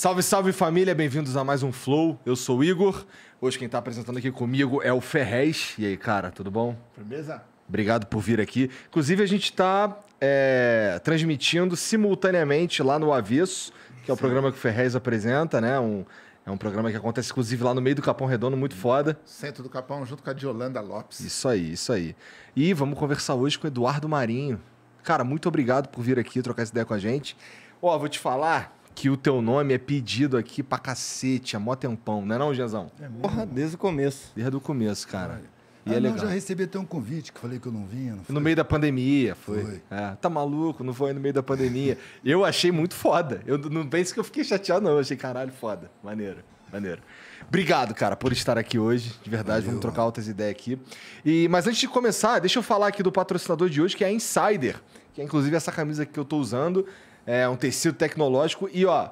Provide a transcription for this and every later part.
Salve, salve família, bem-vindos a mais um Flow. Eu sou o Igor. Hoje quem tá apresentando aqui comigo é o Ferrez. E aí, cara, tudo bom? Beleza? Obrigado por vir aqui. Inclusive, a gente tá é, transmitindo simultaneamente lá no Avesso, que é o Sim. programa que o Ferrez apresenta, né? Um, é um programa que acontece inclusive lá no meio do Capão Redondo, muito foda. Centro do Capão, junto com a Diolanda Lopes. Isso aí, isso aí. E vamos conversar hoje com o Eduardo Marinho. Cara, muito obrigado por vir aqui trocar essa ideia com a gente. Ó, vou te falar, que o teu nome é pedido aqui pra cacete, há mó tempão, não é não, Genzão? É mesmo. Porra, desde o começo. Desde o começo, cara. E é ah, é não, legal. já recebi até um convite que falei que eu não vinha. Não no meio da pandemia, foi. foi. É, tá maluco, não foi no meio da pandemia. eu achei muito foda. Eu não penso que eu fiquei chateado, não. Eu achei caralho foda. Maneiro, maneiro. Obrigado, cara, por estar aqui hoje. De verdade, Valeu, vamos trocar mano. ideias aqui. E, mas antes de começar, deixa eu falar aqui do patrocinador de hoje, que é a Insider que é inclusive essa camisa que eu tô usando é um tecido tecnológico e, ó,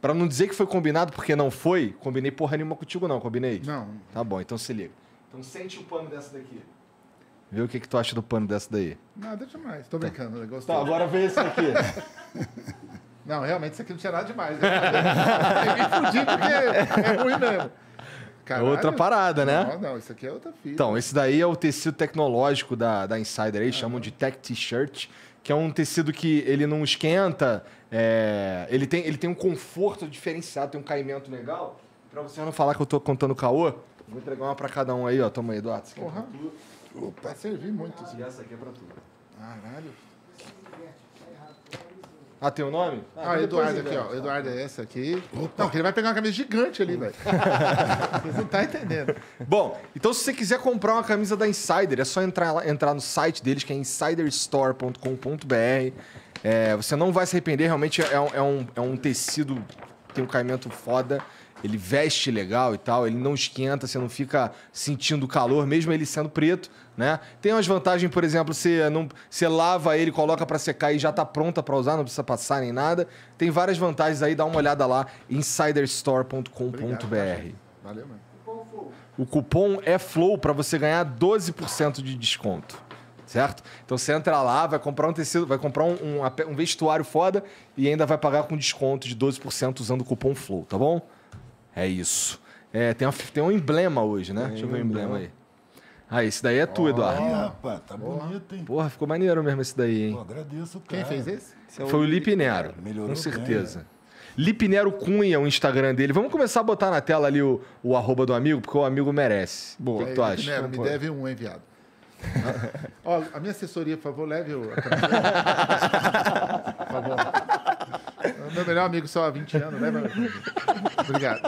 para não dizer que foi combinado porque não foi, combinei porra nenhuma contigo não, combinei? Não. Tá bom, então se liga. Então sente o pano dessa daqui. Vê o que, que tu acha do pano dessa daí. Nada demais, tô brincando, tá. gostei. Tá, agora vê esse aqui. não, realmente isso aqui não tinha nada demais. Né? Eu, me porque é ruim mesmo. É Caralho. Outra parada, né? Não, não, isso aqui é outra fita. Então, esse daí é o tecido tecnológico da, da Insider aí, ah, chamam não. de Tech T-shirt que é um tecido que ele não esquenta, é, ele, tem, ele tem um conforto diferenciado, tem um caimento legal. Pra você não falar que eu tô contando caô, vou entregar uma pra cada um aí, ó. Toma aí, Eduardo. É Porra. É Opa. Vai servir muito. Ah, assim. essa aqui é pra tu. Caralho. Ah, tem o um nome? Ah, ah Eduardo aqui, ó. Eduardo é essa aqui. Opa. Não, ele vai pegar uma camisa gigante ali, velho. Você não tá entendendo. Bom, então se você quiser comprar uma camisa da Insider, é só entrar, lá, entrar no site deles, que é insiderstore.com.br. É, você não vai se arrepender, realmente é, é, um, é um tecido, tem um caimento foda ele veste legal e tal, ele não esquenta, você não fica sentindo calor, mesmo ele sendo preto, né? Tem umas vantagens, por exemplo, você, não, você lava ele, coloca para secar e já tá pronta para usar, não precisa passar nem nada. Tem várias vantagens aí, dá uma olhada lá, insiderstore.com.br. Valeu, mano. O cupom é FLOW para você ganhar 12% de desconto. Certo? Então você entra lá, vai comprar um tecido, vai comprar um, um, um vestuário foda e ainda vai pagar com desconto de 12% usando o cupom FLOW, tá bom? É isso. É, tem, uma, tem um emblema hoje, né? Tem Deixa eu ver o emblema aí. Ah, esse daí é tu, oh. Eduardo. Aí, rapaz, tá Porra. bonito, hein? Porra, ficou maneiro mesmo esse daí, hein? Pô, agradeço, cara. Quem fez esse? esse é Foi o Lipinero. Melhorou com certeza. Bem, né? Nero Lipinero Cunha, é o Instagram dele. Vamos começar a botar na tela ali o, o arroba do amigo, porque o amigo merece. Boa. O que, que é tu acha? Lipinero, me deve um, hein, viado? Ó, a minha assessoria, por favor, leve o... por favor. Meu melhor amigo só há 20 anos, leva. Obrigado.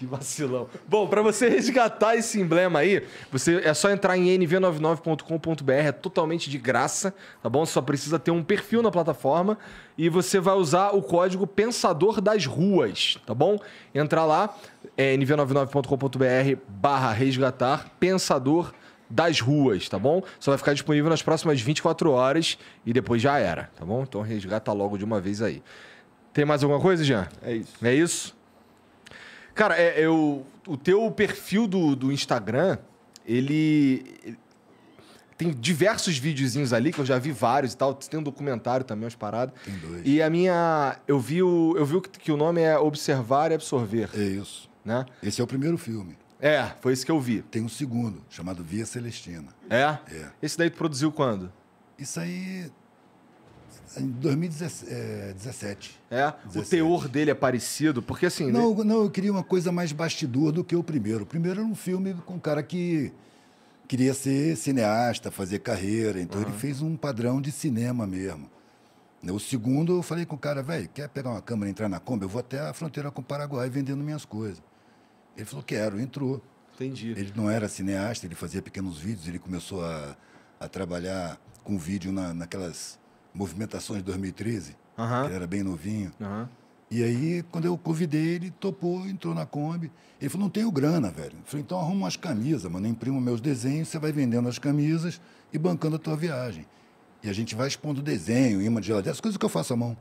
Que vacilão. Bom, para você resgatar esse emblema aí, você é só entrar em nv99.com.br, é totalmente de graça, tá bom? Você só precisa ter um perfil na plataforma e você vai usar o código Pensador das Ruas, tá bom? Entrar lá, é nv99.com.br barra resgatar, Pensador das ruas, tá bom? Só vai ficar disponível nas próximas 24 horas e depois já era, tá bom? Então resgata logo de uma vez aí. Tem mais alguma coisa, Jean? É isso. É isso? Cara, é, eu, o teu perfil do, do Instagram, ele, ele tem diversos videozinhos ali, que eu já vi vários e tal. Tem um documentário também, umas paradas. Tem dois. E a minha. Eu vi o, eu vi que, que, o nome é Observar e Absorver. É isso. Né? Esse é o primeiro filme. É, foi isso que eu vi. Tem um segundo, chamado Via Celestina. É? É. Esse daí tu produziu quando? Isso aí em 2017. É? 17. É? O teor dele é parecido? Porque assim. Não, ele... não, eu queria uma coisa mais bastidor do que o primeiro. O primeiro era um filme com um cara que queria ser cineasta, fazer carreira. Então uhum. ele fez um padrão de cinema mesmo. O segundo, eu falei com o cara, velho, quer pegar uma câmera e entrar na Kombi? Eu vou até a fronteira com o Paraguai vendendo minhas coisas. Ele falou, quero, entrou. Entendi. Ele não era cineasta, ele fazia pequenos vídeos, ele começou a, a trabalhar com vídeo na, naquelas Movimentações de 2013. Uh Ele era bem novinho. E aí, quando eu convidei, ele topou, entrou na Kombi. Ele falou, não tenho grana, velho. Eu falei, então arruma umas camisas, mano. Eu imprimo meus desenhos, você vai vendendo as camisas e bancando a tua viagem. E a gente vai expondo desenho, imã de geladeira, as coisas que eu faço à mão.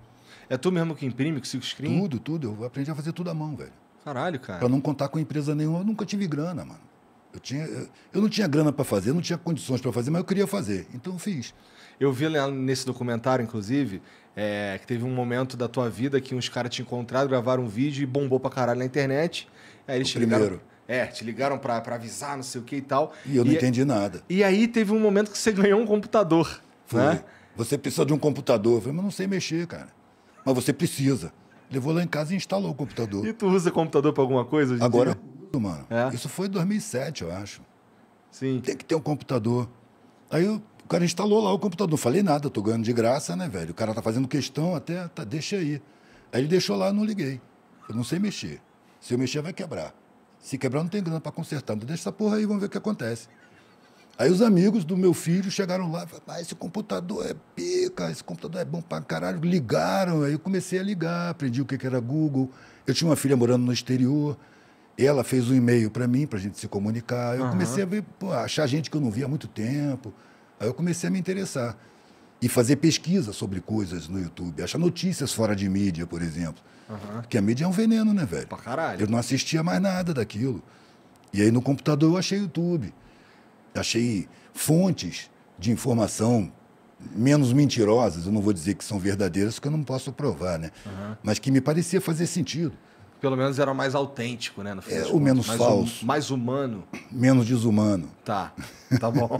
É tu mesmo que imprime, que se screen? Tudo, tudo. Eu aprendi a fazer tudo à mão, velho. Caralho, cara. Pra não contar com empresa nenhuma, eu nunca tive grana, mano. Eu, tinha, eu não tinha grana para fazer, não tinha condições para fazer, mas eu queria fazer. Então eu fiz. Eu vi nesse documentário, inclusive, é, que teve um momento da tua vida que uns caras te encontraram, gravaram um vídeo e bombou pra caralho na internet. Aí eles o te primeiro. ligaram. É, te ligaram pra, pra avisar, não sei o que e tal. E eu não e, entendi nada. E aí teve um momento que você ganhou um computador. Foi. Né? Você precisa de um computador. Eu falei, mas não sei mexer, cara. Mas você precisa. Levou lá em casa e instalou o computador. E tu usa computador pra alguma coisa? Agora, dia? mano. É. Isso foi em 2007, eu acho. Sim. Tem que ter um computador. Aí eu o cara instalou lá o computador. Não falei nada, tô ganhando de graça, né, velho? O cara tá fazendo questão até, tá, deixa aí. Aí ele deixou lá, não liguei. Eu não sei mexer. Se eu mexer, vai quebrar. Se quebrar, não tem grana para consertar. Então deixa essa porra aí, vamos ver o que acontece. Aí os amigos do meu filho chegaram lá, mas ah, esse computador é pica, esse computador é bom pra caralho. Ligaram, aí eu comecei a ligar, aprendi o que era Google. Eu tinha uma filha morando no exterior, ela fez um e-mail para mim, para a gente se comunicar. Eu uhum. comecei a ver, pô, achar gente que eu não via há muito tempo. Aí eu comecei a me interessar e fazer pesquisa sobre coisas no YouTube, achar notícias fora de mídia, por exemplo. Uhum. a mídia é um veneno, né, velho? Pra caralho. Eu não assistia mais nada daquilo. E aí no computador eu achei YouTube. Achei fontes de informação menos mentirosas, eu não vou dizer que são verdadeiras, porque eu não posso provar, né? Uhum. Mas que me parecia fazer sentido pelo menos era mais autêntico, né? No é, o menos mais falso. Um, mais humano. Menos desumano. Tá, tá bom.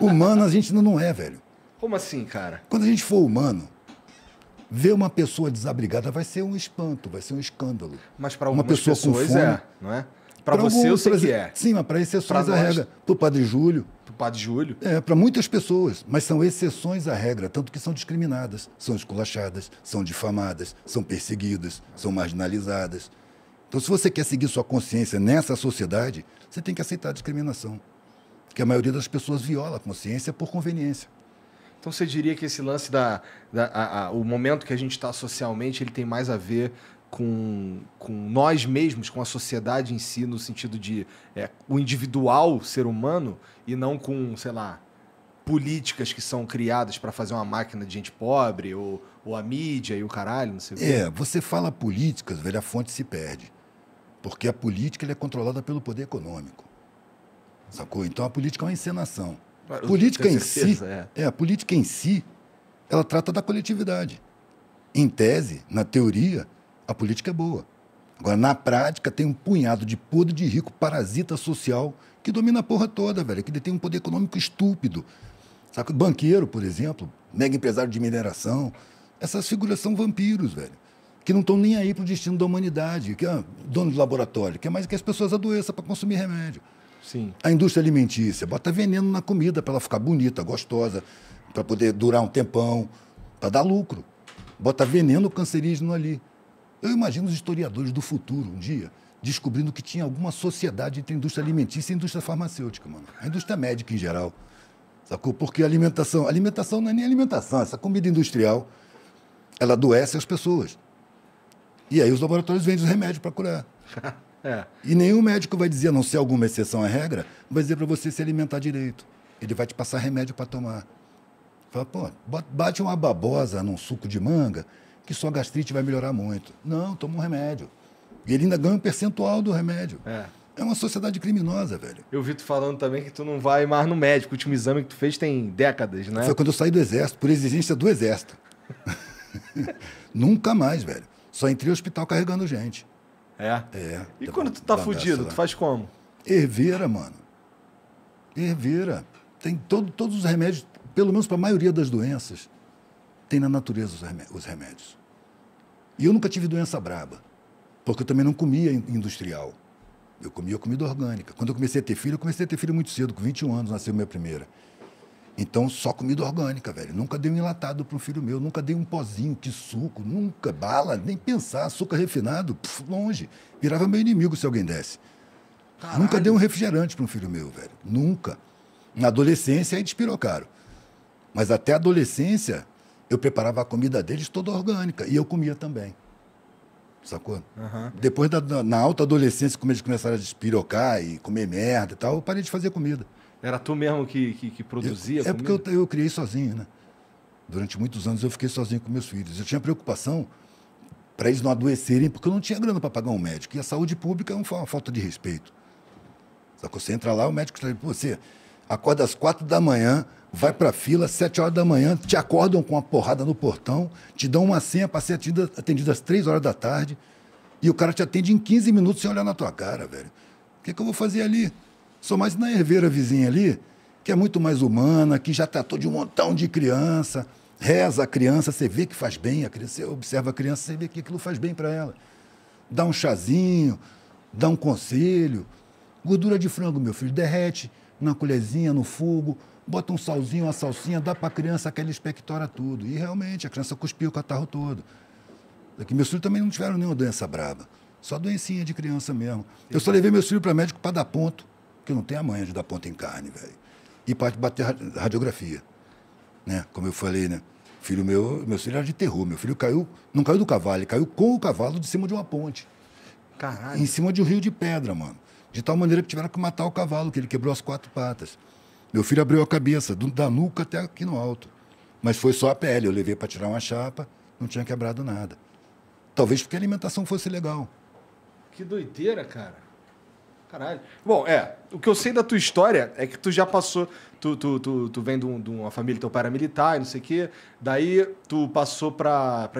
humano a gente ainda não é, velho. Como assim, cara? Quando a gente for humano, ver uma pessoa desabrigada vai ser um espanto, vai ser um escândalo. Mas para algumas uma pessoa pessoas com é, fome, é, não é? Para você eu sei pra, que é. Sim, mas para exceções é nós... a regra. Para o Padre Júlio, Padre Júlio? É, para muitas pessoas, mas são exceções à regra, tanto que são discriminadas, são esculachadas, são difamadas, são perseguidas, são marginalizadas. Então, se você quer seguir sua consciência nessa sociedade, você tem que aceitar a discriminação. Porque a maioria das pessoas viola a consciência por conveniência. Então você diria que esse lance da, da a, a, o momento que a gente está socialmente ele tem mais a ver com, com nós mesmos, com a sociedade em si, no sentido de é, o individual ser humano, e não com, sei lá, políticas que são criadas para fazer uma máquina de gente pobre, ou, ou a mídia e o caralho, não sei o quê. É, você fala políticas, velho, a fonte se perde. Porque a política é controlada pelo poder econômico. Sacou? Então a política é uma encenação. Ah, eu política em certeza, si. É. é, a política em si, ela trata da coletividade. Em tese, na teoria, a política é boa. Agora, na prática, tem um punhado de podre de rico parasita social que domina a porra toda, velho, que detém um poder econômico estúpido. Saca? Banqueiro, por exemplo, mega empresário de mineração. Essas figuras são vampiros, velho, que não estão nem aí para o destino da humanidade, que é ah, dono de laboratório, que é mais que as pessoas adoeçam para consumir remédio. Sim. A indústria alimentícia bota veneno na comida para ela ficar bonita, gostosa, para poder durar um tempão, para dar lucro. Bota veneno cancerígeno ali. Eu imagino os historiadores do futuro um dia descobrindo que tinha alguma sociedade entre indústria alimentícia e indústria farmacêutica, mano. A indústria médica em geral. Sacou? Porque alimentação, alimentação não é nem alimentação, essa comida industrial, ela adoece as pessoas. E aí os laboratórios vendem os remédios para curar. é. E nenhum médico vai dizer, a não ser alguma exceção à regra, vai dizer para você se alimentar direito. Ele vai te passar remédio para tomar. Fala, pô, bate uma babosa num suco de manga, que sua gastrite vai melhorar muito. Não, toma um remédio. E ele ainda ganha um percentual do remédio. É. É uma sociedade criminosa, velho. Eu vi tu falando também que tu não vai mais no médico. O último exame que tu fez tem décadas, né? Foi quando eu saí do exército, por exigência do exército. Nunca mais, velho. Só entrei no hospital carregando gente. É? É. E tá quando tu tá fudido, tu faz como? Erveira, mano. Erveira. Tem todo, todos os remédios, pelo menos para a maioria das doenças, tem na natureza os remédios. E eu nunca tive doença braba, porque eu também não comia industrial. Eu comia comida orgânica. Quando eu comecei a ter filho, eu comecei a ter filho muito cedo, com 21 anos nasceu minha primeira. Então, só comida orgânica, velho. Nunca dei um enlatado para um filho meu, nunca dei um pozinho, que suco, nunca bala, nem pensar, açúcar refinado, pf, longe. Virava meu inimigo se alguém desse. Caralho. Nunca dei um refrigerante para um filho meu, velho. Nunca. Na adolescência, aí despirou caro. Mas até a adolescência, eu preparava a comida deles toda orgânica e eu comia também. Sacou? Uhum. Depois, da, na alta adolescência, como eles começaram a despirocar e comer merda e tal, eu parei de fazer comida. Era tu mesmo que, que, que produzia? Eu, é comida? porque eu, eu criei sozinho, né? Durante muitos anos eu fiquei sozinho com meus filhos. Eu tinha preocupação para eles não adoecerem, porque eu não tinha grana para pagar um médico. E a saúde pública é uma falta de respeito. Sacou? Você entra lá, o médico está dizendo, você acorda às quatro da manhã, vai para a fila, sete horas da manhã, te acordam com uma porrada no portão, te dão uma senha para ser atendida, atendida às três horas da tarde, e o cara te atende em 15 minutos sem olhar na tua cara, velho. O que, é que eu vou fazer ali? Sou mais na herveira vizinha ali, que é muito mais humana, que já tratou de um montão de criança, reza a criança, você vê que faz bem, a criança, você observa a criança, você vê que aquilo faz bem para ela. Dá um chazinho, dá um conselho. Gordura de frango, meu filho, derrete na colherzinha, no fogo, bota um salzinho, uma salsinha, dá para a criança aquele expectora tudo. E realmente, a criança cuspiu o catarro todo. Aqui, é meus filhos também não tiveram nenhuma doença brava. Só doencinha de criança mesmo. Eu só levei meus filhos para médico para dar ponto, que não tem a manha de dar ponto em carne, velho. E para bater radiografia. Né? Como eu falei, né? Filho meu, meu filho era de terror. Meu filho caiu, não caiu do cavalo, ele caiu com o cavalo de cima de uma ponte. Caralho. Em cima de um rio de pedra, mano. De tal maneira que tiveram que matar o cavalo, que ele quebrou as quatro patas. Meu filho abriu a cabeça, do, da nuca até aqui no alto. Mas foi só a pele. Eu levei para tirar uma chapa, não tinha quebrado nada. Talvez porque a alimentação fosse legal. Que doideira, cara. Caralho. Bom, é. O que eu sei da tua história é que tu já passou tu, tu, tu, tu vem de, um, de uma família, teu pai era militar e não sei o quê. Daí tu passou para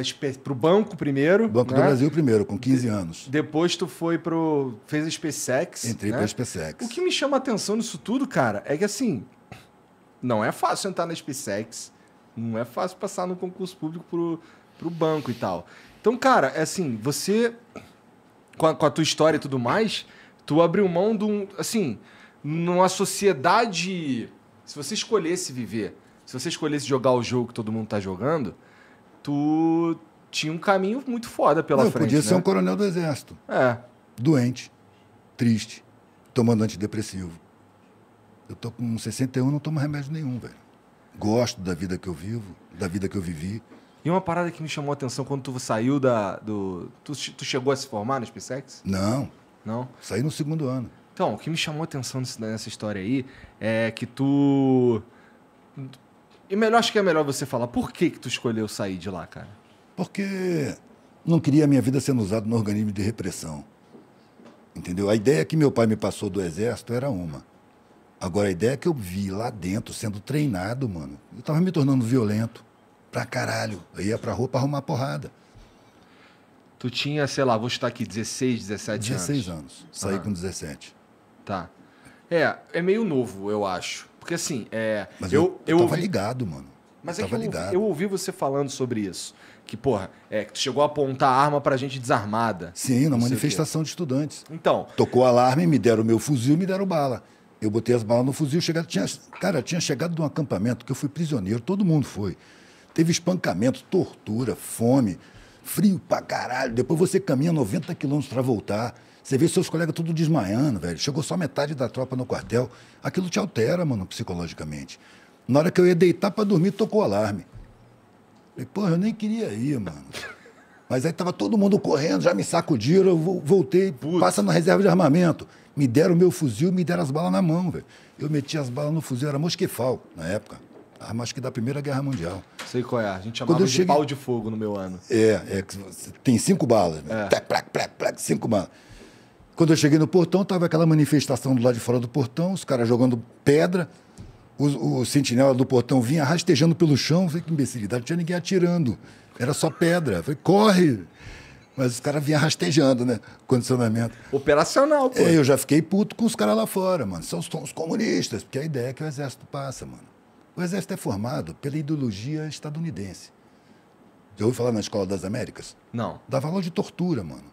o banco primeiro. Banco né? do Brasil primeiro, com 15 anos. Depois tu foi pro. fez a SpaceX. Entrei né? para a SpaceX. O que me chama a atenção nisso tudo, cara, é que assim. Não é fácil entrar na SpaceX. Não é fácil passar no concurso público para o banco e tal. Então, cara, é assim, você. Com a, com a tua história e tudo mais, tu abriu mão de um. Assim, numa sociedade se você escolhesse viver, se você escolhesse jogar o jogo que todo mundo tá jogando, tu tinha um caminho muito foda pela não, frente. Podia né? ser um coronel do exército. É. Doente, triste, tomando antidepressivo. Eu tô com 61, não tomo remédio nenhum, velho. Gosto da vida que eu vivo, da vida que eu vivi. E uma parada que me chamou a atenção quando tu saiu da. Do, tu, tu chegou a se formar no SpaceX? Não. Não? Saí no segundo ano. Então, o que me chamou a atenção nessa história aí é que tu. E melhor, acho que é melhor você falar por que, que tu escolheu sair de lá, cara. Porque não queria a minha vida sendo usada no organismo de repressão. Entendeu? A ideia que meu pai me passou do exército era uma. Agora, a ideia que eu vi lá dentro, sendo treinado, mano, eu tava me tornando violento. Pra caralho. Eu ia pra rua pra arrumar porrada. Tu tinha, sei lá, vou estar aqui 16, 17 16 anos. 16 anos. Saí uhum. com 17. Tá. É, é meio novo, eu acho. Porque assim, é. Mas eu, eu, eu tava ouvi... ligado, mano. Mas é eu é que ligado. eu ouvi você falando sobre isso. Que, porra, é, que chegou a apontar arma pra gente desarmada. Sim, na manifestação de estudantes. Então. Tocou alarme, me deram o meu fuzil me deram bala. Eu botei as balas no fuzil, chegado, tinha, cara, tinha chegado de um acampamento que eu fui prisioneiro, todo mundo foi. Teve espancamento, tortura, fome, frio pra caralho. Depois você caminha 90 quilômetros para voltar. Você vê seus colegas tudo desmaiando, velho. Chegou só metade da tropa no quartel. Aquilo te altera, mano, psicologicamente. Na hora que eu ia deitar para dormir, tocou o alarme. Falei, porra, eu nem queria ir, mano. Mas aí tava todo mundo correndo, já me sacudiram, eu voltei, Putz. passa na reserva de armamento. Me deram o meu fuzil, me deram as balas na mão, velho. Eu meti as balas no fuzil, era mosquefal na época. Arma acho que da Primeira Guerra Mundial. Sei qual é. A gente chamava de pau de fogo no meu ano. É, é tem cinco balas, né? É. Plec, plec, plec, cinco balas. Quando eu cheguei no portão, estava aquela manifestação do lado de fora do portão, os caras jogando pedra. O, o, sentinela do portão vinha rastejando pelo chão. Eu falei, que imbecilidade, não tinha ninguém atirando. Era só pedra. falei, corre! Mas os caras vinham rastejando, né? Condicionamento. Operacional, pô. É, eu já fiquei puto com os caras lá fora, mano. São, os comunistas, porque a ideia é que o exército passa, mano. O exército é formado pela ideologia estadunidense. Já ouviu falar na Escola das Américas? Não. Dava aula de tortura, mano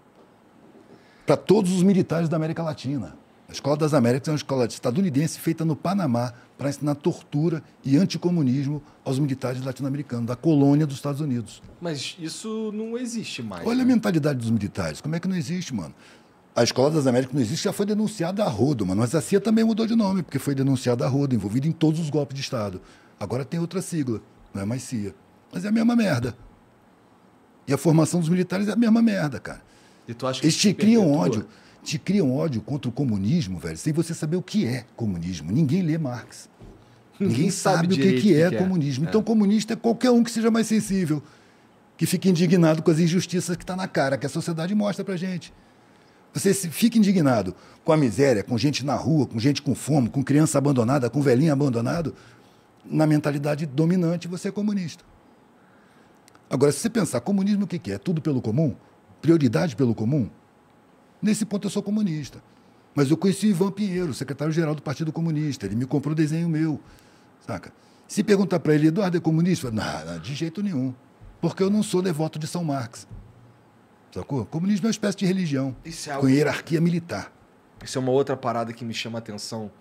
para todos os militares da América Latina. A Escola das Américas é uma escola estadunidense feita no Panamá para ensinar tortura e anticomunismo aos militares latino-americanos, da colônia dos Estados Unidos. Mas isso não existe mais. Olha né? a mentalidade dos militares. Como é que não existe, mano? A Escola das Américas não existe, já foi denunciada a rodo, mano. Mas a CIA também mudou de nome, porque foi denunciada a rodo, envolvida em todos os golpes de Estado. Agora tem outra sigla, não é mais CIA. Mas é a mesma merda. E a formação dos militares é a mesma merda, cara. E tu acha que Eles te criam ódio. Te criam ódio contra o comunismo, velho, sem você saber o que é comunismo. Ninguém lê Marx. Ninguém, sabe, o que, que, que é, que é comunismo. É. Então, comunista é qualquer um que seja mais sensível, que fique indignado com as injustiças que está na cara, que a sociedade mostra para gente. Você fica indignado com a miséria, com gente na rua, com gente com fome, com criança abandonada, com velhinho abandonado. Na mentalidade dominante, você é comunista. Agora, se você pensar, comunismo o que é? Tudo pelo comum? prioridade pelo comum? Nesse ponto eu sou comunista. Mas eu conheci Ivan Pinheiro, secretário-geral do Partido Comunista. Ele me comprou um desenho meu, saca? Se perguntar para ele, Eduardo é comunista? nada de jeito nenhum. Porque eu não sou devoto de São Marx. Sacou? Comunismo é uma espécie de religião é algo... com hierarquia militar. Isso é uma outra parada que me chama a atenção.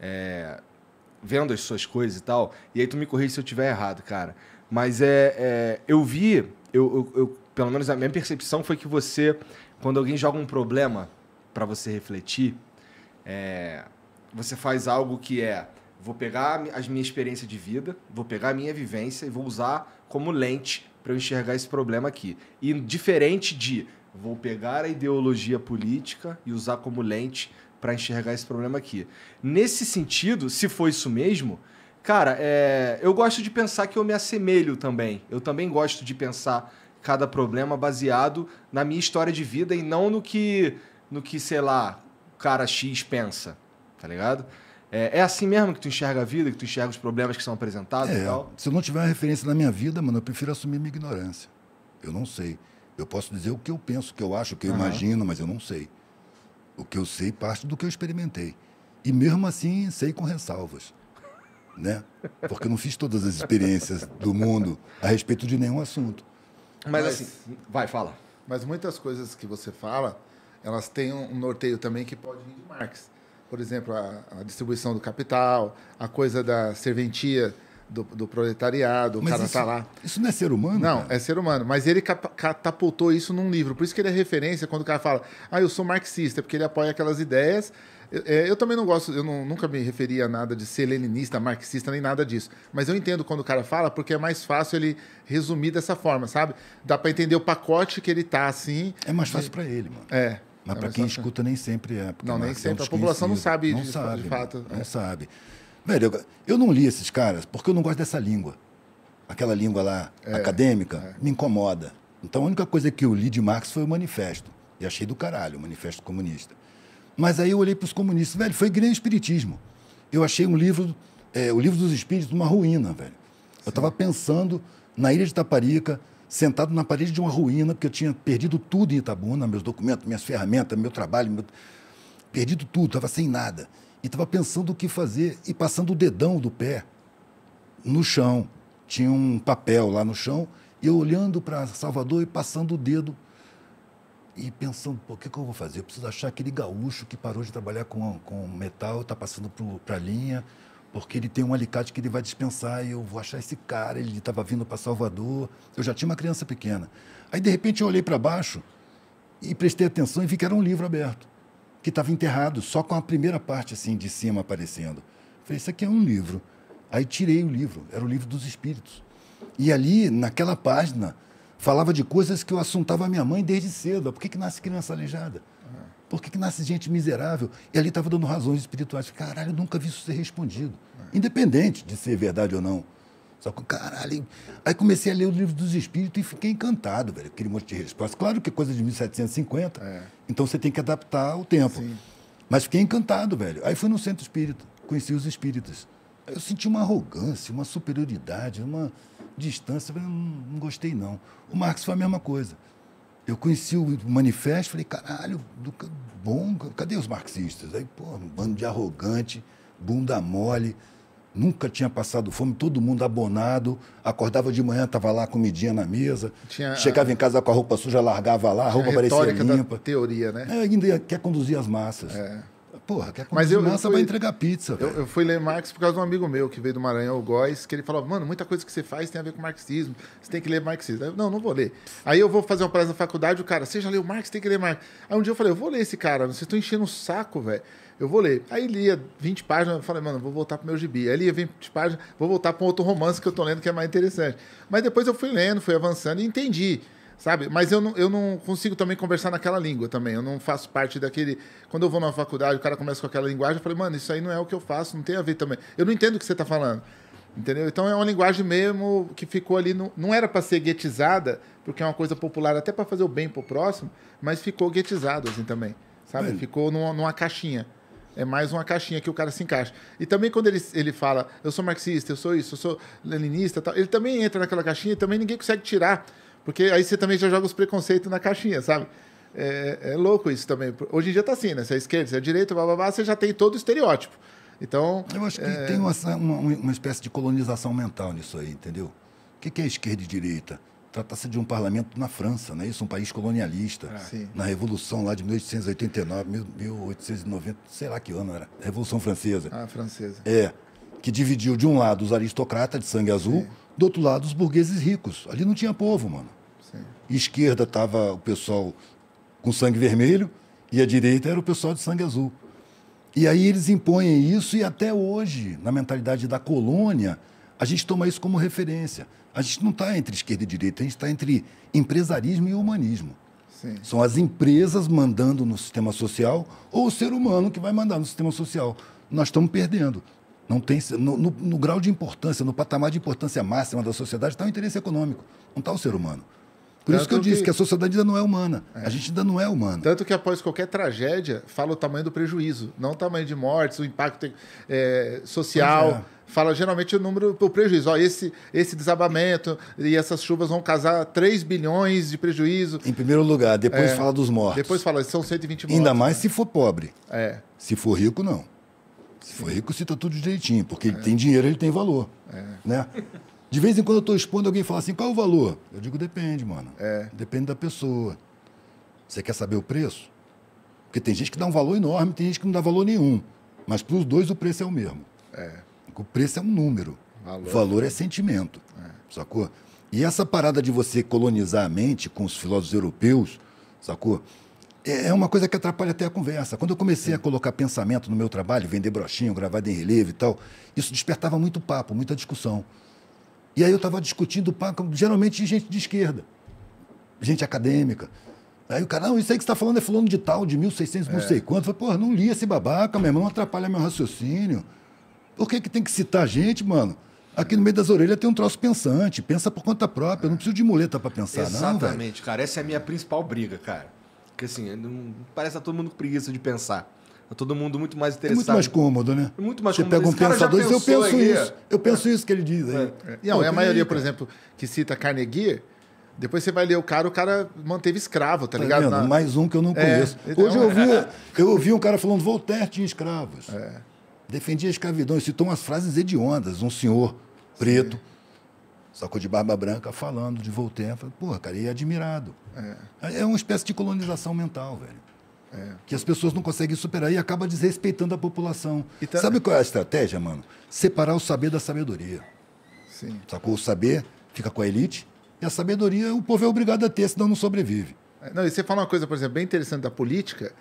É... Vendo as suas coisas e tal. E aí tu me corrija se eu tiver errado, cara. Mas é, é... eu vi, eu, eu, eu pelo menos a minha percepção foi que você, quando alguém joga um problema para você refletir, é, você faz algo que é: vou pegar a minha experiência de vida, vou pegar a minha vivência e vou usar como lente para eu enxergar esse problema aqui. E diferente de vou pegar a ideologia política e usar como lente para enxergar esse problema aqui. Nesse sentido, se for isso mesmo, cara, é, eu gosto de pensar que eu me assemelho também. Eu também gosto de pensar cada problema baseado na minha história de vida e não no que, no que sei lá, o cara X pensa, tá ligado? É, é, assim mesmo que tu enxerga a vida, que tu enxerga os problemas que são apresentados é, e tal? Se eu não tiver uma referência na minha vida, mano, eu prefiro assumir minha ignorância. Eu não sei. Eu posso dizer o que eu penso, o que eu acho, o que eu uhum. imagino, mas eu não sei. O que eu sei parte do que eu experimentei. E mesmo assim, sei com ressalvas. Né? Porque eu não fiz todas as experiências do mundo a respeito de nenhum assunto. Mas, mas assim, vai, fala. Mas muitas coisas que você fala, elas têm um norteio também que pode vir de Marx. Por exemplo, a, a distribuição do capital, a coisa da serventia do, do, proletariado, o cara está lá. Isso não é ser humano? Não, cara. é ser humano. Mas ele catapultou isso num livro. Por isso que ele é referência quando o cara fala, ah, eu sou marxista, é porque ele apoia aquelas ideias eu, é, é, eu, também não gosto, eu não, nunca me referi a nada de ser leninista, marxista, nem nada disso. Mas eu entendo quando o cara fala, porque é mais fácil ele resumir dessa forma, sabe? Dá para entender o pacote que ele tá assim. É mais fácil para ele, mano. É. Mas é para quem fácil. escuta, nem sempre é. Não, nem é sempre. A população não sabe não disso, sabe, de fato. Não é. sabe. Velho, eu, eu não li esses caras porque eu não gosto dessa língua. Aquela língua lá, é, acadêmica, me incomoda. Então a única coisa que eu li de Marx foi o manifesto. E achei do caralho o manifesto comunista. Mas aí eu olhei para os comunistas, velho, foi Grande Espiritismo. Eu achei um livro, é, o livro dos Espíritos, uma ruína, velho. Sim. Eu estava pensando na ilha de Taparica, sentado na parede de uma ruína, porque eu tinha perdido tudo em Itabuna, meus documentos, minhas ferramentas, meu trabalho, meu... perdido tudo, estava sem nada. E estava pensando o que fazer e passando o dedão do pé no chão. Tinha um papel lá no chão, e eu olhando para Salvador e passando o dedo e pensando, pô, o que, é que, eu vou fazer? Eu preciso achar aquele gaúcho que parou de trabalhar com, com metal, está passando para a linha, porque ele tem um alicate que ele vai dispensar e eu vou achar esse cara, ele estava vindo para Salvador, eu já tinha uma criança pequena. Aí, de repente, eu olhei para baixo e prestei atenção e vi que era um livro aberto, que estava enterrado, só com a primeira parte assim de cima aparecendo. Falei, isso aqui é um livro. Aí tirei o livro, era o livro dos espíritos. E ali, naquela página, falava de coisas que eu assuntava a minha mãe desde cedo. Por que, que nasce criança aleijada? Por que, que nasce gente miserável? E ali estava dando razões espirituais. Caralho, eu nunca vi isso ser respondido. Independente de ser verdade ou não. Só que, caralho. Aí comecei a ler o livro dos Espíritos e fiquei encantado, velho. Aquele monte de resposta. Claro que é coisa de 1750, é. então você tem que adaptar ao tempo. Sim. Mas fiquei encantado, velho. Aí fui no centro espírita, conheci os espíritos. Aí eu senti uma arrogância, uma superioridade, uma distância, eu não, não gostei não. O Marx foi a mesma coisa. Eu conheci o manifesto, falei, caralho, do, bom, cadê os marxistas? Aí, pô, um bando de arrogante, bunda mole, nunca tinha passado fome, todo mundo abonado, acordava de manhã, tava lá comidinha na mesa, tinha chegava a... em casa com a roupa suja, largava lá, a roupa a parecia limpa. Da teoria, né? É, ainda quer conduzir as massas. É porra, quer Mas eu, massa, eu fui, vai entregar pizza. Eu, eu, fui ler Marx por causa de um amigo meu que veio do Maranhão, o Góis, que ele falou mano, muita coisa que você faz tem a ver com marxismo, você tem que ler marxismo. Eu, não, não vou ler. Aí eu vou fazer uma palestra na faculdade, o cara, você já leu Marx, tem que ler Marx. Aí um dia eu falei, eu vou ler esse cara, vocês estão enchendo o saco, velho. Eu vou ler. Aí lia 20 páginas, eu falei, mano, vou voltar pro meu gibi. Aí lia 20 páginas, vou voltar para um outro romance que eu tô lendo que é mais interessante. Mas depois eu fui lendo, fui avançando e entendi sabe? Mas eu não, eu não consigo também conversar naquela língua também. Eu não faço parte daquele. Quando eu vou numa faculdade, o cara começa com aquela linguagem, eu falei, mano, isso aí não é o que eu faço, não tem a ver também. Eu não entendo o que você está falando. Entendeu? Então é uma linguagem mesmo que ficou ali. No, não era para ser guetizada, porque é uma coisa popular até para fazer o bem pro próximo, mas ficou guetizado assim também. Sabe? Ficou numa, numa caixinha. É mais uma caixinha que o cara se encaixa. E também quando ele, ele fala, eu sou marxista, eu sou isso, eu sou leninista, tal, ele também entra naquela caixinha e também ninguém consegue tirar. Porque aí você também já joga os preconceitos na caixinha, sabe? É, é louco isso também. Hoje em dia tá assim, né? Se é esquerda, se é direita, blá, blá, blá, você já tem todo o estereótipo. Então. Eu acho que é... tem uma, uma, uma, espécie de colonização mental nisso aí, entendeu? O que, é esquerda e direita? Trata-se de um parlamento na França, não é isso? Um país colonialista. É. na Revolução lá de 1889, 1890, sei lá que ano era. Revolução Francesa. Ah, Francesa. É. Que dividiu de um lado os aristocratas de sangue azul, sim. do outro lado os burgueses ricos. Ali não tinha povo, mano. Sim. Esquerda estava o pessoal com sangue vermelho e a direita era o pessoal de sangue azul. E aí eles impõem isso e até hoje, na mentalidade da colônia, a gente toma isso como referência. A gente não está entre esquerda e direita, a gente está entre empresarismo e humanismo. Sim. São as empresas mandando no sistema social ou o ser humano que vai mandar no sistema social. Nós estamos perdendo. Não tem, no, no, no grau de importância, no patamar de importância máxima da sociedade, está o interesse econômico, não está o ser humano. Por isso que eu disse que... que a sociedade ainda não é humana. É. A gente ainda não é humana. Tanto que após qualquer tragédia, fala o tamanho do prejuízo, não o tamanho de mortes, o impacto é, social. É. Fala geralmente o número, o prejuízo. Ó, esse, esse desabamento e essas chuvas vão causar 3 bilhões de prejuízo. Em primeiro lugar, depois é. fala dos mortos. Depois fala, são 120 mortos. Ainda mais né? se for pobre. É. Se for rico, não. Se for rico, cita tudo direitinho, porque ele tem dinheiro, ele tem valor. É. Né? De vez em quando eu estou expondo, alguém fala assim, qual é o valor? Eu digo, depende, mano. É. Depende da pessoa. Você quer saber o preço? Porque tem gente que dá um valor enorme, tem gente que não dá valor nenhum. Mas para os dois o preço é o mesmo. É. O preço é um número. Valor, valor é sentimento. É. Sacou? E essa parada de você colonizar a mente com os filósofos europeus, sacou? É, é uma coisa que atrapalha até a conversa. Quando eu comecei Sim. a colocar pensamento no meu trabalho, vender brochinho, gravar em relevo e tal, isso despertava muito papo, muita discussão. E aí eu estava discutindo, geralmente gente de esquerda, gente acadêmica. Aí o cara, não, isso aí que você está falando é fulano de tal, de 1600, é. não sei quanto. Eu falei, pô, não li esse babaca, meu irmão, atrapalha meu raciocínio. Por que, que tem que citar gente, mano? Aqui no meio das orelhas tem um troço pensante, pensa por conta própria, eu não preciso de muleta para pensar, Exatamente, não, cara. Essa é a minha principal briga, cara. Porque assim, parece a tá todo mundo com preguiça de pensar. É todo mundo muito mais é interessado. muito mais cômodo, né? É muito mais Você cômodo. pega um Esse pensador e eu penso aí. isso. Eu penso isso que ele diz aí. É. Não, Pô, é a maioria, por exemplo, que cita Carnegie, depois você vai ler o cara, o cara manteve escravo, tá, tá ligado? Na... Mais um que eu não conheço. É, Hoje eu ouvi, eu ouvi um cara falando, Voltaire tinha escravos. É. Defendia a escravidão. E citou umas frases hediondas. Um senhor preto, Sim. sacou de barba branca, falando de Voltaire. Falei, Porra, cara, ele é admirado. É. é uma espécie de colonização mental, velho. É. Que as pessoas não conseguem superar e acaba desrespeitando a população. Tá... Sabe qual é a estratégia, mano? Separar o saber da sabedoria. Sim. Sacou? O saber fica com a elite e a sabedoria o povo é obrigado a ter, senão não sobrevive. É, não, e você fala uma coisa, por exemplo, bem interessante da política,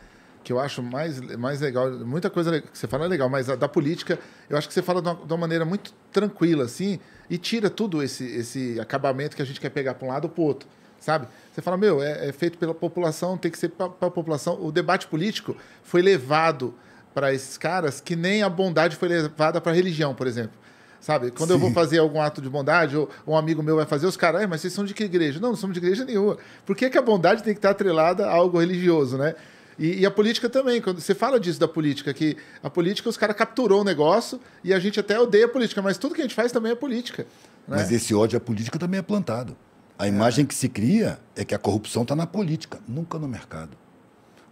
que eu acho mais, mais legal, muita coisa que você fala é legal, mas a, da política, eu acho que você fala de uma, de uma, maneira muito tranquila, assim, e tira tudo esse, esse acabamento que a gente quer pegar para um lado ou para outro sabe? Você fala, meu, é, é feito pela população, tem que ser para a população. O debate político foi levado para esses caras que nem a bondade foi levada para a religião, por exemplo. Sabe? Quando Sim. eu vou fazer algum ato de bondade, ou um amigo meu vai fazer, os caras, mas vocês são de que igreja? Não, não somos de igreja nenhuma. Por que, que a bondade tem que estar atrelada a algo religioso, né? E, e, a política também, quando você fala disso da política, que a política os caras capturou o negócio e a gente até odeia a política, mas tudo que a gente faz também é política. Né? Mas esse ódio à política também é plantado. A é. imagem que se cria é que a corrupção está na política, nunca no mercado.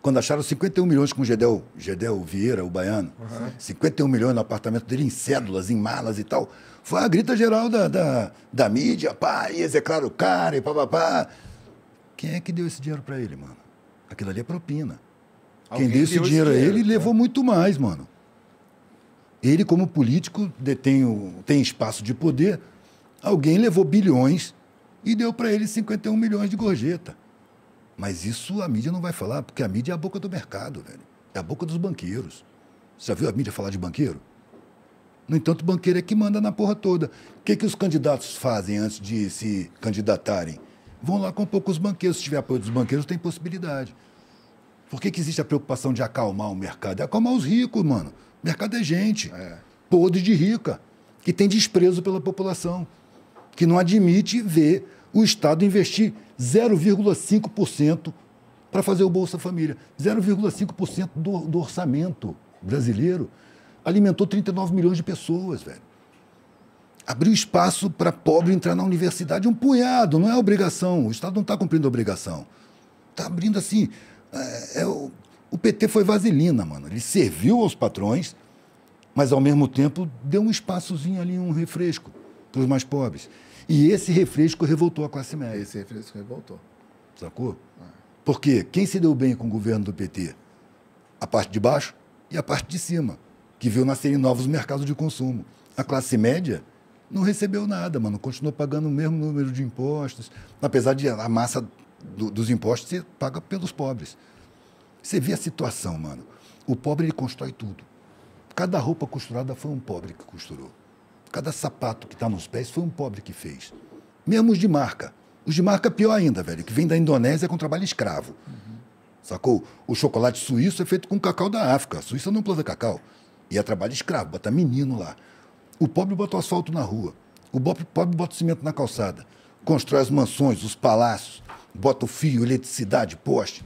Quando acharam 51 milhões com Gedel, Gedel Vieira, o baiano, uhum. 51 milhões no apartamento dele, em cédulas, em malas e tal, foi a grita geral da, da, da mídia, pá, e execrar o cara, e papapá. Quem é que deu esse dinheiro para ele, mano? Aquilo ali é propina. Alguém Quem deu esse dinheiro a ele né? levou muito mais, mano. Ele, como político, detém o, tem espaço de poder. Alguém levou bilhões e deu para ele 51 milhões de gorjeta. Mas isso a mídia não vai falar, porque a mídia é a boca do mercado, velho. É a boca dos banqueiros. Você já viu a mídia falar de banqueiro? No entanto, o banqueiro é que manda na porra toda. O que, que os candidatos fazem antes de se candidatarem? Vão lá com um pouco os banqueiros. Se tiver apoio dos banqueiros, tem possibilidade. Por que, que existe a preocupação de acalmar o mercado? É acalmar os ricos, mano. O mercado é gente. É. Podre de rica. Que tem desprezo pela população. Que não admite ver o Estado investir 0,5% para fazer o Bolsa Família. 0,5% do, do orçamento brasileiro alimentou 39 milhões de pessoas, velho. Abriu espaço para pobre entrar na universidade, um punhado, não é obrigação. O Estado não está cumprindo a obrigação. Está abrindo assim. É, é, o, o PT foi vaselina, mano. Ele serviu aos patrões, mas ao mesmo tempo deu um espaçozinho ali, um refresco para os mais pobres. E esse refresco revoltou a classe média. Esse refresco revoltou. Sacou? É. Porque quem se deu bem com o governo do PT? A parte de baixo e a parte de cima, que viu nascerem novos mercados de consumo. A classe média não recebeu nada, mano. Continuou pagando o mesmo número de impostos, apesar de a massa do, dos impostos ser paga pelos pobres. Você vê a situação, mano. O pobre ele constrói tudo. Cada roupa costurada foi um pobre que costurou. Cada sapato que está nos pés foi um pobre que fez. Mesmo os de marca. Os de marca pior ainda, velho, que vem da Indonésia com trabalho escravo. Uhum. Sacou? O chocolate suíço é feito com cacau da África. A Suíça não planta cacau. E é trabalho escravo, bota menino lá. O pobre bota o asfalto na rua. O pobre bota o cimento na calçada. Constrói as mansões, os palácios, bota o fio, eletricidade, poste.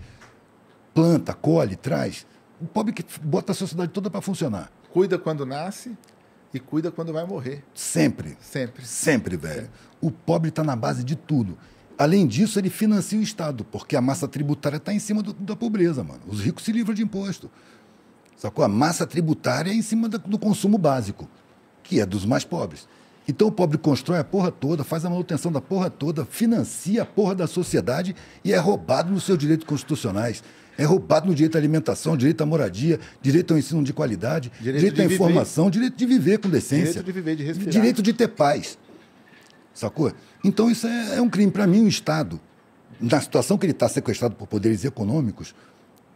Planta, colhe, traz. O pobre que bota a sociedade toda para funcionar. Cuida quando nasce? e cuida quando vai morrer. Sempre. Sempre. Sempre, velho. O pobre está na base de tudo. Além disso, ele financia o Estado, porque a massa tributária está em cima do, da pobreza, mano. Os ricos se livram de imposto. Sacou? A massa tributária é em cima do consumo básico, que é dos mais pobres. Então o pobre constrói a porra toda, faz a manutenção da porra toda, financia a porra da sociedade e é roubado nos seus direitos constitucionais é roubado no direito à alimentação, direito à moradia, direito ao ensino de qualidade, direito, direito à informação, viver. direito de viver com decência, direito de viver, de respirar. direito de ter paz. Sacou? Então isso é, é um crime. Para mim, o Estado, na situação que ele está sequestrado por poderes econômicos,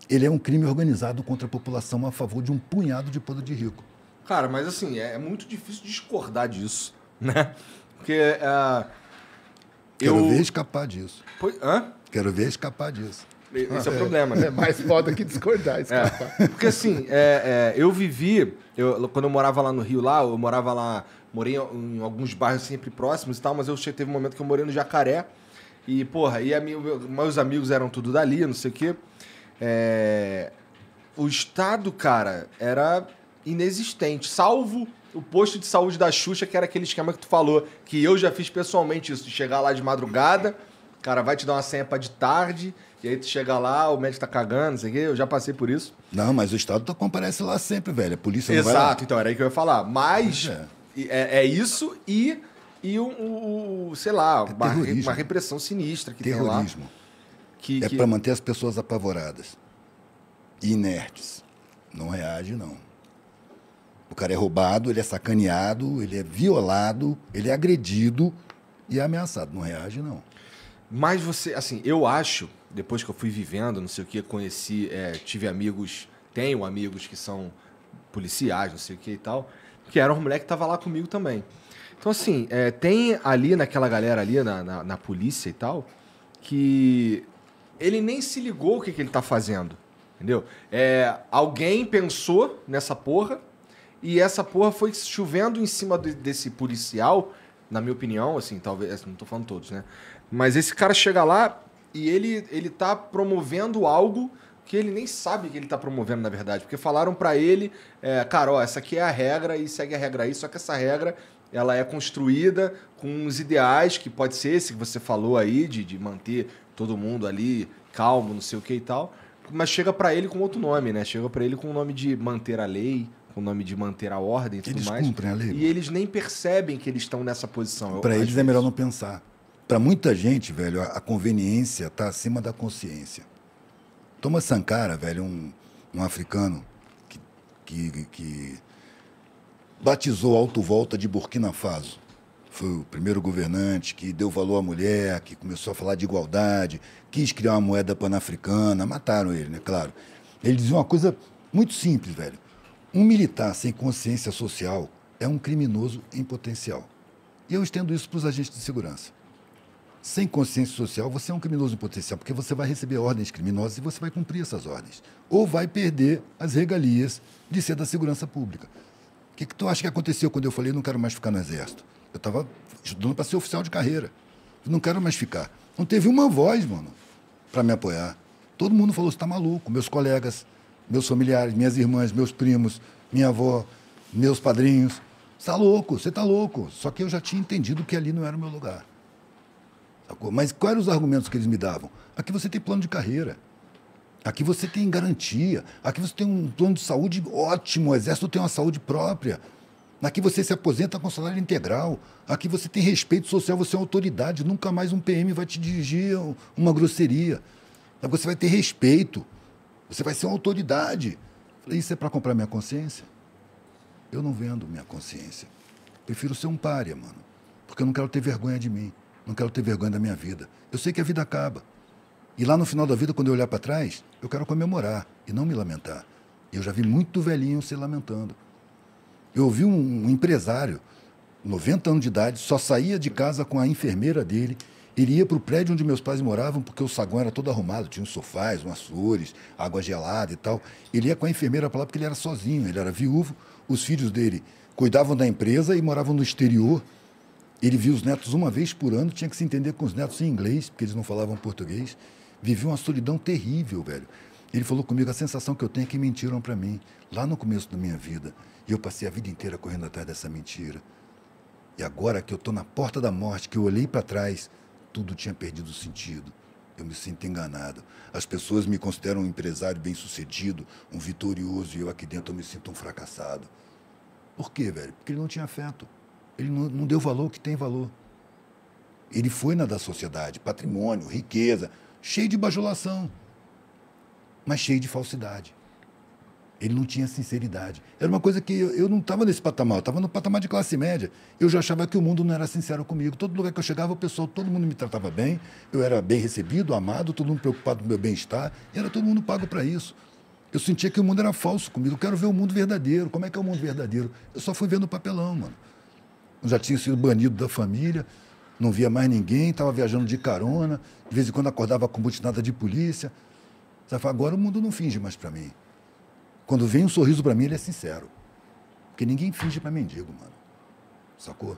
ele é um crime organizado contra a população a favor de um punhado de poder de rico. Cara, mas assim, é, é, muito difícil discordar disso, né? Porque. Uh, Quero eu... ver escapar disso. Pois... Hã? Quero ver escapar disso. Ah, Esse é, é o problema, né? É mais foda que discordar, é. Porque assim, é, é, eu vivi, eu, quando eu morava lá no Rio, lá, eu morava lá, morei em, alguns bairros sempre próximos e tal, mas eu teve um momento que eu morei no Jacaré. E, porra, e a minha, meus amigos eram tudo dali, não sei o quê. É, o Estado, cara, era inexistente, salvo o posto de saúde da Xuxa, que era aquele esquema que tu falou, que eu já fiz pessoalmente isso, de chegar lá de madrugada, cara vai te dar uma senha pra de tarde, e aí tu chega lá, o médico tá cagando, não sei o quê, eu já passei por isso. Não, mas o Estado tá- comparece lá sempre, velho. A polícia não Exato, vai então era aí que eu ia falar. Mas é. É, é isso e, e um, um, sei lá, é uma, uma, repressão sinistra que terrorismo. tem lá. Que, é que... para manter as pessoas apavoradas, inertes. Não reage, não. O cara é roubado, ele é sacaneado, ele é violado, ele é agredido e é ameaçado. Não reage, não. Mas você, assim, eu acho depois que eu fui vivendo, não sei o que, conheci, é, tive amigos, tenho amigos que são policiais, não sei o que e tal, que era um moleque que tava lá comigo também. Então, assim, é, tem ali naquela galera ali, na, na, na, polícia e tal, que ele nem se ligou o que, que ele tá fazendo, entendeu? É, alguém pensou nessa porra e essa porra foi chovendo em cima de, desse policial, na minha opinião, assim, talvez, não tô falando todos, né? Mas esse cara chega lá, e ele, ele tá promovendo algo que ele nem sabe que ele está promovendo, na verdade. Porque falaram para ele, é, cara, ó, essa aqui é a regra e segue a regra aí, só que essa regra ela é construída com uns ideais, que pode ser esse que você falou aí, de, de manter todo mundo ali calmo, não sei o que e tal. Mas chega para ele com outro nome, né? Chega para ele com o nome de manter a lei, com o nome de manter a ordem e tudo eles mais. Cumprem a lei. E né? eles nem percebem que eles estão nessa posição. Para eles é, é melhor não pensar para muita gente, velho, a, conveniência está acima da consciência. Thomas Sankara, velho, um, um africano que, que, que batizou a autovolta de Burkina Faso. Foi o primeiro governante que deu valor à mulher, que começou a falar de igualdade, quis criar uma moeda panafricana, mataram ele, né? Claro. Ele dizia uma coisa muito simples, velho. Um militar sem consciência social é um criminoso em potencial. E eu estendo isso para os agentes de segurança. Sem consciência social, você é um criminoso em potencial, porque você vai receber ordens criminosas e você vai cumprir essas ordens. Ou vai perder as regalias de ser da segurança pública. O que, que tu acha que aconteceu quando eu falei não quero mais ficar no Exército? Eu estava estudando para ser oficial de carreira. não quero mais ficar. Não teve uma voz, mano, para me apoiar. Todo mundo falou: você está maluco. Meus colegas, meus familiares, minhas irmãs, meus primos, minha avó, meus padrinhos. Você está louco, você está louco. Só que eu já tinha entendido que ali não era o meu lugar. Sacou? Mas quais eram os argumentos que eles me davam? Aqui você tem plano de carreira. Aqui você tem garantia. Aqui você tem um plano de saúde ótimo. O Exército tem uma saúde própria. Aqui você se aposenta com salário integral. Aqui você tem respeito social, você é autoridade. Nunca mais um PM vai te dirigir uma grosseria. Então você vai ter respeito. Você vai ser uma autoridade. Falei, isso é para comprar minha consciência? Eu não vendo minha consciência. Prefiro ser um pária, mano. Porque eu não quero ter vergonha de mim. Não quero ter vergonha da minha vida. Eu sei que a vida acaba. E lá no final da vida, quando eu olhar para trás, eu quero comemorar e não me lamentar. Eu já vi muito velhinho se lamentando. Eu ouvi um, um empresário, 90 anos de idade, só saía de casa com a enfermeira dele ele ia para o prédio onde meus pais moravam, porque o saguão era todo arrumado, tinha uns sofás, umas flores, água gelada e tal. Ele ia com a enfermeira para lá porque ele era sozinho, ele era viúvo. Os filhos dele cuidavam da empresa e moravam no exterior. Ele via os netos uma vez por ano, tinha que se entender com os netos em inglês, porque eles não falavam português. Vivia uma solidão terrível, velho. Ele falou comigo: a sensação que eu tenho é que mentiram para mim, lá no começo da minha vida. E eu passei a vida inteira correndo atrás dessa mentira. E agora que eu estou na porta da morte, que eu olhei para trás, tudo tinha perdido sentido. Eu me sinto enganado. As pessoas me consideram um empresário bem-sucedido, um vitorioso, e eu aqui dentro eu me sinto um fracassado. Por quê, velho? Porque ele não tinha afeto. Ele não, não deu valor que tem valor. Ele foi na da sociedade, patrimônio, riqueza, cheio de bajulação, mas cheio de falsidade. Ele não tinha sinceridade. Era uma coisa que eu, eu não estava nesse patamar, eu estava no patamar de classe média. Eu já achava que o mundo não era sincero comigo. Todo lugar que eu chegava, o pessoal, todo mundo me tratava bem, eu era bem recebido, amado, todo mundo preocupado com o meu bem-estar, e era todo mundo pago para isso. Eu sentia que o mundo era falso comigo, eu quero ver o mundo verdadeiro. Como é que é o mundo verdadeiro? Eu só fui vendo papelão, mano já tinha sido banido da família, não via mais ninguém, estava viajando de carona, de vez em quando acordava com butinada de polícia. fala agora o mundo não finge mais para mim. Quando vem um sorriso para mim, ele é sincero. Porque ninguém finge para mendigo, mano. Sacou?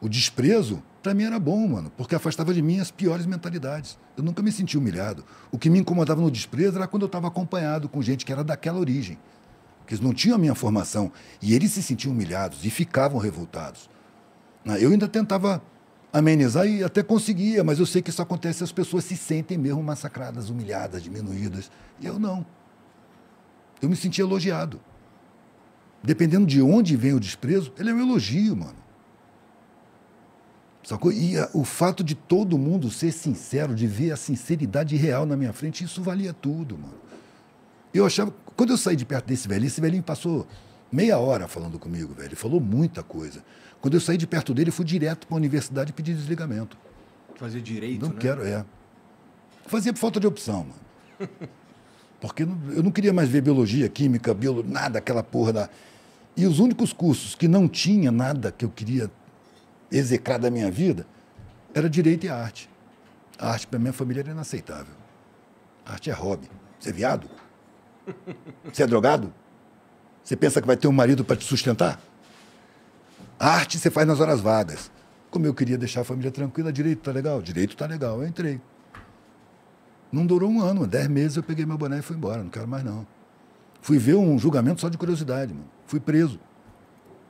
O desprezo, para mim, era bom, mano, porque afastava de mim as piores mentalidades. Eu nunca me senti humilhado. O que me incomodava no desprezo era quando eu estava acompanhado com gente que era daquela origem, que eles não tinham a minha formação. E eles se sentiam humilhados e ficavam revoltados. Né? Eu ainda tentava amenizar e até conseguia, mas eu sei que isso acontece, as pessoas se sentem mesmo massacradas, humilhadas, diminuídas. E eu não. Eu me senti elogiado. Dependendo de onde vem o desprezo, ele é um elogio, mano. Sacou? E a, ah, o fato de todo mundo ser sincero, de ver a sinceridade real na minha frente, isso valia tudo, mano. Eu achava. Quando eu saí de perto desse velhinho, esse velhinho passou meia hora falando comigo, velho. Ele falou muita coisa. Quando eu saí de perto dele, eu fui direto para a universidade pedir desligamento. Fazer direito, Não né? quero, é. Fazia por falta de opção, mano. Porque eu não queria mais ver biologia, química, biolo, nada, aquela porra da... E os únicos cursos que não tinha nada que eu queria execrar da minha vida era direito e arte. A arte para minha família era inaceitável. A arte é hobby. Você é viado? Você é drogado? Você pensa que vai ter um marido para te sustentar? Arte você faz nas horas vagas. Como eu queria deixar a família tranquila, direito tá legal? Direito tá legal. Eu entrei. Não durou um ano, dez meses eu peguei meu boné e fui embora, não quero mais não. Fui ver um julgamento só de curiosidade, mano. Fui preso.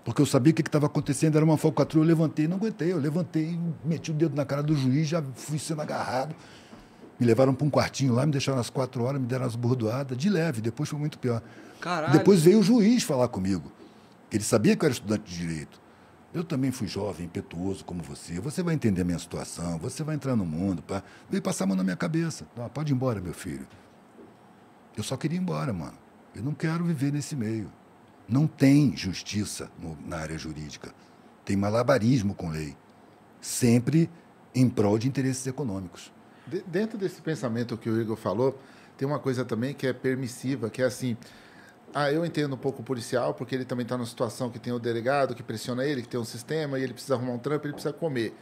Porque eu sabia o que estava acontecendo, era uma falcatrua, eu levantei, não aguentei, eu levantei, meti o dedo na cara do juiz, já fui sendo agarrado. Me levaram para um quartinho lá, me deixaram às quatro horas, me deram as bordoadas, de leve, depois foi muito pior. Caralho. Depois veio o juiz falar comigo. Ele sabia que eu era estudante de direito. Eu também fui jovem, impetuoso como você. Você vai entender a minha situação, você vai entrar no mundo. Pá. Veio passar a mão na minha cabeça. Não, pode ir embora, meu filho. Eu só queria ir embora, mano. Eu não quero viver nesse meio. Não tem justiça no, na área jurídica. Tem malabarismo com lei. Sempre em prol de interesses econômicos. De, dentro desse pensamento que o Igor falou, tem uma coisa também que é permissiva, que é assim ah, eu entendo um pouco o policial, porque ele também está numa situação que tem o delegado que pressiona ele, que tem um sistema, e ele precisa arrumar um trampo, ele precisa comer.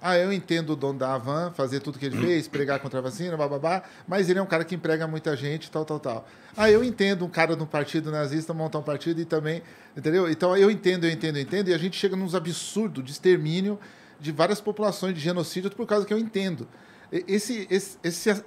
Ah, eu entendo o dono da Avan fazer tudo que ele fez, pregar contra a vacina, bababá, mas ele é um cara que emprega muita gente, tal, tal, tal. Ah, eu entendo um cara de um partido nazista montar um partido e também, entendeu? Então eu entendo, eu entendo, eu entendo, e a gente chega nos absurdos de extermínio de várias populações, de genocídio, por causa que eu entendo. Esse, esse,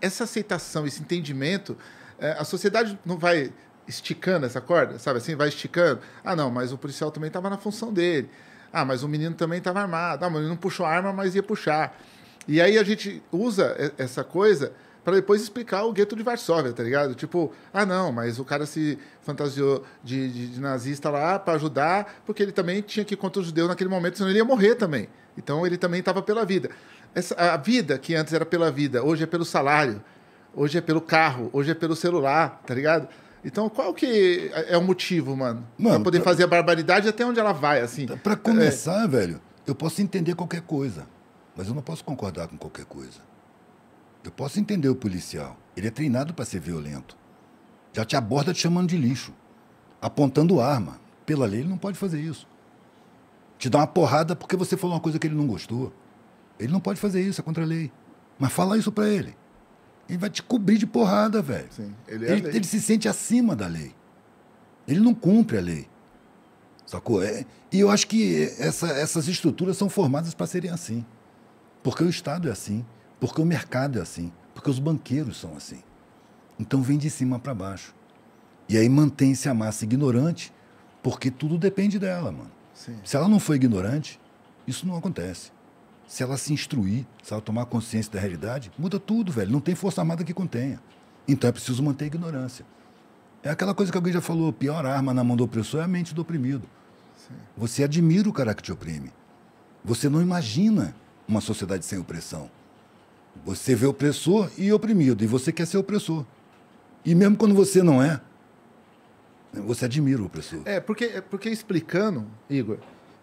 essa aceitação, esse entendimento, eh, a sociedade não vai esticando essa corda, sabe assim? Vai esticando. Ah, não, mas o policial também estava na função dele. Ah, mas o menino também estava armado. Ah, mas ele não puxou a arma, mas ia puxar. E aí a gente usa essa coisa para depois explicar o gueto de Varsóvia, tá ligado? Tipo, ah, não, mas o cara se fantasiou de, de, de nazista lá para ajudar, porque ele também tinha que ir contra os judeus naquele momento, senão ele ia morrer também. Então ele também estava pela vida. Essa, a vida que antes era pela vida, hoje é pelo salário, hoje é pelo carro, hoje é pelo celular, tá ligado? Então, qual que é, é o motivo, mano? mano pra poder pra... fazer a barbaridade até onde ela vai, assim. Para começar, é... velho, eu posso entender qualquer coisa, mas eu não posso concordar com qualquer coisa. Eu posso entender o policial. Ele é treinado para ser violento. Já te aborda te chamando de lixo, apontando arma. Pela lei, ele não pode fazer isso. Te dá uma porrada porque você falou uma coisa que ele não gostou. Ele não pode fazer isso, é contra a lei. Mas fala isso para ele ele vai te cobrir de porrada, velho. Ele, é ele, ele, se sente acima da lei. Ele não cumpre a lei. Sacou? É, e eu acho que essa, essas estruturas são formadas para serem assim. Porque o Estado é assim. Porque o mercado é assim. Porque os banqueiros são assim. Então vem de cima para baixo. E aí mantém-se a massa ignorante, porque tudo depende dela, mano. Sim. Se ela não for ignorante, isso não acontece. Se ela se instruir, se ela tomar consciência da realidade, muda tudo, velho. Não tem força armada que contenha. Então é preciso manter a ignorância. É aquela coisa que alguém já falou: a pior arma na mão do opressor é a mente do oprimido. Sim. Você admira o cara que te oprime. Você não imagina uma sociedade sem opressão. Você vê opressor e oprimido, e você quer ser opressor. E mesmo quando você não é, você admira o opressor. É, porque, é, porque explicando, Igor,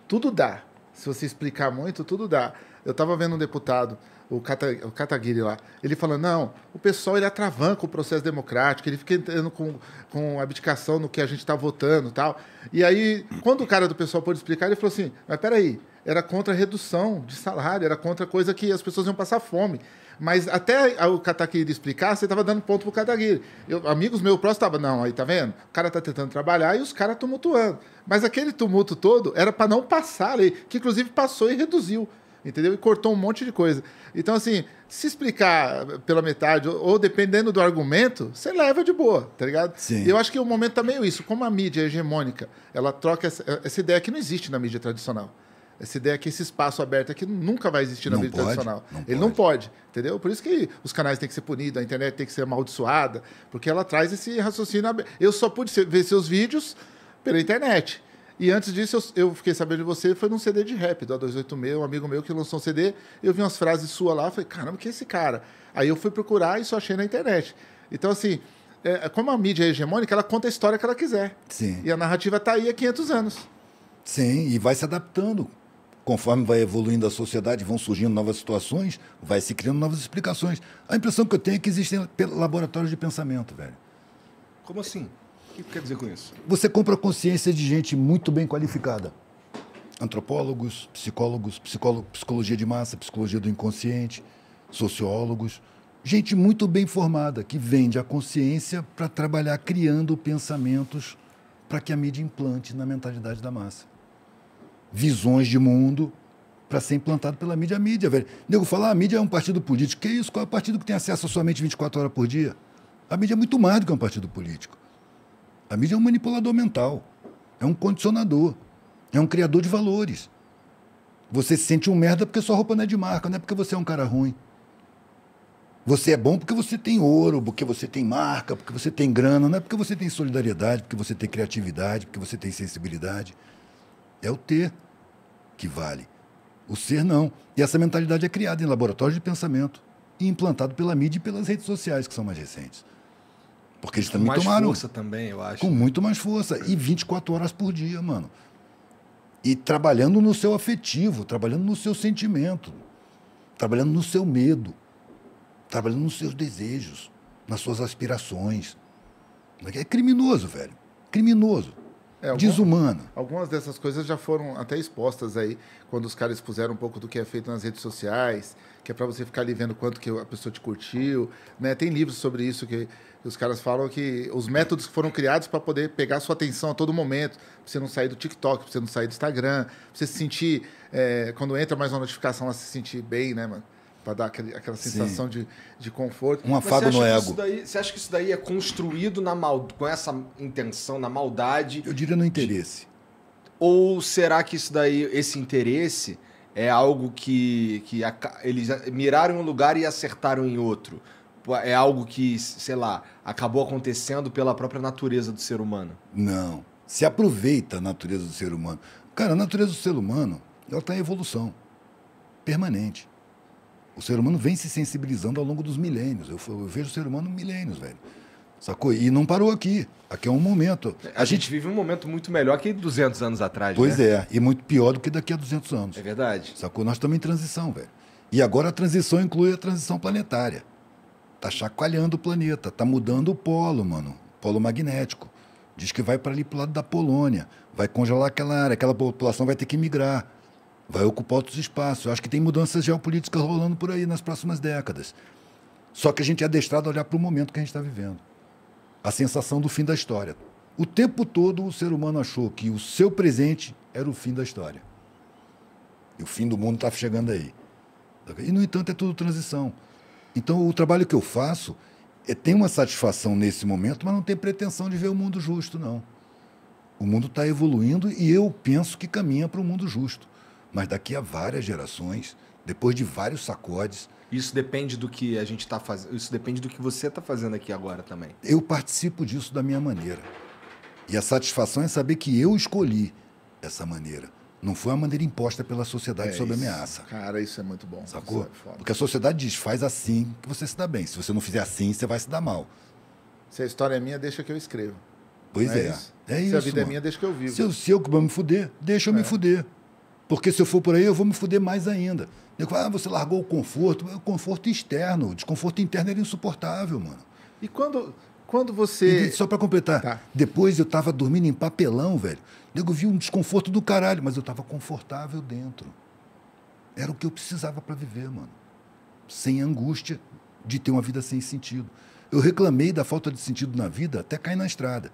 tudo dá. Se você explicar muito, tudo dá. Eu estava vendo um deputado, o, Cataguiri lá, ele falando, não, o pessoal ele atravanca o processo democrático, ele fica entrando com, com abdicação no que a gente está votando tal. E aí, quando o cara do pessoal pôde explicar, ele falou assim, mas peraí, era contra a redução de salário, era contra coisa que as pessoas iam passar fome. Mas até o Cataguiri explicar, você estava dando ponto para o Cataguiri. amigos meus próximos estavam, não, aí tá vendo? O cara está tentando trabalhar e os caras tumultuando. Mas aquele tumulto todo era para não passar ali, que inclusive passou e reduziu entendeu? E cortou um monte de coisa. Então, assim, se explicar pela metade, ou, ou dependendo do argumento, você leva de boa, tá ligado? Sim. E eu acho que o momento tá meio isso. Como a mídia é hegemônica, ela troca essa, essa ideia que não existe na mídia tradicional. Essa ideia que esse espaço aberto aqui nunca vai existir na não mídia pode, tradicional. Não Ele pode. não pode, entendeu? Por isso que os canais têm que ser punidos, a internet tem que ser amaldiçoada, porque ela traz esse raciocínio aberto. Eu só pude ver seus vídeos pela internet. E antes disso, eu, eu, fiquei sabendo de você, foi num CD de rap do A286, um amigo meu que lançou um CD. Eu vi umas frases suas lá, falei, caramba, que é esse cara? Aí eu fui procurar e só achei na internet. Então, assim, é, é, como a mídia é hegemônica, ela conta a história que ela quiser. Sim. E a narrativa está aí há 500 anos. Sim, e vai se adaptando. Conforme vai evoluindo a sociedade, vão surgindo novas situações, vai se criando novas explicações. A impressão que eu tenho é que existem laboratórios de pensamento, velho. Como assim? que quer dizer com isso? Você compra consciência de gente muito bem qualificada. Antropólogos, psicólogos, psicologia de massa, psicologia do inconsciente, sociólogos. Gente muito bem formada que vende a consciência para trabalhar criando pensamentos para que a mídia implante na mentalidade da massa. Visões de mundo para ser implantado pela mídia. A mídia, velho. Nego fala, ah, a mídia é um partido político. Que isso? Qual é o partido que tem acesso sua somente 24 horas por dia? A mídia é muito mais do que um partido político. A mídia é um manipulador mental, é um condicionador, é um criador de valores. Você se sente um merda porque sua roupa não é de marca, não é porque você é um cara ruim. Você é bom porque você tem ouro, porque você tem marca, porque você tem grana, não é porque você tem solidariedade, porque você tem criatividade, porque você tem sensibilidade. É o ter que vale. O ser não. E essa mentalidade é criada em laboratórios de pensamento e implantado pela mídia e pelas redes sociais, que são mais recentes. Porque eles também mais tomaram. Com mais força também, eu acho. Com muito mais força. E 24 horas por dia, mano. E trabalhando no seu afetivo, trabalhando no seu sentimento, trabalhando no seu medo, trabalhando nos seus desejos, nas suas aspirações. É criminoso, velho. Criminoso. É, algum, desumano. Algumas dessas coisas já foram até expostas aí, quando os caras expuseram um pouco do que é feito nas redes sociais que é para você ficar ali vendo quanto que a pessoa te curtiu, né? Tem livros sobre isso que os caras falam que os métodos que foram criados para poder pegar sua atenção a todo momento, para você não sair do TikTok, para você não sair do Instagram, para você se sentir, é, quando entra mais uma notificação, ela se sentir bem, né, mano? Para dar aquele, aquela sensação de, de conforto. Um afago no ego. Daí, você acha que isso daí é construído na mal, com essa intenção, na maldade? Eu diria no interesse. Ou será que isso daí, esse interesse é algo que, que eles miraram em um lugar e acertaram em outro? É algo que, sei lá, acabou acontecendo pela própria natureza do ser humano? Não. Se aproveita a natureza do ser humano. Cara, a natureza do ser humano ela está em evolução permanente. O ser humano vem se sensibilizando ao longo dos milênios. Eu, eu vejo o ser humano milênios, velho. Sacou? E não parou aqui. Aqui é um momento. A gente vive um momento muito melhor que 200 anos atrás, Pois né? é, e muito pior do que daqui a 200 anos. É verdade. Sacou? Nós estamos em transição, velho. E agora a transição inclui a transição planetária. Tá chacoalhando o planeta, tá mudando o polo, mano. Polo magnético. Diz que vai para ali pro lado da Polônia, vai congelar aquela área, aquela população vai ter que migrar, vai ocupar outros espaços. Eu acho que tem mudanças geopolíticas rolando por aí nas próximas décadas. Só que a gente é adestrado a olhar para o momento que a gente está vivendo a sensação do fim da história. O tempo todo o ser humano achou que o seu presente era o fim da história. E o fim do mundo estava tá chegando aí. E, no entanto, é tudo transição. Então, o trabalho que eu faço é, tem uma satisfação nesse momento, mas não tem pretensão de ver o mundo justo, não. O mundo está evoluindo e eu penso que caminha para o mundo justo. Mas daqui a várias gerações, depois de vários sacodes, isso depende do que a gente está fazendo, isso depende do que você está fazendo aqui agora também. Eu participo disso da minha maneira. E a satisfação é saber que eu escolhi essa maneira. Não foi uma maneira imposta pela sociedade é sob isso. ameaça. Cara, isso é muito bom. Sacou? É Porque a sociedade diz, faz assim que você se dá bem. Se você não fizer assim, você vai se dar mal. Se a história é minha, deixa que eu escrevo. Pois é. É, é isso. É se a vida é mano. é minha, deixa que eu vivo. Se eu, se eu me fuder, deixa eu é. me fuder. Porque se eu for por aí, eu vou me fuder mais ainda. Digo, ah, você largou o conforto. O conforto externo, o desconforto interno era insuportável, mano. E quando, quando você. E, só para completar, tá. depois eu tava dormindo em papelão, velho. Nego, vi um desconforto do caralho, mas eu tava confortável dentro. Era o que eu precisava para viver, mano. Sem angústia de ter uma vida sem sentido. Eu reclamei da falta de sentido na vida até cair na estrada.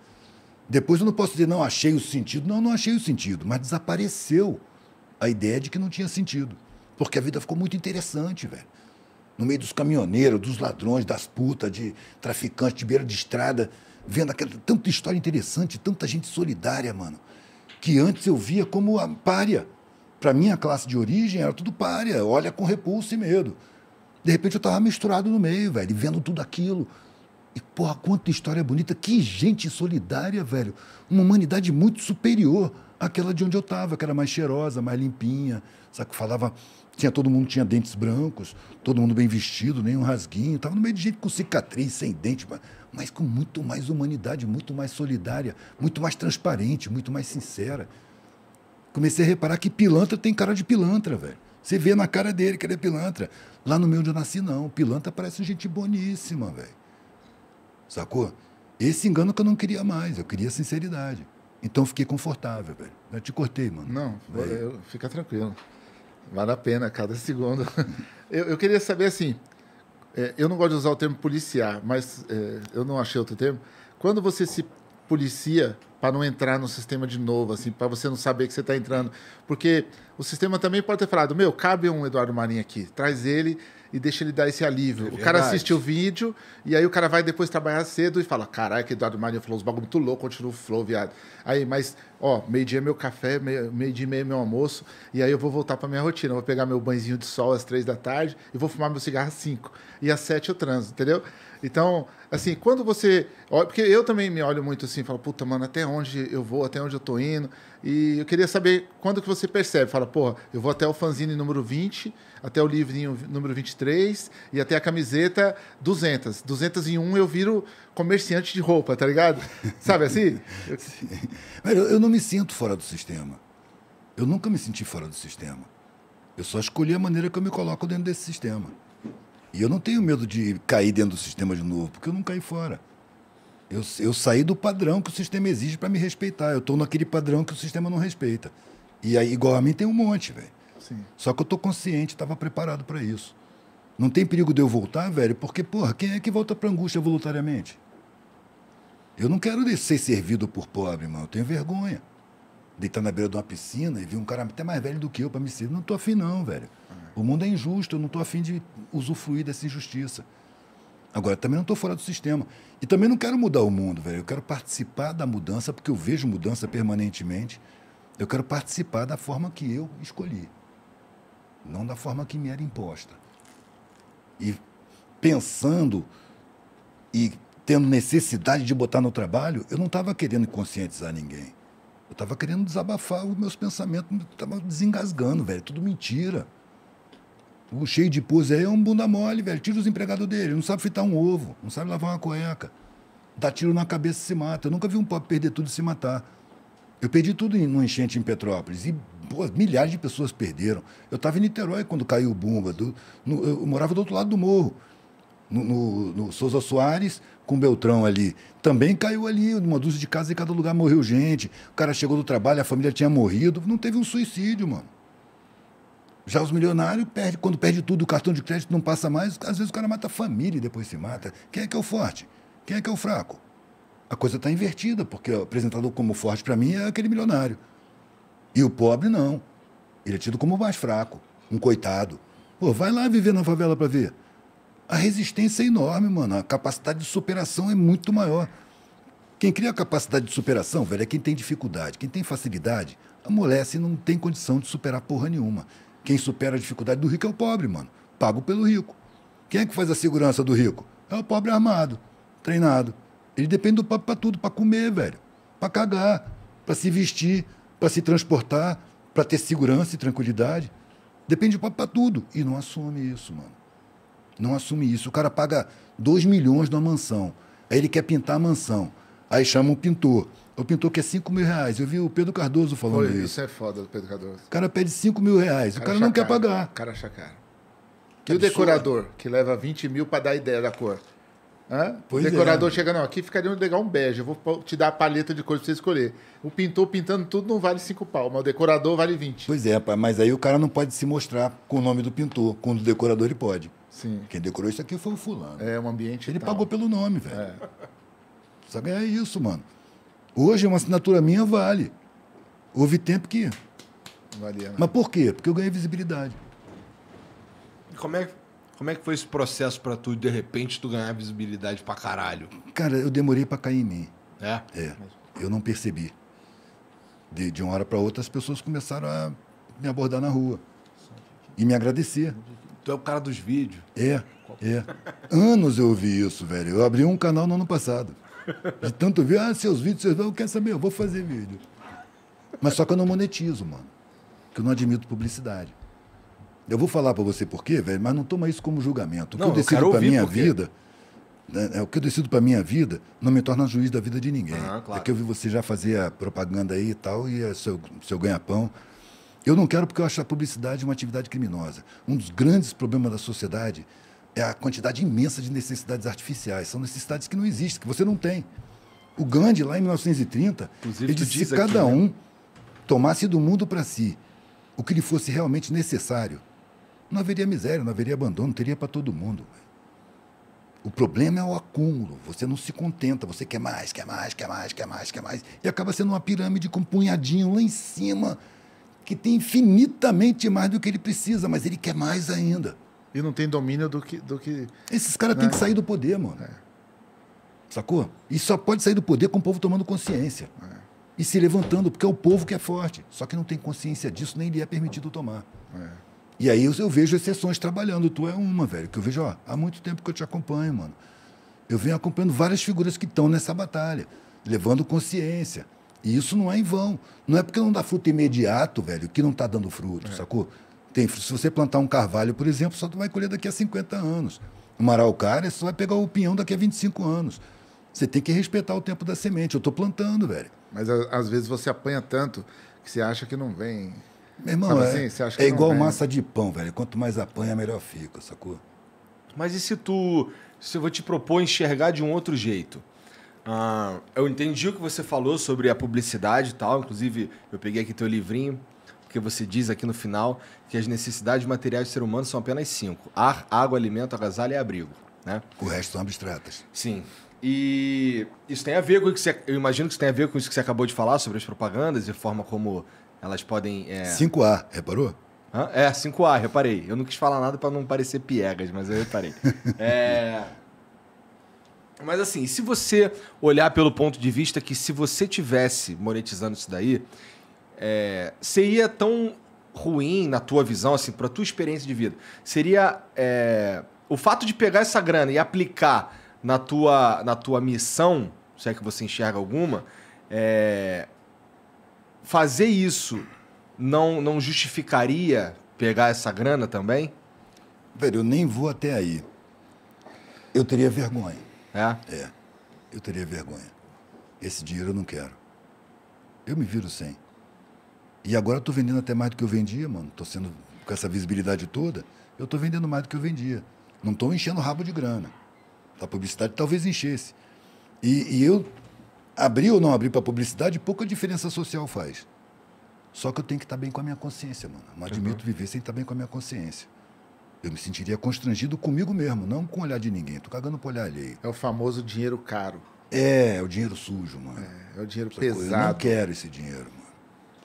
Depois eu não posso dizer, não, achei o sentido. Não, não achei o sentido, mas desapareceu a ideia de que não tinha sentido. Porque a vida ficou muito interessante, velho. No meio dos caminhoneiros, dos ladrões, das putas, de traficantes, de beira de estrada, vendo aquela, tanta história interessante, tanta gente solidária, mano, que antes eu via como a pária. Para minha classe de origem era tudo pária, olha com repulso e medo. De repente eu estava misturado no meio, velho, vendo tudo aquilo. E, porra, quanta história bonita, que gente solidária, velho. Uma humanidade muito superior aquela de onde eu estava, que era mais cheirosa, mais limpinha, sabe? Falava, tinha, todo mundo tinha dentes brancos, todo mundo bem vestido, nenhum rasguinho. Estava no meio de gente com cicatriz, sem dente, mas, mas com muito mais humanidade, muito mais solidária, muito mais transparente, muito mais sincera. Comecei a reparar que pilantra tem cara de pilantra, velho. Você vê na cara dele que ele é pilantra. Lá no meio onde eu nasci, não. Pilantra parece gente boníssima, velho. Sacou? Esse engano que eu não queria mais, eu queria sinceridade. Então fiquei confortável, velho. Eu te cortei, mano. Não, valeu. fica tranquilo. Vale a pena cada segundo. eu, eu queria saber assim. É, eu não gosto de usar o termo policiar, mas é, eu não achei outro termo. Quando você se policia para não entrar no sistema de novo, assim, para você não saber que você está entrando, porque o sistema também pode ter falado, meu, cabe um Eduardo Marinho aqui, traz ele, e deixa ele dar esse alívio. É o cara assiste o vídeo e aí o cara vai depois trabalhar cedo e fala: Caralho, que Eduardo Marinho falou uns bagulho muito louco, continua o flow, viado. Aí, mas, ó, meio-dia é meu café, meio-dia meio e meio é meu almoço, e aí eu vou voltar pra minha rotina. vou pegar meu banzinho de sol às três da tarde e vou fumar meu cigarro às cinco. E às sete eu transo, entendeu? Então, assim, quando você. Porque eu também me olho muito assim, falo, puta, mano, até onde eu vou, até onde eu tô indo. E eu queria saber quando que você percebe, fala, porra, eu vou até o fanzine número 20, até o livrinho número 23 e até a camiseta 200. 201 eu viro comerciante de roupa, tá ligado? Sabe assim? Mas eu, eu não me sinto fora do sistema. Eu nunca me senti fora do sistema. Eu só escolhi a maneira que eu me coloco dentro desse sistema. E eu não tenho medo de cair dentro do sistema de novo, porque eu não caí fora. Eu, eu saí do padrão que o sistema exige para me respeitar. Eu estou naquele padrão que o sistema não respeita. E aí, igual a mim, tem um monte, velho. Só que eu estou consciente, estava preparado para isso. Não tem perigo de eu voltar, velho, porque, porra, quem é que volta para angústia voluntariamente? Eu não quero ser servido por pobre, mano. Eu tenho vergonha. Deitar na beira de uma piscina e ver um cara até mais velho do que eu para me servir. Não estou afim, não, velho. É. O mundo é injusto, eu não estou afim de usufruir dessa injustiça. Agora, também não estou fora do sistema. E também não quero mudar o mundo, velho. Eu quero participar da mudança, porque eu vejo mudança permanentemente. Eu quero participar da forma que eu escolhi, não da forma que me era imposta. E pensando e tendo necessidade de botar no trabalho, eu não estava querendo conscientizar ninguém. Eu estava querendo desabafar os meus pensamentos, estava desengasgando, velho. Tudo mentira o cheio de pus aí é um bunda mole, velho. Tira os empregados dele. Não sabe fritar um ovo, não sabe lavar uma cueca. Dá tiro na cabeça e se mata. Eu nunca vi um pobre perder tudo e se matar. Eu perdi tudo em, enchente em Petrópolis. E pô, milhares de pessoas perderam. Eu estava em Niterói quando caiu o Bumba. Do, no, eu morava do outro lado do morro. No, no, no, Souza Soares com Beltrão ali. Também caiu ali, uma dúzia de casas em cada lugar morreu gente. O cara chegou do trabalho, a família tinha morrido. Não teve um suicídio, mano. Já os milionários, perde, quando perde tudo, o cartão de crédito não passa mais, às vezes o cara mata a família e depois se mata. Quem é que é o forte? Quem é que é o fraco? A coisa está invertida, porque o apresentador como forte para mim é aquele milionário. E o pobre não. Ele é tido como mais fraco, um coitado. Pô, vai lá viver na favela para ver. A resistência é enorme, mano. A capacidade de superação é muito maior. Quem cria a capacidade de superação, velho, é quem tem dificuldade. Quem tem facilidade, amolece e não tem condição de superar porra nenhuma. Quem supera a dificuldade do rico é o pobre, mano. Pago pelo rico. Quem é que faz a segurança do rico? É o pobre armado, treinado. Ele depende do pobre para tudo, para comer, velho, para cagar, para se vestir, para se transportar, para ter segurança e tranquilidade. Depende do pobre para tudo. E não assume isso, mano. Não assume isso. O cara paga 2 milhões numa mansão. Aí ele quer pintar a mansão. Aí chama um pintor o pintor quer 5 mil reais. Eu vi o Pedro Cardoso falando Foi, isso. Isso é foda do Pedro Cardoso. O cara pede 5 mil reais, cara o cara não quer pagar. O cara acha caro. Que e o decorador, que leva 20 mil para dar ideia da cor? Hã? Pois o decorador é. chega, não, aqui ficaria legal um bege, eu vou te dar a paleta de cores para você escolher. O pintor pintando tudo não vale 5 pau, mas o decorador vale 20. Pois é, mas aí o cara não pode se mostrar com o nome do pintor, com o decorador ele pode. Sim. Quem decorou isso aqui foi o fulano. É, um ambiente Ele tal. pagou pelo nome, velho. É. Sabe, é isso, mano. Hoje uma assinatura minha vale. Houve tempo que. Valia, né? Mas por quê? Porque eu ganhei visibilidade. E como é, como é que foi esse processo para tu, de repente, tu ganhar visibilidade pra caralho? Cara, eu demorei para cair em mim. É? É. Eu não percebi. De, de uma hora para outra, as pessoas começaram a me abordar na rua e me agradecer. Tu é o cara dos vídeos. É, é. Anos eu ouvi isso, velho. Eu abri um canal no ano passado. De tanto ver, ah, seus vídeos, seus vídeos, eu quero saber, eu vou fazer vídeo. Mas só que eu não monetizo, mano. Que eu não admito publicidade. Eu vou falar para você por quê, velho, mas não toma isso como julgamento. O que eu decido para minha vida, né, é, o que eu decido para minha vida, não me torna juiz da vida de ninguém. Uhum, claro. É que eu vi você já fazer a propaganda aí e tal, e é seu, seu ganha-pão. Eu não quero porque eu acho a publicidade uma atividade criminosa. Um dos grandes problemas da sociedade é a quantidade imensa de necessidades artificiais. São necessidades que não existem, que você não tem. O Gandhi, lá em 1930, Inclusive, ele disse que cada aqui, né? um tomasse do mundo para si o que lhe fosse realmente necessário, não haveria miséria, não haveria abandono, teria para todo mundo. O problema é o acúmulo. Você não se contenta, você quer mais, quer mais, quer mais, quer mais, quer mais. E acaba sendo uma pirâmide com um punhadinho lá em cima, que tem infinitamente mais do que ele precisa, mas ele quer mais ainda e não tem domínio do que. Do que Esses caras né? têm que sair do poder, mano. É. Sacou? E só pode sair do poder com o povo tomando consciência. É. E se levantando, porque é o povo que é forte. Só que não tem consciência disso, nem lhe é permitido tomar. É. E aí eu, eu vejo exceções trabalhando. Tu é uma, velho. Que eu vejo, ó, há muito tempo que eu te acompanho, mano. Eu venho acompanhando várias figuras que estão nessa batalha, levando consciência. E isso não é em vão. Não é porque não dá fruto imediato, velho, que não está dando fruto, é. sacou? Tem, se você plantar um carvalho, por exemplo, só tu vai colher daqui a 50 anos. Uma araucária você vai pegar o pinhão daqui a 25 anos. Você tem que respeitar o tempo da semente. Eu estou plantando, velho. Mas às vezes você apanha tanto que você acha que não vem. Meu irmão, é, assim? é igual vem. massa de pão, velho. Quanto mais apanha, melhor fica, sacou? Mas e se tu. Se eu vou te propor enxergar de um outro jeito? Ah, eu entendi o que você falou sobre a publicidade e tal. Inclusive, eu peguei aqui teu livrinho porque você diz aqui no final que as necessidades materiais do ser humano são apenas cinco: ar, água, alimento, agasalho e abrigo. Né? O resto são abstratas. Sim. E isso tem a ver com o que você, eu imagino que isso tem a ver com isso que você acabou de falar sobre as propagandas e a forma como elas podem. É... 5A, reparou? Hã? É, 5A, reparei. Eu não quis falar nada para não parecer piegas, mas eu reparei. é... Mas assim, se você olhar pelo ponto de vista que se você tivesse monetizando isso daí, é, seria tão ruim na tua visão, assim, para tua experiência de vida? Seria é, o fato de pegar essa grana e aplicar na tua, na tua missão, se é que você enxerga alguma, é, fazer isso não, não justificaria pegar essa grana também? Velho, eu nem vou até aí. Eu teria vergonha. É? É. Eu teria vergonha. Esse dinheiro eu não quero. Eu me viro sem. E agora eu estou vendendo até mais do que eu vendia, mano. Estou sendo com essa visibilidade toda, eu estou vendendo mais do que eu vendia. Não estou enchendo o rabo de grana. a publicidade talvez enchesse. E, e eu abrir ou não abrir para publicidade, pouca diferença social faz. Só que eu tenho que estar tá bem com a minha consciência, mano. Não admito uhum. viver sem estar tá bem com a minha consciência. Eu me sentiria constrangido comigo mesmo, não com o olhar de ninguém. Tô cagando pro olhar alheio. É o famoso dinheiro caro. É, é o dinheiro sujo, mano. É, é o dinheiro Sacou? pesado. Eu não quero esse dinheiro, mano.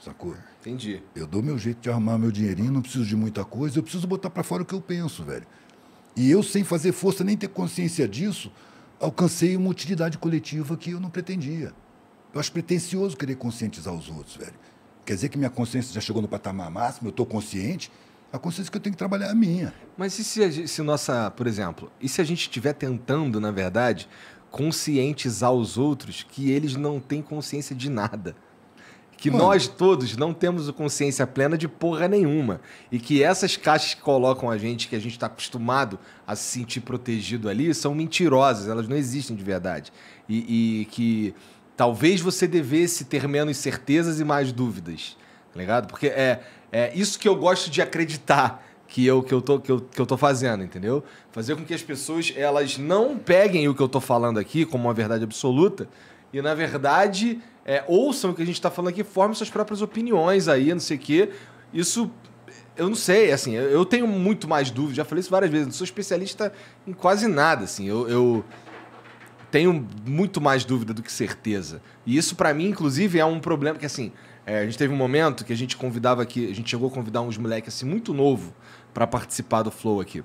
Sacou? É. Entendi. Eu dou meu jeito de arrumar meu dinheirinho, não preciso de muita coisa, eu preciso botar para fora o que eu penso, velho. E eu, sem fazer força, nem ter consciência disso, alcancei uma utilidade coletiva que eu não pretendia. Eu acho pretencioso querer conscientizar os outros, velho. Quer dizer que minha consciência já chegou no patamar máximo, eu estou consciente, a consciência que eu tenho que trabalhar é a minha. Mas e se, se nossa, por exemplo, e se a gente estiver tentando, na verdade, conscientizar os outros que eles não têm consciência de nada? que Mano. nós todos não temos consciência plena de porra nenhuma. E que essas caixas que colocam a gente, que a gente está acostumado a se sentir protegido ali, são mentirosas, elas não existem de verdade. E, e que talvez você devesse ter menos certezas e mais dúvidas. Tá ligado? Porque é, é isso que eu gosto de acreditar que eu, que, eu tô, que, eu, que eu tô fazendo, entendeu? Fazer com que as pessoas elas não peguem o que eu tô falando aqui como uma verdade absoluta e, na verdade, é, ouçam o que a gente está falando aqui, formem suas próprias opiniões aí, não sei o quê. Isso, eu não sei, assim, eu tenho muito mais dúvidas, já falei isso várias vezes, não sou especialista em quase nada, assim, eu, eu tenho muito mais dúvida do que certeza. E isso, para mim, inclusive, é um problema que, assim, é, a gente teve um momento que a gente convidava aqui, a gente chegou a convidar uns moleques, assim, muito novo para participar do Flow aqui.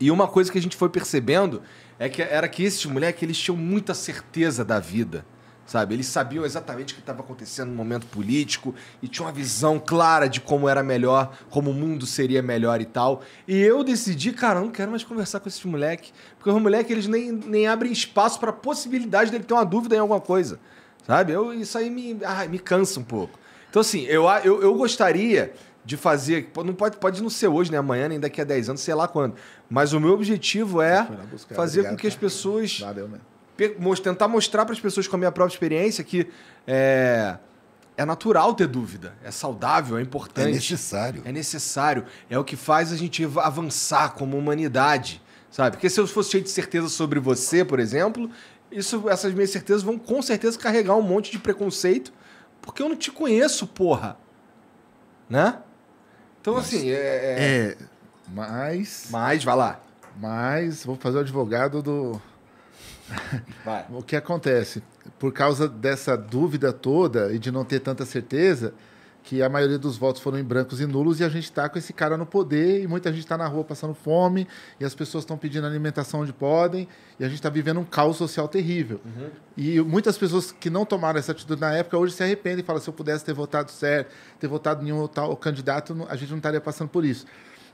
E uma coisa que a gente foi percebendo é que era que esses moleques, eles tinham muita certeza da vida sabe? Eles sabiam exatamente o que estava acontecendo no momento político e tinham uma visão clara de como era melhor, como o mundo seria melhor e tal. E eu decidi, cara, não quero mais conversar com esses moleques, porque os moleques eles nem, nem abrem espaço para a possibilidade dele ter uma dúvida em alguma coisa, sabe? Eu, isso aí me, me cansa um pouco. Então, assim, eu, eu, eu gostaria de fazer. Não pode, pode não ser hoje, nem né? amanhã, nem daqui a 10 anos, sei lá quando. Mas o meu objetivo é buscar, fazer obrigado, com que as pessoas. Valeu mesmo tentar mostrar para as pessoas com a minha própria experiência que é, é natural ter dúvida, é saudável, é importante. É necessário. É necessário. É o que faz a gente avançar como humanidade, sabe? Porque se eu fosse cheio de certeza sobre você, por exemplo, isso, essas minhas certezas vão com certeza carregar um monte de preconceito, porque eu não te conheço, porra. Né? Então, mas, assim, é, é. É. Mas. Mas, vai lá. Mas, vou fazer o advogado do Vai. o que acontece? Por causa dessa dúvida toda e de não ter tanta certeza, que a maioria dos votos foram em brancos e nulos e a gente está com esse cara no poder e muita gente está na rua passando fome e as pessoas estão pedindo alimentação onde podem e a gente está vivendo um caos social terrível. Uhum. E muitas pessoas que não tomaram essa atitude na época hoje se arrependem e falam se eu pudesse ter votado certo, ter votado em um tal candidato, a gente não estaria passando por isso.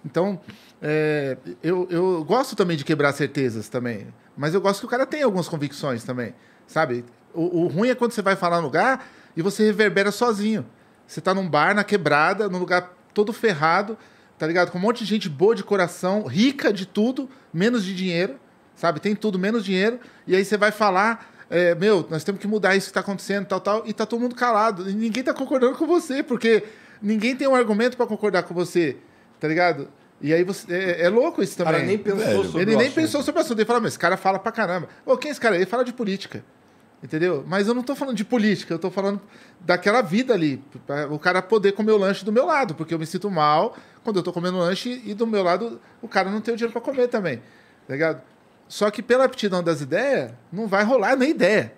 Então, é, eu, eu gosto também de quebrar certezas também, mas eu gosto que o cara tenha algumas convicções também, sabe? O, o ruim é quando você vai falar no lugar e você reverbera sozinho. Você está num bar, na quebrada, num lugar todo ferrado, tá ligado? Com um monte de gente boa de coração, rica de tudo, menos de dinheiro, sabe? Tem tudo, menos dinheiro. E aí você vai falar, é, meu, nós temos que mudar isso que está acontecendo, tal, tal, e tá todo mundo calado. E ninguém tá concordando com você, porque ninguém tem um argumento para concordar com você. Tá ligado? E aí você. É, é louco isso também. O cara nem pensou Velho. sobre Ele nem pensou sobre o assunto. Ele fala, mas esse cara fala pra caramba. Ô, quem é esse cara? Ele fala de política. Entendeu? Mas eu não tô falando de política, eu tô falando daquela vida ali. o cara poder comer o lanche do meu lado, porque eu me sinto mal quando eu tô comendo lanche e do meu lado o cara não tem o dinheiro para comer também. Tá ligado? Só que pela aptidão das ideias, não vai rolar nem ideia.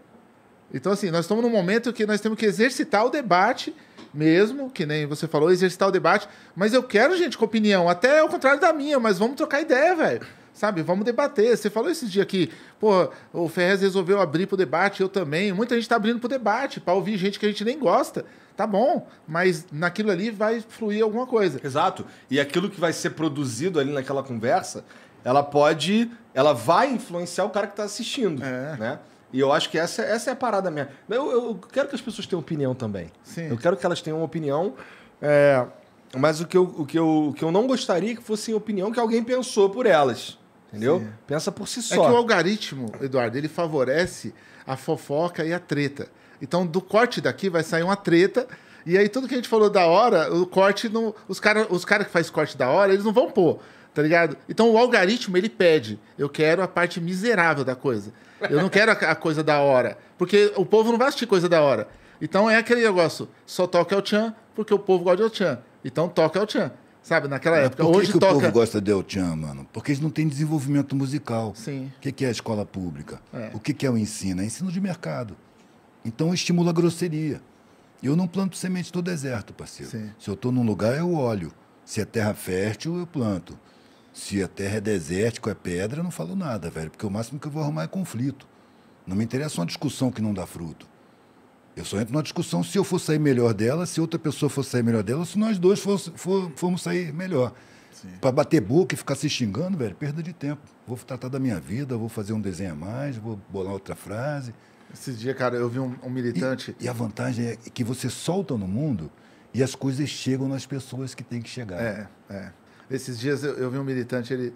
Então, assim, nós estamos num momento que nós temos que exercitar o debate mesmo, que nem você falou, exercitar o debate. Mas eu quero gente com opinião, até ao contrário da minha, mas vamos trocar ideia, velho. Sabe, vamos debater. Você falou esses dias aqui, pô, o Ferrez resolveu abrir pro debate, eu também. Muita gente tá abrindo pro debate, para ouvir gente que a gente nem gosta. Tá bom, mas naquilo ali vai fluir alguma coisa. Exato. E aquilo que vai ser produzido ali naquela conversa, ela pode. Ela vai influenciar o cara que tá assistindo. É. Né? E eu acho que essa, essa é a parada minha. Eu, eu quero que as pessoas tenham opinião também. Sim. Eu quero que elas tenham opinião. É, mas o que, eu, o, que eu, o que eu não gostaria é que fosse opinião que alguém pensou por elas. Entendeu? Sim. Pensa por si é só. É que o algoritmo, Eduardo, ele favorece a fofoca e a treta. Então, do corte daqui vai sair uma treta. E aí, tudo que a gente falou da hora, o corte não. Os caras os cara que faz corte da hora, eles não vão pôr, tá ligado? Então, o algoritmo, ele pede. Eu quero a parte miserável da coisa. Eu não quero a coisa da hora. Porque o povo não vai assistir coisa da hora. Então é aquele negócio, só toca El tchan porque o povo gosta de El Então toca El tchan, Sabe, naquela Mas época. Por hoje que toca... o povo gosta de El mano? Porque eles não têm desenvolvimento musical. Sim. O que, é a escola pública? É. O que, é o ensino? É ensino de mercado. Então estimula a grosseria. Eu não planto semente do deserto, parceiro. Sim. Se eu estou num lugar, eu olho. Se é terra fértil, eu planto. Se a terra é desértica, é pedra, eu não falo nada, velho, porque o máximo que eu vou arrumar é conflito. Não me interessa uma discussão que não dá fruto. Eu só entro numa discussão se eu for sair melhor dela, se outra pessoa for sair melhor dela, se nós dois for, for, formos sair melhor. Para bater boca e ficar se xingando, velho, perda de tempo. Vou tratar da minha vida, vou fazer um desenho a mais, vou bolar outra frase. esses dias cara, eu vi um, um militante. E, e, a vantagem é que você solta no mundo e as coisas chegam nas pessoas que têm que chegar. É, é. Esses dias eu, eu vi um militante, ele,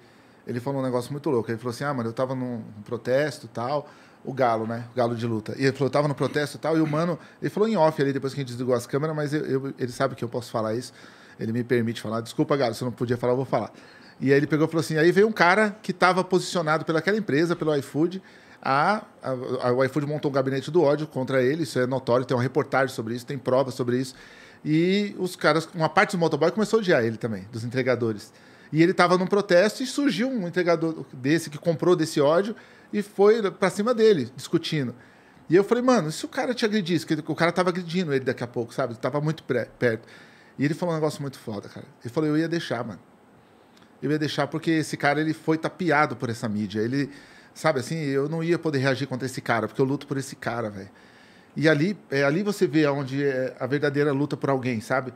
ele falou um negócio muito louco. Ele falou assim: ah, mano, eu tava num protesto tal. O galo, né? O galo de luta. E ele falou, eu tava no protesto e tal. E o mano, ele falou em off ali, depois que a gente desligou as câmeras, mas eu, eu, ele sabe que eu posso falar isso. Ele me permite falar. Desculpa, galo, se eu não podia falar, eu vou falar. E aí ele pegou e falou assim: aí veio um cara que estava posicionado pelaquela empresa, pelo iFood. A, a, a, o iFood montou um gabinete do ódio contra ele, isso é notório, tem uma reportagem sobre isso, tem prova sobre isso. E os caras, uma parte do motoboy começou a odiar ele também, dos entregadores. E ele estava num protesto e surgiu um entregador desse que comprou desse ódio e foi para cima dele, discutindo. E eu falei, mano, e se o cara te agredisse? Porque o cara tava agredindo ele daqui a pouco, sabe? Tava muito perto. E ele falou um negócio muito foda, cara. Ele falou, eu ia deixar, mano. Eu ia deixar porque esse cara, ele foi tapeado por essa mídia. Ele, sabe assim, eu não ia poder reagir contra esse cara, porque eu luto por esse cara, velho. E ali, é, ali você vê onde é a verdadeira luta por alguém, sabe?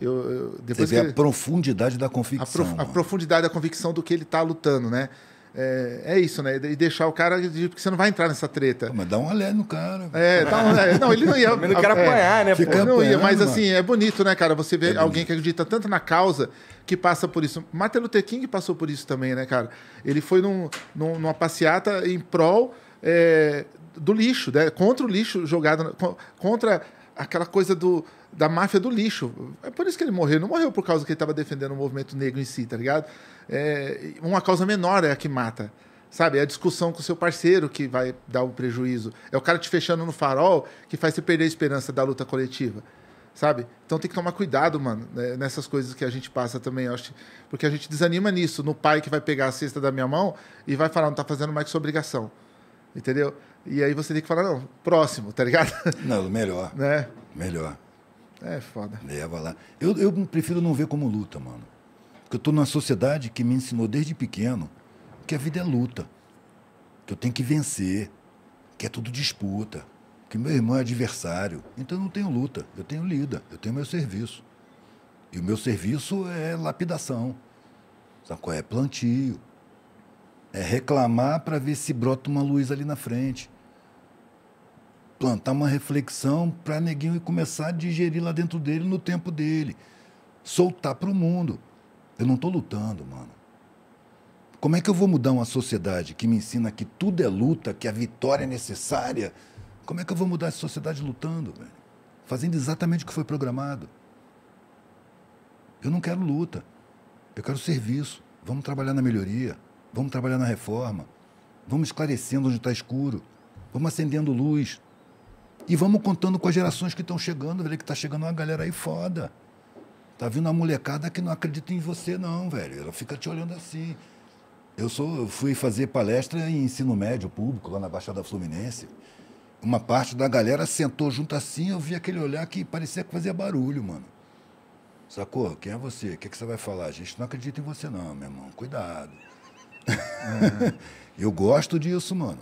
Eu, eu depois você vê que... a profundidade da convicção. A, prof... a, né? profundidade da convicção do que ele está lutando, né? É, é, isso, né? E deixar o cara, porque você não vai entrar nessa treta. mas dá um olé no cara. É, dá um olé. Não, ele não ia. Ele não quer apanhar, né? Fica não ia, mas assim, é bonito, né, cara? Você vê é alguém que acredita tanto na causa que passa por isso. Martin Luther King passou por isso também, né, cara? Ele foi num, num, numa passeata em prol é, do lixo, né? contra o lixo jogado, contra aquela coisa do, da máfia do lixo. É por isso que ele morreu. Ele não morreu por causa que ele estava defendendo o movimento negro em si, tá ligado? É, uma causa menor é a que mata. Sabe? É a discussão com o seu parceiro que vai dar o prejuízo. É o cara te fechando no farol que faz você perder a esperança da luta coletiva. Sabe? Então tem que tomar cuidado, mano, né? nessas coisas que a gente passa também, acho. Porque a gente desanima nisso, no pai que vai pegar a cesta da minha mão e vai falar, não tá fazendo mais que sua obrigação. Entendeu? E aí você tem que falar, não, próximo, tá ligado? Não, melhor. Né? Melhor. É foda. Leva lá. Eu, eu prefiro não ver como luta, mano. Porque eu tô numa sociedade que me ensinou desde pequeno que a vida é luta. Que eu tenho que vencer. Que é tudo disputa. Que meu irmão é adversário. Então eu não tenho luta. Eu tenho lida. Eu tenho meu serviço. E o meu serviço é lapidação. Sabe qual é? Plantio. É reclamar para ver se brota uma luz ali na frente. Plantar uma reflexão para neguinho começar a digerir lá dentro dele, no tempo dele. Soltar para o mundo. Eu não estou lutando, mano. Como é que eu vou mudar uma sociedade que me ensina que tudo é luta, que a vitória é necessária? Como é que eu vou mudar essa sociedade lutando, velho? Fazendo exatamente o que foi programado. Eu não quero luta. Eu quero serviço. Vamos trabalhar na melhoria. Vamos trabalhar na reforma. Vamos esclarecendo onde está escuro. Vamos acendendo luz. E vamos contando com as gerações que estão chegando, velho, que está chegando uma galera aí foda. Tá vindo uma molecada que não acredita em você, não, velho. Ela fica te olhando assim. Eu, sou, fui fazer palestra em ensino médio público, lá na Baixada Fluminense. Uma parte da galera sentou junto assim, eu vi aquele olhar que parecia que fazia barulho, mano. Sacou? Quem é você? O que, é que você vai falar? A gente não acredita em você, não, meu irmão. Cuidado. Uhum. eu gosto disso, mano.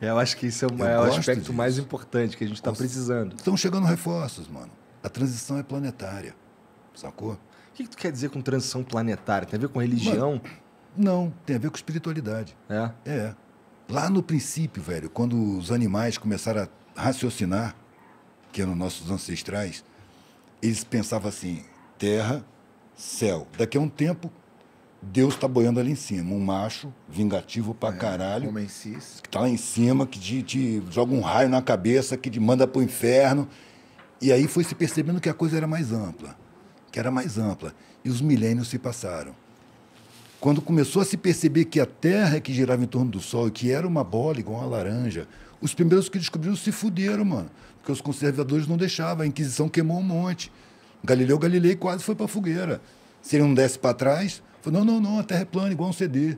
É, eu acho que isso é, o é o aspecto disso. mais importante que a gente está precisando. Estão chegando reforços, mano. A transição é planetária, sacou? O que, que tu quer dizer com transição planetária? Tem a ver com religião? Mano, não, tem a ver com espiritualidade. É? É. Lá no princípio, velho, quando os animais começaram a raciocinar, que eram nossos ancestrais, eles pensavam assim: terra, céu. Daqui a um tempo, Deus está boiando ali em cima. Um macho vingativo pra é, caralho. Homem cis. Que tá lá em cima, que te, te, joga um raio na cabeça, que te manda pro inferno. E aí foi se percebendo que a coisa era mais ampla. Que era mais ampla. E os milênios se passaram. Quando começou a se perceber que a Terra é que girava em torno do Sol e que era uma bola igual uma laranja, os primeiros que descobriram se fuderam, mano. Porque os conservadores não deixavam. A Inquisição queimou um monte. Galileu Galilei quase foi pra fogueira. Se ele não desse para trás, Falei, tipo, não, não, não, a terra é plana, igual um CD.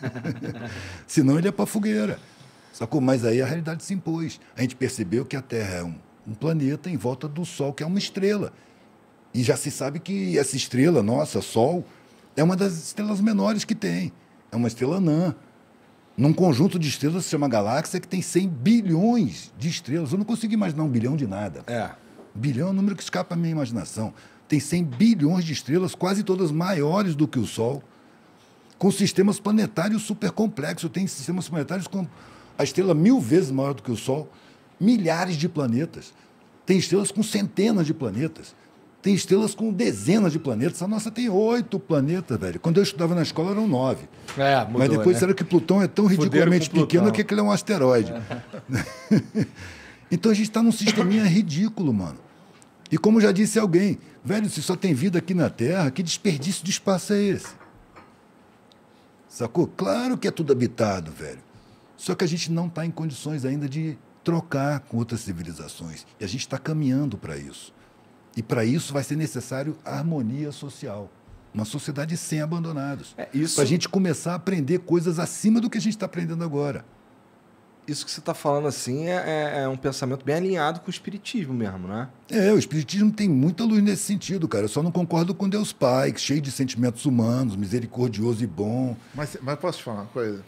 Senão ele é para fogueira. Sacou? Mas aí a realidade se impôs. A gente percebeu que a Terra é um, um planeta em volta do Sol, que é uma estrela. E já se sabe que essa estrela, nossa, Sol, é uma das estrelas menores que tem. É uma estrela anã. Num conjunto de estrelas se chama galáxia que tem 100 bilhões de estrelas. Eu não consigo imaginar um bilhão de nada. É. Bilhão é um número que escapa à minha imaginação tem 100 bilhões de estrelas, quase todas maiores do que o Sol, com sistemas planetários supercomplexos. Tem sistemas planetários com a estrela mil vezes maior do que o Sol, milhares de planetas. Tem estrelas com centenas de planetas. Tem estrelas com dezenas de planetas. A nossa tem oito planetas, velho. Quando eu estudava na escola eram nove. É, mudou, Mas depois né? que Plutão é tão ridiculamente pequeno que ele é um asteroide. É. então a gente está num sisteminha ridículo, mano. E como já disse alguém, velho, se só tem vida aqui na Terra, que desperdício de espaço é esse? Sacou? Claro que é tudo habitado, velho. Só que a gente não está em condições ainda de trocar com outras civilizações. E a gente está caminhando para isso. E para isso vai ser necessário harmonia social. Uma sociedade sem abandonados. É isso... Para a gente começar a aprender coisas acima do que a gente está aprendendo agora isso que você está falando assim é, é, é, um pensamento bem alinhado com o espiritismo mesmo, né? É, o espiritismo tem muita luz nesse sentido, cara. Eu só não concordo com Deus Pai, cheio de sentimentos humanos, misericordioso e bom. Mas, mas posso te falar uma coisa?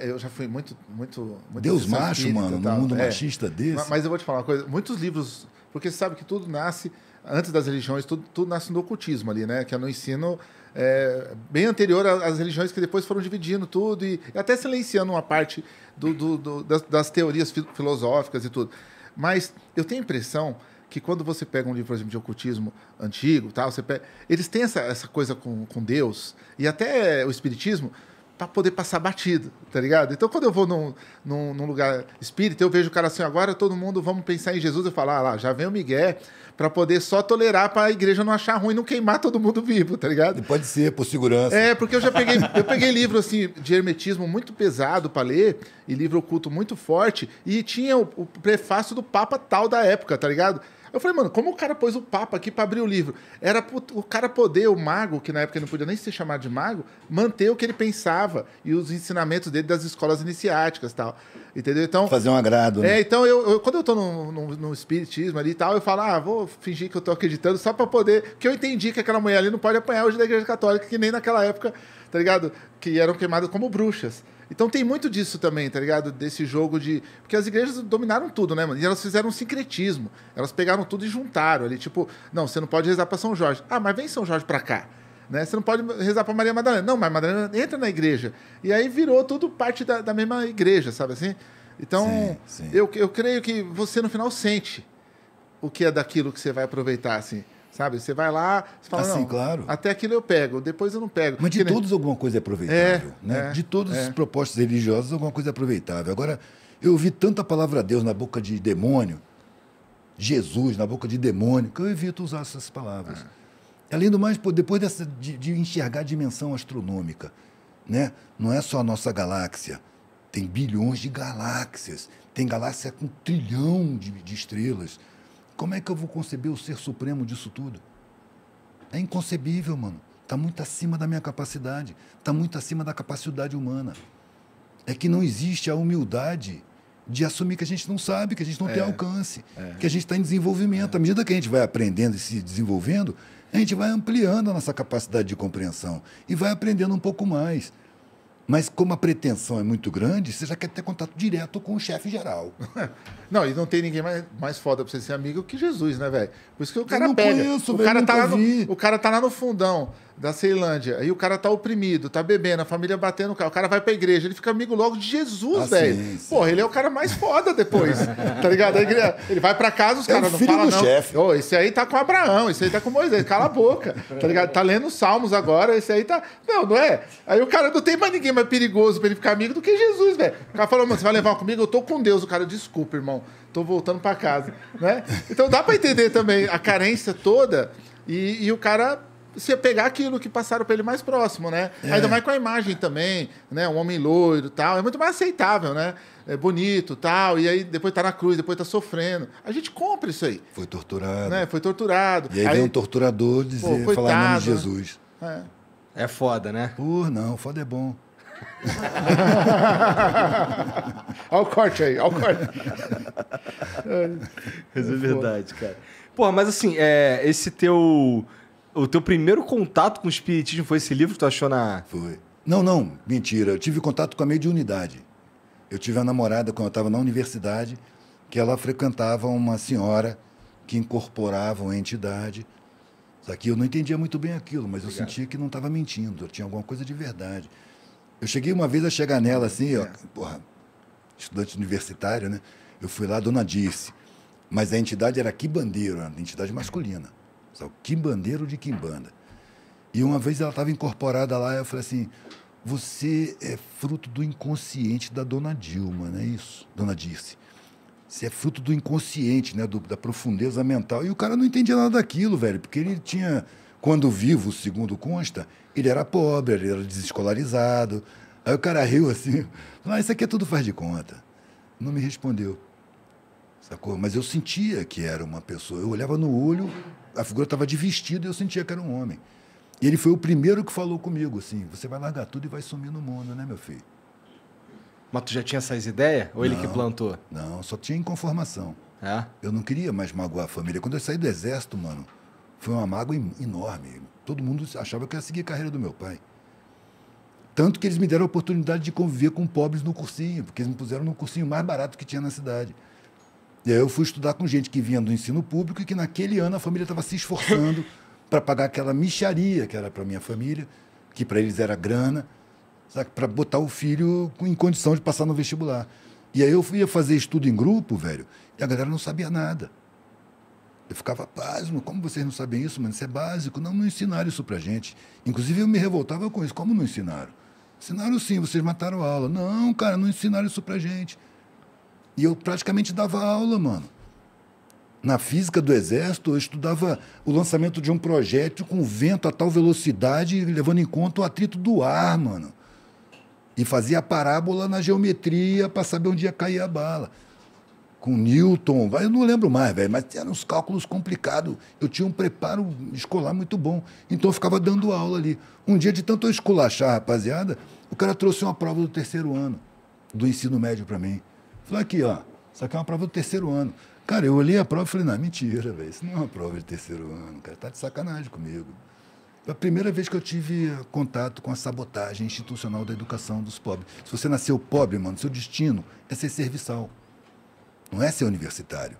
Eu já fui muito, muito, muito Deus macho, mano, no mundo é. machista desse. Mas eu vou te falar uma coisa. Muitos livros, porque você sabe que tudo nasce antes das religiões, tudo, tudo nasce no ocultismo ali, né? Que é no ensino é, bem anterior às religiões que depois foram dividindo tudo e até silenciando uma parte do, do, do, das, das, teorias filosóficas e tudo. Mas eu tenho a impressão que quando você pega um livro, por exemplo, de ocultismo antigo, tal, você pega, eles têm essa, essa coisa com, com Deus e até o espiritismo para poder passar batido, tá ligado? Então, quando eu vou num, num, num, lugar espírita, eu vejo o cara assim, agora todo mundo, vamos pensar em Jesus, e falar ah lá, já vem o Miguel, para poder só tolerar para a igreja não achar ruim, não queimar todo mundo vivo, tá ligado? Pode ser, por segurança. É, porque eu já peguei, eu peguei livro assim de hermetismo muito pesado para ler e livro oculto muito forte e tinha o, o prefácio do Papa tal da época, tá ligado? Eu falei, mano, como o cara pôs o papa aqui para abrir o livro? Era o cara poder, o mago, que na época não podia nem ser chamado de mago, manter o que ele pensava e os ensinamentos dele das escolas iniciáticas tal. Entendeu? Então, Fazer um agrado. Né? É, então eu, eu quando eu tô no, no, no, espiritismo ali e tal, eu falo, ah, vou fingir que eu tô acreditando só para poder. Porque eu entendi que aquela mulher ali não pode apanhar hoje da igreja católica, que nem naquela época, tá ligado? Que eram queimadas como bruxas. Então tem muito disso também, tá ligado? Desse jogo de. Porque as igrejas dominaram tudo, né, mano? E elas fizeram um sincretismo. Elas pegaram tudo e juntaram ali. Tipo, não, você não pode rezar pra São Jorge. Ah, mas vem São Jorge pra cá. Né? Você não pode rezar para Maria Madalena. Não, mas Madalena entra na igreja. E aí virou tudo parte da, da mesma igreja, sabe assim? Então, sim, sim. Eu, eu creio que você no final sente o que é daquilo que você vai aproveitar, assim. Sabe? Você vai lá, você fala, assim, não, claro. até aquilo eu pego, depois eu não pego. Mas de todos nem... alguma coisa é aproveitável, é, né? É, de todos é. os propósitos religiosos, alguma coisa é aproveitável. Agora, eu ouvi tanta palavra Deus na boca de demônio, Jesus na boca de demônio, que eu evito usar essas palavras. Ah. Além do mais, depois dessa, de, de enxergar a dimensão astronômica, né? não é só a nossa galáxia, tem bilhões de galáxias, tem galáxia com trilhão de, de estrelas. Como é que eu vou conceber o ser supremo disso tudo? É inconcebível, mano. Está muito acima da minha capacidade, está muito acima da capacidade humana. É que não existe a humildade de assumir que a gente não sabe, que a gente não é, tem alcance, é, que a gente está em desenvolvimento. É. À medida que a gente vai aprendendo e se desenvolvendo, a gente vai ampliando a nossa capacidade de compreensão e vai aprendendo um pouco mais. Mas como a pretensão é muito grande, você já quer ter contato direto com o chefe geral. Não, e não tem ninguém mais, mais foda pra você ser amigo que Jesus, né, velho? Por isso que o cara eu não pega. Conheço, o, véio, cara tá lá no, o cara tá lá no fundão da Ceilândia. Aí o cara tá oprimido, tá bebendo, a família batendo o cara. O cara vai pra igreja, ele fica amigo logo de Jesus, ah, velho. Porra, ele é o cara mais foda depois. tá ligado? Ele, ele vai pra casa, os é caras é não falam. não. Chefe. Oh, esse aí tá com Abraão, esse aí tá com Moisés. Cala a boca. Tá ligado? Tá lendo Salmos agora, esse aí tá. Não, não é? Aí o cara não tem mais ninguém mais perigoso pra ele ficar amigo do que Jesus, velho. O cara falou, mano, você vai levar comigo? Eu tô com Deus. O cara, desculpa, irmão. Tô voltando pra casa. Né? Então dá pra entender também a carência toda. e, e o cara você pegar aquilo que passaram para ele mais próximo, né? É. Ainda mais com a imagem também, né? Um homem loiro tal. É muito mais aceitável, né? É bonito tal. E aí depois tá na cruz, depois tá sofrendo. A gente compra isso aí. Foi torturado. Né? Foi torturado. E aí, aí vem um torturador dizer, pô, coitado, falar em nome de né? Jesus. Né? É. é foda, né? Por não, foda é bom. olha o corte aí, olha o corte. Mas é, é verdade, cara. Pô, mas assim, é, esse teu o teu primeiro contato com o espiritismo foi esse livro que tu achou na. Foi. Não, não, mentira. Eu tive contato com a mediunidade. Eu tive a namorada quando eu estava na universidade, que ela frequentava uma senhora que incorporava uma entidade. Só que eu não entendia muito bem aquilo, mas Obrigado. eu sentia que não estava mentindo, eu tinha alguma coisa de verdade. Eu cheguei uma vez a chegar nela assim, é. ó, porra, estudante universitário, né? Eu fui lá, a dona disse. Mas a entidade era que bandeira, a entidade masculina o quimbandeiro de quimbanda. E uma vez ela estava incorporada lá, eu falei assim: você é fruto do inconsciente da dona Dilma, não é isso? Dona Dirce. Você é fruto do inconsciente, né? Do, da profundeza mental. E o cara não entendia nada daquilo, velho, porque ele tinha, quando vivo, segundo consta, ele era pobre, ele era desescolarizado. Aí o cara riu assim, falou, ah, isso aqui é tudo faz de conta. Não me respondeu. Sacou? Mas eu sentia que era uma pessoa. Eu olhava no olho, a figura estava de vestido e eu sentia que era um homem. E ele foi o primeiro que falou comigo, assim, você vai largar tudo e vai sumir no mundo, né, meu filho? Mas tu já tinha essas ideias? Ou não, ele que plantou? Não, só tinha inconformação. É? Eu não queria mais magoar a família. Quando eu saí do exército, mano, foi uma mágoa enorme. Todo mundo achava que eu ia seguir a carreira do meu pai. Tanto que eles me deram a oportunidade de conviver com pobres no cursinho, porque eles me puseram no cursinho mais barato que tinha na cidade. E aí eu fui estudar com gente que vinha do ensino público e que naquele ano a família estava se esforçando para pagar aquela micharia que era para minha família, que para eles era grana, para botar o filho em condição de passar no vestibular. E aí eu ia fazer estudo em grupo, velho, e a galera não sabia nada. Eu ficava pasmo, como vocês não sabem isso, mano? Isso é básico. Não, não ensinaram isso pra gente. Inclusive eu me revoltava com isso. Como não ensinaram? Ensinaram sim, vocês mataram a aula. Não, cara, não ensinaram isso pra gente. E eu praticamente dava aula, mano. Na física do exército, eu estudava o lançamento de um projétil com vento a tal velocidade, levando em conta o atrito do ar, mano. E fazia a parábola na geometria para saber onde ia cair a bala. Com Newton, eu não lembro mais, velho, mas eram uns cálculos complicados. Eu tinha um preparo escolar muito bom. Então eu ficava dando aula ali. Um dia, de tanto eu esculachar, rapaziada, o cara trouxe uma prova do terceiro ano do ensino médio para mim. Falei, aqui, ó, isso aqui é uma prova do terceiro ano. Cara, eu olhei a prova e falei, não, é mentira, velho, isso não é uma prova de terceiro ano, cara, tá de sacanagem comigo. Foi a primeira vez que eu tive contato com a sabotagem institucional da educação dos pobres. Se você nasceu pobre, mano, seu destino é ser serviçal, não é ser universitário.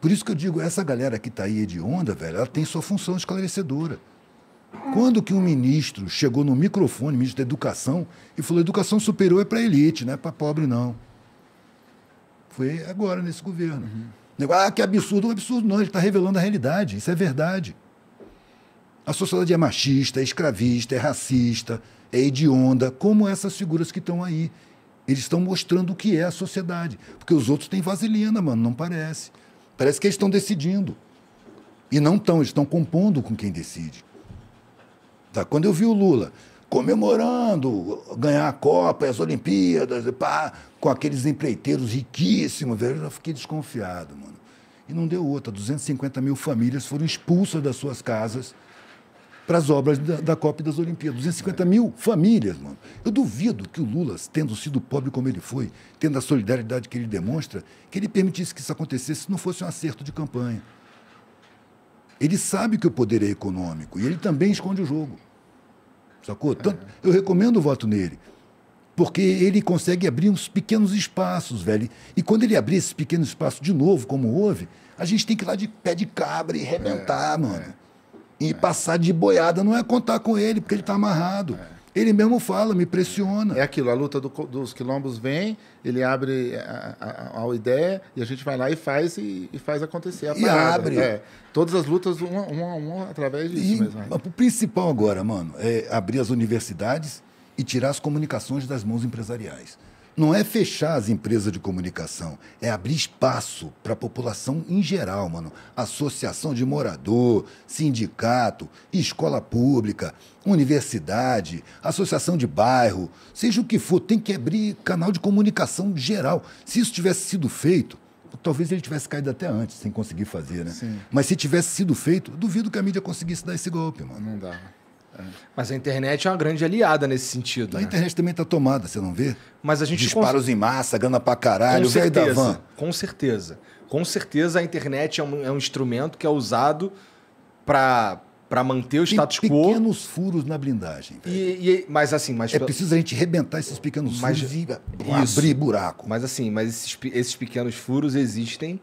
Por isso que eu digo, essa galera que tá aí de onda, velho, ela tem sua função esclarecedora. Quando que um ministro chegou no microfone, ministro da Educação, e falou: educação superior é para elite, não é para pobre, não? Foi agora, nesse governo. Uhum. Ah, que absurdo, um absurdo não, ele está revelando a realidade, isso é verdade. A sociedade é machista, é escravista, é racista, é hedionda, como essas figuras que estão aí. Eles estão mostrando o que é a sociedade. Porque os outros têm vaselina, mano, não parece. Parece que eles estão decidindo. E não estão, eles estão compondo com quem decide. Tá? Quando eu vi o Lula comemorando ganhar a Copa, as Olimpíadas, pá, com aqueles empreiteiros riquíssimos, velho, eu fiquei desconfiado, mano. E não deu outra. 250 mil famílias foram expulsas das suas casas para as obras da, da, Copa e das Olimpíadas. 250 é. mil famílias, mano. Eu duvido que o Lula, tendo sido pobre como ele foi, tendo a solidariedade que ele demonstra, que ele permitisse que isso acontecesse se não fosse um acerto de campanha. Ele sabe que o poder é econômico e ele também esconde o jogo. Sacou? Tanto, eu recomendo o voto nele. Porque ele consegue abrir uns pequenos espaços, velho. E quando ele abrir esses pequenos espaços de novo, como houve, a gente tem que ir lá de pé de cabra e rebentar, é, mano. É, e é. passar de boiada não é contar com ele, porque ele está amarrado. É. Ele mesmo fala, me pressiona. É aquilo, a luta do, dos quilombos vem, ele abre a, a, a, ideia e a gente vai lá e faz e, e faz acontecer a e parada. abre. É, todas as lutas, uma, a uma através disso e, mesmo. O principal agora, mano, é abrir as universidades e tirar as comunicações das mãos empresariais não é fechar as empresas de comunicação, é abrir espaço para a população em geral, mano. Associação de morador, sindicato, escola pública, universidade, associação de bairro, seja o que for, tem que abrir canal de comunicação geral. Se isso tivesse sido feito, talvez ele tivesse caído até antes, sem conseguir fazer, né? Sim. Mas se tivesse sido feito, duvido que a mídia conseguisse dar esse golpe, mano. Não dá. Mas a internet é uma grande aliada nesse sentido. A né? internet também está tomada, você não vê? Mas a gente Disparos cons... em massa, grana pra caralho, com certeza, da van. Com certeza. Com certeza a internet é um, é um instrumento que é usado para para manter o Tem status quo. pequenos furos na blindagem. E, e, mas assim, mas é preciso a gente rebentar esses pequenos mas, furos e isso. abrir buraco. Mas assim, mas esses, esses pequenos furos existem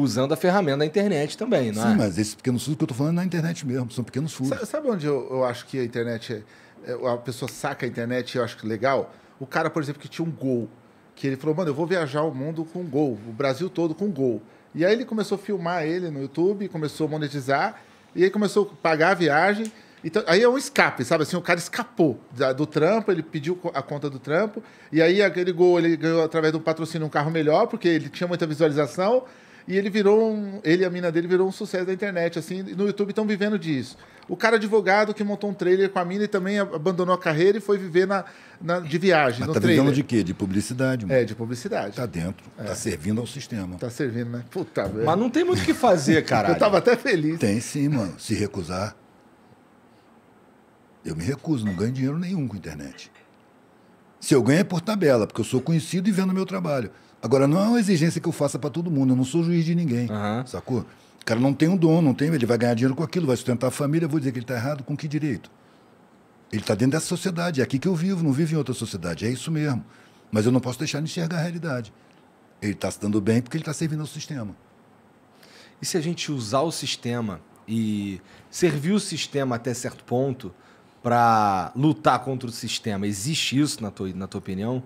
usando a ferramenta da internet também, não Sim, é? Sim, mas esses pequenos furos que eu estou falando é na internet mesmo, são pequenos furos. Sabe onde eu, eu acho que a internet, é, é, a pessoa saca a internet e eu acho que legal? O cara, por exemplo, que tinha um gol, que ele falou, mano, eu vou viajar o mundo com gol, o Brasil todo com gol. E aí ele começou a filmar ele no YouTube, começou a monetizar, e aí começou a pagar a viagem, então, aí é um escape, sabe? Assim, o cara escapou do trampo, ele pediu a conta do trampo, e aí aquele gol ele ganhou através de um patrocínio um carro melhor, porque ele tinha muita visualização, e ele virou um, ele e a mina dele virou um sucesso da internet, assim, no YouTube estão vivendo disso. O cara advogado que montou um trailer com a mina e também abandonou a carreira e foi viver na, na de viagem, Mas no tá trailer. vivendo de quê? De publicidade, mano. É, de publicidade. Tá dentro, tá é. tá servindo ao sistema. Tá servindo, né? Puta Mas não tem muito o que fazer, cara. Eu tava até feliz. Tem sim, mano. Se recusar. Eu me recuso, não ganho dinheiro nenhum com internet. Se eu ganho é por tabela, porque eu sou conhecido e vendo meu trabalho. Agora, não é uma exigência que eu faça para todo mundo, eu não sou juiz de ninguém, uhum. sacou? O cara não tem um dono, não tem, ele vai ganhar dinheiro com aquilo, vai sustentar a família, eu vou dizer que ele está errado, com que direito? Ele está dentro dessa sociedade, é aqui que eu vivo, não vivo em outra sociedade, é isso mesmo. Mas eu não posso deixar de enxergar a realidade. Ele está se dando bem porque ele está servindo ao sistema. E se a gente usar o sistema e servir o sistema até certo ponto para lutar contra o sistema, existe isso na tua, na tua opinião?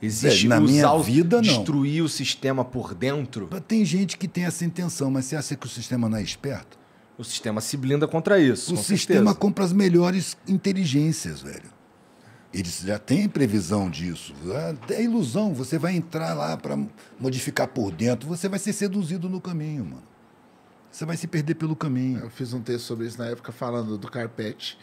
Existe é, na minha vida destruir não. Destruir o sistema por dentro. Tem gente que tem essa intenção, mas você acha que o sistema não é esperto? O sistema se blinda contra isso. O sistema certeza. compra as melhores inteligências, velho. Eles já têm previsão disso. É, é ilusão. Você vai entrar lá para modificar por dentro. Você vai ser seduzido no caminho, mano. Você vai se perder pelo caminho. Eu fiz um texto sobre isso na época, falando do Carpete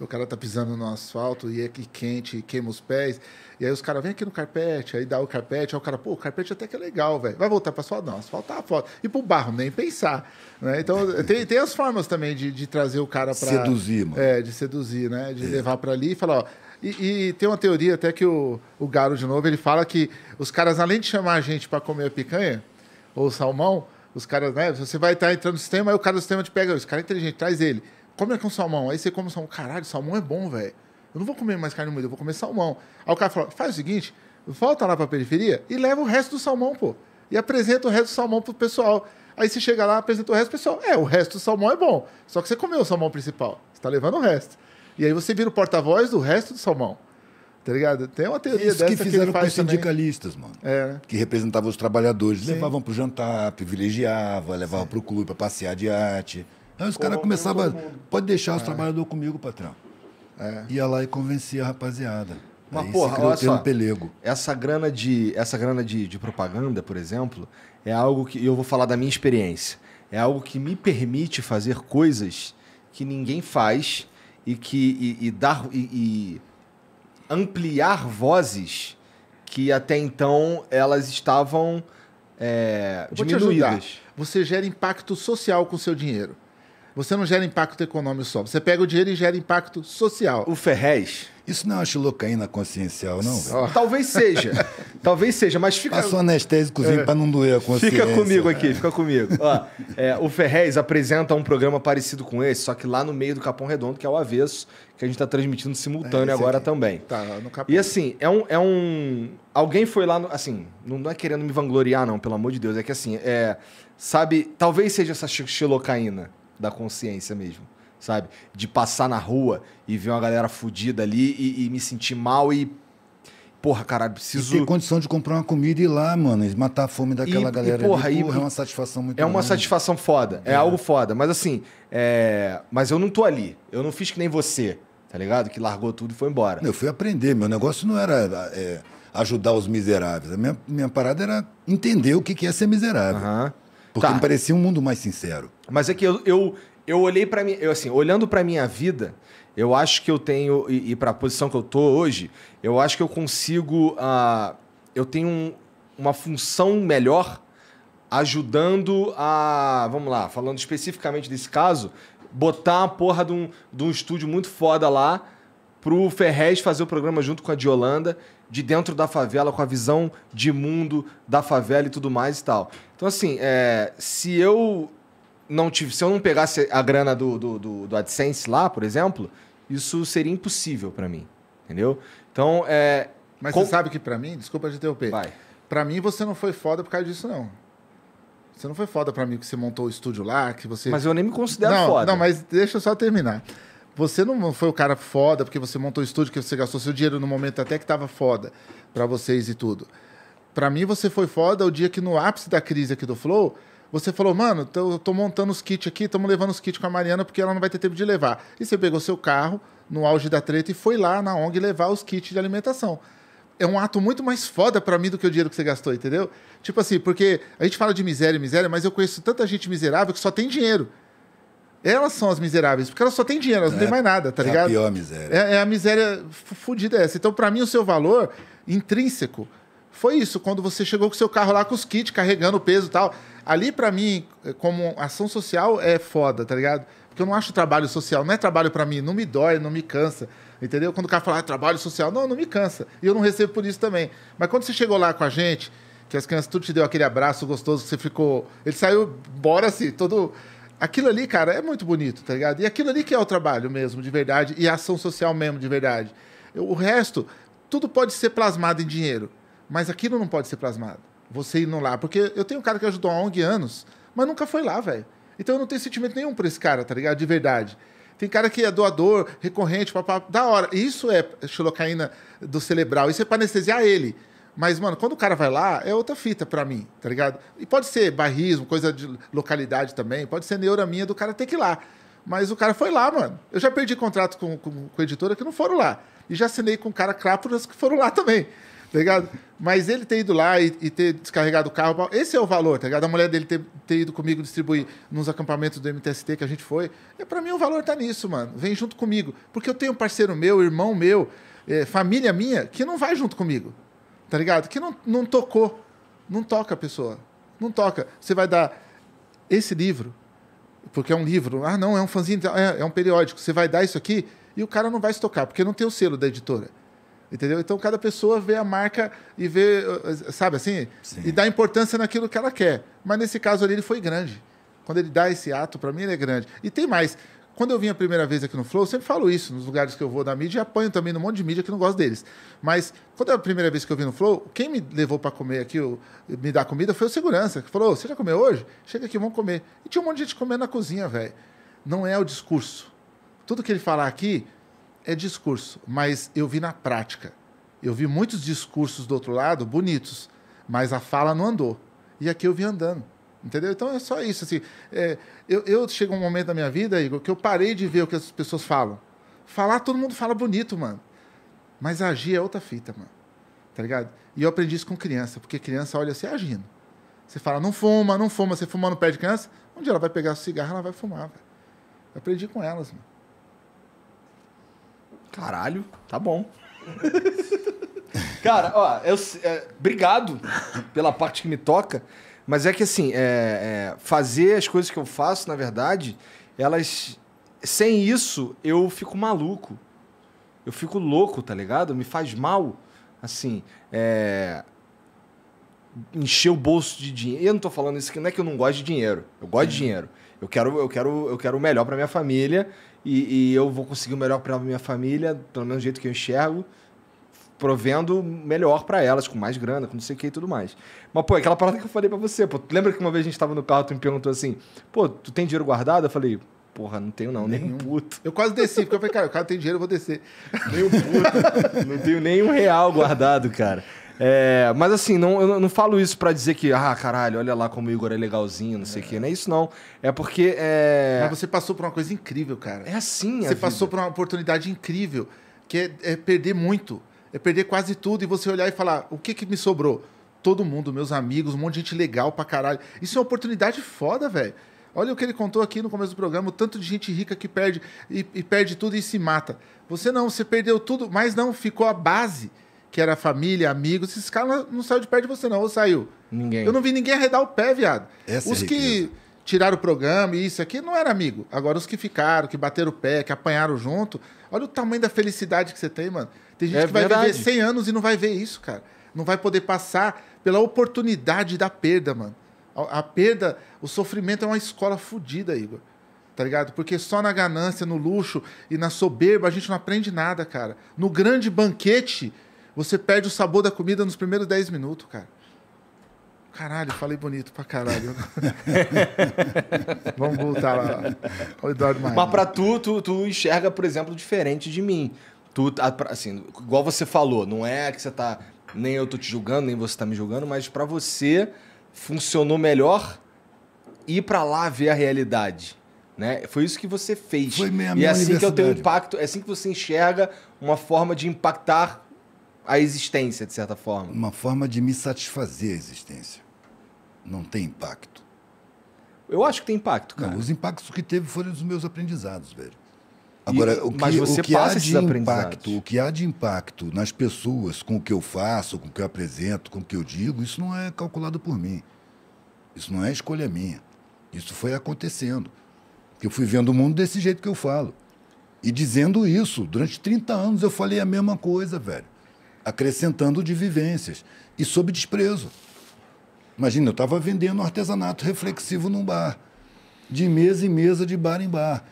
o cara tá pisando no asfalto e é que quente, queima os pés. E aí os caras vêm aqui no carpete, aí dá o carpete, aí o cara, pô, o carpete até que é legal, velho. Vai voltar para asfalto? Não, asfalto tá foto. E pro barro, nem pensar. Né? Então, tem, tem as formas também de, de trazer o cara para Seduzir, mano. É, de seduzir, né? De é. levar para ali e falar, ó. E, e, tem uma teoria até que o, o Garo, de novo, ele fala que os caras, além de chamar a gente para comer a picanha ou salmão, os caras, né? Você vai estar tá entrando no sistema, aí o cara do sistema te pega, esse cara é inteligente, traz ele come com salmão. Aí você come o salmão. Caralho, salmão é bom, velho. Eu não vou comer mais carne moída, eu vou comer salmão. Aí o cara fala, faz o seguinte, volta lá pra periferia e leva o resto do salmão, pô. E apresenta o resto do salmão pro pessoal. Aí você chega lá, apresenta o resto, pessoal, é, o resto do salmão é bom. Só que você comeu o salmão principal, você tá levando o resto. E aí você vira o porta-voz do resto do salmão. Tá ligado? Tem uma teoria Isso que fizeram que com os sindicalistas, mano. É, né? Que representavam os trabalhadores. Sim. Levavam pro jantar, privilegiavam, levavam Sim. pro clube para passear de arte. Aí os caras começavam, pode deixar os é. trabalhadores comigo, patrão. É. Ia lá e convencia a rapaziada. Mas, Aí porra, olha só, um pelego. Essa grana, de, essa grana de, de propaganda, por exemplo, é algo que. Eu vou falar da minha experiência. É algo que me permite fazer coisas que ninguém faz e que. e, e dar. E, e ampliar vozes que até então elas estavam é, diminuídas. Você gera impacto social com seu dinheiro. Você não gera impacto econômico só. Você pega o dinheiro e gera impacto social. O Ferrez. Isso não é uma xilocaína consciencial, não? Talvez seja. Talvez seja, mas fica. anestésicozinho é. para não doer a consciência. Fica comigo aqui, fica comigo. Ó, é, o Ferrez apresenta um programa parecido com esse, só que lá no meio do Capão Redondo, que é o Avesso, que a gente está transmitindo simultâneo é agora também. Tá, no Capão. E assim, é um. É um... Alguém foi lá. No... Assim, não é querendo me vangloriar, não, pelo amor de Deus. É que assim, é. Sabe, talvez seja essa xilocaína da consciência mesmo, sabe? De passar na rua e ver uma galera fodida ali e, e me sentir mal e porra, caralho, preciso. E ter condição de comprar uma comida e ir lá, mano, e matar a fome daquela e, galera. E, porra, ali, porra, e, é uma satisfação muito É uma grande. satisfação foda, é, é, algo foda. Mas assim, é... mas eu não tô ali. Eu não fiz que nem você, tá ligado? Que largou tudo e foi embora. Eu fui aprender, meu negócio não era é, ajudar os miseráveis. A minha, minha parada era entender o que, que é ser miserável. Uhum. Porque tá. me parecia um mundo mais sincero. Mas é que eu, eu, eu olhei para mim, eu assim, olhando para minha vida, eu acho que eu tenho e, e para a posição que eu tô hoje, eu acho que eu consigo, uh, eu tenho um, uma função melhor ajudando a, vamos lá, falando especificamente desse caso, botar a porra de um, de um estúdio muito foda lá pro Ferrez fazer o programa junto com a Diolanda de dentro da favela, com a visão de mundo da favela e tudo mais e tal. Então, assim, é, se eu não tive, se eu não pegasse a grana do, do, do, do AdSense lá, por exemplo, isso seria impossível para mim, entendeu? Então, é... Mas com... você sabe que para mim, desculpa de interromper, Vai. pra mim você não foi foda por causa disso, não. Você não foi foda pra mim que você montou o estúdio lá, que você... Mas eu nem me considero não, foda. Não, mas deixa eu só terminar. Você não foi o cara foda porque você montou o estúdio, que você gastou seu dinheiro no momento até que tava foda para vocês e tudo. Para mim, você foi foda o dia que no ápice da crise aqui do Flow, você falou, mano, tô, tô montando os kits aqui, estamos levando os kits com a Mariana porque ela não vai ter tempo de levar. E você pegou seu carro no auge da treta e foi lá na ONG levar os kits de alimentação. É um ato muito mais foda para mim do que o dinheiro que você gastou, entendeu? Tipo assim, porque a gente fala de miséria e miséria, mas eu conheço tanta gente miserável que só tem dinheiro. Elas são as miseráveis, porque elas só têm dinheiro, elas não, não é, têm mais nada, tá é ligado? É a pior miséria. É, é a miséria fodida é essa. Então, para mim, o seu valor intrínseco foi isso. Quando você chegou com seu carro lá com os kits, carregando o peso e tal. Ali, para mim, como ação social, é foda, tá ligado? Porque eu não acho trabalho social, não é trabalho para mim, não me dói, não me cansa. Entendeu? Quando o cara fala ah, trabalho social, não, não me cansa. E eu não recebo por isso também. Mas quando você chegou lá com a gente, que as crianças tudo te deu aquele abraço gostoso, você ficou. Ele saiu bora assim, todo aquilo ali, cara, é muito bonito, tá ligado? E aquilo ali que é o trabalho mesmo, de verdade, e a ação social mesmo, de verdade. O resto, tudo pode ser plasmado em dinheiro, mas aquilo não pode ser plasmado. Você indo lá. Porque eu tenho um cara que ajudou a ONG anos, mas nunca foi lá, velho. Então eu não tenho sentimento nenhum por esse cara, tá ligado? De verdade. Tem cara que é doador, recorrente, papá, da hora. Isso é xilocaína do cerebral. Isso é para anestesiar ele. Mas, mano, quando o cara vai lá, é outra fita para mim, tá ligado? E pode ser barrismo, coisa de localidade também, pode ser neura minha do cara ter que ir lá. Mas o cara foi lá, mano. Eu já perdi contrato com, com, com editora que não foram lá. E já assinei com cara crápulas que foram lá também, tá ligado? Mas ele ter ido lá e, e, ter descarregado o carro, esse é o valor, tá ligado? A mulher dele ter, ter ido comigo distribuir nos acampamentos do MTST que a gente foi. É, para mim o valor tá nisso, mano. Vem junto comigo. Porque eu tenho um parceiro meu, irmão meu, é, família minha, que não vai junto comigo. Tá ligado? Que não, não tocou. Não toca a pessoa. Não toca. Você vai dar esse livro, porque é um livro. Ah, não, é um fanzine, é, é um periódico. Você vai dar isso aqui e o cara não vai se tocar, porque não tem o selo da editora. Entendeu? Então cada pessoa vê a marca e vê, eh, sabe assim? Sim. E dá importância naquilo que ela quer. Mas nesse caso ali ele foi grande. Quando ele dá esse ato, para mim ele é grande. E tem mais. Quando eu vim a primeira vez aqui no Flow, eu sempre falo isso nos lugares que eu vou da mídia e apanho também num monte de mídia que não gosta deles. Mas quando é a primeira vez que eu vim no Flow, quem me levou para comer aqui, me dar comida, foi o segurança, que falou: Você já comeu hoje? Chega aqui, vamos comer. E tinha um monte de gente comendo na cozinha, velho. Não é o discurso. Tudo que ele falar aqui é discurso, mas eu vi na prática. Eu vi muitos discursos do outro lado bonitos, mas a fala não andou. E aqui eu vi andando. Entendeu? Então é só isso. Assim, é, eu, eu chego um momento da minha vida, Igor, que eu parei de ver o que as pessoas falam. Falar, todo mundo fala bonito, mano. Mas agir é outra fita, mano. Tá ligado? E eu aprendi isso com criança, porque criança olha você assim, agindo. Você fala, não fuma, não fuma, você fumando pé de criança, um dia ela vai pegar o cigarro, ela vai fumar, velho. Eu aprendi com elas, mano. Caralho, tá bom. Cara, ó, eu, é, obrigado pela parte que me toca. Mas é que assim, é, é, fazer as coisas que eu faço, na verdade, elas. Sem isso, eu fico maluco. Eu fico louco, tá ligado? Me faz mal. Assim, é. Encher o bolso de dinheiro. Eu não tô falando isso que não é que eu não gosto de dinheiro. Eu gosto hum. de uhum. dinheiro. Eu quero, eu quero, eu quero o melhor para minha família e, e, eu vou conseguir o melhor para minha família, pelo menos do jeito que eu enxergo, provendo melhor para elas, com mais grana, com não sei o que e tudo mais. Mas, pô, aquela parada que eu falei para você, pô, lembra que uma vez a gente estava no carro, e tu me perguntou assim, pô, tu tem dinheiro guardado? Eu falei, porra, não tenho não, nenhum, nenhum puto. Eu quase desci, porque eu falei, cara, o cara tem dinheiro, eu vou descer. Nenhum puto. não tenho nenhum real guardado, cara. É, mas assim, não, eu não falo isso para dizer que, ah, caralho, olha lá como o Igor é legalzinho, não sei o é. quê. Não é isso, não. É porque. É... Mas você passou por uma coisa incrível, cara. É assim, Você passou vida. por uma oportunidade incrível, que é, é perder muito. É perder quase tudo e você olhar e falar: o que, que me sobrou? Todo mundo, meus amigos, um monte de gente legal pra caralho. Isso é uma oportunidade foda, velho. Olha o que ele contou aqui no começo do programa, o tanto de gente rica que perde e, e perde tudo e se mata. Você não, você perdeu tudo, mas não, ficou a base que era família, amigos, esses caras não saiu de perto de você, não, ou saiu? Ninguém. Eu não vi ninguém arredar o pé, viado. Essa é os é que tiraram o programa e isso aqui não era amigo. Agora, os que ficaram, que bateram o pé, que apanharam junto, olha o tamanho da felicidade que você tem, mano. Tem gente é que vai verdade. viver 100 anos e não vai ver isso, cara. Não vai poder passar pela oportunidade da perda, mano. A, a perda, o sofrimento é uma escola fodida, Igor. Tá ligado? Porque só na ganância, no luxo e na soberba a gente não aprende nada, cara. No grande banquete, você perde o sabor da comida nos primeiros 10 minutos, cara. Caralho, falei bonito pra caralho. Vamos voltar lá. O Eduardo Maia. Mas pra tu, tu, tu enxerga, por exemplo, diferente de mim tu, tá assim, igual você falou, não é que você tá. Nem eu tô te julgando, nem você tá me julgando, mas para você funcionou melhor ir para lá ver a realidade. Né? Foi isso que você fez. Foi é minha, e é assim que é eu tenho impacto, é assim que você enxerga uma forma de impactar a existência, de certa forma. Uma forma de me satisfazer a existência. Não tem impacto. Eu acho que tem impacto, cara. Não, os impactos que teve foram os meus aprendizados, velho. Agora, e, o que, mas você o que passa há de impacto, o que há de impacto nas pessoas com o que eu faço, com o que eu apresento, com o que eu digo, isso não é calculado por mim. Isso não é escolha minha. Isso foi acontecendo. Eu fui vendo o mundo desse jeito que eu falo. E dizendo isso, durante 30 anos eu falei a mesma coisa, velho. Acrescentando de vivências. E sob desprezo. Imagina, eu estava vendendo artesanato reflexivo num bar. De mesa em mesa, de bar em bar.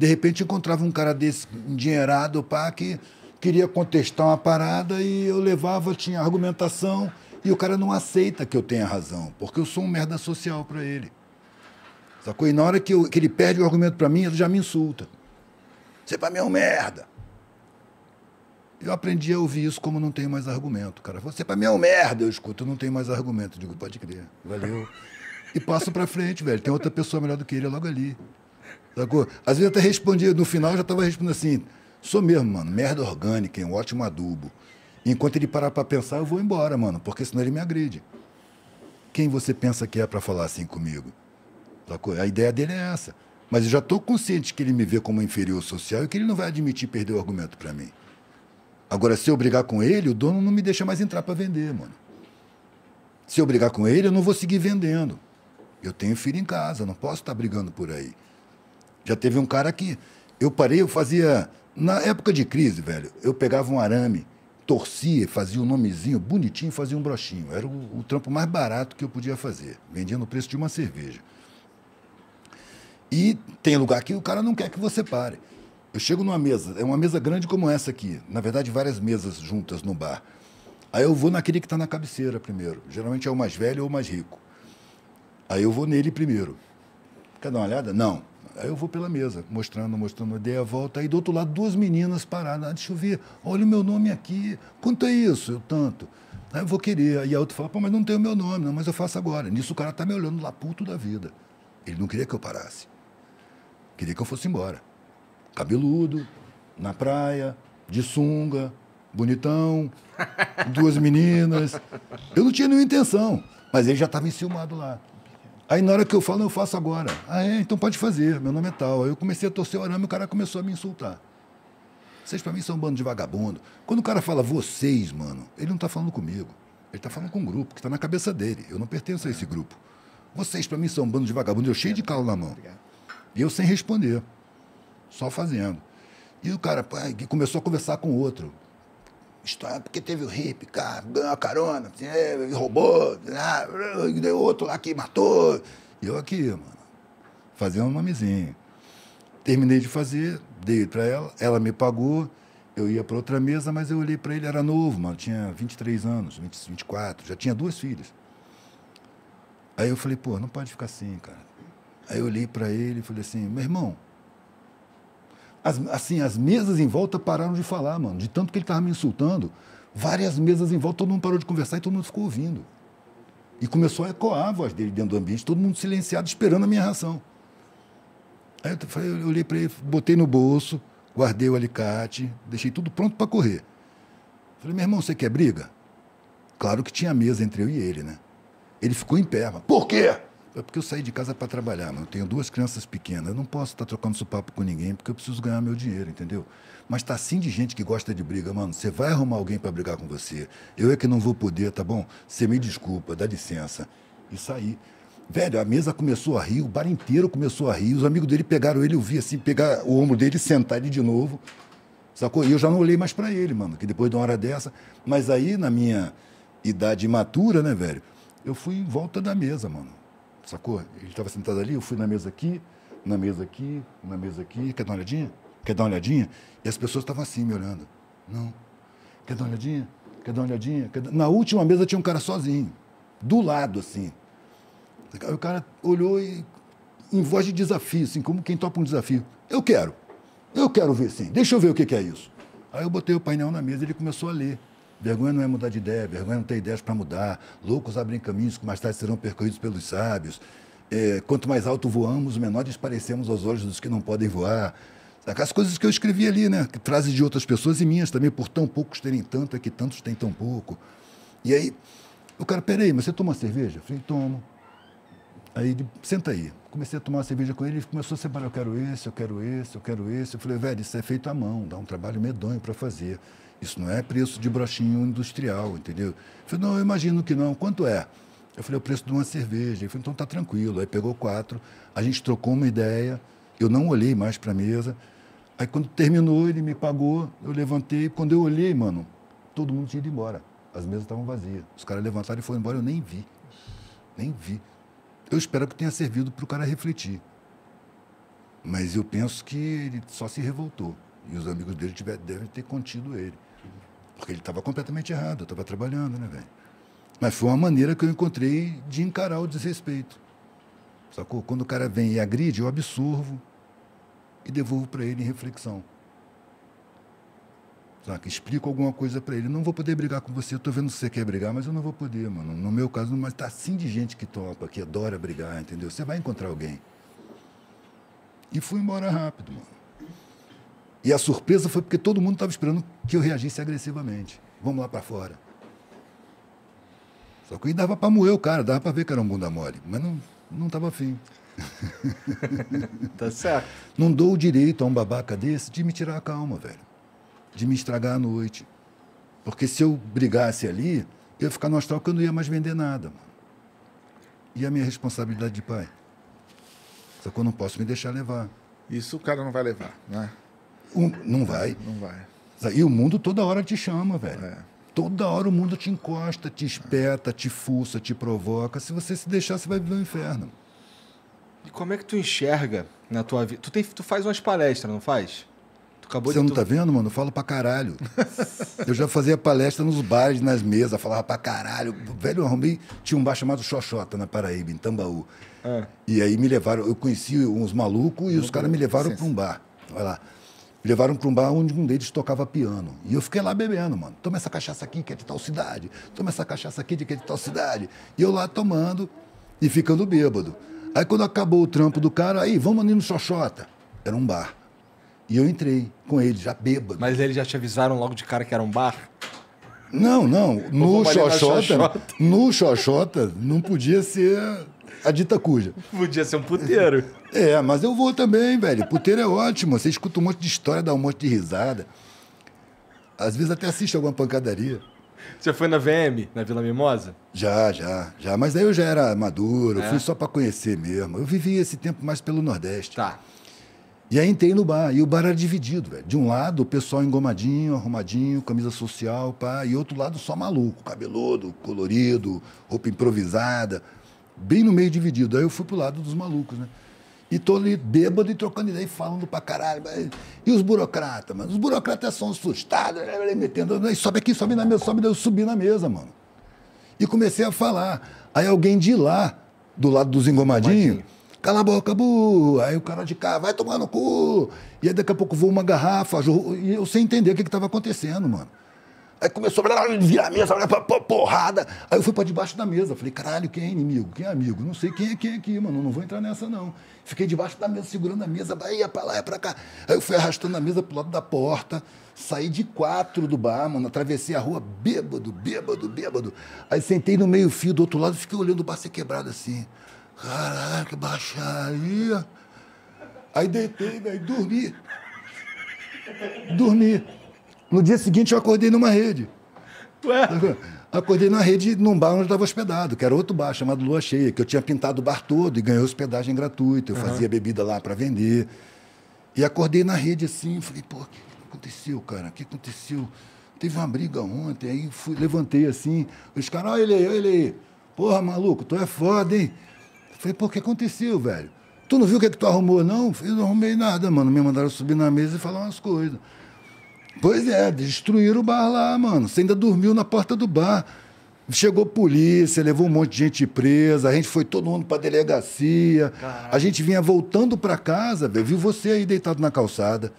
De repente encontrava um cara desse endinheirado, pá, que queria contestar uma parada e eu levava, tinha argumentação e o cara não aceita que eu tenha razão, porque eu sou um merda social para ele. Sacou? E na hora que, eu, que ele perde o argumento para mim, ele já me insulta. Você para mim é um merda. Eu aprendi a ouvir isso como não tenho mais argumento, cara. Você para mim é um merda, eu escuto, eu não tenho mais argumento. Eu digo, pode crer, valeu. E passo para frente, velho. Tem outra pessoa melhor do que ele é logo ali. Sacou? Às vezes até respondia, no final já estava respondendo assim, sou mesmo, mano, merda orgânica, um ótimo adubo. Enquanto ele parar para pensar, eu vou embora, mano, porque senão ele me agride. Quem você pensa que é para falar assim comigo? Sacou? A ideia dele é essa. Mas eu já estou consciente que ele me vê como inferior social e que ele não vai admitir perder o argumento para mim. Agora, se eu brigar com ele, o dono não me deixa mais entrar para vender, mano. Se eu brigar com ele, eu não vou seguir vendendo. Eu tenho filho em casa, não posso estar tá brigando por aí. Já teve um cara que. Eu parei, eu fazia. Na época de crise, velho, eu pegava um arame, torcia, fazia um nomezinho bonitinho, fazia um brochinho. Era o, o trampo mais barato que eu podia fazer. Vendia no preço de uma cerveja. E tem lugar que o cara não quer que você pare. Eu chego numa mesa, é uma mesa grande como essa aqui, na verdade várias mesas juntas no bar. Aí eu vou naquele que está na cabeceira primeiro. Geralmente é o mais velho ou o mais rico. Aí eu vou nele primeiro. Quer dar uma olhada? Não. Aí eu vou pela mesa, mostrando, mostrando, dei a volta. Aí do outro lado, duas meninas paradas. Ah, deixa eu ver, olha o meu nome aqui. Quanto é isso? Eu tanto. Aí eu vou querer. Aí a outra fala, pô, mas não tem o meu nome, não, mas eu faço agora. Nisso o cara tá me olhando lá puto da vida. Ele não queria que eu parasse. Queria que eu fosse embora. Cabeludo, na praia, de sunga, bonitão, duas meninas. Eu não tinha nenhuma intenção, mas ele já estava enciumado lá. Aí na hora que eu falo, eu faço agora. Ah, é? Então pode fazer, meu nome é tal. Aí eu comecei a torcer o arame e o cara começou a me insultar. Vocês para mim são um bando de vagabundo. Quando o cara fala vocês, mano, ele não está falando comigo. Ele está falando com um grupo que está na cabeça dele. Eu não pertenço a esse grupo. Vocês para mim são um bando de vagabundo, eu cheio de calo na mão. E eu sem responder. Só fazendo. E o cara pá, começou a conversar com o outro história, porque teve o hippie, cara, ganhou a carona, assim, é, roubou, né, deu outro lá que matou. E eu aqui, mano, fazendo uma mesinha. Terminei de fazer, dei para ela, ela me pagou, eu ia para outra mesa, mas eu olhei para ele, era novo, mano, tinha 23 anos, 20, 24, já tinha duas filhas. Aí eu falei, pô, não pode ficar assim, cara. Aí eu olhei para ele e falei assim, meu irmão, as, assim, as mesas em volta pararam de falar, mano. De tanto que ele estava me insultando, várias mesas em volta, todo mundo parou de conversar e todo mundo ficou ouvindo. E começou a ecoar a voz dele dentro do ambiente, todo mundo silenciado, esperando a minha reação. Aí eu, falei, eu olhei para ele, botei no bolso, guardei o alicate, deixei tudo pronto para correr. Falei, meu irmão, você quer briga? Claro que tinha mesa entre eu e ele, né? Ele ficou em pé, mas, por quê? É porque eu saí de casa para trabalhar, mano. Eu tenho duas crianças pequenas. Eu não posso estar tá trocando esse papo com ninguém porque eu preciso ganhar meu dinheiro, entendeu? Mas tá assim de gente que gosta de briga, mano. Você vai arrumar alguém para brigar com você. Eu é que não vou poder, tá bom? Você me desculpa, dá licença. E saí. Velho, a mesa começou a rir, o bar inteiro começou a rir. Os amigos dele pegaram ele, eu vi assim, pegar o ombro dele, sentar ele de novo. Sacou? E eu já não olhei mais para ele, mano, que depois de uma hora dessa. Mas aí, na minha idade imatura, né, velho, eu fui em volta da mesa, mano. Sacou? Ele estava sentado ali, eu fui na mesa aqui, na mesa aqui, na mesa aqui. Quer dar uma olhadinha? Quer dar uma olhadinha? E as pessoas estavam assim me olhando. Não. Quer dar uma olhadinha? Quer dar uma olhadinha? Dar... Na última mesa tinha um cara sozinho, do lado assim. O cara olhou e, em voz de desafio, assim, como quem topa um desafio. Eu quero. Eu quero ver sim. Deixa eu ver o que, que é isso. Aí eu botei o painel na mesa e ele começou a ler. Vergonha não é mudar de ideia, vergonha é não ter ideias para mudar. Loucos abrem caminhos que mais tarde serão percorridos pelos sábios. É, quanto mais alto voamos, menores parecemos aos olhos dos que não podem voar. aquelas coisas que eu escrevi ali, né? Frases de outras pessoas e minhas também, por tão poucos terem tanto, é que tantos têm tão pouco. E aí, o cara, peraí, mas você toma cerveja? Eu falei, tomo. Aí ele, senta aí. Comecei a tomar uma cerveja com ele, ele começou a separar, eu quero esse, eu quero esse, eu quero esse. Eu falei, velho, isso é feito à mão, dá um trabalho medonho para fazer. Isso não é preço de brochinho industrial, entendeu? Eu falei, não, eu imagino que não. Quanto é? Eu falei, é o preço de uma cerveja. Ele falou, então tá tranquilo. Aí pegou quatro, a gente trocou uma ideia, eu não olhei mais para a mesa. Aí quando terminou, ele me pagou, eu levantei. Quando eu olhei, mano, todo mundo tinha ido embora. As mesas estavam vazias. Os caras levantaram e foram embora, eu nem vi. Nem vi. Eu espero que tenha servido para o cara refletir. Mas eu penso que ele só se revoltou. E os amigos dele tiver, devem ter contido ele. Porque ele estava completamente errado, eu estava trabalhando, né, velho? Mas foi uma maneira que eu encontrei de encarar o desrespeito. Sacou? Quando o cara vem e agride, eu absorvo e devolvo para ele em reflexão. Saca? Explico alguma coisa para ele. Não vou poder brigar com você, eu tô vendo você quer brigar, mas eu não vou poder, mano. No meu caso, mas tá assim de gente que topa, que adora brigar, entendeu? Você vai encontrar alguém. E fui embora rápido, mano. E a surpresa foi porque todo mundo estava esperando que eu reagisse agressivamente. Vamos lá para fora. Só que dava para moer o cara, dava para ver que era um bunda mole, mas não não estava afim. tá certo. Não dou o direito a um babaca desse de me tirar a calma, velho. De me estragar a noite. Porque se eu brigasse ali, eu ia ficar no astral que eu não ia mais vender nada, mano. E a minha responsabilidade de pai? Só que eu não posso me deixar levar. Isso o cara não vai levar, né? Um, não vai. Não vai. E o mundo toda hora te chama, velho. É. Toda hora o mundo te encosta, te espeta, te fuça, te provoca. Se você se deixar, você vai viver um inferno. E como é que tu enxerga na tua vida? Tu, tem, tu faz umas palestras, não faz? Tu acabou Você de, não tu... tá vendo, mano? Eu falo pra caralho. eu já fazia palestra nos bares, nas mesas, falava pra caralho. Velho, eu arrumei. Tinha um bar chamado Xoxota na Paraíba, em Tambaú. É. E aí me levaram. Eu conheci uns malucos e os caras me levaram pra um bar. Vai lá. Me levaram para um bar onde um deles tocava piano. E eu fiquei lá bebendo, mano. Toma essa cachaça aqui que é de tal cidade. Toma essa cachaça aqui de que é de tal cidade. E eu lá tomando e ficando bêbado. Aí quando acabou o trampo do cara, aí, vamos ali no Xoxota. Era um bar. E eu entrei com ele, já bêbado. Mas eles já te avisaram logo de cara que era um bar? Não, não. No Xoxota, no Xoxota, não podia ser a dita cuja. Podia ser um puteiro. É, mas eu vou também, velho. Puteiro é ótimo. Você escuta um monte de história, dá um monte de risada. Às vezes até assiste alguma pancadaria. Você foi na VM, na Vila Mimosa? Já, já, já. Mas aí eu já era maduro, é. fui só para conhecer mesmo. Eu vivi esse tempo mais pelo Nordeste. Tá. E aí entrei no bar, e o bar era dividido, velho. De um lado, o pessoal engomadinho, arrumadinho, camisa social, pá, e outro lado só maluco, cabeludo, colorido, roupa improvisada bem no meio dividido. Aí eu fui pro lado dos malucos, né? E tô ali bêbado e trocando ideia e falando pra caralho. E os burocratas, mano? Os burocratas são assustados, né? metendo. Sobe aqui, sobe na mesa, sobe. Eu subi na mesa, mano. E comecei a falar. Aí alguém de lá, do lado dos engomadinhos, cala a boca, bu. Aí o cara de cá, vai tomar no cu. E aí daqui a pouco voa uma garrafa. E eu sem entender o que estava acontecendo, mano. Aí começou a virar a mesa, porrada. Aí eu fui para debaixo da mesa. Falei, caralho, quem é inimigo? Quem é amigo? Não sei quem é quem é aqui, mano. Não vou entrar nessa, não. Fiquei debaixo da mesa, segurando a mesa, ia para lá, ia para cá. Aí eu fui arrastando a mesa pro lado da porta. Saí de quatro do bar, mano. Atravessei a rua, bêbado, bêbado, bêbado. Aí sentei no meio-fio do outro lado e fiquei olhando o bar ser quebrado assim. Caralho, que baixaria. Aí deitei, velho, dormi. Dormi. No dia seguinte, eu acordei numa rede. Ué? Acordei na rede num bar onde eu estava hospedado, que era outro bar chamado Lua Cheia, que eu tinha pintado o bar todo e ganhei hospedagem gratuita. Eu uhum. fazia bebida lá para vender. E acordei na rede assim, falei, pô, o que aconteceu, cara? O que aconteceu? Teve uma briga ontem, aí fui, levantei assim, os caras, olha ele aí, olha ele aí. Porra, maluco, tu é foda, hein? Falei, pô, o que aconteceu, velho? Tu não viu o que, é que tu arrumou, não? Eu não arrumei nada, mano. Me mandaram subir na mesa e falar umas coisas. Pois é, destruíram o bar lá, mano. Você ainda dormiu na porta do bar. Chegou polícia, levou um monte de gente presa, a gente foi todo mundo pra delegacia. A gente vinha voltando pra casa, velho, viu você aí deitado na calçada.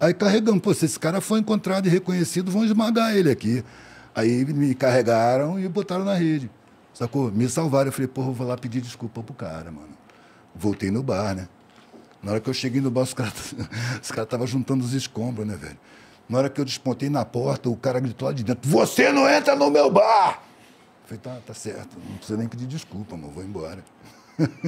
Aí carregamos, pô, se esse cara foi encontrado e reconhecido, vão esmagar ele aqui. Aí me carregaram e botaram na rede. Sacou? Me salvaram. Eu falei, pô, vou lá pedir desculpa pro cara, mano. Voltei no bar, né? Na hora que eu cheguei no bar, os caras cara estavam juntando os escombros, né, velho? Na hora que eu despontei na porta, o cara gritou lá de dentro: Você não entra no meu bar! Eu falei: Tá, tá certo, não precisa nem pedir desculpa, mano, vou embora.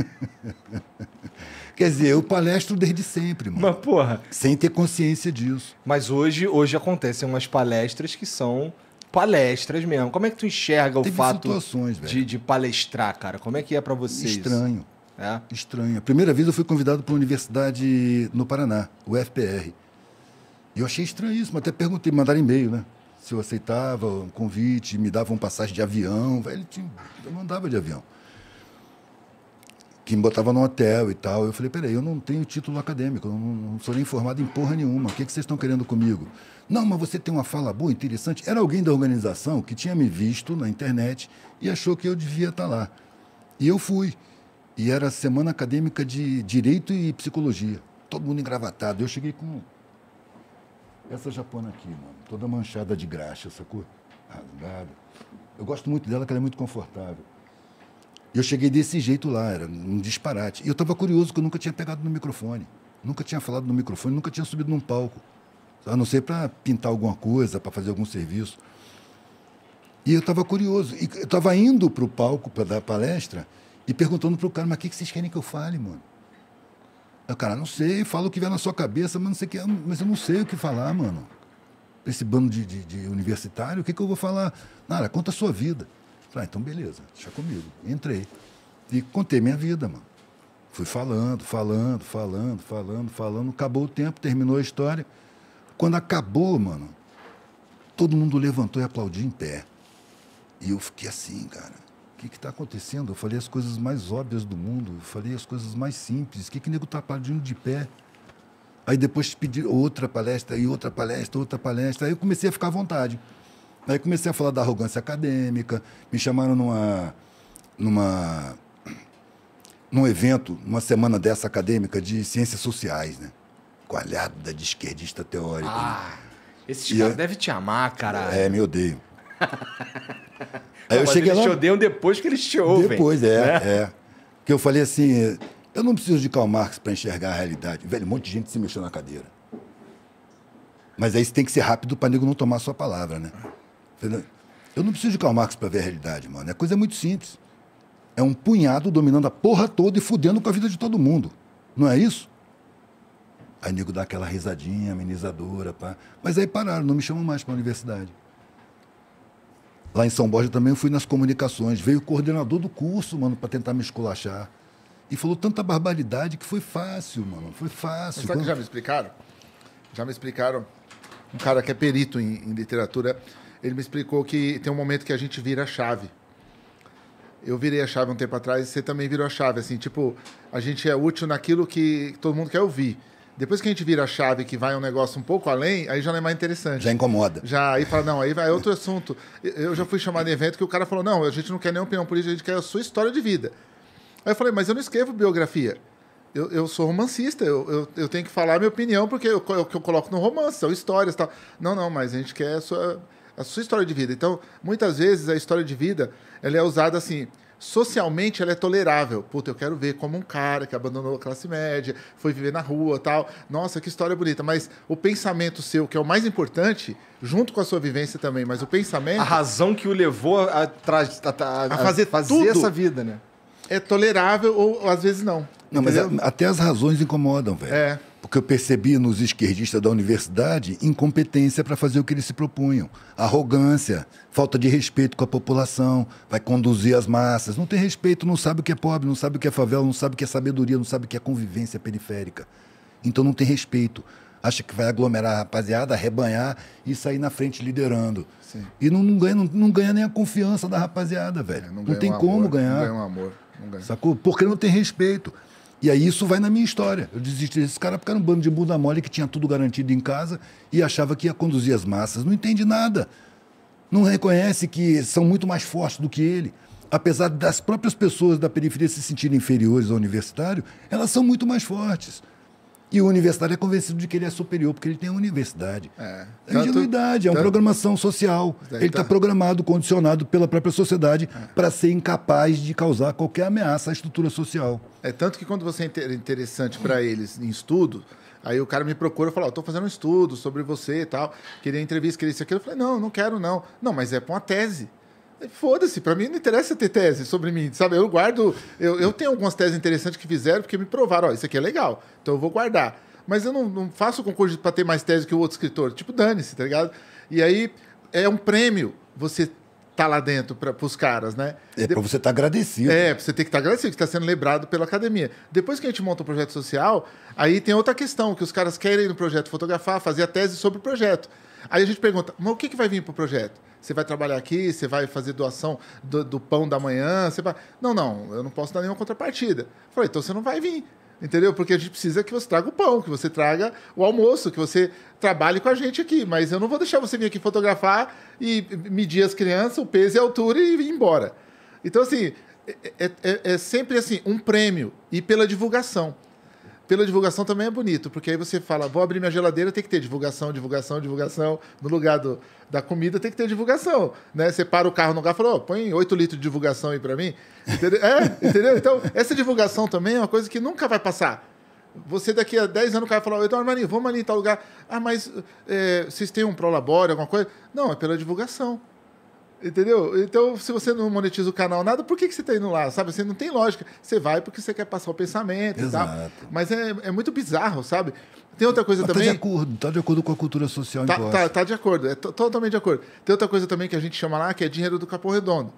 Quer dizer, eu palestro desde sempre, mano. Mas porra. Sem ter consciência disso. Mas hoje, hoje acontecem umas palestras que são palestras mesmo. Como é que tu enxerga Teve o fato de, de, palestrar, cara? Como é que é para você Estranho. Isso? É? Estranho. A primeira vez eu fui convidado para uma universidade no Paraná, o FPR. E eu achei estranho mas Até perguntei, mandaram e-mail, né? Se eu aceitava um convite, me davam passagem de avião. Ele tinha, eu não andava de avião. Que me botava no hotel e tal. Eu falei, peraí, eu não tenho título acadêmico, eu não, não sou nem formado em porra nenhuma. O que, é que vocês estão querendo comigo? Não, mas você tem uma fala boa, interessante. Era alguém da organização que tinha me visto na internet e achou que eu devia estar tá lá. E eu fui. E era semana acadêmica de Direito e Psicologia. Todo mundo engravatado. Eu cheguei com essa japona aqui, mano, toda manchada de graxa, sacou? Rasgada. Ah, eu gosto muito dela, que ela é muito confortável. Eu cheguei desse jeito lá, era um disparate. E eu estava curioso, que eu nunca tinha pegado no microfone. Nunca tinha falado no microfone, nunca tinha subido num palco. A não ser para pintar alguma coisa, para fazer algum serviço. E eu estava curioso. E eu estava indo para o palco para dar palestra e perguntando para o cara, mas o que, que vocês querem que eu fale, mano? cara, não sei, fala o que vier na sua cabeça, mas não sei que, mas eu não sei o que falar, mano. Esse bando de, de, de universitário, o que, que eu vou falar? Nada, conta a sua vida. Falei, ah, então beleza, deixa comigo. Entrei. E contei minha vida, mano. Fui falando, falando, falando, falando, falando. Acabou o tempo, terminou a história. Quando acabou, mano, todo mundo levantou e aplaudiu em pé. E eu fiquei assim, cara que está acontecendo? Eu falei as coisas mais óbvias do mundo, eu falei as coisas mais simples. O que, que nego está aplaudindo de pé? Aí depois pediram outra palestra, e outra palestra, outra palestra. Aí eu comecei a ficar à vontade. Aí comecei a falar da arrogância acadêmica, me chamaram numa. numa num evento, numa semana dessa acadêmica de ciências sociais, né? Coalhada de esquerdista teórico. Né? Ah, né? esses caras devem te amar, cara. É, me odeio. Aí não, eu cheguei eles lá. Eles te odeiam depois que eles te ouvem. Depois, é, né? é. Porque eu falei assim: eu não preciso de Karl Marx para enxergar a realidade. Velho, um monte de gente se mexeu na cadeira. Mas aí você tem que ser rápido para nego não tomar a sua palavra, né? Eu não preciso de Karl Marx para ver a realidade, mano. A é coisa é muito simples. É um punhado dominando a porra toda e fudendo com a vida de todo mundo. Não é isso? Aí nego dá aquela risadinha amenizadora, pá. Mas aí pararam, não me chamam mais para a universidade. Lá em São Borja também eu fui nas comunicações. Veio o coordenador do curso, mano, para tentar me esculachar. E falou tanta barbaridade que foi fácil, mano. Foi fácil. Mas sabe Quando... que já me explicaram? Já me explicaram. Um cara que é perito em, em literatura, ele me explicou que tem um momento que a gente vira a chave eu virei a chave um tempo atrás, e você também virou a chave. Assim, tipo, a gente é útil naquilo que todo mundo quer ouvir. Depois que a gente vira a chave que vai um negócio um pouco além, aí já não é mais interessante. Já incomoda. Já, aí fala, não, aí vai outro assunto. Eu já fui chamado em evento que o cara falou, não, a gente não quer nem opinião política, a gente quer a sua história de vida. Aí eu falei, mas eu não escrevo biografia. Eu, eu sou romancista, eu, eu, eu, tenho que falar a minha opinião, porque o que eu, eu coloco no romance, são histórias e tal. Não, não, mas a gente quer a sua, a sua história de vida. Então, muitas vezes a história de vida ela é usada assim socialmente ela é tolerável. Puta, eu quero ver como um cara que abandonou a classe média, foi viver na rua tal. Nossa, que história bonita. Mas o pensamento seu, que é o mais importante, junto com a sua vivência também, mas o pensamento. A razão que o levou a, a, a, a fazer, fazer essa vida, né? É tolerável ou às vezes não. Não, mas a, até as razões incomodam, velho. É. Porque eu percebi nos esquerdistas da universidade incompetência para fazer o que eles se propunham. Arrogância, falta de respeito com a população, vai conduzir as massas. Não tem respeito, não sabe o que é pobre, não sabe o que é favela, não sabe o que é sabedoria, não sabe o que é convivência periférica. Então não tem respeito. Acha que vai aglomerar a rapaziada, arrebanhar e sair na frente liderando. Sim. E não, não ganha, não, não, ganha nem a confiança da rapaziada, velho. É, não, não tem um como amor, ganhar. Não ganha um amor. Não ganha. Sacou? Porque não tem respeito. E aí isso vai na minha história. Eu desisti desse cara porque era um bando de bunda mole que tinha tudo garantido em casa e achava que ia conduzir as massas. Não entende nada. Não reconhece que são muito mais fortes do que ele. Apesar das próprias pessoas da periferia se sentirem inferiores ao universitário, elas são muito mais fortes. E o universitário é convencido de que ele é superior, porque ele tem a universidade. É, é ingenuidade, é uma programação social. Ele está tá- programado, condicionado pela própria sociedade é. para ser incapaz de causar qualquer ameaça à estrutura social. É tanto que quando você é interessante para eles em estudo, aí o cara me procura e fala: estou oh, fazendo um estudo sobre você e tal, queria entrevista, queria isso aqui. Eu falei: não, não quero, não. Não, mas é para uma tese. Foda-se, para mim não interessa ter tese sobre mim, sabe? Eu guardo, eu, eu tenho algumas teses interessantes que fizeram porque me provaram, ó, isso aqui é legal, então eu vou guardar. Mas eu não, não faço concurso para ter mais tese que o outro escritor, tipo, dane-se, tá ligado? E aí é um prêmio você tá lá dentro para os caras, né? É para você estar tá agradecido. É, você tem que estar tá agradecido, que está sendo lembrado pela academia. Depois que a gente monta o um projeto social, aí tem outra questão, que os caras querem no projeto fotografar, fazer a tese sobre o projeto. Aí a gente pergunta, mas o que, que vai vir pro projeto? você vai trabalhar aqui, você vai fazer doação do, do pão da manhã, você vai... Não, não, eu não posso dar nenhuma contrapartida. Eu falei, então você não vai vir. Entendeu? Porque a gente precisa que você traga o pão, que você traga o almoço, que você trabalhe com a gente aqui. Mas eu não vou deixar você vir aqui fotografar e medir as crianças, o peso e a altura e ir embora. Então, assim, é, é, é, é sempre assim, um prêmio e pela divulgação pela divulgação também é bonito, porque aí você fala, vou abrir minha geladeira, tem que ter divulgação, divulgação, divulgação. No lugar do, da comida tem que ter divulgação, né? Você para o carro no lugar e fala, oh, põe 8 litros de divulgação aí para mim. Entendeu? É, entendeu? Então, essa divulgação também é uma coisa que nunca vai passar. Você daqui a 10 anos o cara fala, então, Armaninho, vamos ali em tal lugar. Ah, mas é, vocês têm um prolabore, alguma coisa? Não, é pela divulgação. Entendeu? Então, se você não monetiza o canal, nada, por que, que você está indo lá? Sabe? Você não tem lógica. Você vai porque você quer passar o pensamento Exato. e tal. Mas é, é muito bizarro, sabe? Tem outra coisa Mas também. Tá de acordo, tá de acordo com a cultura social tá, imposta. Tá, tá de acordo, é totalmente de acordo. Tem outra coisa também que a gente chama lá, que é dinheiro do capô redondo.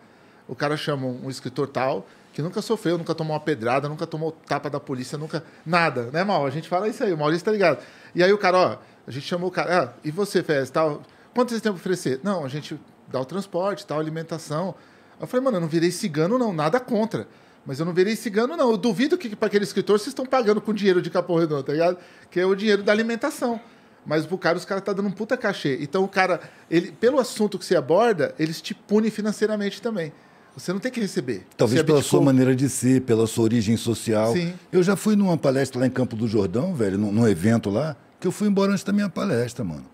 O cara chama um escritor tal, que nunca sofreu, nunca tomou uma pedrada, nunca tomou tapa da polícia, nunca. Nada, né, Mal? A gente fala isso aí, o Maurício tá ligado. E aí o cara, ó, a gente chamou o cara, ah, e você, Fez, tal? Quanto vocês têm para oferecer? Não, a gente dá o transporte, tal alimentação. Eu falei, mano, eu não virei cigano, não, nada contra. Mas eu não virei cigano, não. Eu duvido que para aquele escritor vocês estão pagando com dinheiro de Capão Redondo, tá ligado? Que é o dinheiro da alimentação. Mas pro cara, os caras tá dando um puta cachê. Então o cara, ele, pelo assunto que você aborda, eles te punem financeiramente também. Você não tem que receber. Talvez você é pela abdicou. sua maneira de ser, pela sua origem social. Sim. Eu já fui numa palestra lá em Campo do Jordão, velho, num, num evento lá, que eu fui embora antes da minha palestra, mano.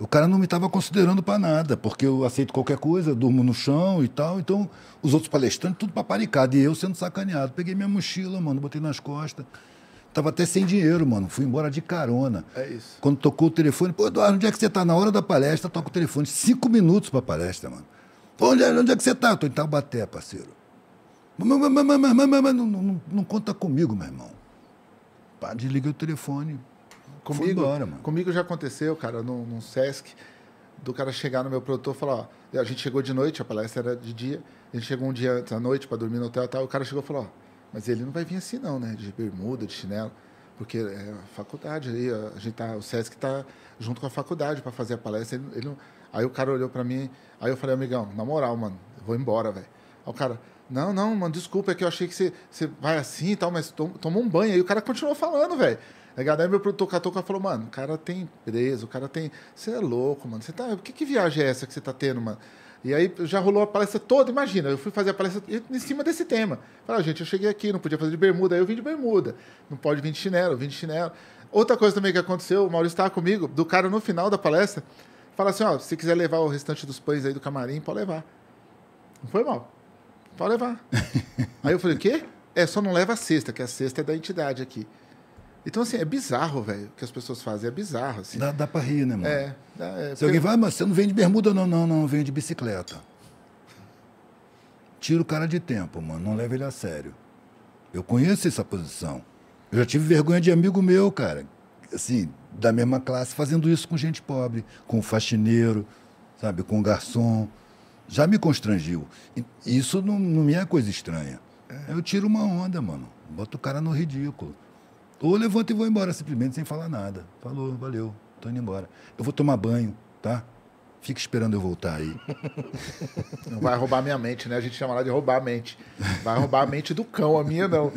O cara não me estava considerando para nada, porque eu aceito qualquer coisa, durmo no chão e tal. Então, os outros palestrantes, tudo paparicado. E eu sendo sacaneado. Peguei minha mochila, mano, botei nas costas. Tava até sem dinheiro, mano. Fui embora de carona. É isso. Quando tocou o telefone, pô, Eduardo, onde é que você tá? Na hora da palestra, toca o telefone. Cinco minutos pra palestra, mano. Onde é, onde é que você tá? Tô em Taubaté, parceiro. Não, não, não, não conta comigo, meu irmão. Pá, desliguei o telefone. Comigo, embora, comigo já aconteceu, cara, num, num Sesc, do cara chegar no meu produtor e falar: ó, a gente chegou de noite, a palestra era de dia, a gente chegou um dia antes à noite para dormir no hotel e tal. O cara chegou e falou: ó, mas ele não vai vir assim, não, né? De bermuda, de chinelo porque é a faculdade aí, a gente tá, o SESC tá junto com a faculdade para fazer a palestra. Ele, ele, aí o cara olhou para mim, aí eu falei, amigão, na moral, mano, eu vou embora, velho. Aí o cara, não, não, mano, desculpa, é que eu achei que você, vai assim e tal, mas toma tomou um banho. Aí o cara continuou falando, velho. É ligado? Aí meu produtor e falou, mano, o cara tem empresa, o cara tem. Você é louco, mano. Você tá. Que, que viagem é essa que você tá tendo, mano? E aí já rolou a palestra toda, imagina, eu fui fazer a palestra em cima desse tema. Falei, ah, gente, eu cheguei aqui, não podia fazer de bermuda, aí eu vim de bermuda. Não pode vir de chinelo, eu vim de chinelo. Outra coisa também que aconteceu, o Maurício estava comigo, do cara no final da palestra, fala assim, ó, se quiser levar o restante dos pães aí do camarim, pode levar. Não foi mal. Pode levar. aí eu falei, o quê? É, só não leva a cesta, que a cesta é da entidade aqui. Então, assim, é bizarro, velho, o que as pessoas fazem. É bizarro, assim. Dá, dá pra rir, né, mano? É. Dá, é Se porque... alguém vai, ah, mas você não vem de bermuda, não, não, não, vem de bicicleta. Tira o cara de tempo, mano. Não leva ele a sério. Eu conheço essa posição. Eu já tive vergonha de amigo meu, cara. Assim, da mesma classe, fazendo isso com gente pobre, com faxineiro, sabe, com garçom. Já me constrangiu. Isso não, não me é coisa estranha. É. Eu tiro uma onda, mano. Boto o cara no ridículo. Ou levanto e vou embora, simplesmente sem falar nada. Falou, valeu, tô indo embora. Eu vou tomar banho, tá? Fica esperando eu voltar aí. Não vai roubar minha mente, né? A gente chama lá de roubar a mente. Vai roubar a mente do cão, a minha não.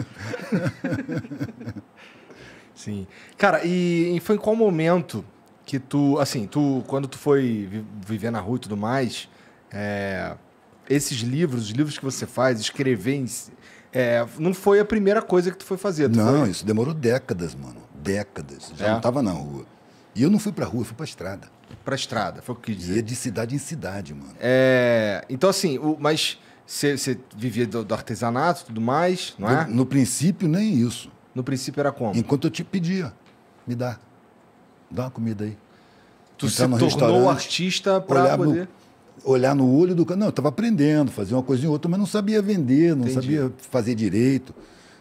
Sim. Cara, e, e foi em qual momento que tu, assim, tu, quando tu foi viver na rua e tudo mais, é, esses livros, os livros que você faz, escrever em, é, não foi a primeira coisa que tu foi fazer. Tu não, foi... isso demorou décadas, mano. Décadas. Já é. não estava na rua. E eu não fui pra rua, fui pra estrada. Pra estrada, foi o que eu quis dizer. Ia é de cidade em cidade, mano. É, então, assim, o, mas você vivia do, do artesanato e tudo mais, não é? Eu, no princípio, nem isso. No princípio era como? Enquanto eu te pedia, me dá. Dá uma comida aí. Tu Entrar se tornou artista pra poder olhar no olho do cara. Não, eu estava aprendendo, fazia uma coisa em outra, mas não sabia vender, não Entendi. sabia fazer direito.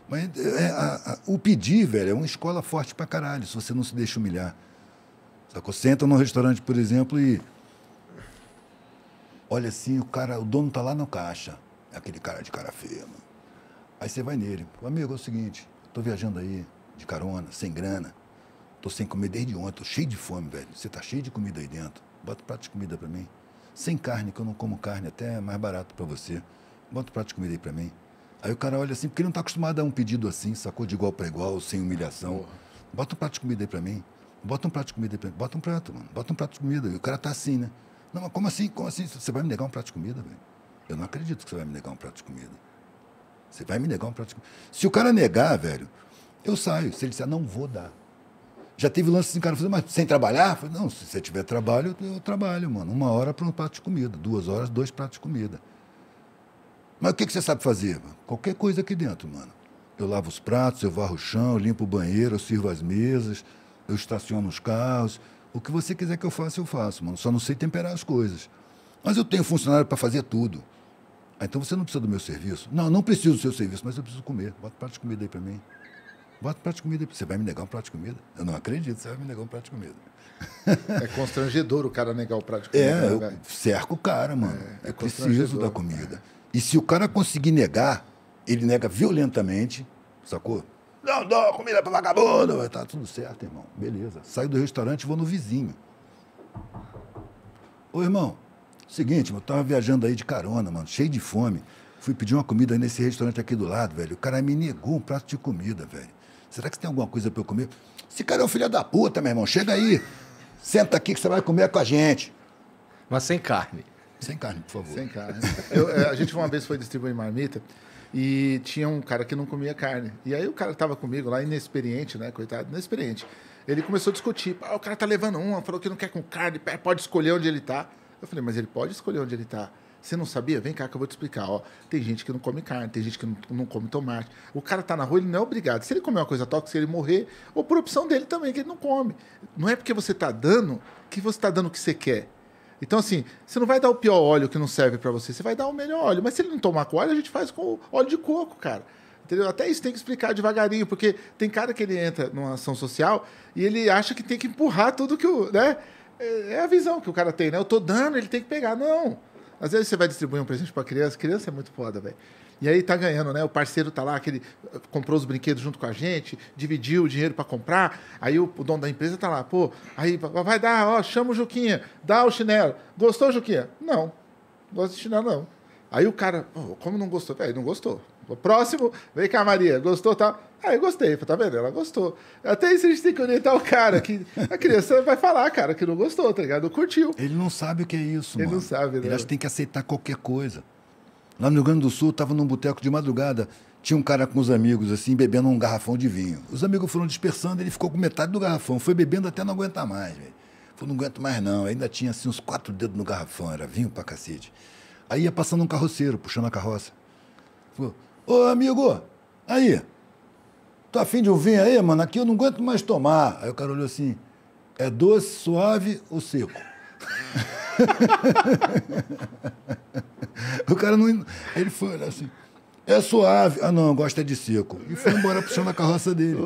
Mas é, a, a, o pedir, velho, é uma escola forte pra caralho, se você não se deixa humilhar. Sacou? Você entra num restaurante, por exemplo, e. Olha assim, o cara, o dono tá lá no caixa. É aquele cara de cara feia, mano. Aí você vai nele. Amigo, é o seguinte, tô viajando aí, de carona, sem grana. Tô sem comer desde ontem, tô cheio de fome, velho. Você tá cheio de comida aí dentro. Bota um prato de comida pra mim sem carne, que eu não como carne, até é mais barato para você. Bota um prato de comida aí para mim. Aí o cara olha assim, porque ele não está acostumado a um pedido assim, sacou? De igual para igual, sem humilhação. Bota um prato de comida aí para mim. Bota um prato de comida aí para mim. Bota um prato, mano. Bota um prato de comida. E o cara tá assim, né? Não, mas como assim? Como assim? Você vai me negar um prato de comida, velho? Eu não acredito que você vai me negar um prato de comida. Você vai me negar um prato de comida. Se o cara negar, velho, eu saio. Se ele disser, não vou dar. Já teve lances em cara, mas sem trabalhar? Falei, não, se você tiver trabalho, eu, trabalho, mano. Uma hora para um prato de comida, duas horas, dois pratos de comida. Mas o que, que você sabe fazer? Mano? Qualquer coisa aqui dentro, mano. Eu lavo os pratos, eu varro o chão, eu limpo o banheiro, eu sirvo as mesas, eu estaciono os carros. O que você quiser que eu faça, eu faço, mano. Só não sei temperar as coisas. Mas eu tenho funcionário para fazer tudo. Ah, então você não precisa do meu serviço? Não, não preciso do seu serviço, mas eu preciso comer. Bota um prato de comida aí para mim. Bota um prato de comida. Você vai me negar um prato de comida? Eu não acredito, você vai me negar um prato de comida. É constrangedor o cara negar o prato de é, comida. É, né, eu cerco o cara, mano. É, é, é preciso da comida. E se o cara conseguir negar, ele nega violentamente, sacou? Não dou comida pra vagabundo. Tá tudo certo, irmão. Beleza. Saio do restaurante e vou no vizinho. Ô, irmão, seguinte, eu tava viajando aí de carona, mano, cheio de fome. Fui pedir uma comida nesse restaurante aqui do lado, velho. O cara me negou um prato de comida, velho. Será que você tem alguma coisa para eu comer? Esse cara é um filho da puta, meu irmão. Chega aí. Senta aqui que você vai comer com a gente. Mas sem carne. Sem carne, por favor. Sem carne. Eu, é, a gente uma vez foi distribuir marmita e tinha um cara que não comia carne. E aí o cara que tava comigo lá, inexperiente, né? Coitado, inexperiente. Ele começou a discutir. Ah, o cara tá levando uma, falou que não quer com carne, pode escolher onde ele tá. Eu falei, mas ele pode escolher onde ele tá. Você não sabia? Vem cá que eu vou te explicar. Ó, tem gente que não come carne, tem gente que não, não come tomate. O cara tá na rua, ele não é obrigado. Se ele comer uma coisa tóxica, ele morrer, ou por opção dele também, que ele não come. Não é porque você tá dando que você tá dando o que você quer. Então, assim, você não vai dar o pior óleo que não serve para você, você vai dar o melhor óleo. Mas se ele não tomar com óleo, a gente faz com óleo de coco, cara. Entendeu? Até isso tem que explicar devagarinho, porque tem cara que ele entra numa ação social e ele acha que tem que empurrar tudo que o. Né? É, é a visão que o cara tem, né? Eu tô dando, ele tem que pegar. Não. Às vezes você vai distribuir um presente para criança, criança é muito foda, velho. E aí tá ganhando, né? O parceiro tá lá, que ele comprou os brinquedos junto com a gente, dividiu o dinheiro para comprar. Aí o, o, dono da empresa tá lá, pô, aí vai dar, ó, chama o Juquinha, dá o chinelo. Gostou, Juquinha? Não. Gosto de chinelo, não. Aí o cara, como não gostou? Velho, não gostou próximo, vem cá, Maria, gostou, tá? Ah, eu gostei, tá vendo? Ela gostou. Até isso a gente tem que orientar tá o cara, que a criança vai falar, cara, que não gostou, tá ligado? Não curtiu. Ele não sabe o que é isso, Ele mano. não sabe, né? Ele acha que tem que aceitar qualquer coisa. Lá no Rio Grande do Sul, tava num boteco de madrugada, tinha um cara com os amigos, assim, bebendo um garrafão de vinho. Os amigos foram dispersando, ele ficou com metade do garrafão. Foi bebendo até não aguentar mais, velho. Falou, não aguento mais não. Ainda tinha, assim, uns quatro dedos no garrafão, era vinho pra cacete. Aí ia passando um carroceiro, puxando a carroça. Falou, Ô, amigo, aí, tô afim de um vinho aí, mano? Aqui eu não aguento mais tomar. Aí o cara olhou assim, é doce, suave ou seco? o cara não... Ele foi olhar assim, é suave. Ah, não, gosta é de seco. E foi embora puxando a carroça dele.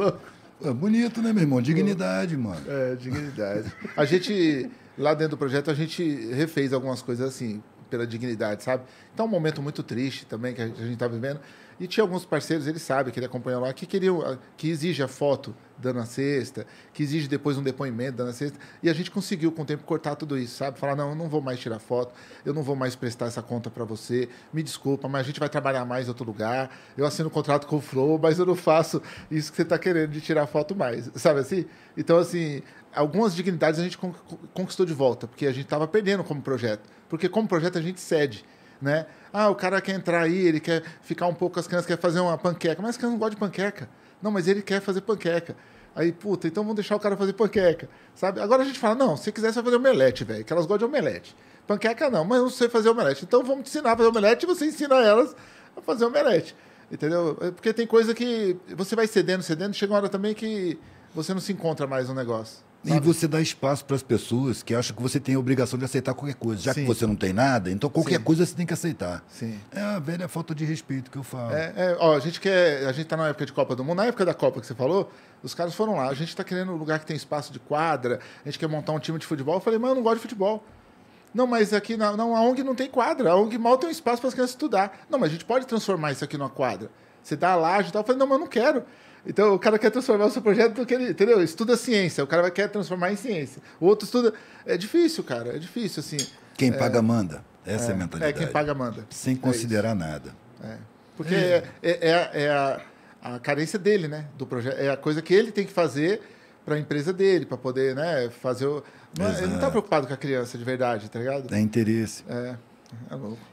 É bonito, né, meu irmão? Dignidade, mano. É, dignidade. A gente, lá dentro do projeto, a gente refez algumas coisas assim, pela dignidade, sabe? Então, é um momento muito triste também que a gente está vivendo. E tinha alguns parceiros, ele sabe que ele acompanha lá, que queriam, ah, que exige a foto dando a cesta, que exige depois um depoimento dando a cesta. E a gente conseguiu, com o tempo, cortar tudo isso, sabe? Falar, não, eu não vou mais tirar foto, eu não vou mais prestar essa conta para você, me desculpa, mas a gente vai trabalhar mais em outro lugar, eu assino um contrato com o Flow, mas eu não faço isso que você está querendo de tirar foto mais, sabe assim? Então, assim, algumas dignidades a gente conquistou de volta, porque a gente estava perdendo como projeto. Porque como projeto a gente cede. Né? Ah, o cara quer entrar aí, ele quer ficar um pouco com as crianças, quer fazer uma panqueca. Mas as crianças não gostam de panqueca. Não, mas ele quer fazer panqueca. Aí, puta, então vamos deixar o cara fazer panqueca, sabe? Agora a gente fala, não, se quiser você vai fazer omelete, velho, que elas gostam de omelete. Panqueca não, mas eu não sei fazer omelete. Então vamos te ensinar a fazer omelete e você ensina elas a fazer omelete. Entendeu? É porque tem coisa que você vai cedendo, cedendo, chega uma hora também que você não se encontra mais no negócio. Sabe? E você dá espaço para as pessoas que acham que você tem a obrigação de aceitar qualquer coisa. Já Sim. que você não tem nada, então qualquer Sim. coisa você tem que aceitar. Sim. É a velha falta de respeito que eu falo. É, é, ó, a gente quer. A gente tá na época de Copa do Mundo. Na época da Copa que você falou, os caras foram lá. A gente está querendo um lugar que tem espaço de quadra, a gente quer montar um time de futebol. Eu falei, mas eu não gosto de futebol. Não, mas aqui na, não, a ONG não tem quadra. A ONG mal tem um espaço para as crianças estudar. Não, mas a gente pode transformar isso aqui numa quadra. Você dá a laje e tal. Eu falei, não, mas eu não quero. Então o cara quer transformar o seu projeto que ele, entendeu? Estuda ciência, o cara quer transformar em ciência. O outro estuda. É difícil, cara, é difícil, assim. Quem é... paga manda. Essa é, é, a mentalidade. É, quem paga manda. Sem é considerar é nada. É. Porque é, é, é, a, a, carência dele, né? Do projeto. É a coisa que ele tem que fazer para a empresa dele, para poder, né, fazer o. Né, ele não está preocupado com a criança de verdade, tá ligado? É interesse. É.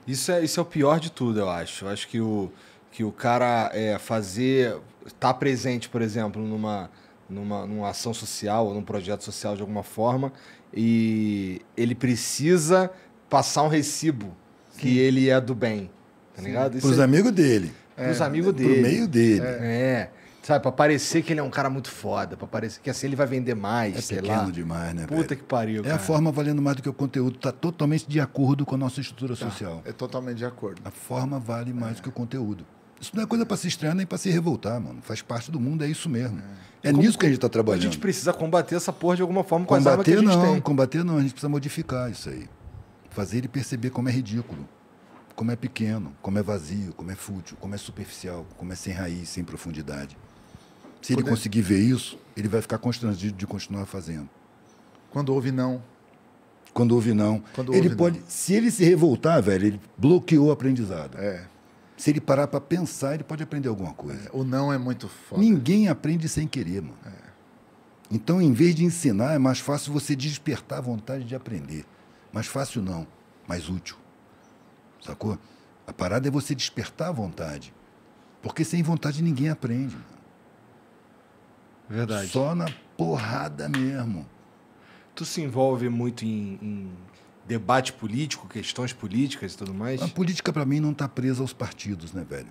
Isso é, isso é o pior de tudo, eu acho. Eu acho que o que o cara é, fazer estar tá presente, por exemplo, numa, numa, numa ação social ou num projeto social de alguma forma e ele precisa passar um recibo Sim. que ele é do bem, tá Sim. ligado? Para os é... amigos dele. É, os amigos dele. Pro meio dele. É. é. Sabe, pra parecer que ele é um cara muito foda, pra parecer que assim ele vai vender mais, é sei pequeno lá. demais, né? Puta velho? que pariu, É cara. a forma valendo mais do que o conteúdo. Tá totalmente de acordo com a nossa estrutura tá. social. É totalmente de acordo. A forma vale mais do é. que o conteúdo. Isso não é coisa para se estranhar nem para se revoltar, mano. Faz parte do mundo, é isso mesmo. É, é nisso que a gente está trabalhando. A gente precisa combater essa porra de alguma forma com combater, as não, tem. Combater não, a gente precisa modificar isso aí. Fazer ele perceber como é ridículo, como é pequeno, como é vazio, como é fútil, como é superficial, como é sem raiz, sem profundidade. Se ele conseguir ver isso, ele vai ficar constrangido de continuar fazendo. Quando houve não. Quando houve não. Quando ele pode, não. se ele se revoltar, velho, ele bloqueou o aprendizado. É. Se ele parar para pensar, ele pode aprender alguma coisa. É, o não é muito forte. Ninguém aprende sem querer, mano. É. Então, em vez de ensinar, é mais fácil você despertar a vontade de aprender. Mais fácil não, mais útil. Sacou? A parada é você despertar a vontade. Porque sem vontade ninguém aprende. Mano. Verdade. Só na porrada mesmo. Tu se envolve muito em, em debate político, questões políticas e tudo mais? A política, para mim, não está presa aos partidos, né, velho?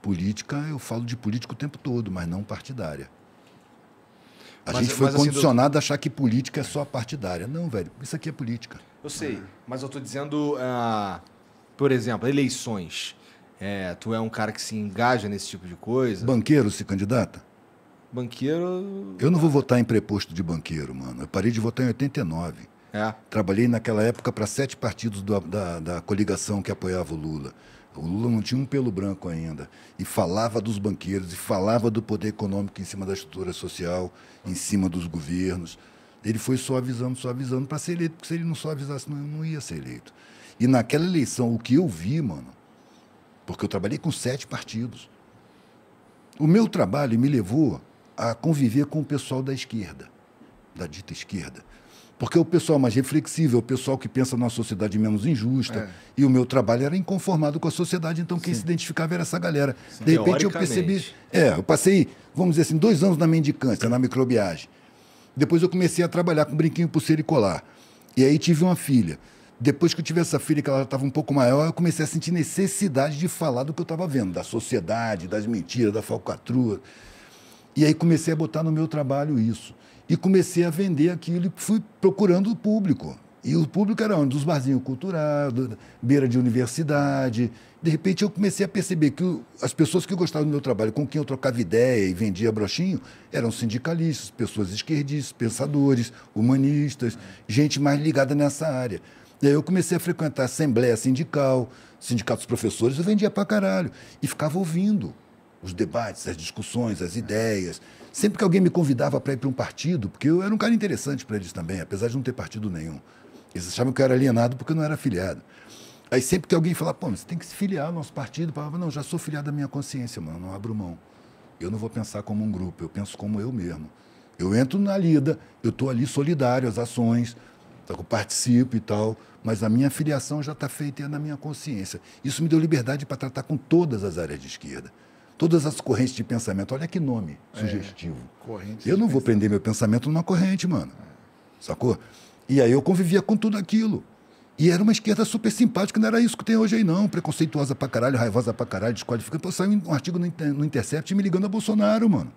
Política, eu falo de político o tempo todo, mas não partidária. A mas, gente foi assim, condicionado a achar que política é só partidária. Não, velho, isso aqui é política. Eu sei, mas eu estou dizendo, ah, por exemplo, eleições. É, tu é um cara que se engaja nesse tipo de coisa. Banqueiro se candidata? Banqueiro. Eu não vou votar em preposto de banqueiro, mano. Eu parei de votar em 89. É. Trabalhei naquela época para sete partidos do, da, da coligação que apoiava o Lula. O Lula não tinha um pelo branco ainda. E falava dos banqueiros, e falava do poder econômico em cima da estrutura social, em cima dos governos. Ele foi só avisando, só avisando para ser eleito, porque se ele não só avisasse, não, não ia ser eleito. E naquela eleição, o que eu vi, mano, porque eu trabalhei com sete partidos. O meu trabalho me levou a conviver com o pessoal da esquerda, da dita esquerda. Porque o pessoal mais reflexivo, o pessoal que pensa numa sociedade menos injusta, é. e o meu trabalho era inconformado com a sociedade, então quem Sim. se identificava era essa galera. Sim. De repente eu percebi. É, eu passei, vamos dizer assim, dois anos na mendicância, na microbiagem. Depois eu comecei a trabalhar com brinquinho, pulseira e colar. E aí tive uma filha. Depois que eu tive essa filha, que ela estava um pouco maior, eu comecei a sentir necessidade de falar do que eu estava vendo, da sociedade, das mentiras, da falcatrua. E aí comecei a botar no meu trabalho isso. E comecei a vender aquilo e fui procurando o público. E o público era onde dos barzinhos culturados, beira de universidade. De repente eu comecei a perceber que as pessoas que gostavam do meu trabalho, com quem eu trocava ideia e vendia brochinho, eram sindicalistas, pessoas esquerdistas, pensadores, humanistas, gente mais ligada nessa área. E aí eu comecei a frequentar assembleia sindical, sindicatos professores, eu vendia pra caralho. E ficava ouvindo os debates, as discussões, as ideias. Sempre que alguém me convidava para ir para um partido, porque eu era um cara interessante para eles também, apesar de não ter partido nenhum. Eles achavam que eu era alienado porque eu não era filiado. Aí sempre que alguém falava, pô, você tem que se filiar ao nosso partido, eu falava, não, já sou filiado da minha consciência, mano, não abro mão. Eu não vou pensar como um grupo, eu penso como eu mesmo. Eu entro na lida, eu estou ali solidário às ações, tá, eu participo e tal, mas a minha filiação já está feita e é na minha consciência. Isso me deu liberdade para tratar com todas as áreas de esquerda todas as correntes de pensamento. Olha que nome é, sugestivo. É, eu não vou prender meu pensamento numa corrente, mano. É. Sacou? E aí eu convivia com tudo aquilo. E era uma esquerda super simpática, não era isso que tem hoje aí, não. Preconceituosa pra caralho, raivosa pra caralho, desqualificada Pô, saiu um artigo no, no Intercept me ligando a Bolsonaro, mano.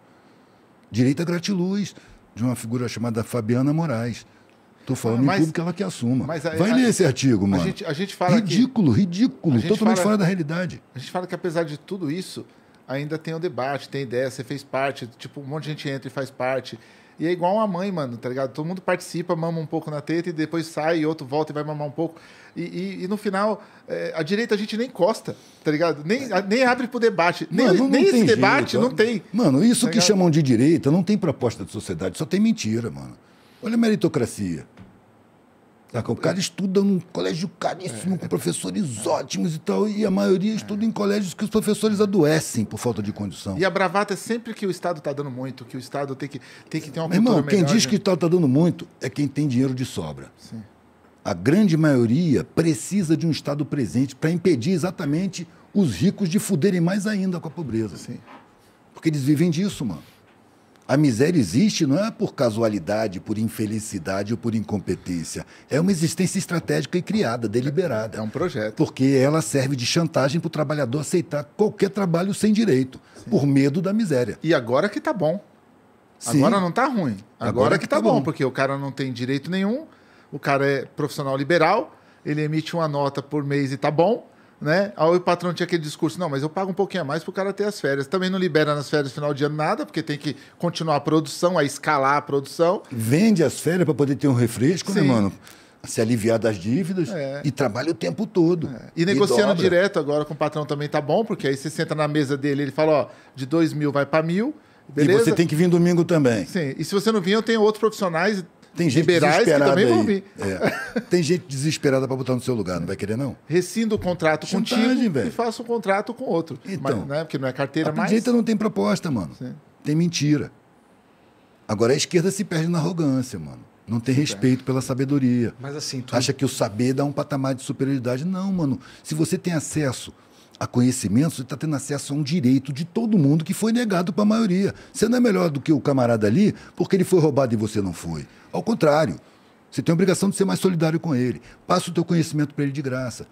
Direita gratiluz, de uma figura chamada Fabiana Moraes. Estou falando ah, mas, em público ela que assuma. Mas a, Vai a, ler esse artigo, mano. A gente, a gente fala ridículo, que, ridículo, totalmente fora da realidade. A gente fala que apesar de tudo isso, ainda tem o debate, tem ideia, você fez parte, tipo, um monte de gente entra e faz parte. E é igual uma mãe, mano, tá ligado? Todo mundo participa, mama um pouco na teta e depois sai, e outro volta e vai mamar um pouco. E, e, e no final, é, a direita a gente nem encosta, tá ligado? Nem, a, nem abre pro debate. Mano, nem, nem esse debate jeito. não tem. Mano, isso tá que ligado? chamam de direita não tem proposta de sociedade, só tem mentira, mano. Olha a meritocracia. O cara estuda num colégio caríssimo, com professores ótimos e tal, e a maioria estuda em colégios que os professores adoecem por falta de condição. E a bravata é sempre que o Estado está dando muito, que o Estado tem que, tem que ter uma Meu irmão, quem melhor, diz né? que o Estado está tá dando muito é quem tem dinheiro de sobra. Sim. A grande maioria precisa de um Estado presente para impedir exatamente os ricos de fuderem mais ainda com a pobreza. Sim. Porque eles vivem disso, mano. A miséria existe não é por casualidade, por infelicidade ou por incompetência. É uma existência estratégica e criada, deliberada. É um projeto. Porque ela serve de chantagem para o trabalhador aceitar qualquer trabalho sem direito, Sim. por medo da miséria. E agora que tá bom. Sim. Agora não tá ruim. Agora, agora que tá, tá bom, bom, porque o cara não tem direito nenhum, o cara é profissional liberal, ele emite uma nota por mês e tá bom né? Aí o patrão tinha aquele discurso, não, mas eu pago um pouquinho a mais para o cara ter as férias. Também não libera nas férias final de ano nada, porque tem que continuar a produção, a escalar a produção. Vende as férias para poder ter um refresco, né, Sim. né, mano? se aliviar das dívidas é. e trabalha o tempo todo. É. E negociando e direto agora com o patrão também tá bom, porque aí você senta na mesa dele ele fala, ó, de dois mil vai para mil. Beleza? E você tem que vir domingo também. Sim. E se você não vir, eu tenho outros profissionais tem gente Liberais desesperada também vão vir. É. Tem gente desesperada para botar no seu lugar, não vai querer não? Rescindo o contrato Chantagem, contigo véio. e faço um contrato com outro. Então, mas, né? porque não é carteira a mais. A direita não tem proposta, mano. Sim. Tem mentira. Agora a esquerda se perde na arrogância, mano. Não tem respeito pela sabedoria. Mas assim, tu... acha que o saber dá um patamar de superioridade? Não, mano. Se você tem acesso a conhecimento, você está tendo acesso a um direito de todo mundo que foi negado para a maioria. Você não é melhor do que o camarada ali porque ele foi roubado e você não foi. Ao contrário, você tem a obrigação de ser mais solidário com ele. Passa o teu conhecimento para ele de graça.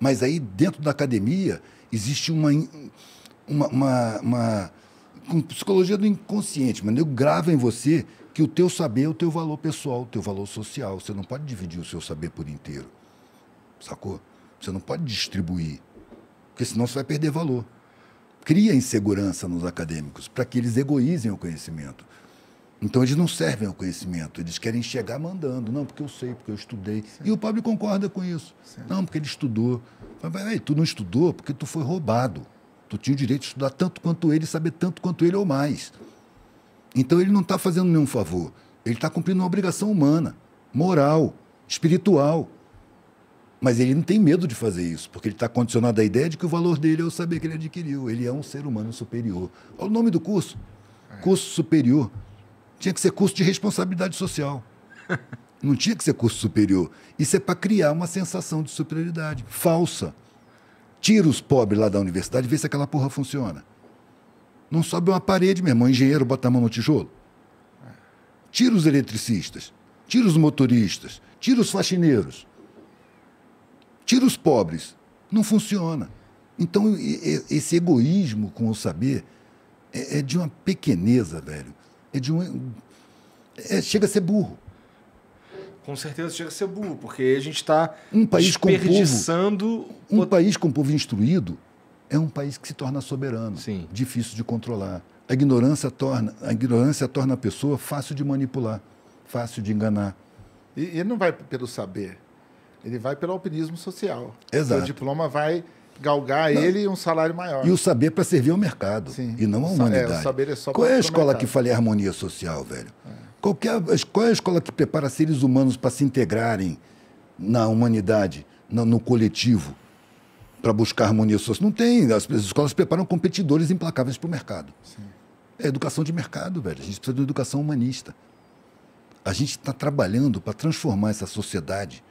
Mas aí, dentro da academia, existe uma, uma, uma, uma com psicologia do inconsciente, mas eu grava em você que o teu saber é o teu valor pessoal, o teu valor social. Você não pode dividir o seu saber por inteiro. Sacou? Você não pode distribuir porque senão você vai perder valor. Cria insegurança nos acadêmicos para que eles egoizem o conhecimento. Então eles não servem ao conhecimento, eles querem chegar mandando. Não, porque eu sei, porque eu estudei. E o pobre concorda com isso. Não, porque ele estudou. Mas, tu não estudou porque tu foi roubado. Tu tinha o direito de estudar tanto quanto ele, saber tanto quanto ele ou mais. Então ele não está fazendo nenhum favor. Ele está cumprindo uma obrigação humana, moral, espiritual. Mas ele não tem medo de fazer isso, porque ele está condicionado à ideia de que o valor dele é o saber que ele adquiriu. Ele é um ser humano superior. Olha o nome do curso. É. Curso superior. Tinha que ser curso de responsabilidade social. Não tinha que ser curso superior. Isso é para criar uma sensação de superioridade falsa. Tira os pobres lá da universidade e vê se aquela porra funciona. Não sobe uma parede, meu irmão. Engenheiro bota a mão no tijolo. É. Tira os eletricistas. Tira os motoristas. Tira os faxineiros. Tira os pobres. Não funciona. Então, esse egoísmo com o saber é, é, de uma pequeneza, velho. É de um. É, chega a ser burro. Com certeza chega a ser burro, porque a gente está um país desperdiçando... Com povo, um país com povo instruído é um país que se torna soberano, Sim. difícil de controlar. A ignorância, torna, a ignorância torna a pessoa fácil de manipular, fácil de enganar. E ele não vai pelo saber, ele vai pelo alpinismo social. Exato. O diploma vai galgar não. ele um salário maior. E o saber para servir ao mercado Sim. e não à é, humanidade. É, é Qual é a escola que fala em harmonia social, velho? É. Qualquer, qual é a escola que prepara seres humanos para se integrarem na humanidade, no, no coletivo, para buscar harmonia social? Não tem. As, as escolas preparam competidores implacáveis para o mercado. Sim. É educação de mercado, velho. A gente precisa de uma educação humanista. A gente está trabalhando para transformar essa sociedade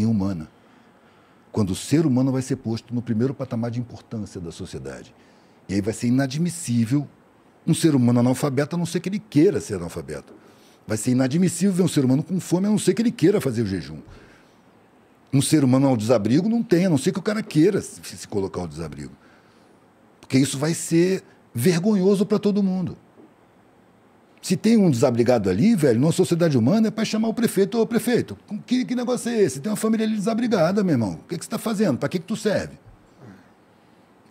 inhumana. Quando o ser humano vai ser posto no primeiro patamar de importância da sociedade. E aí vai ser inadmissível um ser humano analfabeto, a não ser que ele queira ser analfabeto. Vai ser inadmissível ver um ser humano com fome, a não ser que ele queira fazer o jejum. Um ser humano ao desabrigo não tem, a não ser que o cara queira se colocar ao desabrigo. Porque isso vai ser vergonhoso para todo mundo. Se tem um desabrigado ali, velho, numa sociedade humana, é para chamar o prefeito. Ô, prefeito, que, que negócio é esse? Tem uma família ali desabrigada, meu irmão. O que, que você está fazendo? Para que, que tu serve?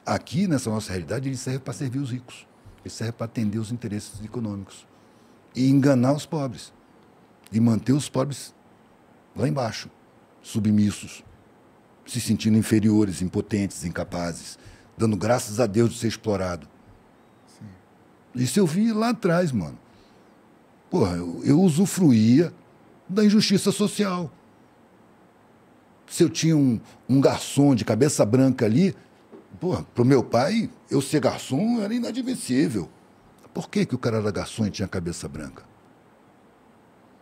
Aqui, nessa nossa realidade, ele serve para servir os ricos. Ele serve para atender os interesses econômicos. E enganar os pobres. E manter os pobres lá embaixo, submissos, se sentindo inferiores, impotentes, incapazes, dando graças a Deus de ser explorado. Sim. Isso eu vi lá atrás, mano. Porra, eu, eu usufruía da injustiça social. Se eu tinha um, um garçom de cabeça branca ali, porra, pro meu pai, eu ser garçom era inadmissível. Por que, que o cara era garçom e tinha cabeça branca?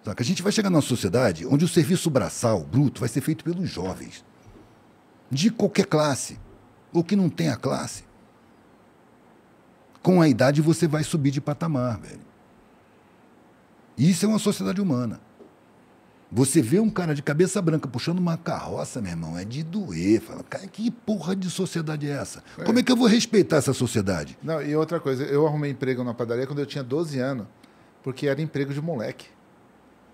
Saca? A gente vai chegar numa sociedade onde o serviço braçal, bruto, vai ser feito pelos jovens. De qualquer classe. Ou que não tem a classe. Com a idade você vai subir de patamar, velho. Isso é uma sociedade humana. Você vê um cara de cabeça branca puxando uma carroça, meu irmão, é de doer. Fala, cara, que porra de sociedade é essa? É. Como é que eu vou respeitar essa sociedade? Não, e outra coisa, eu arrumei emprego na padaria quando eu tinha 12 anos, porque era emprego de moleque.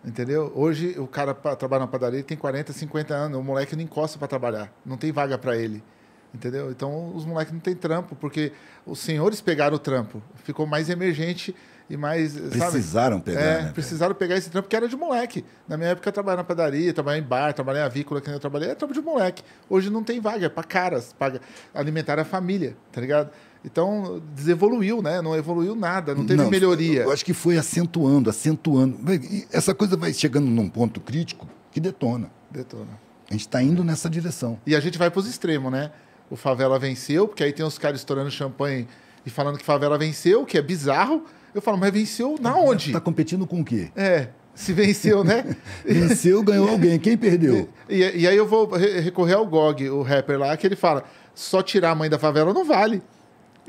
Entendeu? Hoje o cara trabalha na padaria, tem 40, 50 anos, o moleque não encosta para trabalhar, não tem vaga para ele. Entendeu? Então os moleques não têm trampo, porque os senhores pegaram o trampo, ficou mais emergente e mais. Precisaram sabe? pegar. É, né, precisaram pegar esse trampo que era de moleque. Na minha época eu trabalhava na padaria, trabalhava em bar, trabalhava em avícola, que eu trabalhei, era trampo de moleque. Hoje não tem vaga, é para caras, paga alimentar a família, tá ligado? Então, desevoluiu, né? Não evoluiu nada, não teve não, melhoria. Eu acho que foi acentuando, acentuando. Essa coisa vai chegando num ponto crítico que detona. Detona. A gente está indo nessa direção. E a gente vai para os extremos, né? O Favela venceu, porque aí tem os caras estourando champanhe e falando que Favela venceu, que é bizarro. Eu falo, mas venceu na onde? Tá competindo com o quê? É, se venceu, né? venceu, ganhou alguém. Quem perdeu? E, e, e aí eu vou recorrer ao GOG, o rapper lá, que ele fala: só tirar a mãe da favela não vale.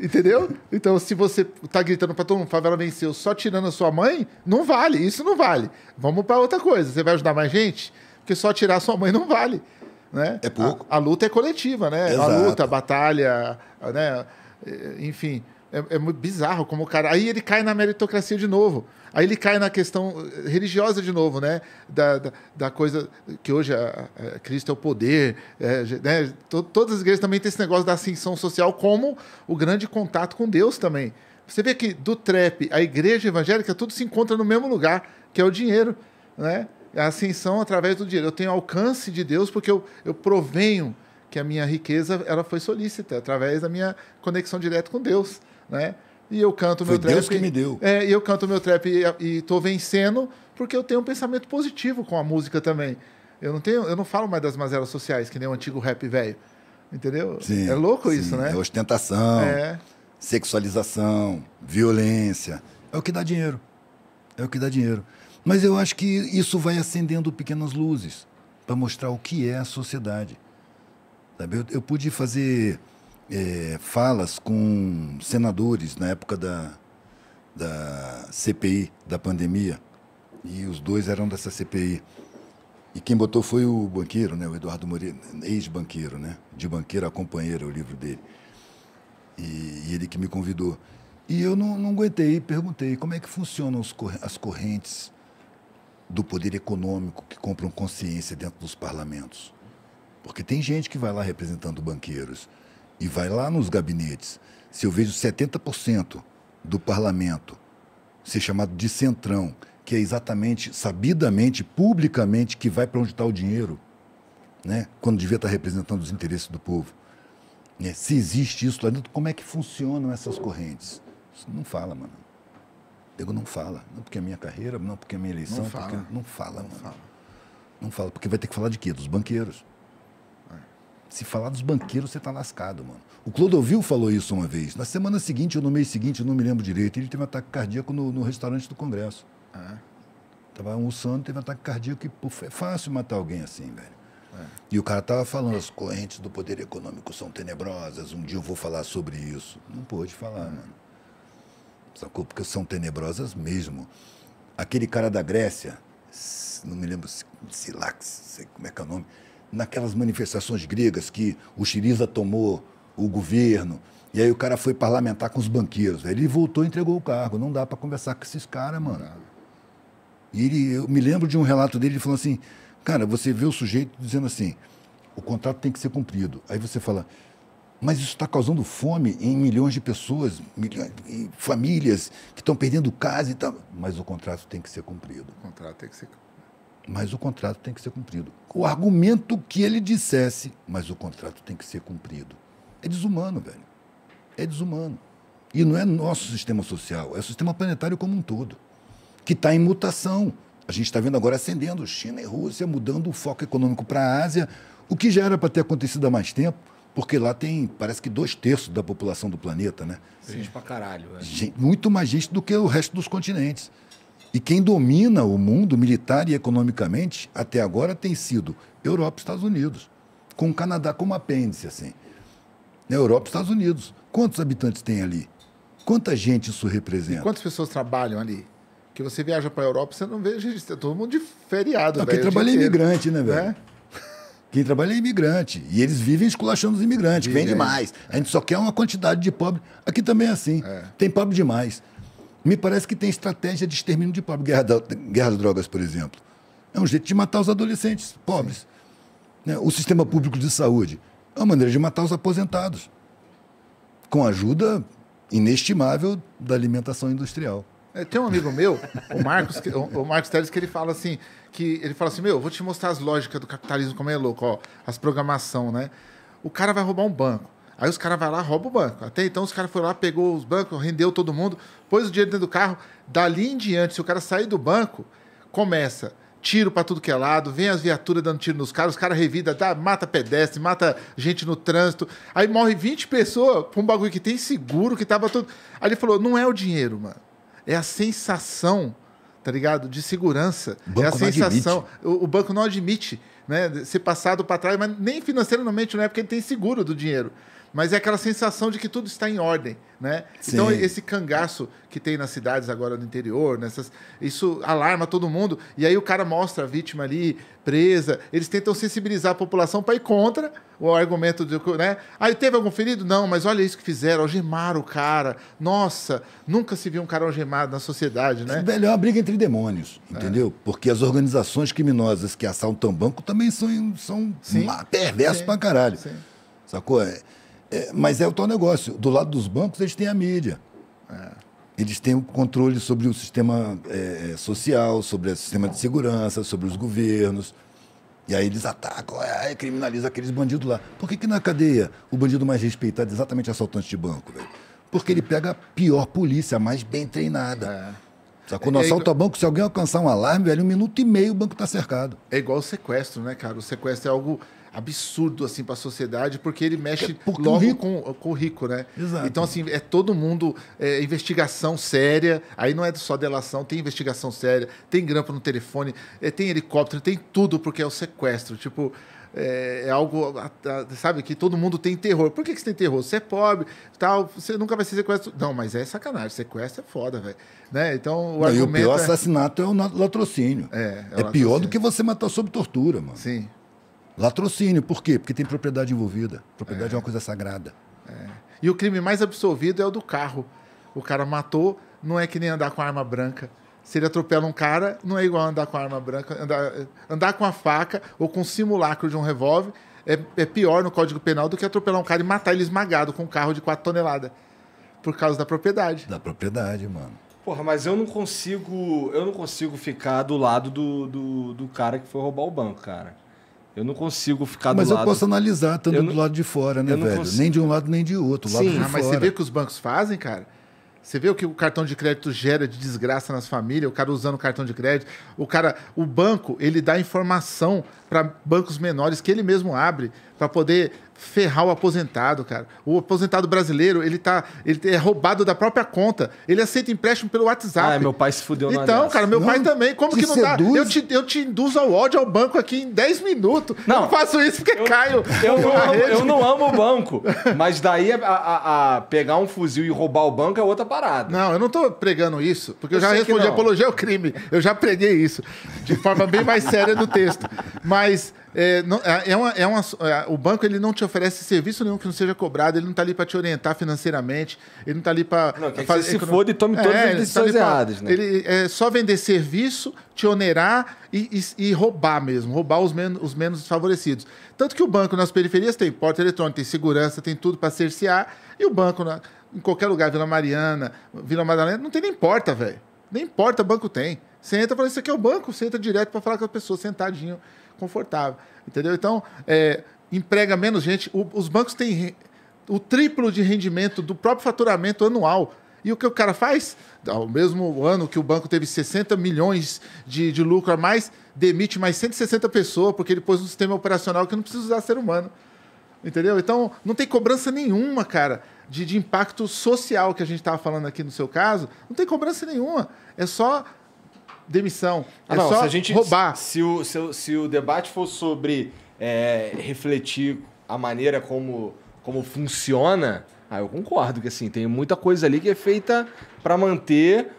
Entendeu? Então, se você tá gritando pra todo mundo, favela venceu só tirando a sua mãe, não vale, isso não vale. Vamos para outra coisa. Você vai ajudar mais gente? Porque só tirar a sua mãe não vale. Né? É pouco. A, a luta é coletiva, né? Exato. A luta, a batalha, né? Enfim. É, é, muito bizarro como o cara. Aí ele cai na meritocracia de novo. Aí ele cai na questão religiosa de novo, né? Da, da, da coisa que hoje a, a Cristo é o poder. É, né? Todas as igrejas também têm esse negócio da ascensão social como o grande contato com Deus também. Você vê que do trap, a igreja evangélica, tudo se encontra no mesmo lugar, que é o dinheiro, né? A ascensão através do dinheiro. Eu tenho alcance de Deus porque eu, eu provenho que a minha riqueza ela foi solícita através da minha conexão direta com Deus né? E eu canto Foi meu trap. Deus que me deu. É, e eu canto meu trap e, estou vencendo porque eu tenho um pensamento positivo com a música também. Eu não tenho, eu não falo mais das mazelas sociais que nem o antigo rap velho, entendeu? Sim, é louco sim, isso, né? É ostentação, é. sexualização, violência, é o que dá dinheiro, é o que dá dinheiro. Mas eu acho que isso vai acendendo pequenas luzes para mostrar o que é a sociedade. Sabe? eu, eu pude fazer é, falas com senadores na época da, da CPI, da pandemia, e os dois eram dessa CPI. E quem botou foi o banqueiro, né, o Eduardo Moreira, ex-banqueiro, né, de banqueiro a companheira, é o livro dele. E, e, ele que me convidou. E eu não, não aguentei, perguntei como é que funcionam os, as correntes do poder econômico que compram consciência dentro dos parlamentos. Porque tem gente que vai lá representando banqueiros, e vai lá nos gabinetes. Se eu vejo 70% do parlamento ser chamado de centrão, que é exatamente, sabidamente, publicamente, que vai para onde está o dinheiro, né? quando devia estar tá representando os interesses do povo. Né? Se existe isso lá dentro, como é que funcionam essas correntes? Isso não fala, mano. Digo, não fala. Não porque é minha carreira, não porque é minha eleição. Não fala. Porque... Não fala, não mano. Fala. Não fala. Porque vai ter que falar de quê? Dos banqueiros. Se falar dos banqueiros, você está lascado, mano. O Clodovil falou isso uma vez. Na semana seguinte, ou no mês seguinte, eu não me lembro direito, ele teve um ataque cardíaco no, no restaurante do Congresso. Ah. Tava almoçando, teve um ataque cardíaco e, puf, é fácil matar alguém assim, velho. É. E o cara tava falando, as correntes do poder econômico são tenebrosas, um dia eu vou falar sobre isso. Não pôde falar, é. mano. Sacou? Porque são tenebrosas mesmo. Aquele cara da Grécia, não me lembro, Silax, sei como é que é o nome, naquelas manifestações gregas que o Xiriza tomou o governo, e aí o cara foi parlamentar com os banqueiros. Ele voltou e entregou o cargo. Não dá para conversar com esses caras, mano. E ele, eu me lembro de um relato dele, ele falou assim, cara, você vê o sujeito dizendo assim, o contrato tem que ser cumprido. Aí você fala, mas isso está causando fome em milhões de pessoas, milhões, famílias que estão perdendo casa e tal. Mas o contrato tem que ser cumprido. O contrato tem que ser cumprido mas o contrato tem que ser cumprido. O argumento que ele dissesse, mas o contrato tem que ser cumprido. É desumano, velho. É desumano. E não é nosso sistema social, é o sistema planetário como um todo, que está em mutação. A gente está vendo agora ascendendo China e Rússia, mudando o foco econômico para a Ásia, o que já era para ter acontecido há mais tempo, porque lá tem, parece que, dois terços da população do planeta, né? Gente pra caralho. Gente, muito mais gente do que o resto dos continentes. E quem domina o mundo militar e economicamente até agora tem sido Europa e Estados Unidos, com o Canadá como apêndice, assim. Né, Europa e Estados Unidos. Quantos habitantes tem ali? Quanta gente isso representa? E quantas pessoas trabalham ali? Que você viaja para a Europa, você não vê gente, todo mundo de feriado. Não, quem trabalha é imigrante, né, velho? É? Quem trabalha é imigrante. E eles vivem esculachando os imigrantes, que vem demais. É. A gente só quer uma quantidade de pobre. Aqui também é assim. É. Tem pobre demais. Me parece que tem estratégia de extermínio de pobre. Guerra, da, guerra das drogas, por exemplo. É um jeito de matar os adolescentes pobres. Né? O sistema público de saúde é uma maneira de matar os aposentados. Com ajuda inestimável da alimentação industrial. É, tem um amigo meu, o Marcos, que, o Marcos Teles, que ele fala assim, que ele fala assim, meu, vou te mostrar as lógicas do capitalismo como é louco, ó, as programação, né? O cara vai roubar um banco. Aí os caras vão lá, roubam o banco. Até então os caras foram lá, pegou os bancos, rendeu todo mundo, pôs o dinheiro dentro do carro. Dali em diante, se o cara sair do banco, começa tiro para tudo que é lado, vem as viaturas dando tiro nos caras, os caras revidam, mata pedestre, mata gente no trânsito. Aí morre 20 pessoas por um bagulho que tem seguro, que tava todo. Aí ele falou: não é o dinheiro, mano. É a sensação, tá ligado? De segurança. é a sensação. O, o banco não admite né, ser passado para trás, mas nem financeiramente não é porque ele tem seguro do dinheiro mas é aquela sensação de que tudo está em ordem, né? Sim. Então esse cangaço que tem nas cidades agora no interior, nessas, isso alarma todo mundo. E aí o cara mostra a vítima ali presa, eles tentam sensibilizar a população para ir contra o argumento de, né? Aí teve algum ferido? Não, mas olha isso que fizeram, algemaram o cara. Nossa, nunca se viu um cara algemado na sociedade, né? é uma briga entre demônios, é. entendeu? É. Porque as organizações criminosas que assaltam banco também são são Sim. perversos caralho. Sim. Sacou? É, é, mas é o tal negócio. Do lado dos bancos, eles têm a mídia. É. Eles têm o controle sobre o sistema é, social, sobre o sistema de segurança, sobre os governos. E aí eles atacam, é, aqueles bandidos lá. Por que, que na cadeia o bandido mais respeitado é exatamente assaltante de banco, Porque ele pega a pior polícia, a mais bem treinada. É. Só quando é, assalta é, banco, se alguém alcançar um alarme, velho, um minuto e meio o banco está cercado. É igual o sequestro, né, cara? O sequestro é algo absurdo assim para a sociedade, porque ele mexe é logo rico. Com, com o rico, né? Exato. Então assim, é todo mundo é, investigação séria, aí não é só delação, tem investigação séria, tem grampo no telefone, é, tem helicóptero, tem tudo porque é o sequestro, tipo é, é, algo, sabe, que todo mundo tem terror. Por que, que você tem terror? Você é pobre, tal, você nunca vai ser sequestro. Não, mas é sacanagem, sequestro é foda, velho. Né? Então, o Não, E o pior é... assassinato é o latrocínio. É, é, o é latrocínio. pior do que você matar sob tortura, mano. Sim. Latrocínio, por quê? Porque tem propriedade envolvida. Propriedade é, é uma coisa sagrada. É. E o crime mais absolvido é o do carro. O cara matou, não é que nem andar com arma branca. Se ele atropela um cara, não é igual andar com arma branca. Andar, andar com a faca ou com o simulacro de um revólver é, é, pior no Código Penal do que atropelar um cara e matar ele esmagado com um carro de 4 toneladas. Por causa da propriedade. Da propriedade, mano. Porra, mas eu não consigo. Eu não consigo ficar do lado do, do, do cara que foi roubar o banco, cara. Eu não consigo ficar mas do lado... Mas eu posso analisar, tanto não... do lado de fora, né, velho? Consigo. Nem de um lado, nem de outro. Sim, de ah, mas fora. você vê o que os bancos fazem, cara? Você vê o que o cartão de crédito gera de desgraça nas famílias, o cara usando o cartão de crédito, o cara, o banco, ele dá informação para bancos menores que ele mesmo abre para poder ferrar o aposentado, cara. O aposentado brasileiro, ele tá. Ele é roubado da própria conta. Ele aceita empréstimo pelo WhatsApp. Ah, meu pai se fudeu Então, cara, meu não, pai também. Como que não seduz? dá? Eu te, eu te induzo ao ódio ao banco aqui em 10 minutos. Não, eu faço isso porque eu, caio. Eu não, amo, eu não amo o banco. Mas daí a, a, a, pegar um fuzil e roubar o banco é outra parada. Não, eu não tô pregando isso, porque eu, eu já respondi apologia ao crime. Eu já preguei isso de forma bem mais séria no texto. Mas é, não, é, é, uma, é uma, é, o banco ele não te oferece serviço nenhum que não seja cobrado, ele não está ali para te orientar financeiramente, ele não está ali para. Não, quer fazer, que se foda e tome todas é, as tá decisões tá erradas. Né? Ele é só vender serviço, te onerar e, e, e roubar mesmo, roubar os, men os menos favorecidos. Tanto que o banco nas periferias tem porta eletrônica, tem segurança, tem tudo para cercear, e o banco na, em qualquer lugar, Vila Mariana, Vila Madalena, não tem nem porta, velho. Nem porta, banco tem. Você entra e fala, isso aqui é o banco, você entra direto para falar com a pessoa, sentadinho confortável. Entendeu? Então, é, emprega menos gente. O, os bancos têm o triplo de rendimento do próprio faturamento anual. E o que o cara faz? Ao mesmo ano que o banco teve 60 milhões de, de lucro a mais, demite mais 160 pessoas, porque ele pôs um sistema operacional que não precisa usar ser humano. Entendeu? Então, não tem cobrança nenhuma, cara, de, de impacto social que a gente estava falando aqui no seu caso. Não tem cobrança nenhuma. É só demissão. Ah, é não, só se a gente, roubar. Se o, se, o, se o debate for sobre é, refletir a maneira como, como funciona, ah, eu concordo que assim, tem muita coisa ali que é feita para manter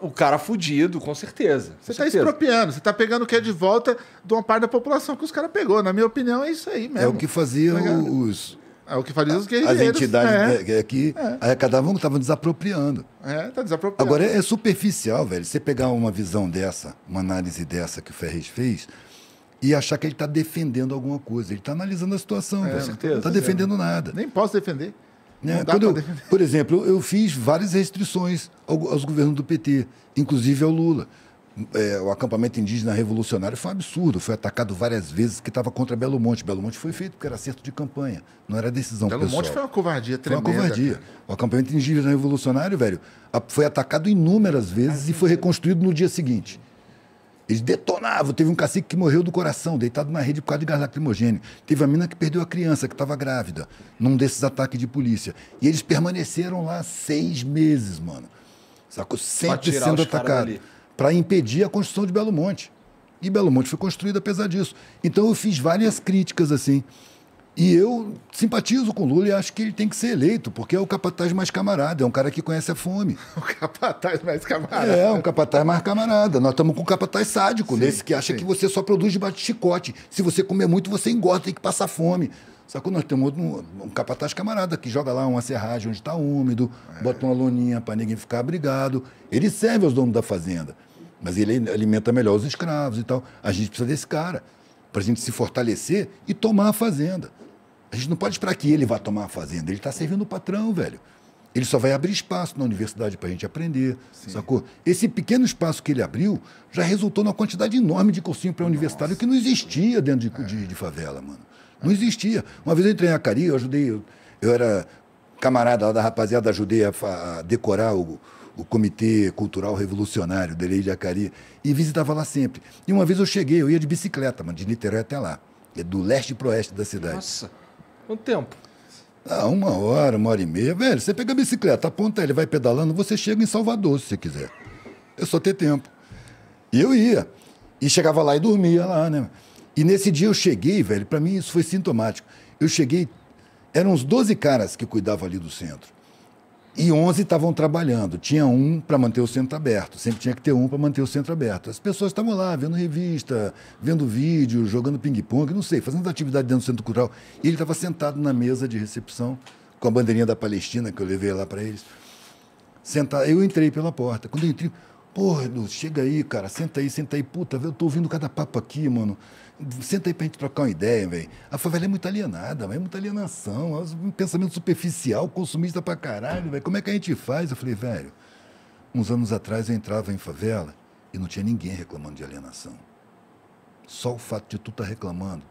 o cara fudido, com certeza. Você está expropriando, você está pegando o que é de volta de uma parte da população que os caras pegou. Na minha opinião, é isso aí mesmo. É o que faziam tá os, é o que fazia os a As entidades é. É, é. que é. arrecadavam estava desapropriando. É, está desapropriando. Agora, é superficial, velho. Você pegar uma visão dessa, uma análise dessa que o Ferrez fez, e achar que ele está defendendo alguma coisa. Ele está analisando a situação, é, certeza. Não está é. defendendo nada. Nem posso defender. Né? Eu, por exemplo, eu fiz várias restrições aos governos do PT, inclusive ao Lula é, o acampamento indígena revolucionário foi um absurdo, foi atacado várias vezes, que estava contra Belo Monte. Belo Monte foi feito porque era acerto de campanha, não era decisão Belo pessoal. Belo Monte foi uma covardia tremenda. Foi uma covardia. O acampamento indígena revolucionário, velho, foi atacado inúmeras vezes e foi reconstruído no dia seguinte. Eles detonavam. Teve um cacique que morreu do coração, deitado na rede por causa de gás lacrimogênio. Teve a mina que perdeu a criança, que estava grávida, num desses ataques de polícia. E eles permaneceram lá seis meses, mano. Sacou? Sempre sendo atacado para impedir a construção de Belo Monte. E Belo Monte foi construído apesar disso. Então eu fiz várias críticas assim. E eu simpatizo com o Lula e acho que ele tem que ser eleito, porque é o capataz mais camarada, é um cara que conhece a fome. O capataz mais camarada. É, um capataz mais camarada. Nós estamos com um capataz sádico, sim, nesse que acha sim. que você só produz de bate chicote. Se você comer muito, você engorda, tem que passar fome. Só que nós temos um, um capataz camarada que joga lá uma serragem onde está úmido, é. bota uma loninha para ninguém ficar abrigado. Ele serve aos donos da fazenda mas ele alimenta melhor os escravos e tal. A gente precisa desse cara para a gente se fortalecer e tomar a fazenda. A gente não pode esperar que ele vá tomar a fazenda. Ele está servindo o patrão, velho. Ele só vai abrir espaço na universidade para a gente aprender, Sim. sacou? Esse pequeno espaço que ele abriu já resultou numa quantidade enorme de cursinho pré-universitário que não existia dentro de, é. de, de favela, mano. É. Não existia. Uma vez eu entrei em Acari, eu ajudei, eu, eu era camarada lá da rapaziada, ajudei a, a decorar o, o Comitê Cultural Revolucionário de Lei de Acari, e visitava lá sempre. E uma vez eu cheguei, eu ia de bicicleta, mano, de Niterói até lá. É do leste para oeste da cidade. Nossa, quanto tempo? Ah, uma hora, uma hora e meia. Velho, você pega a bicicleta, aponta ele, vai pedalando, você chega em Salvador, se você quiser. Eu só ter tempo. E eu ia. E chegava lá e dormia lá, né? E nesse dia eu cheguei, velho, para mim isso foi sintomático. Eu cheguei, eram uns 12 caras que cuidavam ali do centro e 11 estavam trabalhando. Tinha um para manter o centro aberto. Sempre tinha que ter um para manter o centro aberto. As pessoas estavam lá, vendo revista, vendo vídeo, jogando ping-pong, não sei, fazendo atividade dentro do centro cultural. E ele estava sentado na mesa de recepção, com a bandeirinha da Palestina que eu levei lá para eles. Sentado. Eu entrei pela porta. Quando eu entrei, porra, Edu, chega aí, cara, senta aí, senta aí. Puta, eu tô ouvindo cada papo aqui, mano senta aí pra gente trocar uma ideia, velho. A favela é muito alienada, véio, é muita alienação, é um pensamento superficial, consumista pra caralho, velho. Como é que a gente faz? Eu falei, velho, uns anos atrás eu entrava em favela e não tinha ninguém reclamando de alienação. Só o fato de tu estar tá reclamando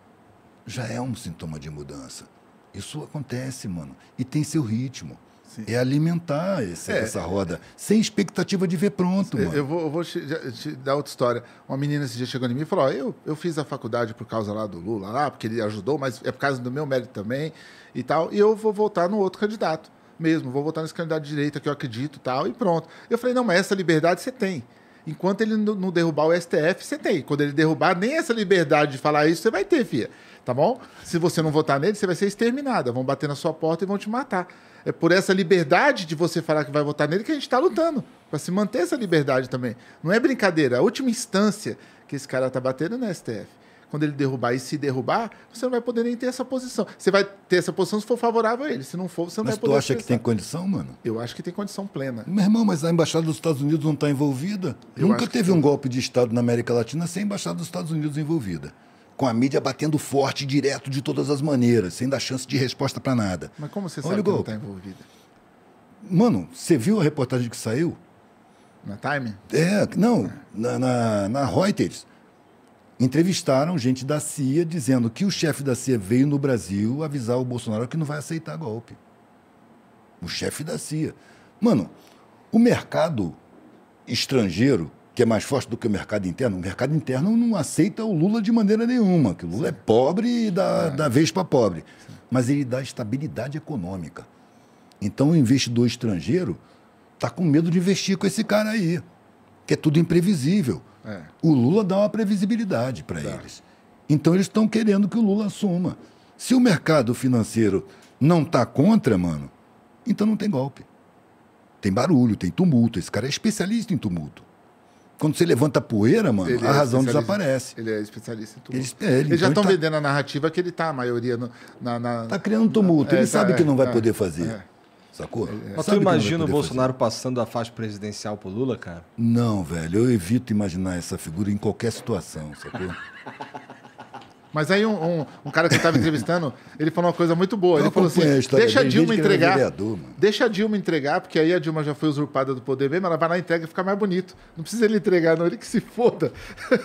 já é um sintoma de mudança. Isso acontece, mano. E tem seu ritmo. Sim. É alimentar esse, é, essa roda, sem expectativa de ver pronto. Mano. Eu vou, eu vou te, te, dar outra história. Uma menina esse dia chegou em mim e falou: oh, eu, eu fiz a faculdade por causa lá do Lula, lá, porque ele ajudou, mas é por causa do meu mérito também e tal, e eu vou votar no outro candidato mesmo, vou votar nesse candidato de direita que eu acredito tal, e pronto. Eu falei: não, mas essa liberdade você tem. Enquanto ele não derrubar o STF, você tem. Quando ele derrubar, nem essa liberdade de falar isso você vai ter, filha. Tá bom? Se você não votar nele, você vai ser exterminada. Vão bater na sua porta e vão te matar é por essa liberdade de você falar que vai votar nele que a gente está lutando para se manter essa liberdade também. Não é brincadeira. A última instância que esse cara está batendo é na STF. Quando ele derrubar e se derrubar, você não vai poder nem ter essa posição. Você vai ter essa posição se for favorável a ele. Se não for, você não mas vai poder. Mas tu acha expressar. que tem condição, mano? Eu acho que tem condição plena. Meu irmão, mas a embaixada dos Estados Unidos não está envolvida. Eu Nunca teve um golpe de Estado na América Latina sem a embaixada dos Estados Unidos envolvida com a mídia batendo forte, direto, de todas as maneiras, sem dar chance de resposta para nada. Mas como você sabe Olha, que ele está envolvida? Mano, você viu a reportagem que saiu? Na Time? É, não, é. Na, na, na Reuters. Entrevistaram gente da CIA dizendo que o chefe da CIA veio no Brasil avisar o Bolsonaro que não vai aceitar golpe. O chefe da CIA. Mano, o mercado estrangeiro que é mais forte do que o mercado interno. O mercado interno não aceita o Lula de maneira nenhuma, que o Lula Sim. é pobre e dá, é. dá vez para pobre. Sim. Mas ele dá estabilidade econômica. Então o investidor estrangeiro está com medo de investir com esse cara aí, que é tudo imprevisível. É. O Lula dá uma previsibilidade para eles. Então eles estão querendo que o Lula assuma. Se o mercado financeiro não está contra, mano, então não tem golpe. Tem barulho, tem tumulto. Esse cara é especialista em tumulto. Quando você levanta a poeira, mano, ele a é razão desaparece. Ele é especialista em tumulto. É, ele, é, Eles então já estão tá... vendendo a narrativa que ele está, a maioria, no, na, na. Tá criando um tumulto. ele é, tá, sabe que não vai poder fazer. Sacou? Mas sabe tu imagina o Bolsonaro fazer. passando a faixa presidencial pro Lula, cara? Não, velho. Eu evito imaginar essa figura em qualquer situação, sacou? Mas aí um, um, um cara que eu estava entrevistando, ele falou uma coisa muito boa. Ele eu falou assim: deixa a Dilma é entregar. Vereador, deixa a Dilma entregar, porque aí a Dilma já foi usurpada do poder mesmo, ela vai lá entrega e fica mais bonito. Não precisa ele entregar, não, ele que se foda.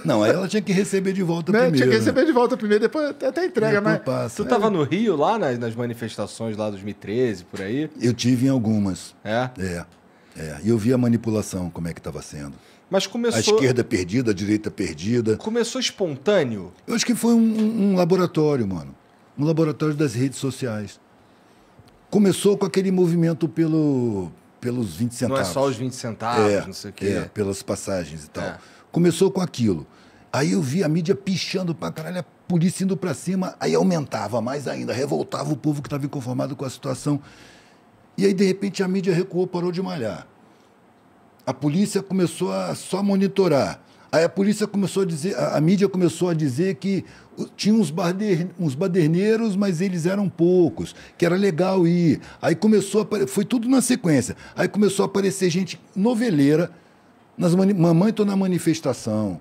Não, aí ela tinha que receber de volta né? primeiro. Tinha que né? receber né? de volta primeiro, depois até entrega, né? mas. Passa. Tu estava é. no Rio lá nas, nas manifestações lá 2013, por aí? Eu tive em algumas. É? É. É. E eu vi a manipulação, como é que estava sendo. Mas começou. A esquerda perdida, a direita perdida. Começou espontâneo? Eu acho que foi um, um, um laboratório, mano. Um laboratório das redes sociais. Começou com aquele movimento pelo, pelos 20 centavos. Não é só os 20 centavos, é, não sei o quê. É, pelas passagens e tal. É. Começou com aquilo. Aí eu vi a mídia pichando pra caralho, a polícia indo pra cima, aí aumentava mais ainda, revoltava o povo que estava inconformado com a situação. E aí, de repente, a mídia recuou, parou de malhar a polícia começou a só monitorar. Aí a polícia começou a dizer, a, a mídia começou a dizer que tinha uns, bader, uns baderneiros, mas eles eram poucos, que era legal ir. Aí começou a, foi tudo na sequência. Aí começou a aparecer gente noveleira, nas mani, mamãe tô na manifestação.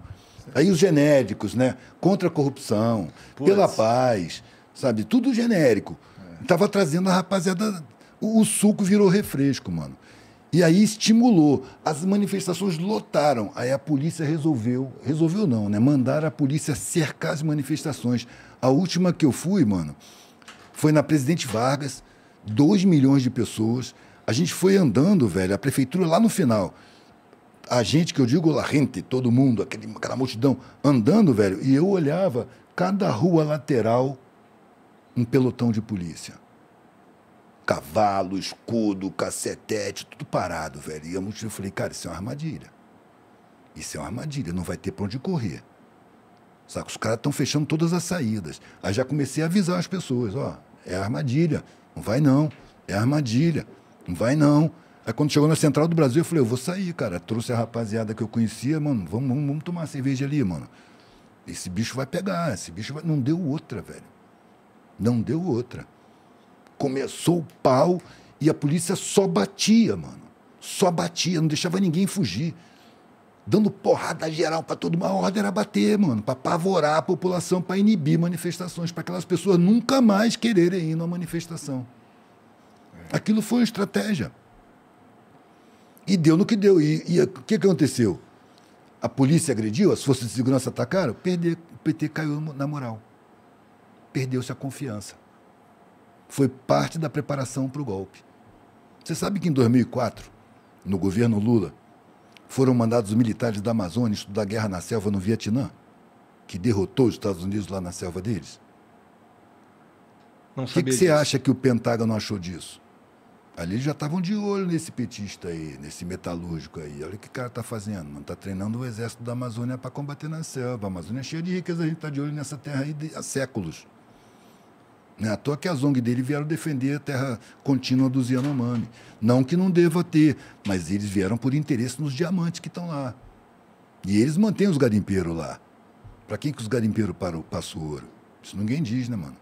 Aí os genéricos, né? Contra a corrupção, Puts. pela paz, sabe? Tudo genérico. É. Tava trazendo a rapaziada. O, o suco virou refresco, mano. E aí estimulou. As manifestações lotaram. Aí a polícia resolveu, resolveu não, né? Mandaram a polícia cercar as manifestações. A última que eu fui, mano, foi na Presidente Vargas, 2 milhões de pessoas. A gente foi andando, velho, a prefeitura lá no final. A gente, que eu digo, la gente, todo mundo, aquele, aquela multidão, andando, velho, e eu olhava cada rua lateral um pelotão de polícia cavalo, escudo, cacetete, tudo parado, velho. E eu, eu falei, cara, isso é uma armadilha. Isso é uma armadilha, não vai ter para onde correr. Saca? Os caras estão fechando todas as saídas. Aí já comecei a avisar as pessoas, ó, é armadilha, não vai não, é armadilha, não vai não. Aí quando chegou na Central do Brasil, eu falei, eu vou sair, cara. Trouxe a rapaziada que eu conhecia, mano, vamos, vamos, vamos tomar cerveja ali, mano. Esse bicho vai pegar, esse bicho vai... Não deu outra, velho. Não deu outra. Começou o pau e a polícia só batia, mano. Só batia, não deixava ninguém fugir. Dando porrada geral para todo mundo. A ordem era bater, mano, para apavorar a população, para inibir manifestações, para aquelas pessoas nunca mais quererem ir numa manifestação. Aquilo foi uma estratégia. E deu no que deu. E o que, que aconteceu? A polícia agrediu, as forças de segurança atacaram, perder, o PT caiu na moral. Perdeu-se a confiança foi parte da preparação para o golpe. Você sabe que em 2004, no governo Lula, foram mandados os militares da Amazônia estudar a guerra na selva no Vietnã, que derrotou os Estados Unidos lá na selva deles? o que, que você acha que o Pentágono achou disso? Ali já estavam de olho nesse petista aí, nesse metalúrgico aí. Olha o que o cara está fazendo, não Está treinando o exército da Amazônia para combater na selva. A Amazônia é cheia de riqueza, a gente está de olho nessa terra aí há séculos. Não é à toa que as ONG dele vieram defender a terra contínua dos Yanomami. Não que não deva ter, mas eles vieram por interesse nos diamantes que estão lá. E eles mantêm os garimpeiros lá. Para quem que os garimpeiros passam o ouro? Isso ninguém diz, né, mano?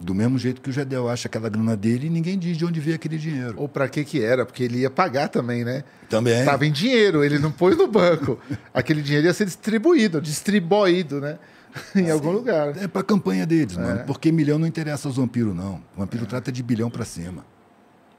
Do mesmo jeito que o Gedel acha aquela grana dele e ninguém diz de onde veio aquele dinheiro. Ou para que que era, porque ele ia pagar também, né? Também. estava em dinheiro, ele não pôs no banco. aquele dinheiro ia ser distribuído, distribuído, né? em algum lugar. É a campanha deles, é. mano. Porque milhão não interessa aos vampiros, não. O vampiro é. trata de bilhão para cima.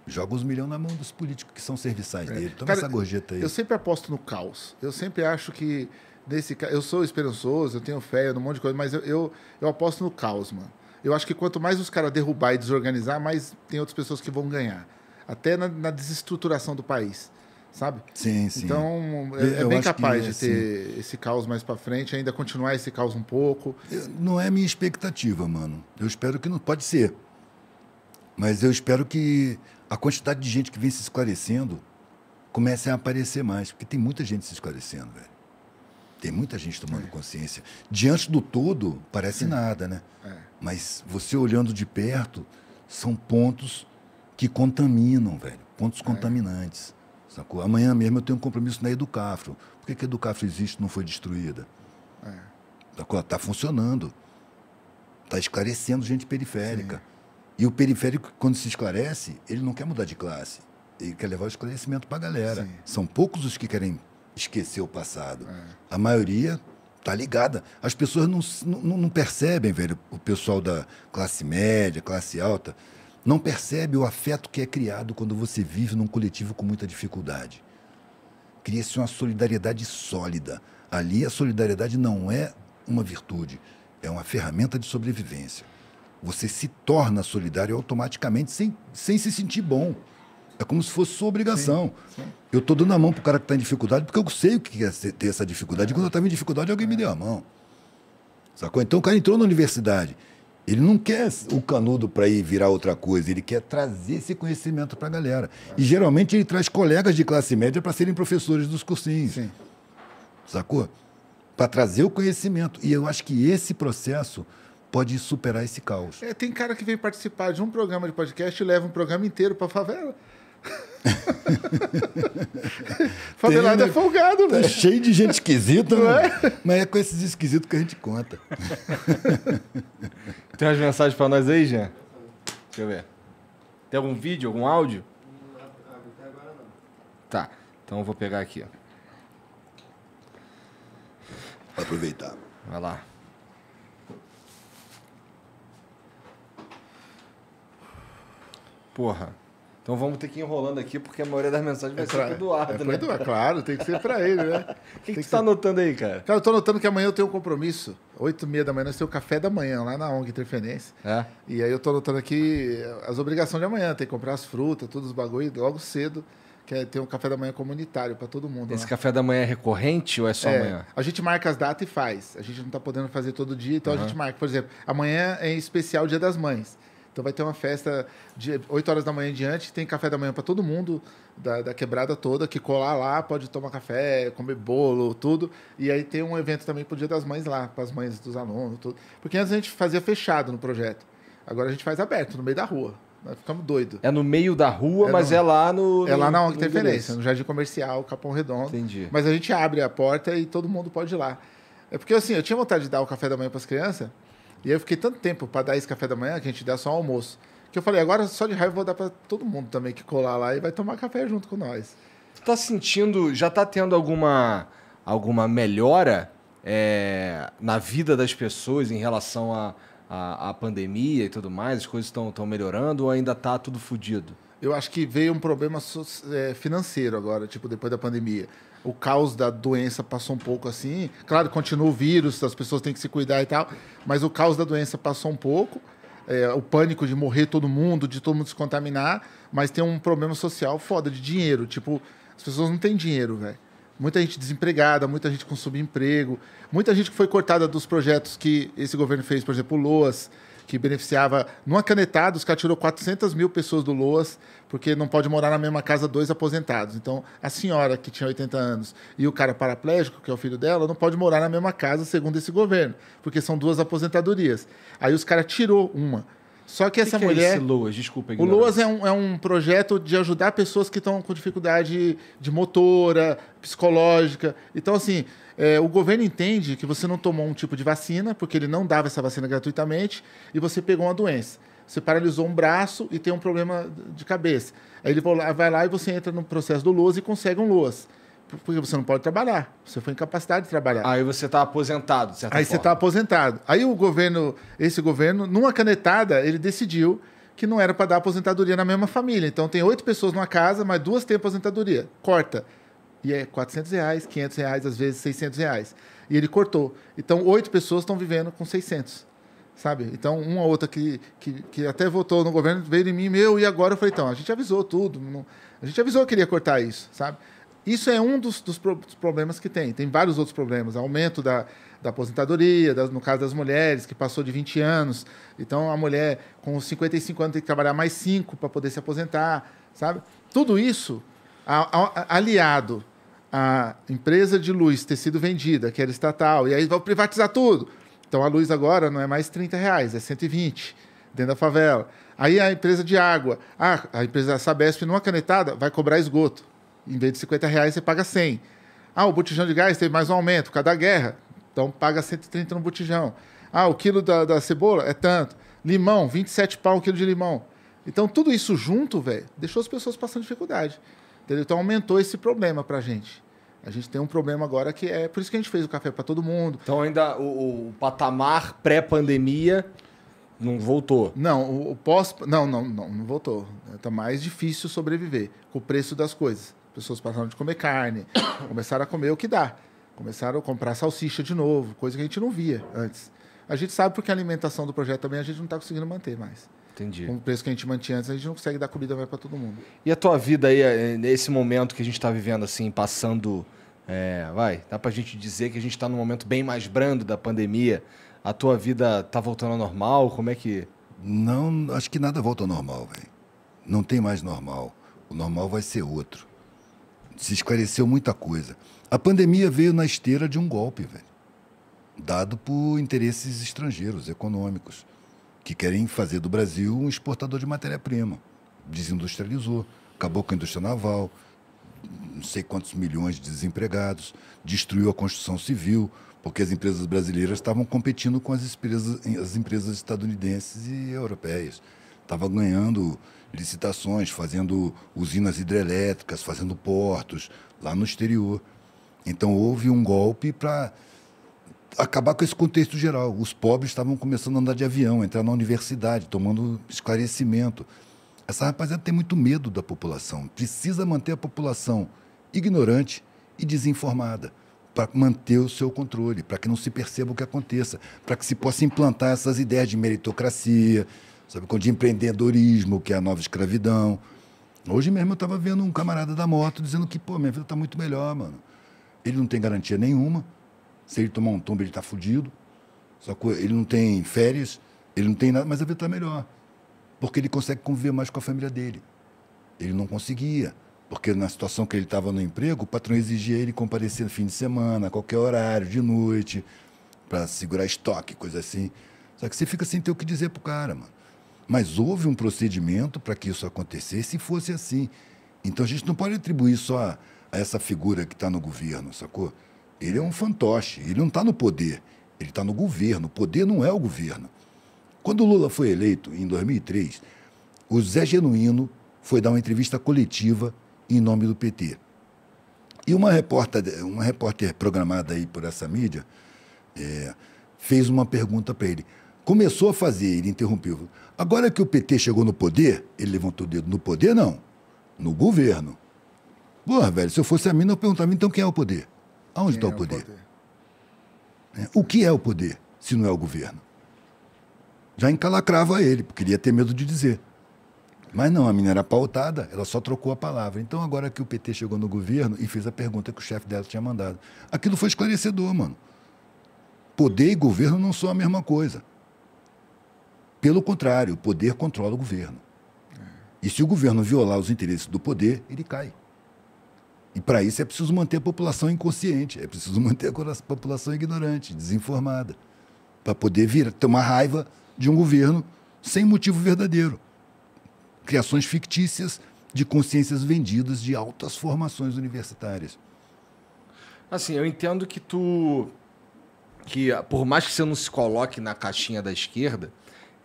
Joga os milhões na mão dos políticos que são serviçais é. dele. Toma Cara, essa gorjeta aí. Eu sempre aposto no caos. Eu sempre acho que. Nesse, eu sou esperançoso, eu tenho fé eu um monte de coisa, mas eu, eu, eu aposto no caos, mano. Eu acho que quanto mais os caras derrubar e desorganizar, mais tem outras pessoas que vão ganhar. Até na, na desestruturação do país sabe? Sim, sim. Então, é, é bem capaz de assim ter esse caos mais para frente, ainda continuar esse caos um pouco. não é minha expectativa, mano. Eu espero que não. Pode ser. Mas eu espero que a quantidade de gente que vem se esclarecendo comece a aparecer mais, porque tem muita gente se esclarecendo, velho. Tem muita gente tomando é. consciência. Diante do todo, parece é. nada, né? É. Mas você olhando de perto, são pontos que contaminam, velho. Pontos é. contaminantes. Sacou? Amanhã mesmo eu tenho um compromisso na Educafro. Por que, que a Educafro existe e não foi destruída? É. Está funcionando. Está esclarecendo gente periférica. Sim. E o periférico, quando se esclarece, ele não quer mudar de classe. Ele quer levar o esclarecimento para a galera. Sim. São poucos os que querem esquecer o passado. É. A maioria tá ligada. As pessoas não, não, não percebem, velho, o pessoal da classe média, classe alta não percebe o afeto que é criado quando você vive num coletivo com muita dificuldade. Cria-se uma solidariedade sólida. Ali a solidariedade não é uma virtude, é uma ferramenta de sobrevivência. Você se torna solidário automaticamente sem, sem se sentir bom. É como se fosse sua obrigação. Sim, sim. Eu estou dando a mão para o cara que está em dificuldade, porque eu sei o que é ter essa dificuldade. É. Quando eu estava em dificuldade, alguém é. me deu a mão. Sacou? Então o cara entrou na universidade. Ele não quer o canudo para ir virar outra coisa, ele quer trazer esse conhecimento para a galera. E geralmente ele traz colegas de classe média para serem professores dos cursinhos. Sim. Sacou? Para trazer o conhecimento. E eu acho que esse processo pode superar esse caos. É, tem cara que vem participar de um programa de podcast e leva um programa inteiro para a favela. Favelado é né? folgado, tá velho. Tá cheio de gente esquisita, não né? é? Mas é com esses esquisitos que a gente conta. Tem umas mensagens pra nós aí, Jean? Deixa eu ver. Tem algum vídeo, algum áudio? Não, agora não. Tá, então eu vou pegar aqui. Ó. Aproveitar. Vai lá. Porra. Então vamos ter que ir enrolando aqui, porque a maioria das mensagens vai é pra, ser pro Eduardo, é né? Eduardo, claro, tem que ser para ele, né? O que, que, que você está ser... anotando aí, cara? Cara, eu estou anotando que amanhã eu tenho um compromisso. 8 e meia da manhã nós temos o café da manhã lá na ONG Interferência. É. E aí eu estou anotando aqui eh, as obrigações de amanhã. Tem que comprar as frutas, todos os bagulho logo cedo. Que é ter um café da manhã comunitário para todo mundo. Esse lá. café da manhã é recorrente ou é só é, amanhã? A gente marca as datas e faz. A gente não está podendo fazer todo dia, então uhum. a gente marca. Por exemplo, amanhã é em especial Dia das Mães. Então vai ter uma festa de 8 horas da manhã em diante, tem café da manhã para todo mundo da, da, quebrada toda, que colar lá, pode tomar café, comer bolo, tudo. E aí tem um evento também pro Dia das Mães lá, para as mães dos alunos, tudo. Porque antes a gente fazia fechado no projeto. Agora a gente faz aberto, no meio da rua. Nós ficamos doidos. É no meio da rua, é mas no... é lá no. É lá na ONG Interferência, no Jardim Comercial, Capão Redondo. Entendi. Mas a gente abre a porta e todo mundo pode ir lá. É porque assim, eu tinha vontade de dar o café da manhã para as crianças, e eu fiquei tanto tempo para dar esse café da manhã que a gente dá só um almoço. Que eu falei, agora só de raiva vou dar para todo mundo também que colar lá e vai tomar café junto com nós. Tu tá sentindo, já tá tendo alguma, alguma melhora é, na vida das pessoas em relação à a, a, a, pandemia e tudo mais? As coisas estão melhorando ou ainda tá tudo fodido? Eu acho que veio um problema é, financeiro agora, tipo, depois da pandemia o caos da doença passou um pouco assim. Claro, continua o vírus, as pessoas têm que se cuidar e tal, mas o caos da doença passou um pouco. É, o pânico de morrer todo mundo, de todo mundo se contaminar, mas tem um problema social foda de dinheiro. Tipo, as pessoas não têm dinheiro, velho. Muita gente desempregada, muita gente com subemprego, muita gente que foi cortada dos projetos que esse governo fez, por exemplo, o LOAS, que beneficiava, numa canetada, os caras tirou 400 mil pessoas do Loas, porque não pode morar na mesma casa dois aposentados. Então, a senhora, que tinha 80 anos, e o cara paraplégico, que é o filho dela, não pode morar na mesma casa, segundo esse governo, porque são duas aposentadorias. Aí os caras tirou uma. Só que, que essa que é mulher. É esse Loas? Desculpa, O Loas é um, é um projeto de ajudar pessoas que estão com dificuldade de motora, psicológica. Então, assim, é, o governo entende que você não tomou um tipo de vacina, porque ele não dava essa vacina gratuitamente, e você pegou uma doença. Você paralisou um braço e tem um problema de cabeça. Aí ele vai lá e você entra no processo do LOAS e consegue um LOAS. Porque você não pode trabalhar, você foi incapacitado de trabalhar. Aí você está aposentado, de certa Aí forma. você está aposentado. Aí o governo, esse governo, numa canetada, ele decidiu que não era para dar aposentadoria na mesma família. Então tem oito pessoas numa casa, mas duas têm aposentadoria. Corta. E é 400 reais, 500 reais, às vezes 600 reais. E ele cortou. Então, oito pessoas estão vivendo com 600 sabe? Então, uma outra que, que, que, até votou no governo veio em mim, meu, e agora eu falei, então, a gente avisou tudo, não, a gente avisou que ia cortar isso, sabe? Isso é um dos, dos problemas que tem. Tem vários outros problemas. Aumento da, da aposentadoria, das, no caso das mulheres, que passou de 20 anos. Então, a mulher com 55 anos tem que trabalhar mais 5 para poder se aposentar, sabe? Tudo isso a, a, aliado a empresa de luz ter sido vendida, que era estatal, e aí vão privatizar tudo. Então a luz agora não é mais 30 reais, é 120 dentro da favela. Aí a empresa de água, ah, a empresa da Sabesp, numa canetada, vai cobrar esgoto. Em vez de 50 reais, você paga 100. Ah, o botijão de gás teve mais um aumento por causa da guerra. Então paga 130 no botijão. Ah, o quilo da, da cebola é tanto. Limão, 27 pau o quilo de limão. Então tudo isso junto, velho, deixou as pessoas passando dificuldade. Entendeu? Então aumentou esse problema para a gente. A gente tem um problema agora que é por isso que a gente fez o café para todo mundo. Então ainda o, o patamar pré-pandemia não voltou. Não, o, o pós não, não, não, não voltou. Está mais difícil sobreviver com o preço das coisas. Pessoas passaram de comer carne, começaram a comer o que dá. Começaram a comprar salsicha de novo, coisa que a gente não via antes. A gente sabe porque a alimentação do projeto também a gente não está conseguindo manter mais. Entendi. Com o preço que a gente mantinha antes, a gente não consegue dar comida mais para todo mundo. E a tua vida aí, eh, nesse momento que a gente está vivendo, assim, passando. É, vai, dá para a gente dizer que a gente está num momento bem mais brando da pandemia. A tua vida tá voltando ao normal? Como é que. Não, acho que nada volta ao normal, velho. Não tem mais normal. O normal vai ser outro. Se esclareceu muita coisa. A pandemia veio na esteira de um golpe, velho. Dado por interesses estrangeiros, econômicos que querem fazer do Brasil um exportador de matéria-prima. Desindustrializou, acabou com a indústria naval, não sei quantos milhões de desempregados, destruiu a construção civil, porque as empresas brasileiras estavam competindo com as empresas, as empresas estadunidenses e europeias. Estava ganhando licitações, fazendo usinas hidrelétricas, fazendo portos lá no exterior. Então houve um golpe para acabar com esse contexto geral. Os pobres estavam começando a andar de avião, entrar na universidade, tomando esclarecimento. Essa rapaziada tem muito medo da população. Precisa manter a população ignorante e desinformada para manter o seu controle, para que não se perceba o que aconteça, para que se possa implantar essas ideias de meritocracia, sabe, de empreendedorismo, que é a nova escravidão. Hoje mesmo eu estava vendo um camarada da moto dizendo que, pô, minha vida está muito melhor, mano. Ele não tem garantia nenhuma, se ele tomar um tombo, ele está fudido. Ele não tem férias, ele não tem nada, mas a vida está melhor. Porque ele consegue conviver mais com a família dele. Ele não conseguia. Porque na situação que ele estava no emprego, o patrão exigia ele comparecer no fim de semana, a qualquer horário, de noite, para segurar estoque, coisa assim. Só que você fica sem ter o que dizer pro cara, mano. Mas houve um procedimento para que isso acontecesse e fosse assim. Então a gente não pode atribuir só a essa figura que está no governo, sacou? Ele é um fantoche, ele não está no poder, ele está no governo. O poder não é o governo. Quando Lula foi eleito, em 2003, o Zé Genuíno foi dar uma entrevista coletiva em nome do PT. E uma repórter, uma repórter programada aí por essa mídia é, fez uma pergunta para ele. Começou a fazer, ele interrompeu. Agora que o PT chegou no poder, ele levantou o dedo no poder, não. No governo. Porra, velho, se eu fosse a mina, eu perguntava, então quem é o poder? Aonde está é o poder? o, poder? É, o que é o poder, se não é o governo? Já encalacrava ele, porque queria ter medo de dizer. Mas não, a menina era pautada, ela só trocou a palavra. Então, agora que o PT chegou no governo e fez a pergunta que o chefe dela tinha mandado, aquilo foi esclarecedor, mano. Poder e governo não são a mesma coisa. Pelo contrário, o poder controla o governo. É. E se o governo violar os interesses do poder, ele cai. E para isso é preciso manter a população inconsciente, é preciso manter a população ignorante, desinformada, para poder vir ter uma raiva de um governo sem motivo verdadeiro. Criações fictícias de consciências vendidas de altas formações universitárias. Assim, eu entendo que tu que ah, por mais que você não se coloque na caixinha da esquerda,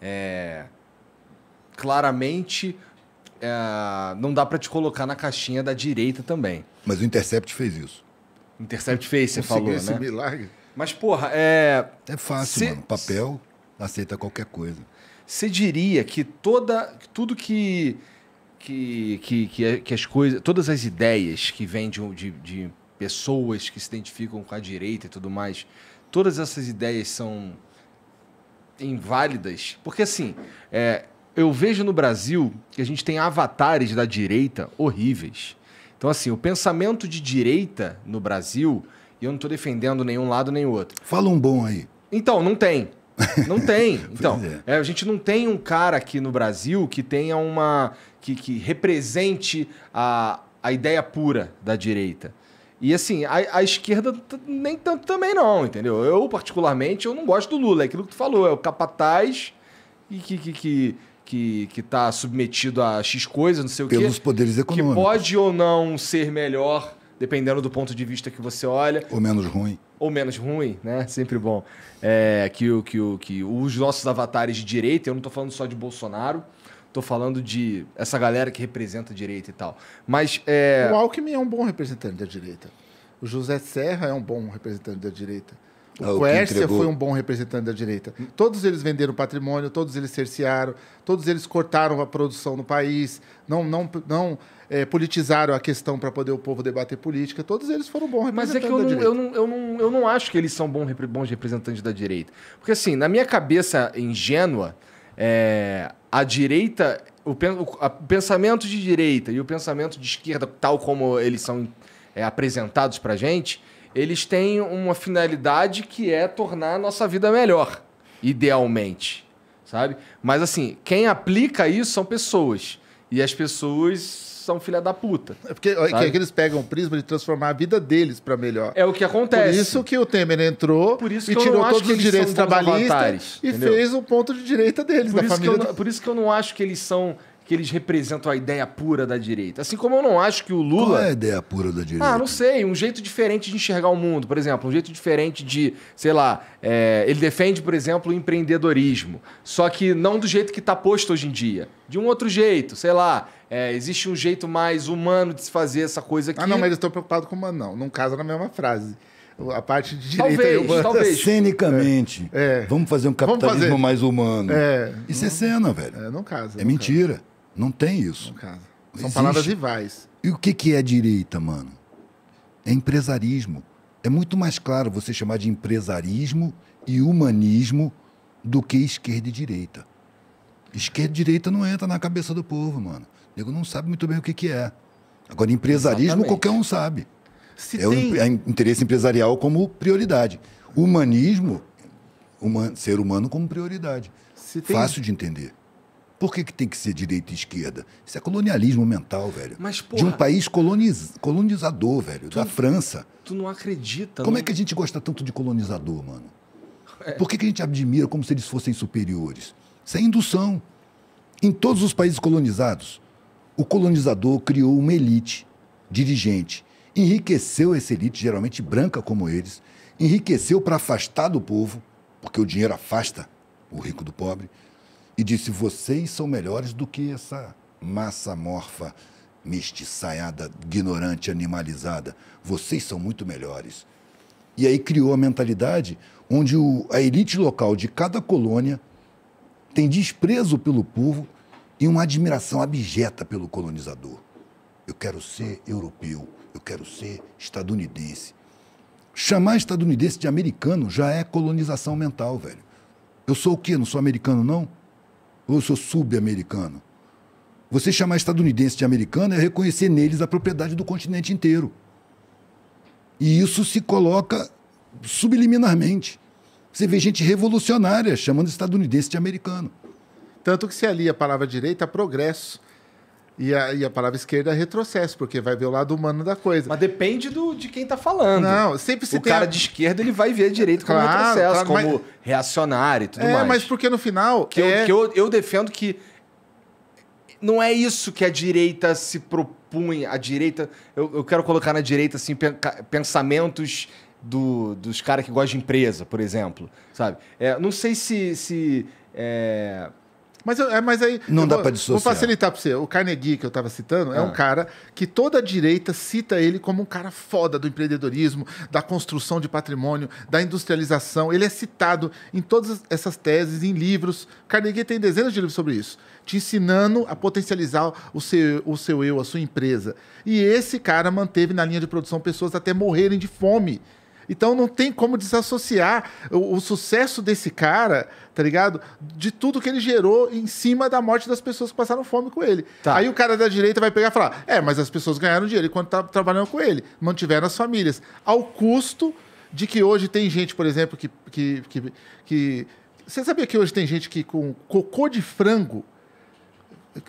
é, claramente é, não dá para te colocar na caixinha da direita também. Mas o Intercept fez isso. Intercept fez, você falou, esse né? milagre. Mas, porra, é... É fácil, cê... mano. Papel aceita qualquer coisa. Você diria que toda, tudo que... Que, que, que, é, que as coisas, todas as ideias que vêm de, de, de pessoas que se identificam com a direita e tudo mais, todas essas ideias são inválidas? Porque assim, é, eu vejo no Brasil que a gente tem avatares da direita horríveis. Então, assim, o pensamento de direita no Brasil, e eu não estou defendendo nenhum lado nem outro. Fala um bom aí. Então, não tem. Não tem. Então, é. É, a gente não tem um cara aqui no Brasil que tenha uma. que, que represente a, a ideia pura da direita. E assim, a, a esquerda nem tanto também não, entendeu? Eu, particularmente, eu não gosto do Lula, é aquilo que tu falou, é o capataz e que, que, que que está submetido a X coisa, não sei o Pelos quê. Pelos poderes econômicos. Que pode ou não ser melhor, dependendo do ponto de vista que você olha. Ou menos ruim. Ou menos ruim, né? Sempre bom. É, que, que, que os nossos avatares de direita, eu não estou falando só de Bolsonaro, estou falando de essa galera que representa a direita e tal. Mas. É... O Alckmin é um bom representante da direita. O José Serra é um bom representante da direita. O Quércia foi um bom representante da direita. Todos eles venderam patrimônio, todos eles cercearam, todos eles cortaram a produção no país, não, não, não é, politizaram a questão para poder o povo debater política. Todos eles foram bons representantes Mas é que eu, não, eu, não, eu, não, eu não acho que eles são bons representantes da direita. Porque, assim, na minha cabeça ingênua, é, a direita, o, pensamento de direita e o pensamento de esquerda, tal como eles são é, apresentados para a gente eles têm uma finalidade que é tornar a nossa vida melhor, idealmente, sabe? Mas assim, quem aplica isso são pessoas. E as pessoas são filha da puta. É porque é eles pegam o prisma de transformar a vida deles para melhor. É o que acontece. Por isso que o Temer entrou e tirou todos os direitos trabalhistas e entendeu? fez o um ponto de direita deles, por da família. Não, Por isso que eu não acho que eles são que eles representam a ideia pura da direita. Assim como eu não acho que o Lula. Qual é a ideia pura da direita? Ah, não sei. Um jeito diferente de enxergar o mundo, por exemplo. Um jeito diferente de, sei lá, é... ele defende, por exemplo, o empreendedorismo. Só que não do jeito que está posto hoje em dia. De um outro jeito, sei lá. É, existe um jeito mais humano de se fazer essa coisa aqui. Ah, não, mas eu estou preocupado com humano, não. Não casa na mesma frase a parte de direita talvez, humana. Talvez. Cenicamente. É, é. Vamos fazer um capitalismo fazer. mais humano. É. Isso não... é cena, velho. É, não casa. É não mentira. Casa. Não tem isso. São Existe. palavras rivais. E o que, que é direita, mano? É empresarismo. É muito mais claro você chamar de empresarismo e humanismo do que esquerda e direita. Esquerda e direita não entra na cabeça do povo, mano. O nego não sabe muito bem o que, que é. Agora, empresarismo Exatamente. qualquer um sabe. Se é tem... É o interesse empresarial como prioridade. Humanismo, uma, ser humano como prioridade. Se Fácil de entender. Por que, que tem que ser direita e esquerda? Isso é colonialismo mental, velho. Mas, porra, De um país coloniz... colonizador, velho, tu, da França. Tu não acredita. Como não... é que a gente gosta tanto de colonizador, mano? É. Por que, que a gente admira como se eles fossem superiores? Isso é indução. Em todos os países colonizados, o colonizador criou uma elite dirigente, enriqueceu essa elite, geralmente branca como eles, enriqueceu para afastar do povo, porque o dinheiro afasta o rico do pobre e disse: Vocês são melhores do que essa massa morfa, mestiçaiada, ignorante, animalizada. Vocês são muito melhores. E aí criou a mentalidade onde o, a elite local de cada colônia tem desprezo pelo povo e uma admiração abjeta pelo colonizador. Eu quero ser europeu, eu quero ser estadunidense. Chamar estadunidense de americano já é colonização mental, velho. Eu sou o quê? Não sou americano, não? ou eu sou sub-americano? Você chamar estadunidense de americano é reconhecer neles a propriedade do continente inteiro. E isso se coloca subliminarmente. Você vê gente revolucionária chamando estadunidense de americano. Tanto que se alia a palavra direita a progresso e a, e a palavra esquerda é retrocesso, porque vai ver o lado humano da coisa. Mas depende do, de quem tá falando. Não, sempre se O tem cara a... de esquerda, ele vai ver direito como claro, retrocesso, claro, como mas... reacionário e tudo é, mais. É, mas porque no final... Que, é... eu, que eu, eu defendo que não é isso que a direita se propunha. A direita... Eu, eu quero colocar na direita, assim, pensamentos... Do, dos caras que gostam de empresa, por exemplo, sabe? É, não sei se, se é, mas, eu, é, mas aí. Não dá para dissociar. Vou facilitar para você. O Carnegie, que eu estava citando, é. é um ah. cara que toda a direita cita ele como um cara foda do empreendedorismo, da construção de patrimônio, da industrialização. Ele é citado em todas essas teses, em livros. Carnegie tem dezenas de livros sobre isso, te ensinando a potencializar o seu, o seu eu, a sua empresa. E esse cara manteve na linha de produção pessoas até morrerem de fome. Então não tem como desassociar o, o, sucesso desse cara, tá ligado? De tudo que ele gerou em cima da morte das pessoas que passaram fome com ele. Tá. Aí o cara da direita vai pegar e falar: é, mas as pessoas ganharam dinheiro enquanto tá trabalhando com ele, mantiveram as famílias. Ao custo de que hoje tem gente, por exemplo, que. que, que, que... você sabia que hoje tem gente que com cocô de frango,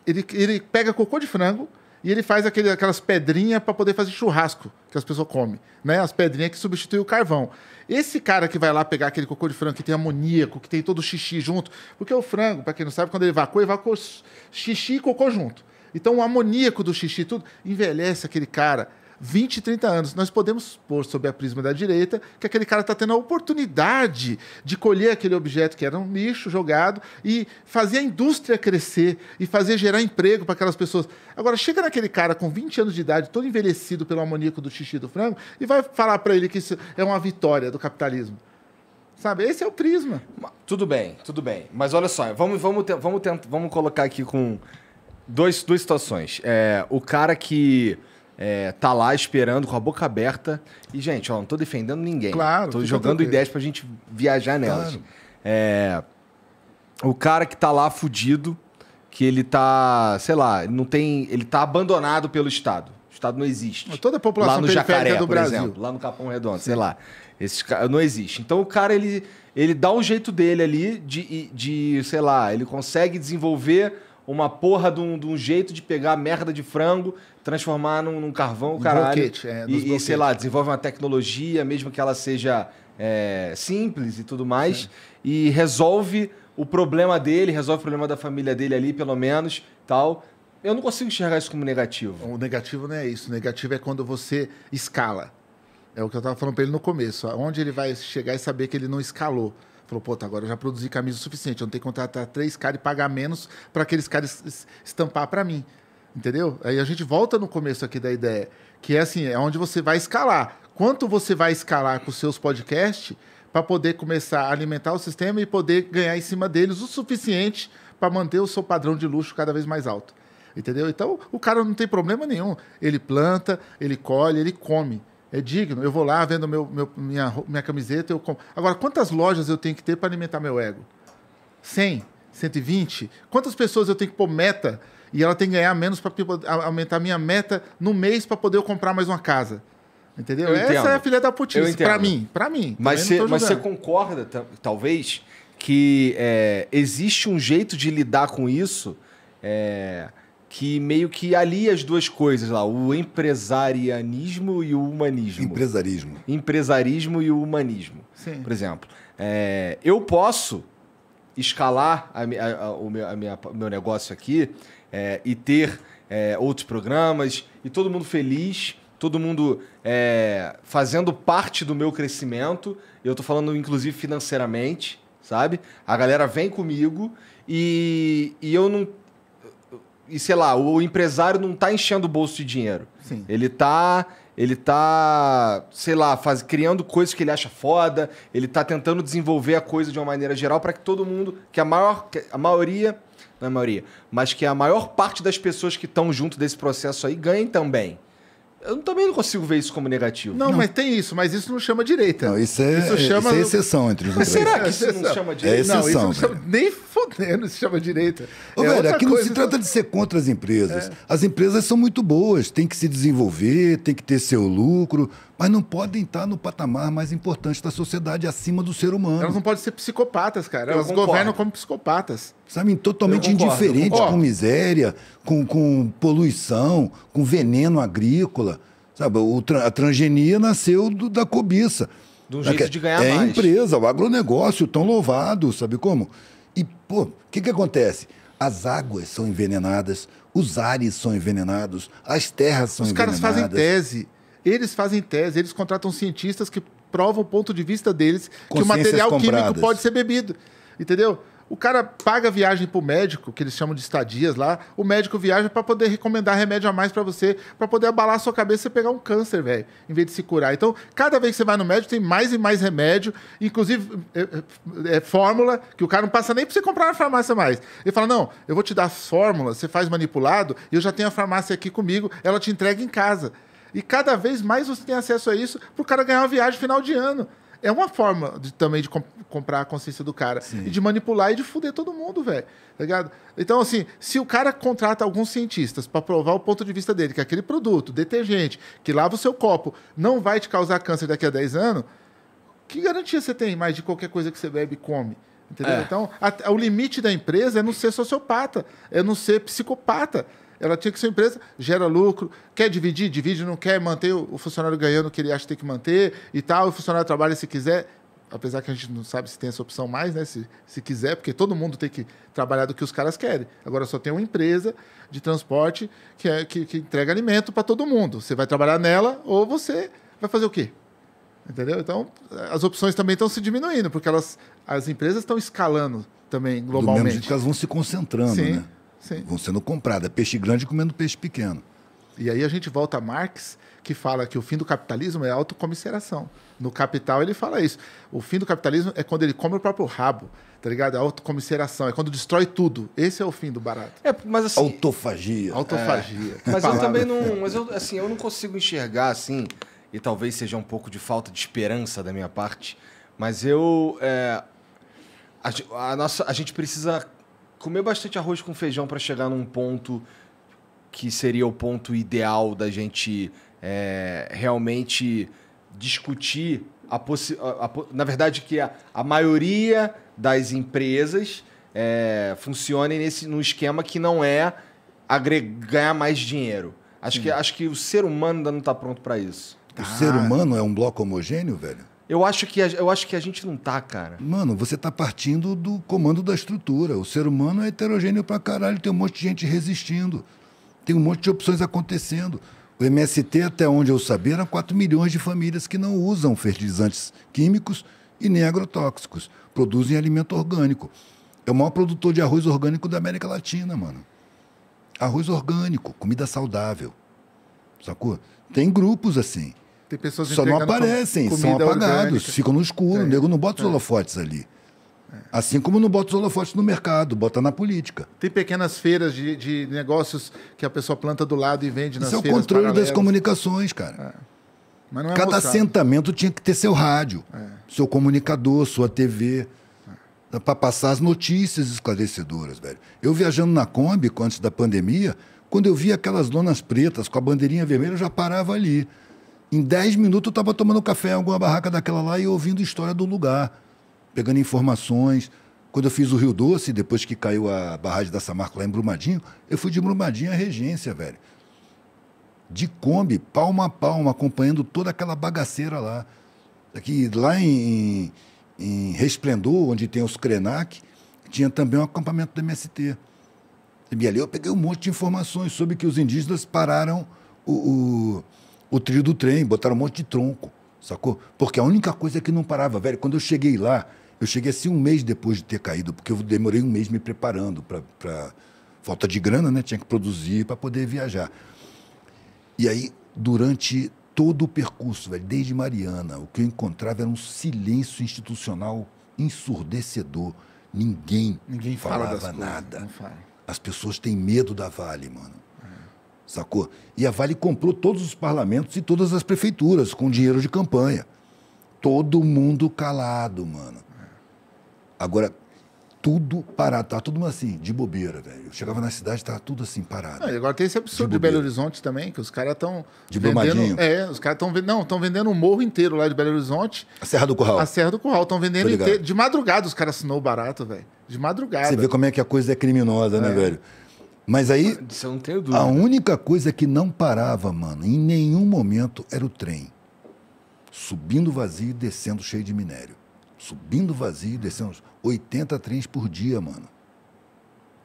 ele, ele pega cocô de frango, e ele faz aquele, aquelas pedrinhas para poder fazer churrasco que as pessoas comem, né? As pedrinhas que substituem o carvão. Esse cara que vai lá pegar aquele cocô de frango que tem amoníaco, que tem todo o xixi junto, porque o frango, para quem não sabe, quando ele evacua, evacua xixi e cocô junto. Então o amoníaco do xixi tudo envelhece aquele cara 20, 30 anos. Nós podemos pôr sob a prisma da direita que aquele cara está tendo a oportunidade de colher aquele objeto que era um lixo jogado e fazer a indústria crescer e fazer gerar emprego para aquelas pessoas. Agora, chega naquele cara com 20 anos de idade, todo envelhecido pelo amoníaco do xixi do frango, e vai falar para ele que isso é uma vitória do capitalismo. Sabe? Esse é o prisma. Tudo bem, tudo bem. Mas olha só, vamos, vamos, vamos, vamos colocar aqui com dois, duas situações. É, o cara que é, tá lá esperando com a boca aberta. E, gente, ó, não tô defendendo ninguém. Claro. Tô jogando ideias pra gente viajar nelas. Claro. É, o cara que tá lá fudido, que ele tá, sei lá, não tem, ele tá abandonado pelo Estado. O Estado não existe. Mas toda a população lá no Jacaré, do por Brasil. exemplo, lá no Capão Redondo, Sim. sei lá. Esses não existe. Então o cara ele ele dá um jeito dele ali de, de sei lá, ele consegue desenvolver uma porra de um, de um jeito de pegar merda de frango, transformar num, num carvão, um caralho. Broquete, é, e, e, sei lá, desenvolve uma tecnologia, mesmo que ela seja é, simples e tudo mais, é. e resolve o problema dele, resolve o problema da família dele ali, pelo menos, tal. Eu não consigo enxergar isso como negativo. O negativo não é isso. O negativo é quando você escala. É o que eu estava falando para ele no começo. Onde ele vai chegar e saber que ele não escalou. Falou, pô, tá, agora eu já produzi camisa o suficiente, eu não tenho que contratar três caras e pagar menos para aqueles caras estampar para mim. Entendeu? Aí a gente volta no começo aqui da ideia, que é assim, é onde você vai escalar. Quanto você vai escalar com os seus podcasts para poder começar a alimentar o sistema e poder ganhar em cima deles o suficiente para manter o seu padrão de luxo cada vez mais alto. Entendeu? Então, o cara não tem problema nenhum. Ele planta, ele colhe, ele come é digno. Eu vou lá, vendo meu, meu, minha, minha camiseta, eu compro. Agora, quantas lojas eu tenho que ter para alimentar meu ego? 100? 120? Quantas pessoas eu tenho que pôr meta e ela tem que ganhar menos para tipo, aumentar minha meta no mês para poder eu comprar mais uma casa? Entendeu? Essa é a filha da putice, para mim. para mim. Mas você concorda, talvez, que é, existe um jeito de lidar com isso... É que meio que alia as duas coisas lá, o empresarianismo e o humanismo. Empresarismo. Empresarismo e o humanismo. Sim. Por exemplo, é, eu posso escalar a, a, a, o meu, a minha, meu negócio aqui é, e ter é, outros programas e todo mundo feliz, todo mundo é, fazendo parte do meu crescimento. Eu estou falando, inclusive, financeiramente, sabe? A galera vem comigo e, e eu não e sei lá, o empresário não tá enchendo o bolso de dinheiro. Sim. Ele tá. Ele tá, sei lá, faz, criando coisas que ele acha foda, ele tá tentando desenvolver a coisa de uma maneira geral para que todo mundo, que a maior, que a maioria, não é a maioria, mas que a maior parte das pessoas que estão junto desse processo aí ganhem também. Eu também não consigo ver isso como negativo. Não, não, mas tem isso, mas isso não chama direita. Não, isso é, isso chama... Isso é exceção entre os dois. Mas será que é isso é não chama direita? É exceção. Não, não chama... nem fodendo se chama direita. Ô, é velho, aqui não se trata de ser contra as empresas. É. As empresas são muito boas, tem que se desenvolver, tem que ter seu lucro mas não podem estar no patamar mais importante da sociedade, acima do ser humano. Elas não podem ser psicopatas, cara. Eu Elas concordo. governam como psicopatas. Sabem, totalmente indiferente com miséria, com, com poluição, com veneno agrícola. Sabe, o, a transgenia nasceu do, da cobiça. De jeito é de ganhar é mais. É empresa, o agronegócio tão louvado, sabe como? E, pô, o que, que acontece? As águas são envenenadas, os ares são envenenados, as terras são os envenenadas. Os caras fazem tese eles fazem tese, eles contratam cientistas que provam o ponto de vista deles que o material compradas. químico pode ser bebido. Entendeu? O cara paga viagem para o médico, que eles chamam de estadias lá. O médico viaja para poder recomendar remédio a mais para você, para poder abalar a sua cabeça e pegar um câncer, velho, em vez de se curar. Então, cada vez que você vai no médico, tem mais e mais remédio, inclusive é, é, é fórmula, que o cara não passa nem para você comprar na farmácia mais. Ele fala: Não, eu vou te dar fórmula, você faz manipulado, e eu já tenho a farmácia aqui comigo, ela te entrega em casa. E cada vez mais você tem acesso a isso para o cara ganhar uma viagem final de ano. É uma forma de, também de comp comprar a consciência do cara. Sim. E de manipular e de fuder todo mundo, velho. Tá ligado? Então, assim, se o cara contrata alguns cientistas para provar o ponto de vista dele, que é aquele produto, detergente, que lava o seu copo, não vai te causar câncer daqui a 10 anos, que garantia você tem mais de qualquer coisa que você bebe e come? Entendeu? É. Então, a, a, o limite da empresa é não ser sociopata, é não ser psicopata. Ela tinha que ser uma empresa, gera lucro, quer dividir, divide, não quer manter o funcionário ganhando o que ele acha que tem que manter e tal. O funcionário trabalha se quiser, apesar que a gente não sabe se tem essa opção mais, né? Se, se quiser, porque todo mundo tem que trabalhar do que os caras querem. Agora só tem uma empresa de transporte que, é, que, que entrega alimento para todo mundo. Você vai trabalhar nela ou você vai fazer o quê? Entendeu? Então, as opções também estão se diminuindo, porque elas, as empresas estão escalando também globalmente. Do mesmo jeito que elas vão se concentrando, Sim. né? Sim. vão sendo compradas. É peixe grande comendo peixe pequeno. E aí a gente volta a Marx, que fala que o fim do capitalismo é a autocomisseração. No Capital ele fala isso. O fim do capitalismo é quando ele come o próprio rabo, tá ligado? É a autocomisseração, é quando destrói tudo. Esse é o fim do barato. É, mas assim, autofagia. Autofagia. É. Mas eu também não, mas eu assim, eu não consigo enxergar assim, e talvez seja um pouco de falta de esperança da minha parte, mas eu é, a, a nossa a gente precisa comer bastante arroz com feijão para chegar num ponto que seria o ponto ideal da gente é, realmente discutir a, na verdade que a, a maioria das empresas é, funcione nesse num esquema que não é agregar mais dinheiro. Acho, hum. que, acho que o ser humano ainda não está pronto para isso. O ah, ser humano é um bloco homogêneo, velho? Eu acho que a, eu acho que a gente não tá, cara. Mano, você tá partindo do comando da estrutura. O ser humano é heterogêneo pra caralho, tem um monte de gente resistindo. Tem um monte de opções acontecendo. O MST, até onde eu sabia, era 4 milhões de famílias que não usam fertilizantes químicos e nem agrotóxicos. Produzem alimento orgânico. É o maior produtor de arroz orgânico da América Latina, mano. Arroz orgânico, comida saudável. Sacou? Tem grupos assim. Tem pessoas Só não aparecem, são apagados, orgânica. ficam no escuro. É. O nego não bota os é. holofotes ali. É. Assim como não bota os holofotes no mercado, bota na política. Tem pequenas feiras de, de negócios que a pessoa planta do lado e vende nas Isso é o controle paralelas. das comunicações, cara. É. É Cada mostrado. assentamento tinha que ter seu rádio, é. seu comunicador, sua TV para passar as notícias esclarecedoras, velho. Eu viajando na Kombi antes da pandemia, quando eu via aquelas donas pretas com a bandeirinha vermelha, eu já parava ali. Em 10 minutos eu estava tomando café em alguma barraca daquela lá e ouvindo história do lugar, pegando informações. Quando eu fiz o Rio Doce, depois que caiu a barragem da Samarco lá em Brumadinho, eu fui de Brumadinho à Regência, velho. De Kombi, palma a palma, acompanhando toda aquela bagaceira lá. Aqui, lá em, em Resplendor, onde tem os Krenak, tinha também um acampamento do MST. E ali eu peguei um monte de informações sobre que os indígenas pararam o, o o trilho do trem, botaram um monte de tronco, sacou? Porque a única coisa que não parava, velho. Quando eu cheguei lá, eu cheguei assim um mês depois de ter caído, porque eu demorei um mês me preparando para. Falta de grana, né? Tinha que produzir para poder viajar. E aí, durante todo o percurso, velho, desde Mariana, o que eu encontrava era um silêncio institucional ensurdecedor. Ninguém, Ninguém falava fala nada. fala. As pessoas têm medo da Vale, mano sacou? E a Vale comprou todos os parlamentos e todas as prefeituras com dinheiro de campanha. Todo mundo calado, mano. Agora, tudo parado. Tá tudo assim, de bobeira, velho. Eu chegava na cidade, tava tudo assim, parado. Ah, agora tem esse absurdo de, de, Belo Horizonte também, que os caras estão. De vendendo, Brumadinho. É, os caras estão vendendo. Não, estão vendendo um morro inteiro lá de Belo Horizonte. A Serra do Curral. A Serra do Curral. Estão vendendo inteiro. De madrugada os caras assinou barato, velho. De madrugada. Você vê como é que a coisa é criminosa, né, é. né, velho? Mas aí, não dúvida. a única coisa que não parava, mano, em nenhum momento, era o trem. Subindo vazio e descendo cheio de minério. Subindo vazio e descendo. 80 trens por dia, mano.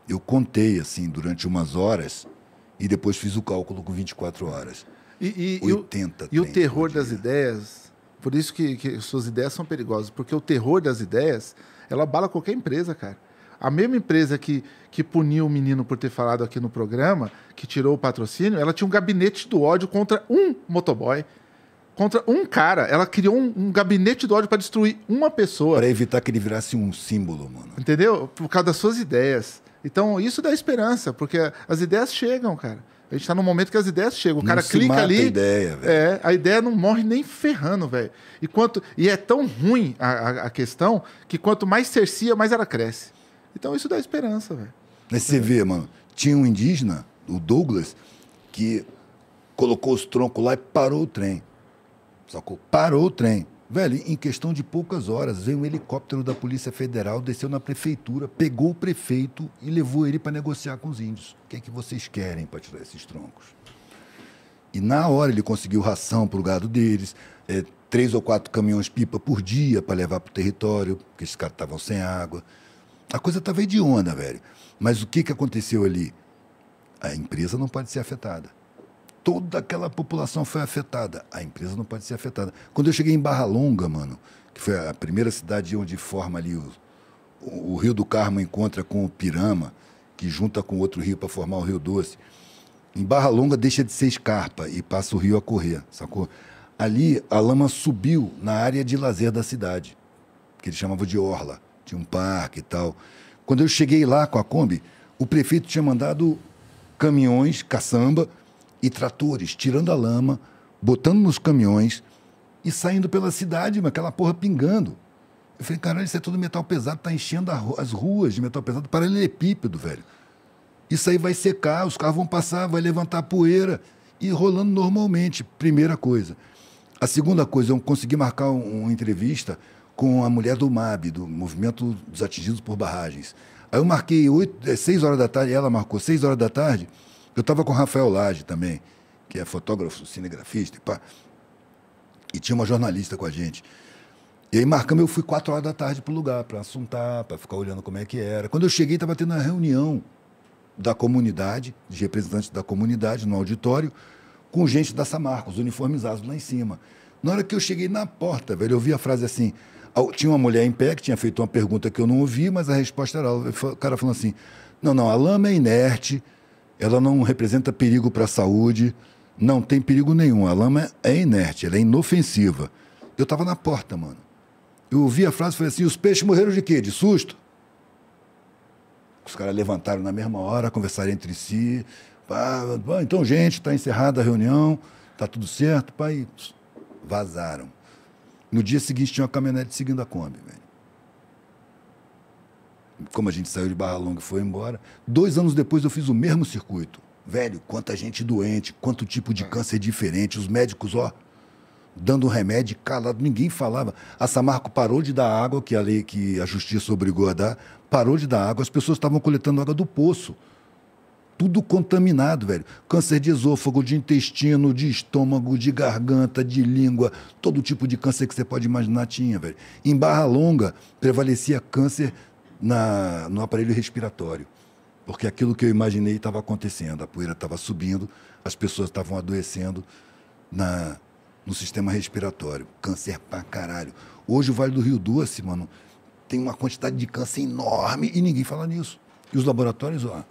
Eu contei, assim, durante umas horas e depois fiz o cálculo com 24 horas. E, e 80 E o, e o terror das ideias, por isso que, que suas ideias são perigosas, porque o terror das ideias, ela abala qualquer empresa, cara. A mesma empresa que, que puniu o menino por ter falado aqui no programa, que tirou o patrocínio, ela tinha um gabinete do ódio contra um motoboy. Contra um cara. Ela criou um, um gabinete do ódio para destruir uma pessoa. Para evitar que ele virasse um símbolo, mano. Entendeu? Por causa das suas ideias. Então, isso dá esperança, porque as ideias chegam, cara. A gente está num momento que as ideias chegam. O não cara clica ali. A ideia, é, a ideia não morre nem ferrando, velho. E, quanto, e é tão ruim a, a, a, questão que quanto mais cercia, mais ela cresce. Então isso dá esperança, velho. você vê, mano, tinha um indígena, o Douglas, que colocou os troncos lá e parou o trem. Sacou? Parou o trem. Velho, em questão de poucas horas, veio um helicóptero da Polícia Federal, desceu na prefeitura, pegou o prefeito e levou ele para negociar com os índios. O que é que vocês querem para tirar esses troncos? E na hora ele conseguiu ração para o gado deles, é, três ou quatro caminhões pipa por dia para levar para o território, porque esses caras estavam sem água. A coisa tá estava onda, velho. Mas o que, que aconteceu ali? A empresa não pode ser afetada. Toda aquela população foi afetada. A empresa não pode ser afetada. Quando eu cheguei em Barra Longa, mano, que foi a primeira cidade onde forma ali o, o Rio do Carmo encontra com o Pirama, que junta com outro rio para formar o Rio Doce. Em Barra Longa deixa de ser escarpa e passa o rio a correr, sacou? Ali a lama subiu na área de lazer da cidade, que eles chamavam de orla. Tinha um parque e tal. Quando eu cheguei lá com a Kombi, o prefeito tinha mandado caminhões, caçamba e tratores, tirando a lama, botando nos caminhões e saindo pela cidade, mas aquela porra pingando. Eu falei, caralho, isso é tudo metal pesado, tá enchendo as ruas de metal pesado, paralelepípedo, velho. Isso aí vai secar, os carros vão passar, vai levantar a poeira e rolando normalmente, primeira coisa. A segunda coisa, eu consegui marcar uma entrevista com a mulher do MAB, do Movimento dos Atingidos por Barragens. Aí eu marquei 8, 6 é, horas da tarde, ela marcou 6 horas da tarde. Eu estava com Rafael Lage também, que é fotógrafo, cinegrafista e pá. E tinha uma jornalista com a gente. E aí marcamos, eu fui 4 horas da tarde para o lugar, para assuntar, para ficar olhando como é que era. Quando eu cheguei, estava tendo a reunião da comunidade, de representantes da comunidade no auditório, com gente da os uniformizados lá em cima. Na hora que eu cheguei na porta, velho, eu ouvi a frase assim: tinha uma mulher em pé que tinha feito uma pergunta que eu não ouvi, mas a resposta era o cara falando assim: não, não, a lama é inerte, ela não representa perigo para a saúde, não tem perigo nenhum. A lama é, é inerte, ela é inofensiva. Eu estava na porta, mano. Eu ouvi a frase e falei assim: os peixes morreram de quê? De susto? Os caras levantaram na mesma hora, conversaram entre si. Ah, então, gente, está encerrada a reunião, está tudo certo, pai. Vazaram. No dia seguinte tinha uma caminhonete seguindo a Kombi, velho. Como a gente saiu de Barra Longa e foi embora, dois anos depois eu fiz o mesmo circuito. Velho, quanta gente doente, quanto tipo de é. câncer diferente, os médicos, ó, dando remédio calado, ninguém falava. A Samarco parou de dar água, que a lei que a justiça obrigou a dar, parou de dar água, as pessoas estavam coletando água do poço tudo contaminado, velho. Câncer de esôfago, de intestino, de estômago, de garganta, de língua, todo tipo de câncer que você pode imaginar tinha, velho. Em Barra Longa, prevalecia câncer na, no aparelho respiratório, porque aquilo que eu imaginei estava acontecendo. A poeira estava subindo, as pessoas estavam adoecendo na, no sistema respiratório. Câncer pra caralho. Hoje o Vale do Rio Doce, mano, tem uma quantidade de câncer enorme e ninguém fala nisso. E os laboratórios, ó,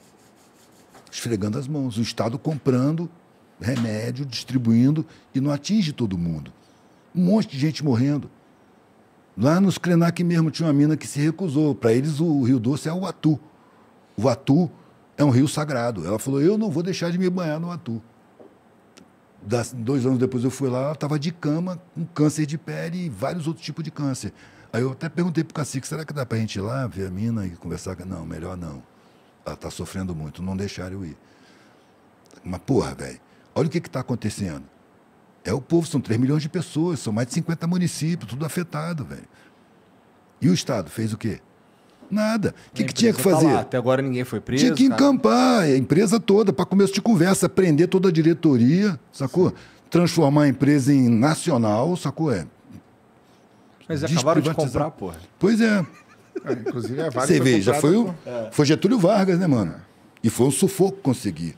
esfregando as mãos, o Estado comprando remédio, distribuindo e não atinge todo mundo. Um monte de gente morrendo. Lá nos Krenak mesmo tinha uma mina que se recusou. Para eles, o Rio Doce é o Atu. O Atu é um rio sagrado. Ela falou: Eu não vou deixar de me banhar no Atu. Das, dois anos depois eu fui lá, ela estava de cama, com câncer de pele e vários outros tipos de câncer. Aí eu até perguntei para o cacique: será que dá para a gente ir lá ver a mina e conversar? Não, melhor não tá, está sofrendo muito, não deixaram eu ir. Mas, porra, velho, olha o que está acontecendo. É o povo, são 3 milhões de pessoas, são mais de 50 municípios, tudo afetado, velho. E o Estado fez o quê? Nada. O que, que tinha que tá fazer? Tá Até agora ninguém foi preso. Tinha que encampar a empresa toda, para começo de conversa, prender toda a diretoria, sacou? Sim. Transformar a empresa em nacional, sacou? É. Mas acabaram de comprar, porra. Pois é. É, inclusive, a é Vargas Você vê, já é. foi, o, é. foi Getúlio Vargas, né, mano? E foi um sufoco conseguir.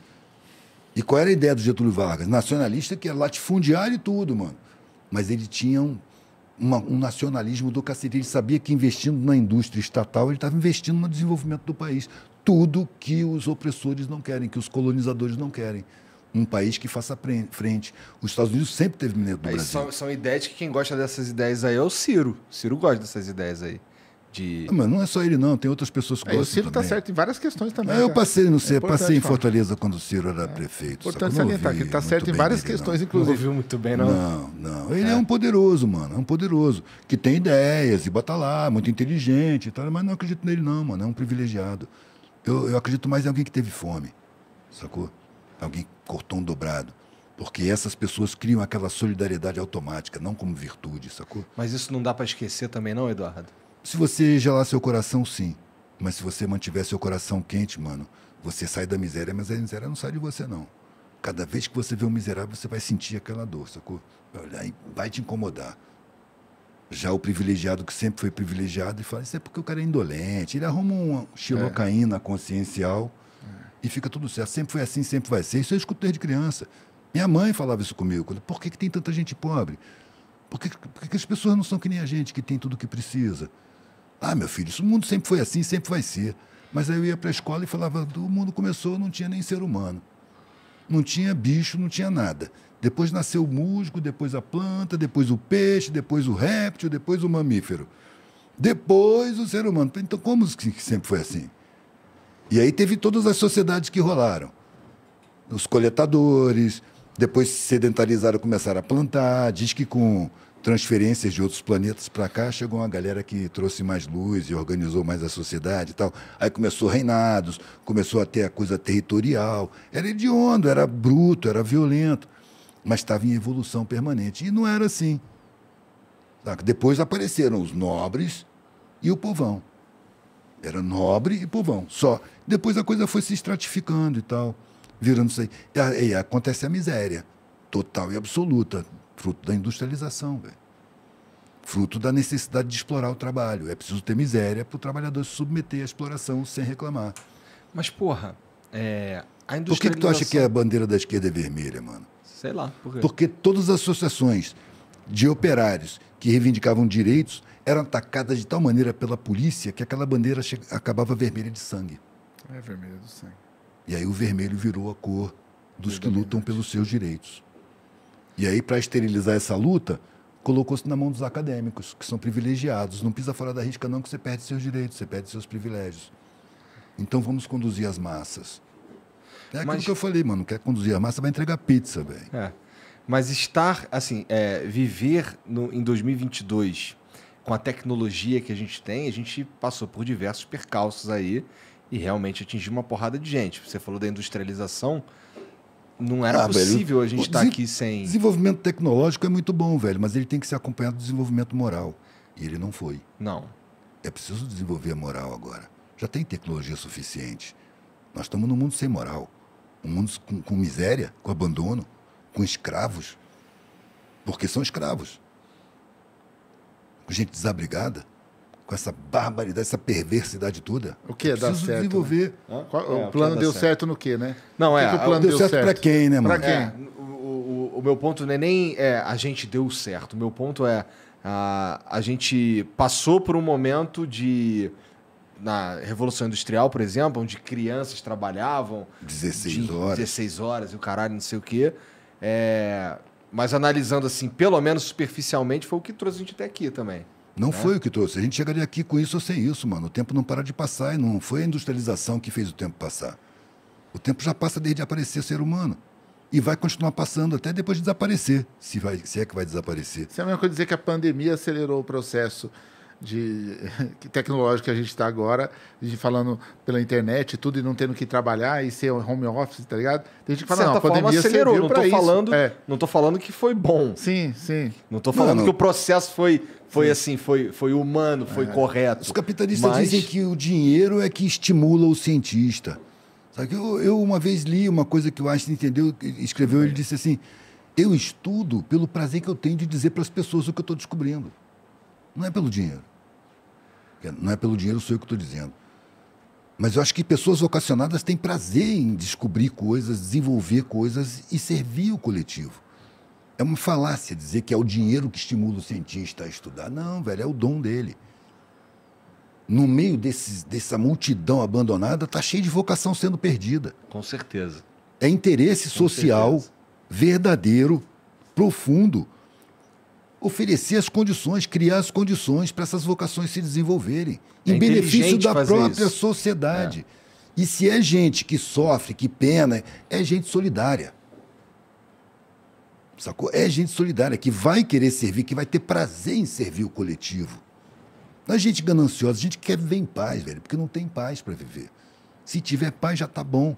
E qual era a ideia do Getúlio Vargas? Nacionalista que era latifundiário e tudo, mano. Mas ele tinha um, uma, um nacionalismo do cacete. Ele sabia que investindo na indústria estatal, ele estava investindo no desenvolvimento do país. Tudo que os opressores não querem, que os colonizadores não querem um país que faça frente. Os Estados Unidos sempre teve medo do Mas Brasil. São, são ideias que quem gosta dessas ideias aí é o Ciro. O Ciro gosta dessas ideias aí de. Não, ah, mas não é só ele, não, tem outras pessoas que é, O Ciro está certo em várias questões também. É, eu né? passei, não é sei, é passei em Fortaleza quando o Ciro era é. prefeito. Importante salientar que ele está certo em várias dele, questões, não. inclusive. Não viu muito bem, não. Não, não. Ele é. é. um poderoso, mano. É um poderoso. Que tem ideias e bota lá, muito inteligente e tal, mas não acredito nele, não, mano. É um privilegiado. Eu, eu acredito mais em alguém que teve fome, sacou? Alguém que cortou um dobrado. Porque essas pessoas criam aquela solidariedade automática, não como virtude, sacou? Mas isso não dá para esquecer também, não, Eduardo? Se você gelar seu coração, sim. Mas se você mantiver seu coração quente, mano, você sai da miséria, mas a miséria não sai de você, não. Cada vez que você vê um miserável, você vai sentir aquela dor, sacou? Vai te incomodar. Já o privilegiado que sempre foi privilegiado e fala, isso é porque o cara é indolente. Ele arruma um xilocaína é. consciencial é. e fica tudo certo. Sempre foi assim, sempre vai ser. Isso eu escutei de criança. Minha mãe falava isso comigo. Por que, que tem tanta gente pobre? Por que, por que, que as pessoas não são que nem a gente, que tem tudo o que precisa? Ah, meu filho, isso, o mundo sempre foi assim, sempre vai ser. Mas aí eu ia para a escola e falava: o mundo começou, não tinha nem ser humano. Não tinha bicho, não tinha nada. Depois nasceu o musgo, depois a planta, depois o peixe, depois o réptil, depois o mamífero. Depois o ser humano. Então, como que sempre foi assim? E aí teve todas as sociedades que rolaram. Os coletadores, depois se sedentarizaram, começaram a plantar. Diz que com transferências de outros planetas para cá, chegou uma galera que trouxe mais luz e organizou mais a sociedade e tal. Aí começou reinados, começou a ter a coisa territorial. Era hediondo, era bruto, era violento, mas estava em evolução permanente. E não era assim. Depois apareceram os nobres e o povão. Era nobre e povão, só. Depois a coisa foi se estratificando e tal, virando isso aí. E, e acontece a miséria total e absoluta Fruto da industrialização, velho. Fruto da necessidade de explorar o trabalho. É preciso ter miséria para o trabalhador se submeter à exploração sem reclamar. Mas, porra, é, a industrialização... Por que, que tu acha que é a bandeira da esquerda é vermelha, mano? Sei lá. Por quê? Porque todas as associações de operários que reivindicavam direitos eram atacadas de tal maneira pela polícia que aquela bandeira acabava vermelha de sangue. É vermelha de sangue. E aí o vermelho virou a cor dos é que lutam pelos seus direitos. E aí, para esterilizar essa luta, colocou-se na mão dos acadêmicos, que são privilegiados. Não pisa fora da risca, não, que você perde seus direitos, você perde seus privilégios. Então vamos conduzir as massas. É aquilo Mas... que eu falei, mano. Quer conduzir a massa, vai entregar pizza, velho. É. Mas estar, assim, é, viver no, em 2022 com a tecnologia que a gente tem, a gente passou por diversos percalços aí e realmente atingiu uma porrada de gente. Você falou da industrialização não era ah, possível velho, a gente estar tá aqui sem. Desenvolvimento tecnológico é muito bom, velho, mas ele tem que ser acompanhado do desenvolvimento moral. E ele não foi. Não. É preciso desenvolver a moral agora. Já tem tecnologia suficiente. Nós estamos num mundo sem moral. Um mundo com, com miséria, com abandono, com escravos. Porque são escravos. Com gente desabrigada com essa barbaridade, essa perversidade toda. O que dá dar certo? Né? desenvolver. Né? Qual, é, o plano deu certo. certo no quê, né? Não, é. Que que o plano deu, deu certo, certo? para quem, né, mano? Para quem? É, o, o, o, meu ponto não é nem é, a gente deu certo. O meu ponto é a, a gente passou por um momento de na Revolução Industrial, por exemplo, onde crianças trabalhavam 16 horas. 16 horas e o caralho, não sei o quê. É, mas analisando assim, pelo menos superficialmente, foi o que trouxe a gente até aqui também. Não né? foi o que trouxe. A gente chegaria aqui com isso ou sem isso, mano. O tempo não para de passar e não foi a industrialização que fez o tempo passar. O tempo já passa desde aparecer o ser humano. E vai continuar passando até depois de desaparecer, se, vai, se é que vai desaparecer. Isso é a mesma coisa dizer que a pandemia acelerou o processo de tecnológico que a gente está agora, de falando pela internet e tudo, e não tendo que trabalhar e ser home office, tá ligado? Tem gente que fala, de certa não, a forma, pandemia acelerou, não tô falando, é. não tô falando que foi bom. Sim, sim. Não tô falando que o processo foi foi sim. assim, foi, foi humano, foi é. correto. Os capitalistas mas... dizem que o dinheiro é que estimula o cientista. Sabe que eu, eu uma vez li uma coisa que o Einstein entendeu, escreveu, ele disse assim: "Eu estudo pelo prazer que eu tenho de dizer para as pessoas o que eu estou descobrindo". Não é pelo dinheiro. Não é pelo dinheiro, sou eu que estou dizendo. Mas eu acho que pessoas vocacionadas têm prazer em descobrir coisas, desenvolver coisas e servir o coletivo. É uma falácia dizer que é o dinheiro que estimula o cientista a estudar. Não, velho, é o dom dele. No meio desse, dessa multidão abandonada, está cheio de vocação sendo perdida. Com certeza. É interesse Com social certeza. verdadeiro, profundo, oferecer as condições, criar as condições para essas vocações se desenvolverem, é em benefício da própria isso. sociedade. É. E se é gente que sofre, que pena, é gente solidária. Sacou? É gente solidária que vai querer servir, que vai ter prazer em servir o coletivo. Não é gente gananciosa, a gente quer viver em paz, velho, porque não tem paz para viver. Se tiver paz, já tá bom.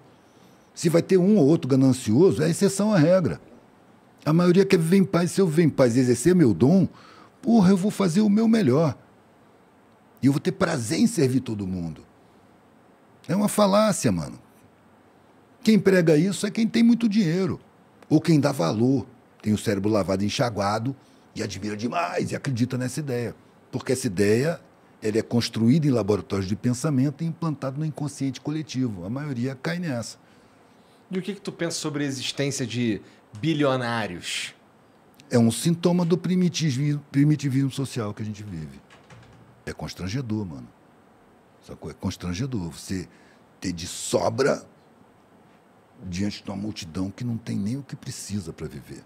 Se vai ter um ou outro ganancioso, é exceção à regra. A maioria quer viver em paz. Se eu viver em paz e exercer meu dom, porra, eu vou fazer o meu melhor. E eu vou ter prazer em servir todo mundo. É uma falácia, mano. Quem prega isso é quem tem muito dinheiro. Ou quem dá valor, tem o cérebro lavado, enxaguado e admira demais e acredita nessa ideia. Porque essa ideia ela é construída em laboratórios de pensamento e implantada no inconsciente coletivo. A maioria cai nessa. E o que, que tu pensa sobre a existência de bilionários? É um sintoma do primitivismo, primitivismo social que a gente vive. É constrangedor, mano. Sacou? É constrangedor. Você ter de sobra diante de uma multidão que não tem nem o que precisa para viver.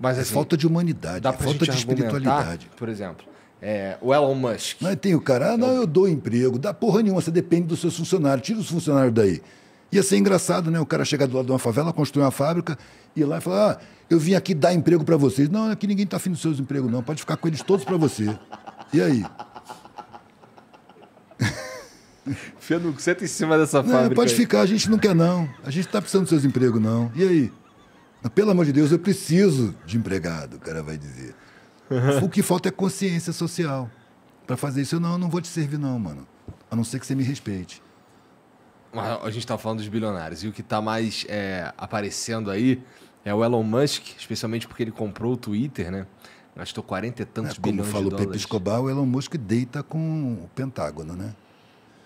Mas, é assim, falta de humanidade, é falta de espiritualidade. Por exemplo, é, o Elon Musk. Não, tem o cara, ah, não, eu dou emprego, dá porra nenhuma, você depende dos seus funcionários, tira os funcionários daí. Ia ser engraçado, né? O cara chegar do lado de uma favela, construir uma fábrica, ir lá e falar: ah, eu vim aqui dar emprego para vocês. Não, aqui ninguém está afim dos seus empregos, não. Pode ficar com eles todos para você. E aí? Você senta em cima dessa não, fábrica. Pode aí. ficar, a gente não quer, não. A gente está precisando dos seus empregos, não. E aí? Pelo amor de Deus, eu preciso de empregado, o cara vai dizer. O que falta é consciência social. Para fazer isso, eu não, eu não vou te servir, não, mano. A não ser que você me respeite a gente está falando dos bilionários e o que está mais é, aparecendo aí é o Elon Musk, especialmente porque ele comprou o Twitter, né? Gastou 40 e tantos é, bilhões de dólares. Pepe Escobar, o Elon Musk deita com o Pentágono, né?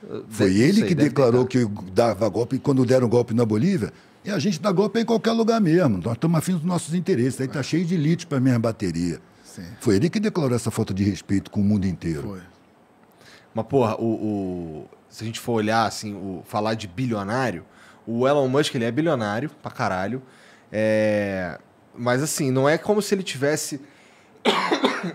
Deve, Foi ele sei, que declarou que dava golpe e quando deram golpe na Bolívia. E a gente dá golpe em qualquer lugar mesmo. Nós estamos afim dos nossos interesses. Aí está cheio de elite para a minha bateria. Sim. Foi ele que declarou essa falta de respeito com o mundo inteiro. Foi. Mas, porra, o, o, se a gente for olhar, assim, o, falar de bilionário, o Elon Musk, ele é bilionário pra caralho. É... Mas, assim, não é como se ele tivesse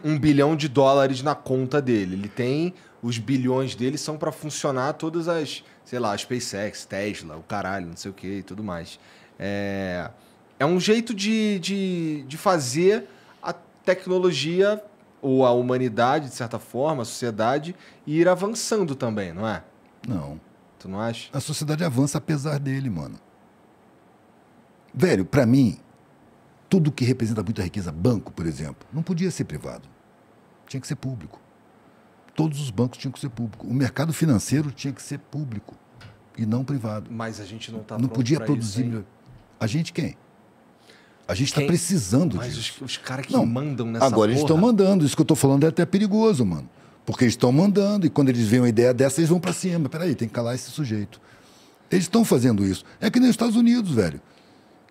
um bilhão de dólares na conta dele. Ele tem... Os bilhões dele são para funcionar todas as, sei lá, SpaceX, Tesla, o caralho, não sei o que e tudo mais. É, é um jeito de, de, de fazer a tecnologia ou a humanidade, de certa forma, a sociedade, ir avançando também, não é? Não. Tu não acha? A sociedade avança apesar dele, mano. Velho, para mim, tudo que representa muita riqueza, banco, por exemplo, não podia ser privado. Tinha que ser público. Todos os bancos tinham que ser públicos. O mercado financeiro tinha que ser público e não privado. Mas a gente não está Não podia produzir. Isso, a gente quem? A gente está precisando Mas disso. Mas os, os caras que não, mandam nessa Agora porra... eles estão mandando. Isso que eu estou falando é até perigoso, mano. Porque eles estão mandando, e quando eles veem uma ideia dessa, eles vão para cima. Peraí, tem que calar esse sujeito. Eles estão fazendo isso. É que nem os Estados Unidos, velho,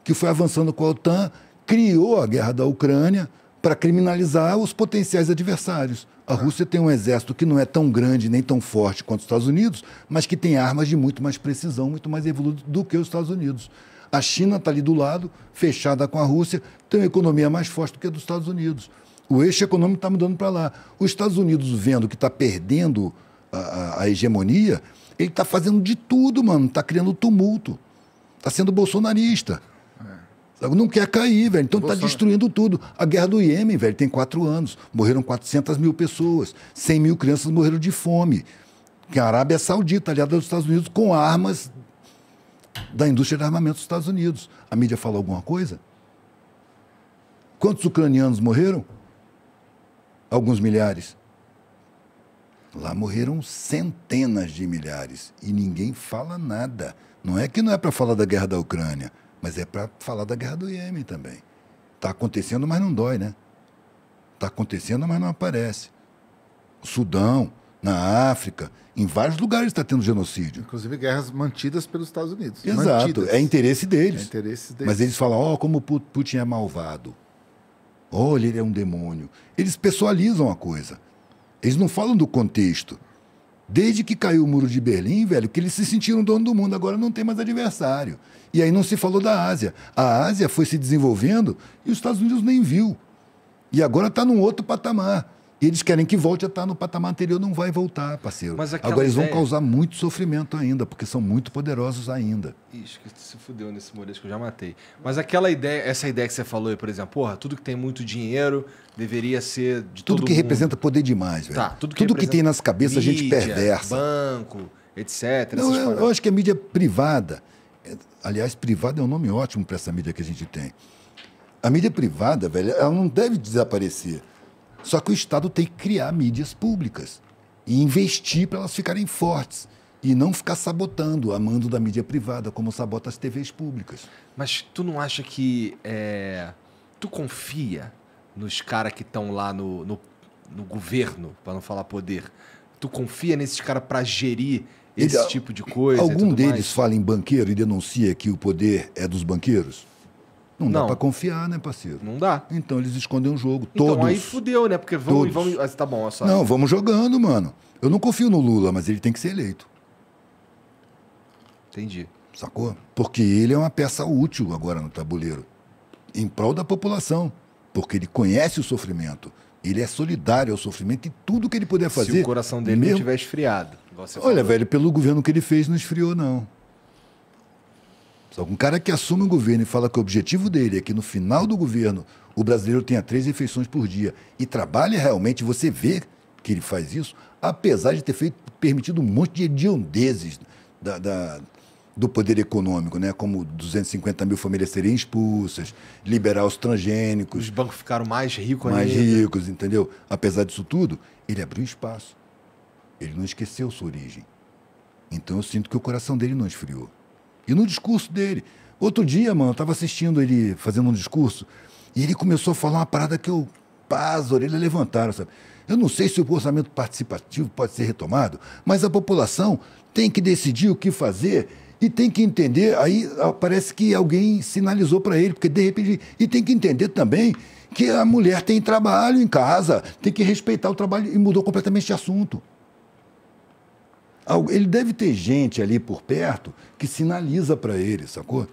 que foi avançando com a OTAN, criou a guerra da Ucrânia para criminalizar os potenciais adversários. A Rússia tem um exército que não é tão grande nem tão forte quanto os Estados Unidos, mas que tem armas de muito mais precisão, muito mais evoluído do que os Estados Unidos. A China está ali do lado, fechada com a Rússia, tem uma economia mais forte do que a dos Estados Unidos. O eixo econômico está mudando para lá. Os Estados Unidos, vendo que está perdendo a, a, hegemonia, ele está fazendo de tudo, mano. Está criando tumulto. Está sendo bolsonarista. É. Não quer cair, velho. Então está destruindo tudo. A guerra do Iêmen, velho, tem quatro anos. Morreram 400 mil pessoas. 100 mil crianças morreram de fome. Que a Arábia Saudita, aliada dos Estados Unidos, com armas da indústria de armamento dos Estados Unidos. A mídia fala alguma coisa? Quantos ucranianos morreram? alguns milhares. Lá morreram centenas de milhares e ninguém fala nada. Não é que não é para falar da guerra da Ucrânia, mas é para falar da guerra do Iêmen também. Está acontecendo, mas não dói, né? Está acontecendo, mas não aparece. O Sudão, na África, em vários lugares está tendo genocídio. Inclusive guerras mantidas pelos Estados Unidos. Exato, é mantidas. é interesse deles. É interesse deles. Mas eles falam, ó, oh, como Putin é malvado. Olha, ele é um demônio. Eles pessoalizam a coisa. Eles não falam do contexto. Desde que caiu o muro de Berlim, velho, que eles se sentiram dono do mundo, agora não tem mais adversário. E aí não se falou da Ásia. A Ásia foi se desenvolvendo e os Estados Unidos nem viu. E agora está num outro patamar. E eles querem que volte a estar no patamar anterior, não vai voltar, parceiro. Agora eles vão causar muito sofrimento ainda, porque são muito poderosos ainda. Ixi, que se fudeu nesse molejo que eu já matei. Mas aquela ideia, essa ideia que você falou aí, por exemplo, porra, tudo que tem muito dinheiro deveria ser de Tudo que mundo. representa poder demais, velho. Tá, tudo que, tudo que tem nas cabeças mídia, gente perversa. Banco, etc. Não, eu, eu acho que a mídia privada, é, aliás, privada é um nome ótimo para essa mídia que a gente tem. A mídia privada, velho, ela não deve desaparecer. Só que o Estado tem que criar mídias públicas e investir para elas ficarem fortes e não ficar sabotando, a mando da mídia privada, como sabota as TVs públicas. Mas tu não acha que. É... Tu confia nos caras que estão lá no, no, no governo, para não falar poder? Tu confia nesses caras para gerir esse Ele, tipo de coisa? Algum deles mais? fala em banqueiro e denuncia que o poder é dos banqueiros? Não, não. dá para confiar, né, parceiro? Não dá. Então eles escondem o jogo, então, todos. Então aí fudeu, né? Porque vão todos. e vão... Ah, tá bom, só. Não, vamos jogando, mano. Eu não confio no Lula, mas ele tem que ser eleito. Entendi. Sacou? Porque ele é uma peça útil agora no tabuleiro, em prol da população. Porque ele conhece o sofrimento. Ele é solidário ao sofrimento e tudo que ele puder fazer. Se o coração dele mesmo... não estiver esfriado. Olha, falou. velho, pelo governo que ele fez, não esfriou, não. Um cara que assume um governo e fala que o objetivo dele é que no final do governo o brasileiro tenha três refeições por dia e trabalha realmente, você vê que ele faz isso, apesar de ter feito, permitido um monte de hediondeses da, da, do poder econômico, né? como 250 mil famílias serem expulsas, liberar os transgênicos. Os bancos ficaram mais ricos Mais ricos, entendeu? Apesar disso tudo, ele abriu espaço. Ele não esqueceu sua origem. Então eu sinto que o coração dele não esfriou. E no discurso dele. Outro dia, mano, eu tava assistindo ele fazendo um discurso e ele começou a falar uma parada que eu. Pá, as orelhas levantaram, sabe? Eu não sei se o orçamento participativo pode ser retomado, mas a população tem que decidir o que fazer e tem que entender. Aí ah, parece que alguém sinalizou para ele, porque de repente. E tem que entender também que a mulher tem trabalho em casa, tem que respeitar o trabalho e mudou completamente de assunto. Ele deve ter gente ali por perto que sinaliza para ele, sacou?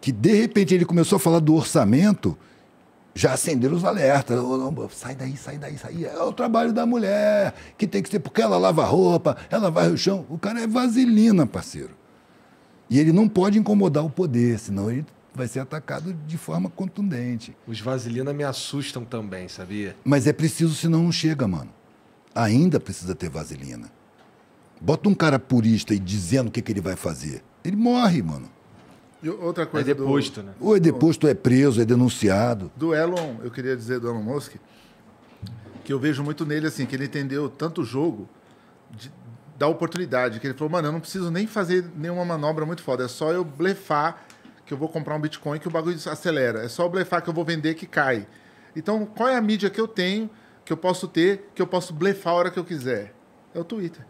Que de repente ele começou a falar do orçamento, já acenderam os alertas. Oh, não, sai daí, sai daí, sai. É o trabalho da mulher, que tem que ser, porque ela lava roupa, ela varre o chão. O cara é vaselina, parceiro. E ele não pode incomodar o poder, senão ele vai ser atacado de forma contundente. Os vaselina me assustam também, sabia? Mas é preciso, senão não chega, mano. Ainda precisa ter vaselina. Bota um cara purista e dizendo o que, que ele vai fazer. Ele morre, mano. E outra é coisa. É deposto, do... né? Ou é deposto, ou é preso, é denunciado. Do Elon, eu queria dizer do Elon Musk, que eu vejo muito nele assim, que ele entendeu tanto o jogo de, da oportunidade, que ele falou, mano, eu não preciso nem fazer nenhuma manobra muito foda, é só eu blefar que eu vou comprar um Bitcoin que o bagulho acelera, é só eu blefar que eu vou vender que cai. Então, qual é a mídia que eu tenho, que eu posso ter, que eu posso blefar a hora que eu quiser? É o Twitter.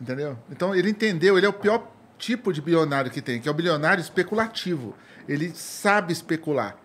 Entendeu? Então ele entendeu, ele é o pior tipo de bilionário que tem, que é o bilionário especulativo. Ele sabe especular.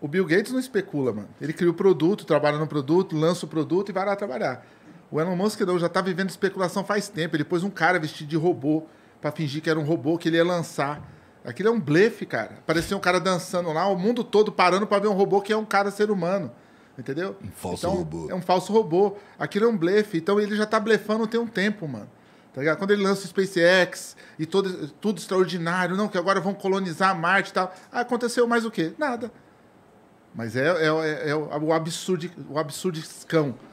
O Bill Gates não especula, mano. Ele cria o produto, trabalha no produto, lança o produto e vai lá trabalhar. O Elon Musk não, já tá vivendo especulação faz tempo. Ele pôs um cara vestido de robô para fingir que era um robô que ele ia lançar. Aquilo é um blefe, cara. Parecia um cara dançando lá, o mundo todo parando para ver um robô que é um cara ser humano. Entendeu? Um falso então, robô. É um falso robô. Aquilo é um blefe. Então ele já tá blefando tem um tempo, mano. Tá ligado? Quando ele lança o SpaceX e todo, tudo extraordinário, não, que agora vão colonizar Marte e tal. Ah, aconteceu mais o quê? Nada. Mas é, é, é, é o absurdo, o absurdo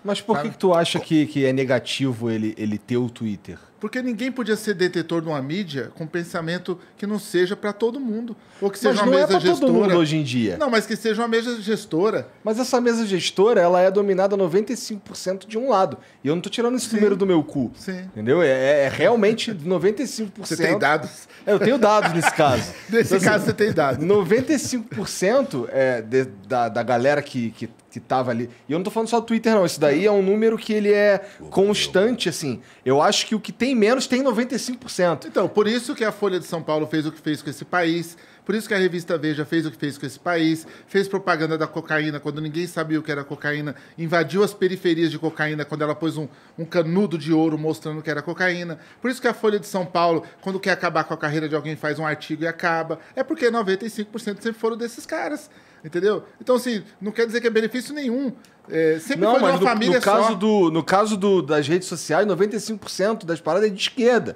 Mas por sabe? que, tu acha que, que é negativo ele, ele ter o Twitter? Porque ninguém podia ser detetor de uma mídia com pensamento que não seja para todo mundo. Ou que seja mas uma não é mesa é gestora. todo mundo hoje em dia. Não, mas que seja uma mesa gestora. Mas essa mesa gestora, ela é dominada 95% de um lado. E eu não estou tirando esse Sim. número do meu cu. Sim. Entendeu? É, é, é realmente 95%. Você tem dados? É, eu tenho dados nesse caso. nesse então, assim, caso assim, você tem dados. 95% é de, da, da galera que, que que tava ali. E eu não tô falando só do Twitter, não. Isso daí é um número que ele é constante, assim. Eu acho que o que tem menos tem 95%. Então, por isso que a Folha de São Paulo fez o que fez com esse país. Por isso que a revista Veja fez o que fez com esse país, fez propaganda da cocaína quando ninguém sabia o que era cocaína, invadiu as periferias de cocaína quando ela pôs um, um canudo de ouro mostrando que era cocaína. Por isso que a Folha de São Paulo, quando quer acabar com a carreira de alguém, faz um artigo e acaba. É porque 95% sempre foram desses caras. Entendeu? Então, assim, não quer dizer que é benefício nenhum. É, sempre não, foi de uma no, família no caso só. Do, no caso do, das redes sociais, 95% das paradas é de esquerda.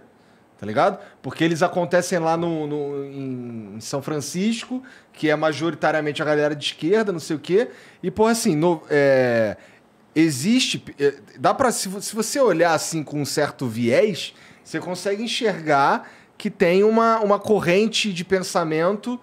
Tá ligado? Porque eles acontecem lá no, no, em São Francisco, que é majoritariamente a galera de esquerda, não sei o quê. E, pô, assim, no, é, existe. É, dá para se, se você olhar assim com um certo viés, você consegue enxergar que tem uma, uma corrente de pensamento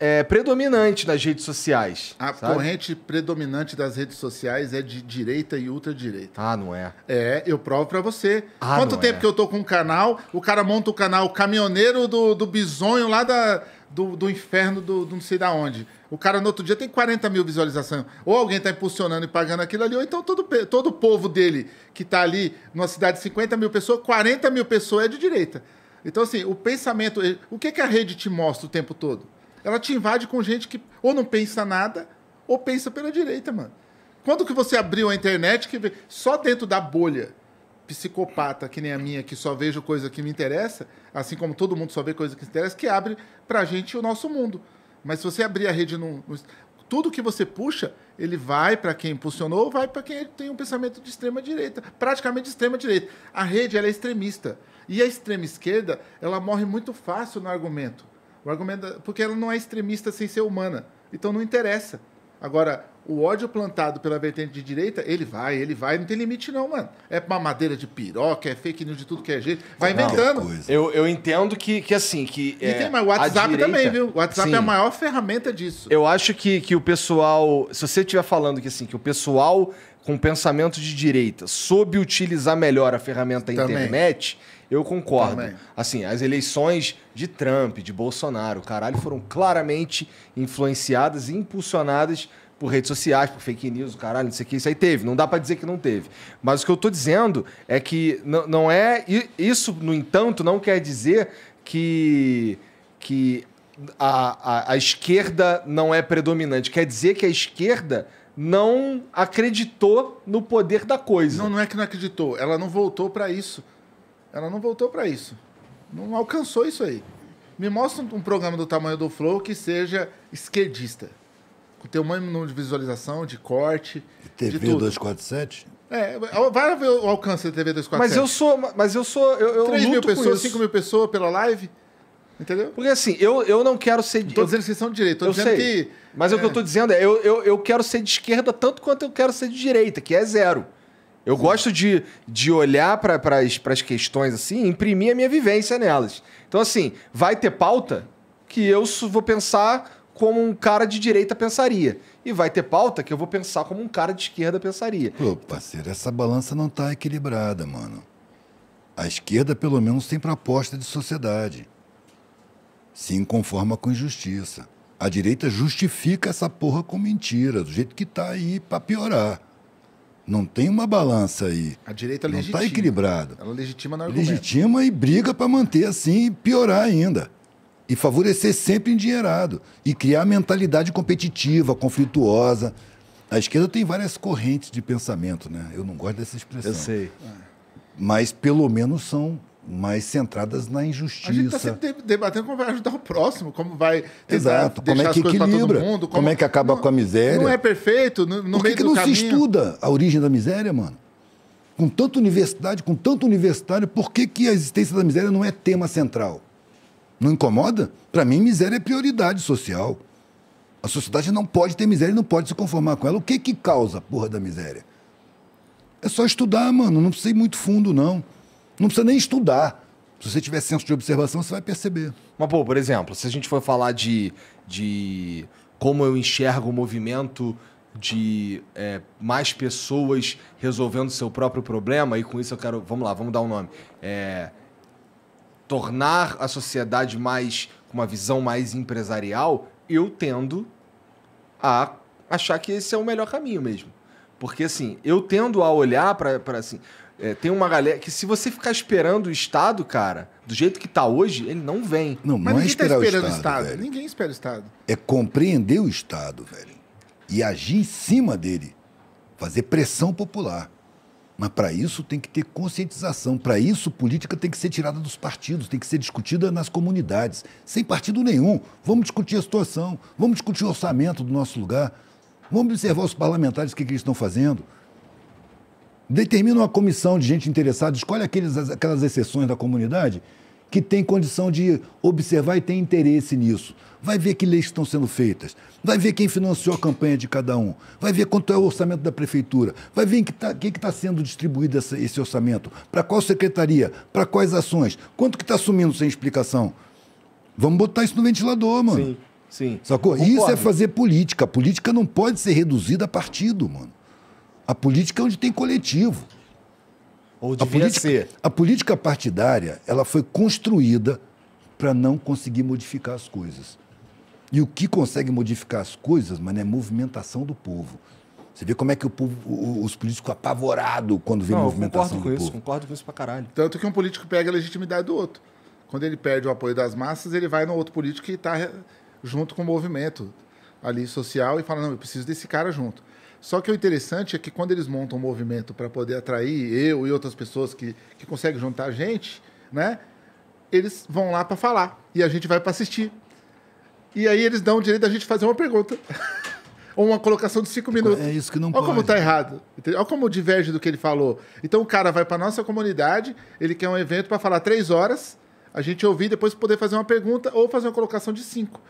é, predominante nas redes sociais. A sabe? corrente predominante das redes sociais é de direita e ultradireita. Ah, não é? É, eu provo para você. Ah, Quanto é. tempo é. que eu tô com um canal, o cara monta o canal Caminhoneiro do, do Bisonho lá da, do, do inferno do, do não sei da onde. O cara no outro dia tem 40 mil visualizações. Ou alguém tá impulsionando e pagando aquilo ali, ou então todo, todo o povo dele que tá ali numa cidade de 50 mil pessoas, 40 mil pessoas é de direita. Então, assim, o pensamento. O que, que a rede te mostra o tempo todo? Ela te invade com gente que ou não pensa nada, ou pensa pela direita, mano. Quando que você abriu a internet que só dentro da bolha psicopata que nem a minha, que só vejo coisa que me interessa, assim como todo mundo só vê coisa que interessa, que abre pra gente o nosso mundo. Mas se você abrir a rede num, num tudo que você puxa, ele vai para quem impulsionou, vai para quem tem um pensamento de extrema direita, praticamente de extrema direita. A rede ela é extremista e a extrema esquerda ela morre muito fácil no argumento. O argumento da... porque ela não é extremista sem ser humana. Então não interessa. Agora, o ódio plantado pela vertente de direita, ele vai, ele vai, não tem limite não, mano. É uma madeira de piroca, é fake news de tudo que é jeito, vai não, inventando. Eu, eu entendo que, que assim, que... E é, tem mais, o WhatsApp direita, também, viu? O WhatsApp sim. é a maior ferramenta disso. Eu acho que, que o pessoal, se você estiver falando que assim, que o pessoal com pensamento de direita soube utilizar melhor a ferramenta também. internet eu concordo. Também. Assim, as eleições de Trump, de Bolsonaro, caralho, foram claramente influenciadas e impulsionadas por redes sociais, por fake news, caralho, não sei o que. Isso aí teve, não dá para dizer que não teve. Mas o que eu tô dizendo é que não é. Isso, no entanto, não quer dizer que. que a, a, a esquerda não é predominante. Quer dizer que a esquerda não acreditou no poder da coisa. Não, não é que não acreditou. Ela não voltou para isso. Ela não voltou para isso. Não alcançou isso aí. Me mostra um programa do tamanho do Flow que seja esquerdista. Com teu mesmo número de visualização, de corte. E TV de tudo. 247? É, vai ver o alcance da TV 247. Mas eu sou. Mas eu sou. Eu, eu 3 mil pessoas, 5 mil pessoas pela live? Entendeu? Porque assim, eu, eu não quero ser. Não tô dizendo que são de direita, eu sei, que, Mas é. o que eu tô é. dizendo é, eu, eu, eu quero ser de esquerda tanto quanto eu quero ser de direita, que é zero. Eu Sim. gosto de, de olhar para as questões assim e imprimir a minha vivência nelas. Então, assim, vai ter pauta que eu vou pensar como um cara de direita pensaria. E vai ter pauta que eu vou pensar como um cara de esquerda pensaria. Pô, parceiro, essa balança não está equilibrada, mano. A esquerda, pelo menos, tem proposta de sociedade. Se inconforma com injustiça. A direita justifica essa porra com mentira, do jeito que tá aí, para piorar. Não tem uma balança aí. A direita é não tá legitima. Não está equilibrada. Ela é legitima na Legitima e briga para manter assim e piorar ainda. E favorecer sempre endinheirado. E criar mentalidade competitiva, conflituosa. A esquerda tem várias correntes de pensamento, né? Eu não gosto dessa expressão. Eu sei. Mas pelo menos são mas centradas na injustiça. A gente está sempre debatendo como vai ajudar o próximo, como vai Exato. como é que equilibra, mundo, como... como... é que acaba não, com a miséria. Não é perfeito, no, no Por que, não caminho? se estuda a origem da miséria, mano? Com tanta universidade, com tanto universitário, por que, que a existência da miséria não é tema central? Não incomoda? Para mim, miséria é prioridade social. A sociedade não pode ter miséria, não pode se conformar com ela. O que que causa a porra da miséria? É só estudar, mano, não precisa ir muito fundo, não. Não precisa nem estudar. Se você tiver senso de observação, você vai perceber. Mas, pô, por exemplo, se a gente for falar de, de como eu enxergo o movimento de é, mais pessoas resolvendo seu próprio problema, e com isso eu quero. Vamos lá, vamos dar um nome. É, tornar a sociedade mais. com uma visão mais empresarial, eu tendo a achar que esse é o melhor caminho mesmo. Porque, assim, eu tendo a olhar para. Assim, é, tem uma galera que se você ficar esperando o Estado, cara, do jeito que está hoje, ele não vem. Não, Mas não é ninguém é esperar tá esperando o Estado. O estado. Ninguém espera o Estado. É compreender o Estado, velho. E agir em cima dele. Fazer pressão popular. Mas para isso tem que ter conscientização. Para isso, política tem que ser tirada dos partidos, tem que ser discutida nas comunidades. Sem partido nenhum. Vamos discutir a situação, vamos discutir o orçamento do nosso lugar, vamos observar os parlamentares o que, que eles estão fazendo determina uma comissão de gente interessada, escolhe aqueles, aquelas exceções da comunidade que tem condição de observar e tem interesse nisso. Vai ver que leis estão sendo feitas, vai ver quem financiou a campanha de cada um, vai ver quanto é o orçamento da prefeitura, vai ver que tá, quem está sendo distribuído essa, esse orçamento, para qual secretaria, para quais ações, quanto que está assumindo sem explicação. Vamos botar isso no ventilador, mano. Sim, sim. Sacou? Concordo. Isso é fazer política. A política não pode ser reduzida a partido, mano. A política é onde tem coletivo. Ou devia a política, ser. A política partidária ela foi construída para não conseguir modificar as coisas. E o que consegue modificar as coisas, mano, é movimentação do povo. Você vê como é que o povo, os políticos apavorados quando vê não, movimentação do povo. Concordo com isso, concordo com isso pra caralho. Tanto que um político pega a legitimidade do outro. Quando ele perde o apoio das massas, ele vai no outro político que está junto com o movimento ali social e fala: não, eu preciso desse cara junto. Só que o interessante é que quando eles montam um movimento para poder atrair eu e outras pessoas que, que conseguem juntar a gente, né? Eles vão lá para falar e a gente vai para assistir. E aí eles dão o direito da gente fazer uma pergunta. Ou uma colocação de cinco minutos. É isso que não Olha pode. como tá errado. Olha como diverge do que ele falou. Então o cara vai para nossa comunidade, ele quer um evento para falar três horas, a gente ouvir depois poder fazer uma pergunta ou fazer uma colocação de cinco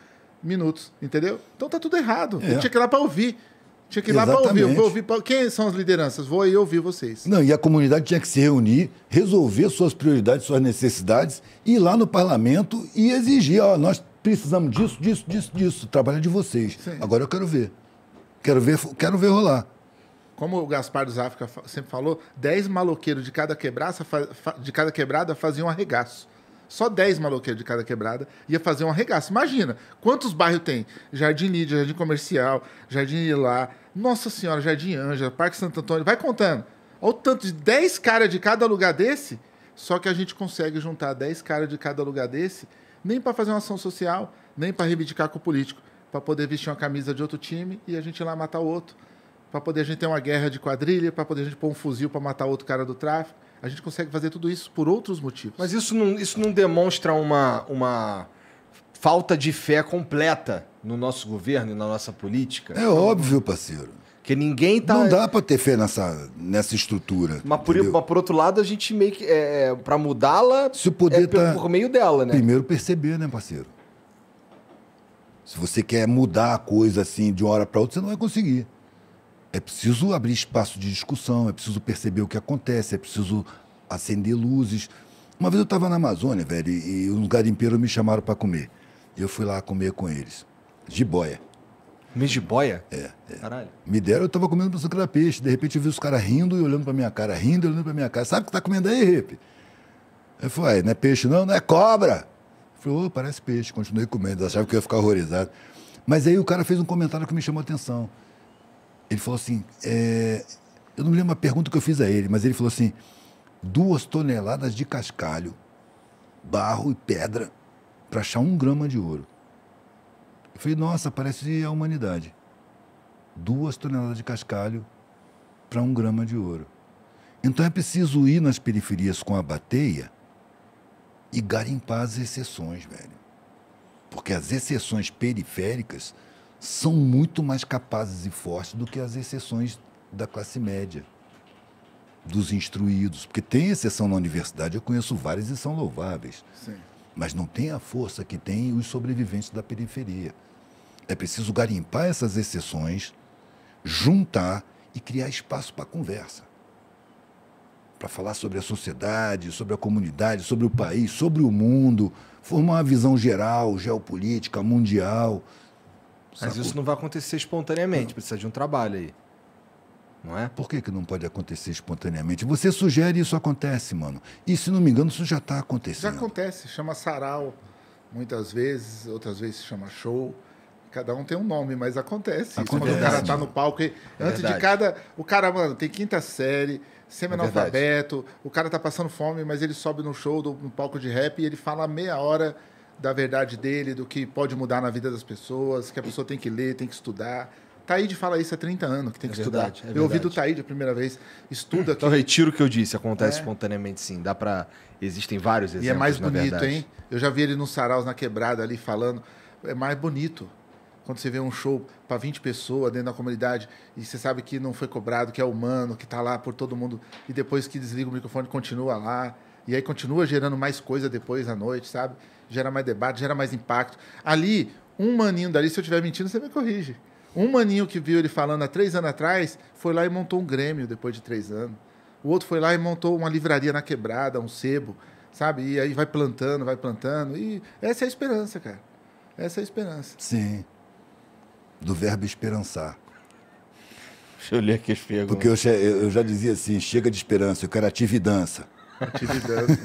minutos, entendeu? Então tá tudo errado. É. gente tinha que ir lá para ouvir. Tinha que ir lá para ouvir. Vou ouvir pra... Quem são as lideranças? Vou aí ouvir vocês. Não, e a comunidade tinha que se reunir, resolver suas prioridades, suas necessidades, ir lá no parlamento e exigir, ó, nós precisamos disso, disso, disso, disso. Trabalho de vocês. Sim. Agora eu quero ver. Quero ver, quero ver rolar. Como o Gaspar dos África sempre falou, 10 maloqueiros de cada, quebraça, de cada quebrada faziam arregaço. Só 10 maloqueiros de cada quebrada ia fazer um arregaço. Imagina, quantos bairros tem? Jardim Lídia, Jardim Comercial, Jardim Ilá, Nossa Senhora, Jardim Ângela, Parque Santo Antônio, vai contando. Olha o tanto de 10 caras de cada lugar desse, só que a gente consegue juntar 10 caras de cada lugar desse, nem para fazer uma ação social, nem para reivindicar com o político, para poder vestir uma camisa de outro time e a gente ir lá matar o outro, para poder a gente ter uma guerra de quadrilha, para poder a gente pôr um fuzil para matar outro cara do tráfico a gente consegue fazer tudo isso por outros motivos. Mas isso não, isso não demonstra uma, uma falta de fé completa no nosso governo e na nossa política? É óbvio, parceiro. Que ninguém tá. Não dá para ter fé nessa, nessa estrutura. Mas por, mas por outro lado, a gente meio que. É, é para mudá-la. Se o poder é tá por meio dela, né? Primeiro perceber, né, parceiro? Se você quer mudar a coisa assim de uma hora para outra, você não vai conseguir é preciso abrir espaço de discussão, é preciso perceber o que acontece, é preciso acender luzes. Uma vez eu estava na Amazônia, velho, e uns garimpeiros me chamaram para comer. E eu fui lá comer com eles. Jiboia. Me jiboia? É, é. Caralho. Me deram, eu estava comendo para da peixe. De repente eu vi os caras rindo e olhando para minha cara, rindo e olhando para minha cara. Sabe o que tá comendo aí, Rip? Eu falei, não é peixe não, não é cobra. Eu falei, oh, parece peixe. Continuei comendo, achava que eu ia ficar horrorizado. Mas aí o cara fez um comentário que me chamou a atenção. Ele falou assim: é, eu não me lembro uma pergunta que eu fiz a ele, mas ele falou assim: duas toneladas de cascalho, barro e pedra para achar um grama de ouro. Eu falei: nossa, parece a humanidade. Duas toneladas de cascalho para um grama de ouro. Então é preciso ir nas periferias com a bateia e garimpar as exceções, velho. Porque as exceções periféricas são muito mais capazes e fortes do que as exceções da classe média, dos instruídos. Porque tem exceção na universidade, eu conheço várias e são louváveis. Sim. Mas não tem a força que tem os sobreviventes da periferia. É preciso garimpar essas exceções, juntar e criar espaço para conversa. Para falar sobre a sociedade, sobre a comunidade, sobre o país, sobre o mundo, formar uma visão geral, geopolítica, mundial mas isso não vai acontecer espontaneamente, precisa de um trabalho aí. Não é? Por que, que não pode acontecer espontaneamente? Você sugere e isso acontece, mano. E se não me engano, isso já está acontecendo. Já acontece, chama sarau muitas vezes, outras vezes chama show. Cada um tem um nome, mas acontece. acontece. Quando o cara está no palco, é antes de cada. O cara, mano, tem quinta série, semi-analfabeto, é o cara está passando fome, mas ele sobe no show, no palco de rap, e ele fala meia hora da verdade dele, do que pode mudar na vida das pessoas, que a pessoa tem que ler, tem que estudar. Taíde fala isso há 30 anos, que tem é que verdade, estudar. É eu ouvi do Taíde a primeira vez, estuda Então, retiro o que eu disse, acontece é. espontaneamente sim. Dá para Existem vários exemplos. E é mais bonito, hein? Eu já vi ele nos saraus, na quebrada ali, falando. É mais bonito quando você vê um show para 20 pessoas dentro da comunidade e você sabe que não foi cobrado, que é humano, que está lá por todo mundo e depois que desliga o microfone continua lá. E aí continua gerando mais coisa depois à noite, sabe? Gera mais debate, gera mais impacto. Ali, um maninho dali, se eu estiver mentindo, você me corrige. Um maninho que viu ele falando há três anos atrás foi lá e montou um Grêmio depois de três anos. O outro foi lá e montou uma livraria na quebrada, um sebo, sabe? E aí vai plantando, vai plantando. E essa é a esperança, cara. Essa é a esperança. Sim. Do verbo esperançar. Deixa eu ler aqui as perguntas. Porque eu, eu já dizia assim: chega de esperança, eu quero dança tive dança.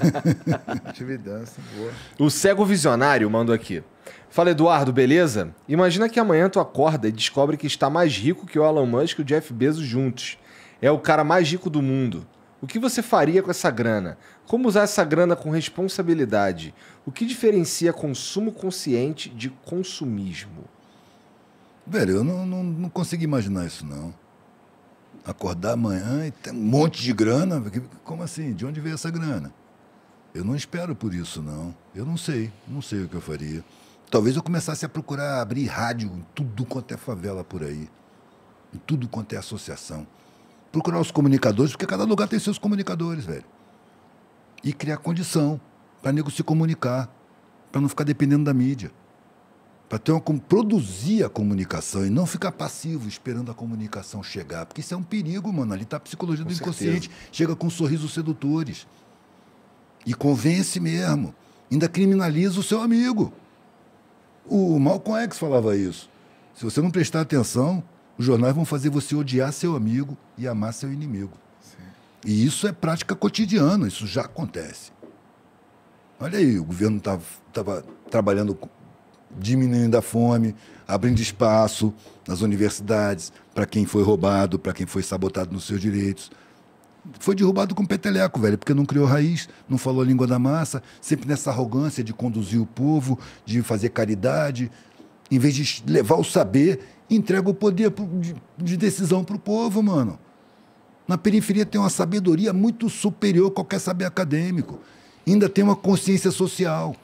tive dança, boa. O cego visionário mandou aqui. Fala, Eduardo, beleza? Imagina que amanhã tu acorda e descobre que está mais rico que o Elon Musk e o Jeff Bezos juntos. É o cara mais rico do mundo. O que você faria com essa grana? Como usar essa grana com responsabilidade? O que diferencia consumo consciente de consumismo? Velho, eu não, não, não consigo imaginar isso, não acordar amanhã e ter um monte de grana. Como assim? De onde veio essa grana? Eu não espero por isso, não. Eu não sei, não sei o que eu faria. Talvez eu começasse a procurar abrir rádio em tudo quanto é favela por aí, em tudo quanto é associação. Procurar os comunicadores, porque cada lugar tem seus comunicadores, velho. E criar condição para nego se comunicar, para não ficar dependendo da mídia para ter uma, como produzir a comunicação e não ficar passivo esperando a comunicação chegar, porque isso é um perigo, mano. Ali está a psicologia do inconsciente. Certeza. Chega com sorrisos sedutores e convence mesmo. Ainda criminaliza o seu amigo. O Malcolm X falava isso. Se você não prestar atenção, os jornais vão fazer você odiar seu amigo e amar seu inimigo. Sim. E isso é prática cotidiana, isso já acontece. Olha aí, o governo estava tá, trabalhando diminuindo a fome, abrindo espaço nas universidades para quem foi roubado, para quem foi sabotado nos seus direitos. Foi derrubado com peteleco, velho, porque não criou raiz, não falou a língua da massa, sempre nessa arrogância de conduzir o povo, de fazer caridade. Em vez de levar o saber, entrega o poder de decisão para o povo, mano. Na periferia tem uma sabedoria muito superior a qualquer saber acadêmico. Ainda tem uma consciência social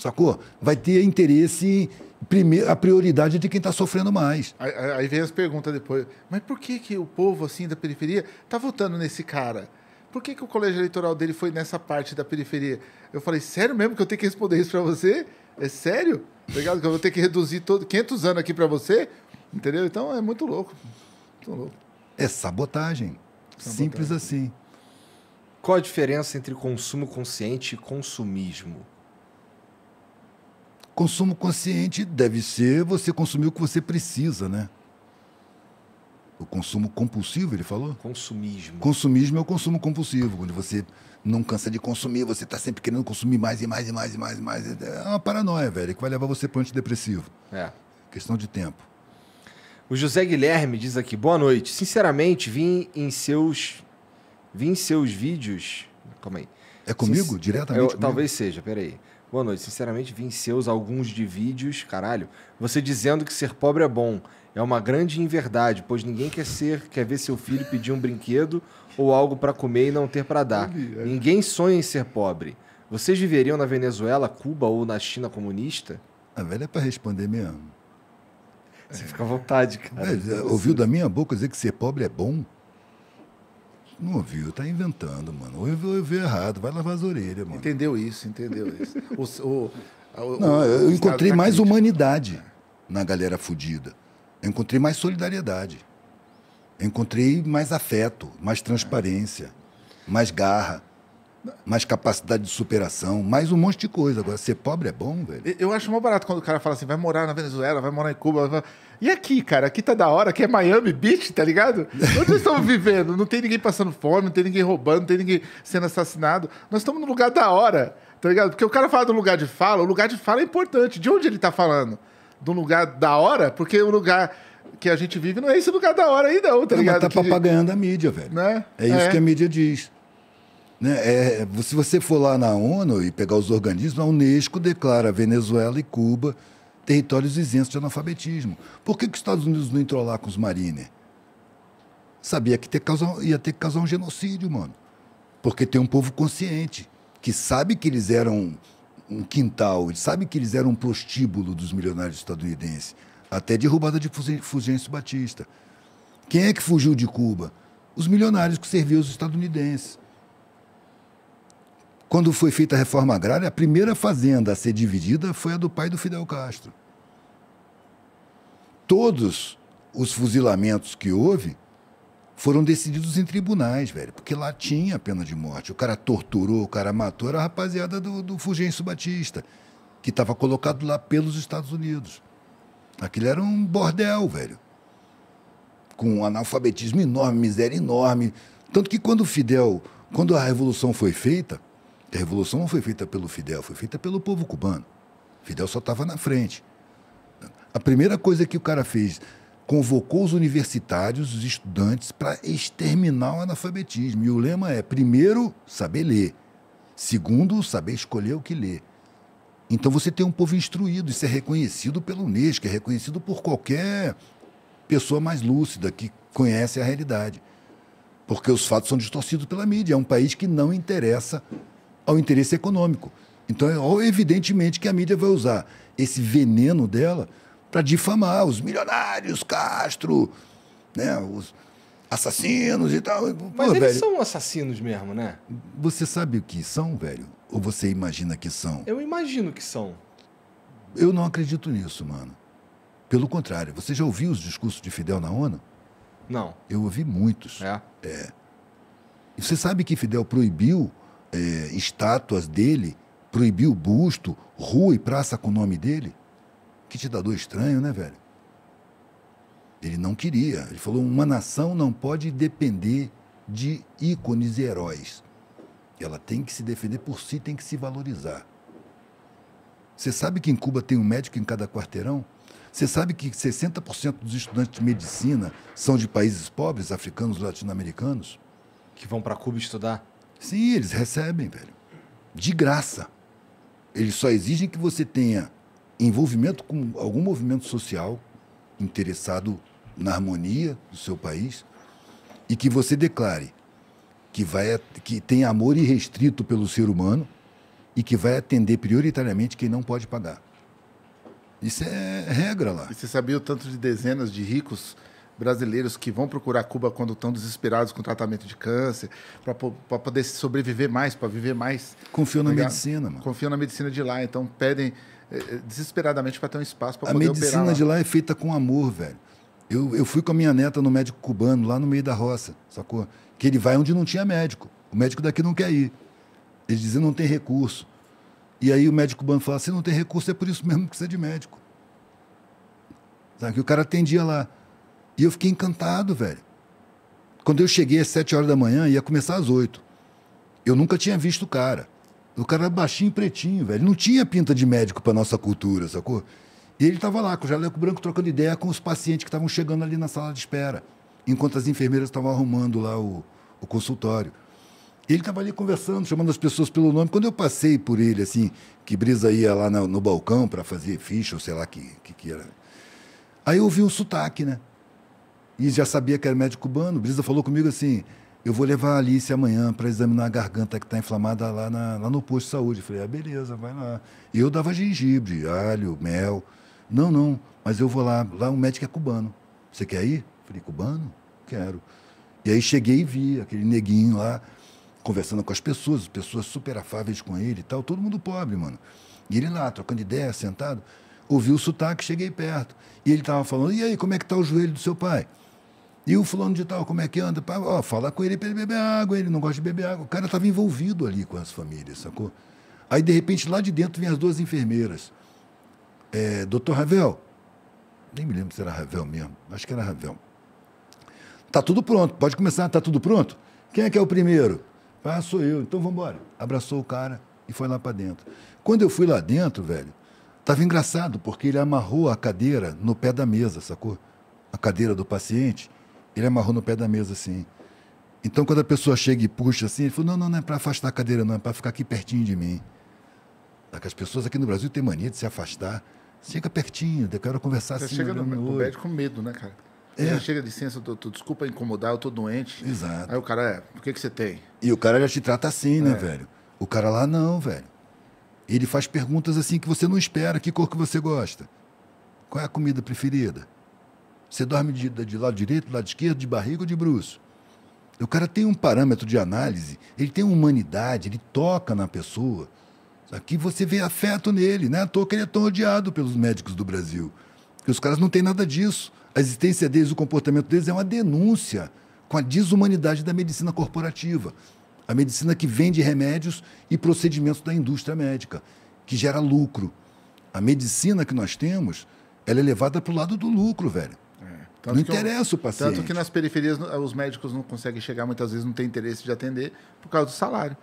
sacou? Vai ter interesse primeiro, a prioridade é de quem está sofrendo mais. Aí, aí, vem as perguntas depois. Mas por que, que o povo assim da periferia está votando nesse cara? Por que, que o colégio eleitoral dele foi nessa parte da periferia? Eu falei, sério mesmo que eu tenho que responder isso para você? É sério? Obrigado, tá que eu vou ter que reduzir todo 500 anos aqui para você? Entendeu? Então é muito louco. Muito louco. É sabotagem. sabotagem. Simples assim. Qual a diferença entre consumo consciente e consumismo? Consumo consciente deve ser você consumir o que você precisa, né? O consumo compulsivo, ele falou? Consumismo. Consumismo é o consumo compulsivo, onde você não cansa de consumir, você está sempre querendo consumir mais e mais e mais e mais e mais. É uma paranoia, velho, que vai levar você para o antidepressivo. É. Questão de tempo. O José Guilherme diz aqui: boa noite. Sinceramente, vim em seus. Vim em seus vídeos. Calma aí. É comigo? Sin... Diretamente? Eu, comigo? Talvez seja, peraí. Boa noite. Sinceramente, vim seus alguns de vídeos, caralho, você dizendo que ser pobre é bom. É uma grande inverdade, pois ninguém quer ser, quer ver seu filho pedir um brinquedo ou algo para comer e não ter para dar. É. Ninguém sonha em ser pobre. Vocês viveriam na Venezuela, Cuba ou na China comunista? A velha é para responder mesmo. Você fica à vontade, cara. É, ouviu da minha boca dizer que ser pobre é bom? Não ouviu, tá inventando, mano. Ouviu, ouviu errado, vai lavar as orelhas, mano. Entendeu isso, entendeu isso. o, o, o, não, eu encontrei mais crítica. humanidade na galera fudida. Eu encontrei mais solidariedade. Eu encontrei mais afeto, mais transparência, mais garra mais capacidade de superação, mais um monte de coisa. Agora, ser pobre é bom, velho. Eu acho mal barato quando o cara fala assim, vai morar na Venezuela, vai morar em Cuba. Vai... E aqui, cara? Aqui tá da hora, aqui é Miami Beach, tá ligado? Onde nós estamos vivendo? Não tem ninguém passando fome, não tem ninguém roubando, não tem ninguém sendo assassinado. Nós estamos num lugar da hora, tá ligado? Porque o cara fala do lugar de fala, o lugar de fala é importante. De onde ele tá falando? Do lugar da hora? Porque o lugar que a gente vive não é esse lugar da hora aí, não, tá ligado? Não, mas tá que... propaganda a mídia, velho. Né? É isso é. que a mídia diz. Né? É, se você for lá na ONU e pegar os organismos, a Unesco declara Venezuela e Cuba territórios isentos de analfabetismo. Por que, que os Estados Unidos não entrou lá com os Marines? Sabia que ter causar, ia ter que causar um genocídio, mano. Porque tem um povo consciente, que sabe que eles eram um quintal, sabe que eles eram um prostíbulo dos milionários estadunidenses, até derrubada de Fulgêncio Batista. Quem é que fugiu de Cuba? Os milionários que serviam os estadunidenses. Quando foi feita a reforma agrária, a primeira fazenda a ser dividida foi a do pai do Fidel Castro. Todos os fuzilamentos que houve foram decididos em tribunais, velho, porque lá tinha pena de morte. O cara torturou, o cara matou, era a rapaziada do, do Fulgêncio Batista, que estava colocado lá pelos Estados Unidos. Aquilo era um bordel, velho. Com um analfabetismo enorme, miséria enorme. Tanto que quando o Fidel, quando a revolução foi feita, a revolução não foi feita pelo Fidel, foi feita pelo povo cubano. Fidel só estava na frente. A primeira coisa que o cara fez, convocou os universitários, os estudantes, para exterminar o analfabetismo. E o lema é: primeiro, saber ler. Segundo, saber escolher o que ler. Então você tem um povo instruído, isso é reconhecido pela Unesco, é reconhecido por qualquer pessoa mais lúcida que conhece a realidade. Porque os fatos são distorcidos pela mídia. É um país que não interessa ao interesse econômico. Então, é, evidentemente que a mídia vai usar esse veneno dela para difamar os milionários, Castro, né, os assassinos e tal. Mas eles velho, são assassinos mesmo, né? Você sabe o que são, velho? Ou você imagina que são? Eu imagino que são. Eu não acredito nisso, mano. Pelo contrário, você já ouviu os discursos de Fidel na ONU? Não. Eu ouvi muitos. É. É. E você sabe que Fidel proibiu é, estátuas dele, proibiu busto, rua e praça com o nome dele? Que ditador estranho, né, velho? Ele não queria. Ele falou: uma nação não pode depender de ícones e heróis. Ela tem que se defender por si, tem que se valorizar. Você sabe que em Cuba tem um médico em cada quarteirão? Você sabe que 60% dos estudantes de medicina são de países pobres, africanos, latino-americanos? Que vão para Cuba estudar? Sim, eles recebem, velho. De graça. Eles só exigem que você tenha envolvimento com algum movimento social interessado na harmonia do seu país e que você declare que, vai, que tem amor irrestrito pelo ser humano e que vai atender prioritariamente quem não pode pagar. Isso é regra lá. E você sabia o tanto de dezenas de ricos brasileiros que vão procurar Cuba quando estão desesperados com tratamento de câncer, para poder sobreviver mais, para viver mais. Confiam tá na medicina, mano. Confiam na medicina de lá, então pedem eh, eh, desesperadamente para ter um espaço para poder operar. A medicina de lá é feita com amor, velho. Eu, eu fui com a minha neta no médico cubano, lá no meio da roça, sacou? Que ele vai onde não tinha médico. O médico daqui não quer ir. Eles dizem não tem recurso. E aí o médico cubano fala, se não tem recurso, é por isso mesmo que precisa é de médico. Sabe? Que o cara atendia lá. E eu fiquei encantado, velho. Quando eu cheguei às sete horas da manhã, ia começar às oito. Eu nunca tinha visto o cara. O cara era baixinho pretinho, velho. Não tinha pinta de médico para nossa cultura, sacou? E ele estava lá, com o jaleco branco, trocando ideia com os pacientes que estavam chegando ali na sala de espera, enquanto as enfermeiras estavam arrumando lá o, o consultório. Ele estava ali conversando, chamando as pessoas pelo nome. Quando eu passei por ele, assim, que Brisa ia lá no, no balcão para fazer ficha, ou sei lá que, que que era. Aí eu ouvi um sotaque, né? E já sabia que era médico cubano. Brisa falou comigo assim: eu vou levar a Alice amanhã para examinar a garganta que está inflamada lá, na, lá no posto de saúde. Eu falei: ah, beleza, vai lá. E eu dava gengibre, alho, mel. Não, não, mas eu vou lá. Lá o um médico é cubano. Você quer ir? Eu falei: cubano? Quero. E aí cheguei e vi aquele neguinho lá conversando com as pessoas, pessoas super afáveis com ele e tal, todo mundo pobre, mano. E ele lá, trocando ideia, sentado, ouvi o sotaque, cheguei perto. E ele estava falando, e aí, como é que tá o joelho do seu pai? E o fulano de tal, como é que anda? Pá, fala com ele para ele beber água, ele não gosta de beber água. O cara estava envolvido ali com as famílias, sacou? Aí, de repente, lá de dentro vem as duas enfermeiras. É, Doutor Ravel, nem me lembro se era Ravel mesmo, acho que era Ravel. Tá tudo pronto, pode começar, tá tudo pronto? Quem é que é o primeiro? Ah, sou eu, então vamos embora. Abraçou o cara e foi lá para dentro. Quando eu fui lá dentro, velho, estava engraçado, porque ele amarrou a cadeira no pé da mesa, sacou? A cadeira do paciente ele amarrou no pé da mesa assim. Então, quando a pessoa chega e puxa assim, ele falou: não, não, não é para afastar a cadeira, não, é para ficar aqui pertinho de mim. Tá, que as pessoas aqui no Brasil têm mania de se afastar. Chega pertinho, eu quero conversar Você assim. Chega no, no bed com medo, né, cara? É. Já chega, licença, tô, tô, desculpa incomodar, eu tô doente. Exato. Aí o cara, é, o que, que você tem? E o cara já te trata assim, né, é. né, velho? O cara lá não, velho. Ele faz perguntas assim que você não espera. Que cor que você gosta? Qual é a comida preferida? Você dorme de, de lado direito, lado esquerdo, de barriga ou de bruxo? O cara tem um parâmetro de análise, ele tem humanidade, ele toca na pessoa. Aqui você vê afeto nele, né? À toa que ele é tão odiado pelos médicos do Brasil. Porque os caras não têm nada disso. A existência deles, o comportamento deles é uma denúncia com a desumanidade da medicina corporativa. A medicina que vende remédios e procedimentos da indústria médica, que gera lucro. A medicina que nós temos, ela é levada para o lado do lucro, velho. Tanto não interessa eu, o paciente. Tanto que nas periferias os médicos não conseguem chegar, muitas vezes não tem interesse de atender por causa do salário.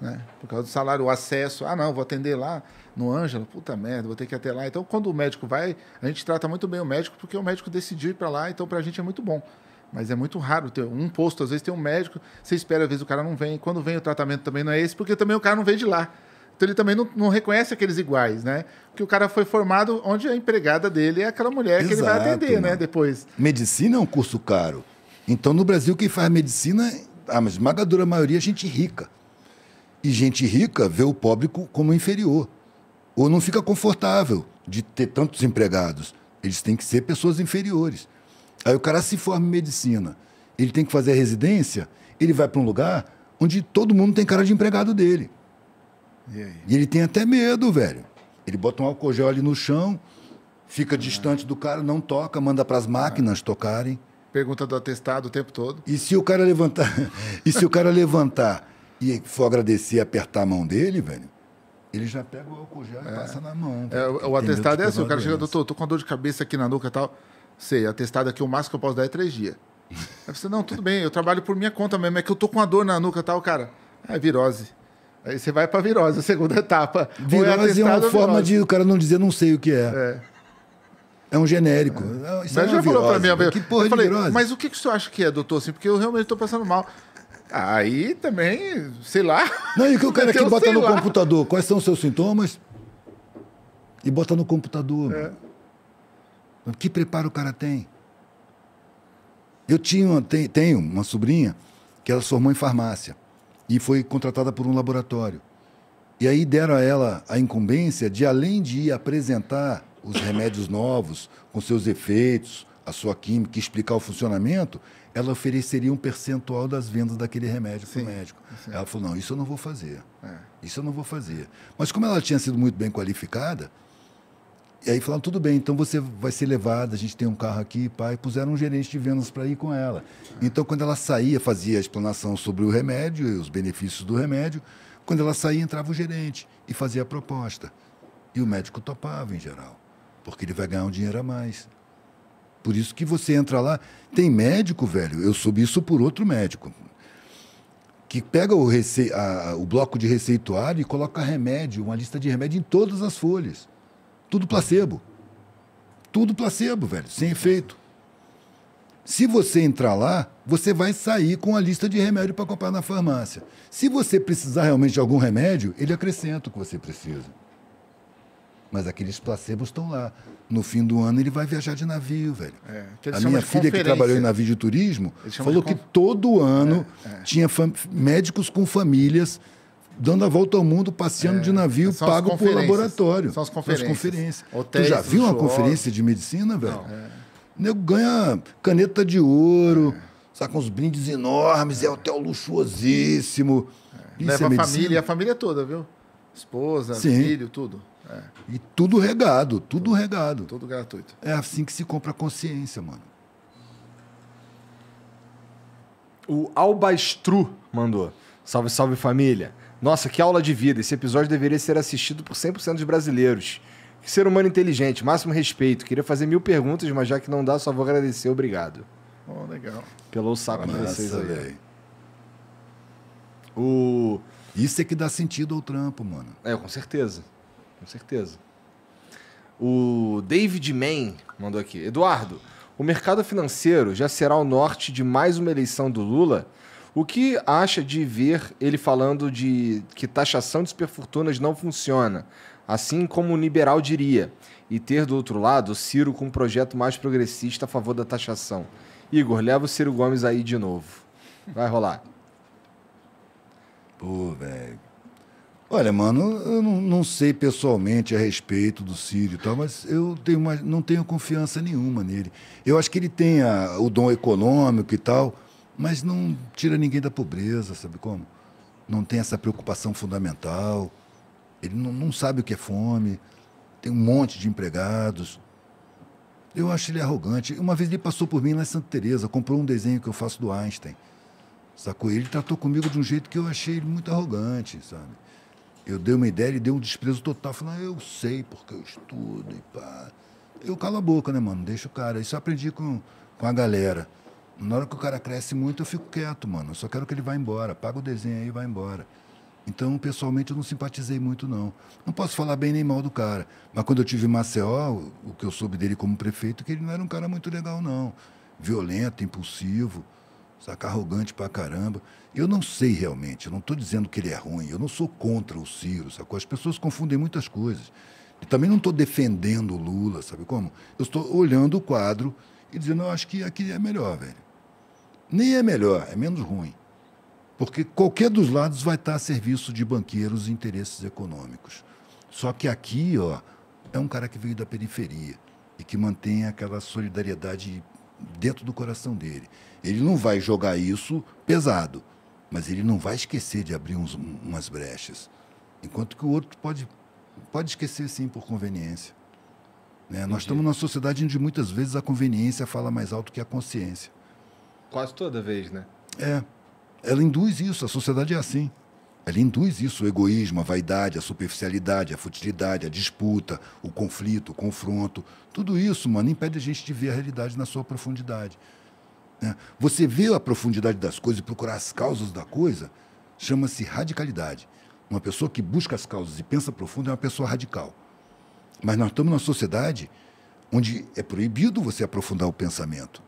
Né? Por causa do salário, o acesso. Ah, não, vou atender lá no Ângelo, puta merda, vou ter que até lá. Então, quando o médico vai, a gente trata muito bem o médico, porque o médico decidiu ir para lá, então para a gente é muito bom. Mas é muito raro ter um posto, às vezes tem um médico, você espera, às vezes o cara não vem. Quando vem o tratamento também não é esse, porque também o cara não vem de lá. Então ele também não, não, reconhece aqueles iguais, né? Porque o cara foi formado onde a empregada dele é aquela mulher Exato, que ele vai atender, né? né? Depois. Medicina é um curso caro. Então no Brasil quem faz medicina, a esmagadora maioria é gente rica. E gente rica vê o pobre como inferior. Ou não fica confortável de ter tantos empregados. Eles têm que ser pessoas inferiores. Aí o cara se forma em medicina. Ele tem que fazer a residência, ele vai para um lugar onde todo mundo tem cara de empregado dele. E, e ele tem até medo, velho. Ele bota um álcool gel ali no chão, fica ah. distante do cara, não toca, manda para as máquinas ah. tocarem. Pergunta do atestado o tempo todo. E se o cara levantar, e se o cara levantar e for agradecer, apertar a mão dele, velho, ele já pega o álcool gel é. e passa na mão. É, o, o atestado é tipo, assim, o cara chega, doutor, tô com dor de cabeça aqui na nuca e tal. Sei, atestado aqui, o máximo que eu posso dar é três dias. Aí você, não, tudo bem, eu trabalho por minha conta mesmo, é que eu tô com a dor na nuca e tal, cara. É virose. Aí você vai para virose, a segunda etapa. É virose é, uma forma de o cara não dizer não sei o que é. É. É um genérico. É. isso é mas é já virose, falou para mim, que porra eu falei, virose? mas o que, que o senhor acha que é, doutor? Assim, porque eu realmente estou passando mal. Aí também, sei lá. Não, e que o cara que bota no lá. computador, quais são os seus sintomas? E bota no computador. É. Que preparo o cara tem? Eu tinha, tenho uma sobrinha que ela formou em farmácia e foi contratada por um laboratório. E aí deram a ela a incumbência de, além de ir apresentar os remédios novos, com seus efeitos, a sua química, explicar o funcionamento, ela ofereceria um percentual das vendas daquele remédio para o médico. Sim. Ela falou: não, isso eu não vou fazer. É. Isso eu não vou fazer. Mas como ela tinha sido muito bem qualificada, e aí falaram, tudo bem, então você vai ser levada, a gente tem um carro aqui, pai. Puseram um gerente de vendas para ir com ela. Então, quando ela saía, fazia a explanação sobre o remédio e os benefícios do remédio. Quando ela saía, entrava o gerente e fazia a proposta. E o médico topava, em geral, porque ele vai ganhar um dinheiro a mais. Por isso que você entra lá. Tem médico, velho, eu soube isso por outro médico, que pega o, rece... a... o bloco de receituário e coloca remédio, uma lista de remédio em todas as folhas. Tudo placebo. Tudo placebo, velho, sem efeito. Se você entrar lá, você vai sair com a lista de remédio para comprar na farmácia. Se você precisar realmente de algum remédio, ele acrescenta o que você precisa. Mas aqueles placebos estão lá. No fim do ano ele vai viajar de navio, velho. É, a minha filha que trabalhou em navio de turismo falou de que todo ano é, é. tinha médicos com famílias dando a volta ao mundo, passeando é, de navio, pago por laboratório. São as conferências. as conferências. tu já viu uma conferência de medicina, velho? Não. É. O nego ganha caneta de ouro, é. saca uns brindes enormes, é, é hotel luxuosíssimo. É. é. Leva a medicina. família, a família toda, viu? Esposa, Sim. filho, tudo. É. E tudo regado, tudo, tudo regado. Tudo gratuito. É assim que se compra a consciência, mano. O Albastru mandou. Salve, salve família. Nossa, que aula de vida. Esse episódio deveria ser assistido por 100% dos brasileiros. Que ser humano inteligente, máximo respeito. Queria fazer mil perguntas, mas já que não dá, só vou agradecer. Obrigado. Oh, legal. Pelo saco de vocês aí. O... Isso é que dá sentido ao trampo, mano. É, com certeza. Com certeza. O David Mann mandou aqui. Eduardo, o mercado financeiro já será o norte de mais uma eleição do Lula? O que acha de ver ele falando de que taxação de superfortunas não funciona, assim como o liberal diria, e ter do outro lado o Ciro com um projeto mais progressista a favor da taxação? Igor, leva o Ciro Gomes aí de novo. Vai rolar. Pô, velho. Olha, mano, eu não, não, sei pessoalmente a respeito do Ciro e tal, mas eu tenho uma, não tenho confiança nenhuma nele. Eu acho que ele tem a, o dom econômico e tal, mas não tira ninguém da pobreza, sabe como? Não tem essa preocupação fundamental, ele não, não sabe o que é fome, tem um monte de empregados. Eu acho ele arrogante. Uma vez ele passou por mim lá em Santa Teresa, comprou um desenho que eu faço do Einstein. Sacou? Ele tratou comigo de um jeito que eu achei ele muito arrogante, sabe? Eu dei uma ideia, ele deu um desprezo total, falando, ah, eu sei porque eu estudo e pá. Eu calo a boca, né, mano? Deixa o cara. Isso eu aprendi com, com a galera. Na hora que o cara cresce muito, eu fico quieto, mano. Eu só quero que ele vá embora. Paga o desenho aí e vai embora. Então, pessoalmente, eu não simpatizei muito, não. Não posso falar bem nem mal do cara. Mas quando eu tive Maceió, o que eu soube dele como prefeito, é que ele não era um cara muito legal, não. Violento, impulsivo, saca, arrogante pra caramba. Eu não sei realmente, eu não estou dizendo que ele é ruim, eu não sou contra o Ciro, sacou? As pessoas confundem muitas coisas. E também não estou defendendo o Lula, sabe como? Eu estou olhando o quadro e dizendo, eu acho que aqui é melhor, velho. Nem é melhor, é menos ruim. Porque qualquer dos lados vai estar a serviço de banqueiros e interesses econômicos. Só que aqui, ó, é um cara que veio da periferia e que mantém aquela solidariedade dentro do coração dele. Ele não vai jogar isso pesado, mas ele não vai esquecer de abrir uns, umas brechas. Enquanto que o outro pode, pode esquecer, sim, por conveniência. Né? Nós estamos numa sociedade onde muitas vezes a conveniência fala mais alto que a consciência quase toda vez, né? É. Ela induz isso, a sociedade é assim. Ela induz isso, o egoísmo, a vaidade, a superficialidade, a futilidade, a disputa, o conflito, o confronto. Tudo isso, mano, impede a gente de ver a realidade na sua profundidade. Né? Você vê a profundidade das coisas e procurar as causas da coisa chama-se radicalidade. Uma pessoa que busca as causas e pensa profundo é uma pessoa radical. Mas nós estamos numa sociedade onde é proibido você aprofundar o pensamento.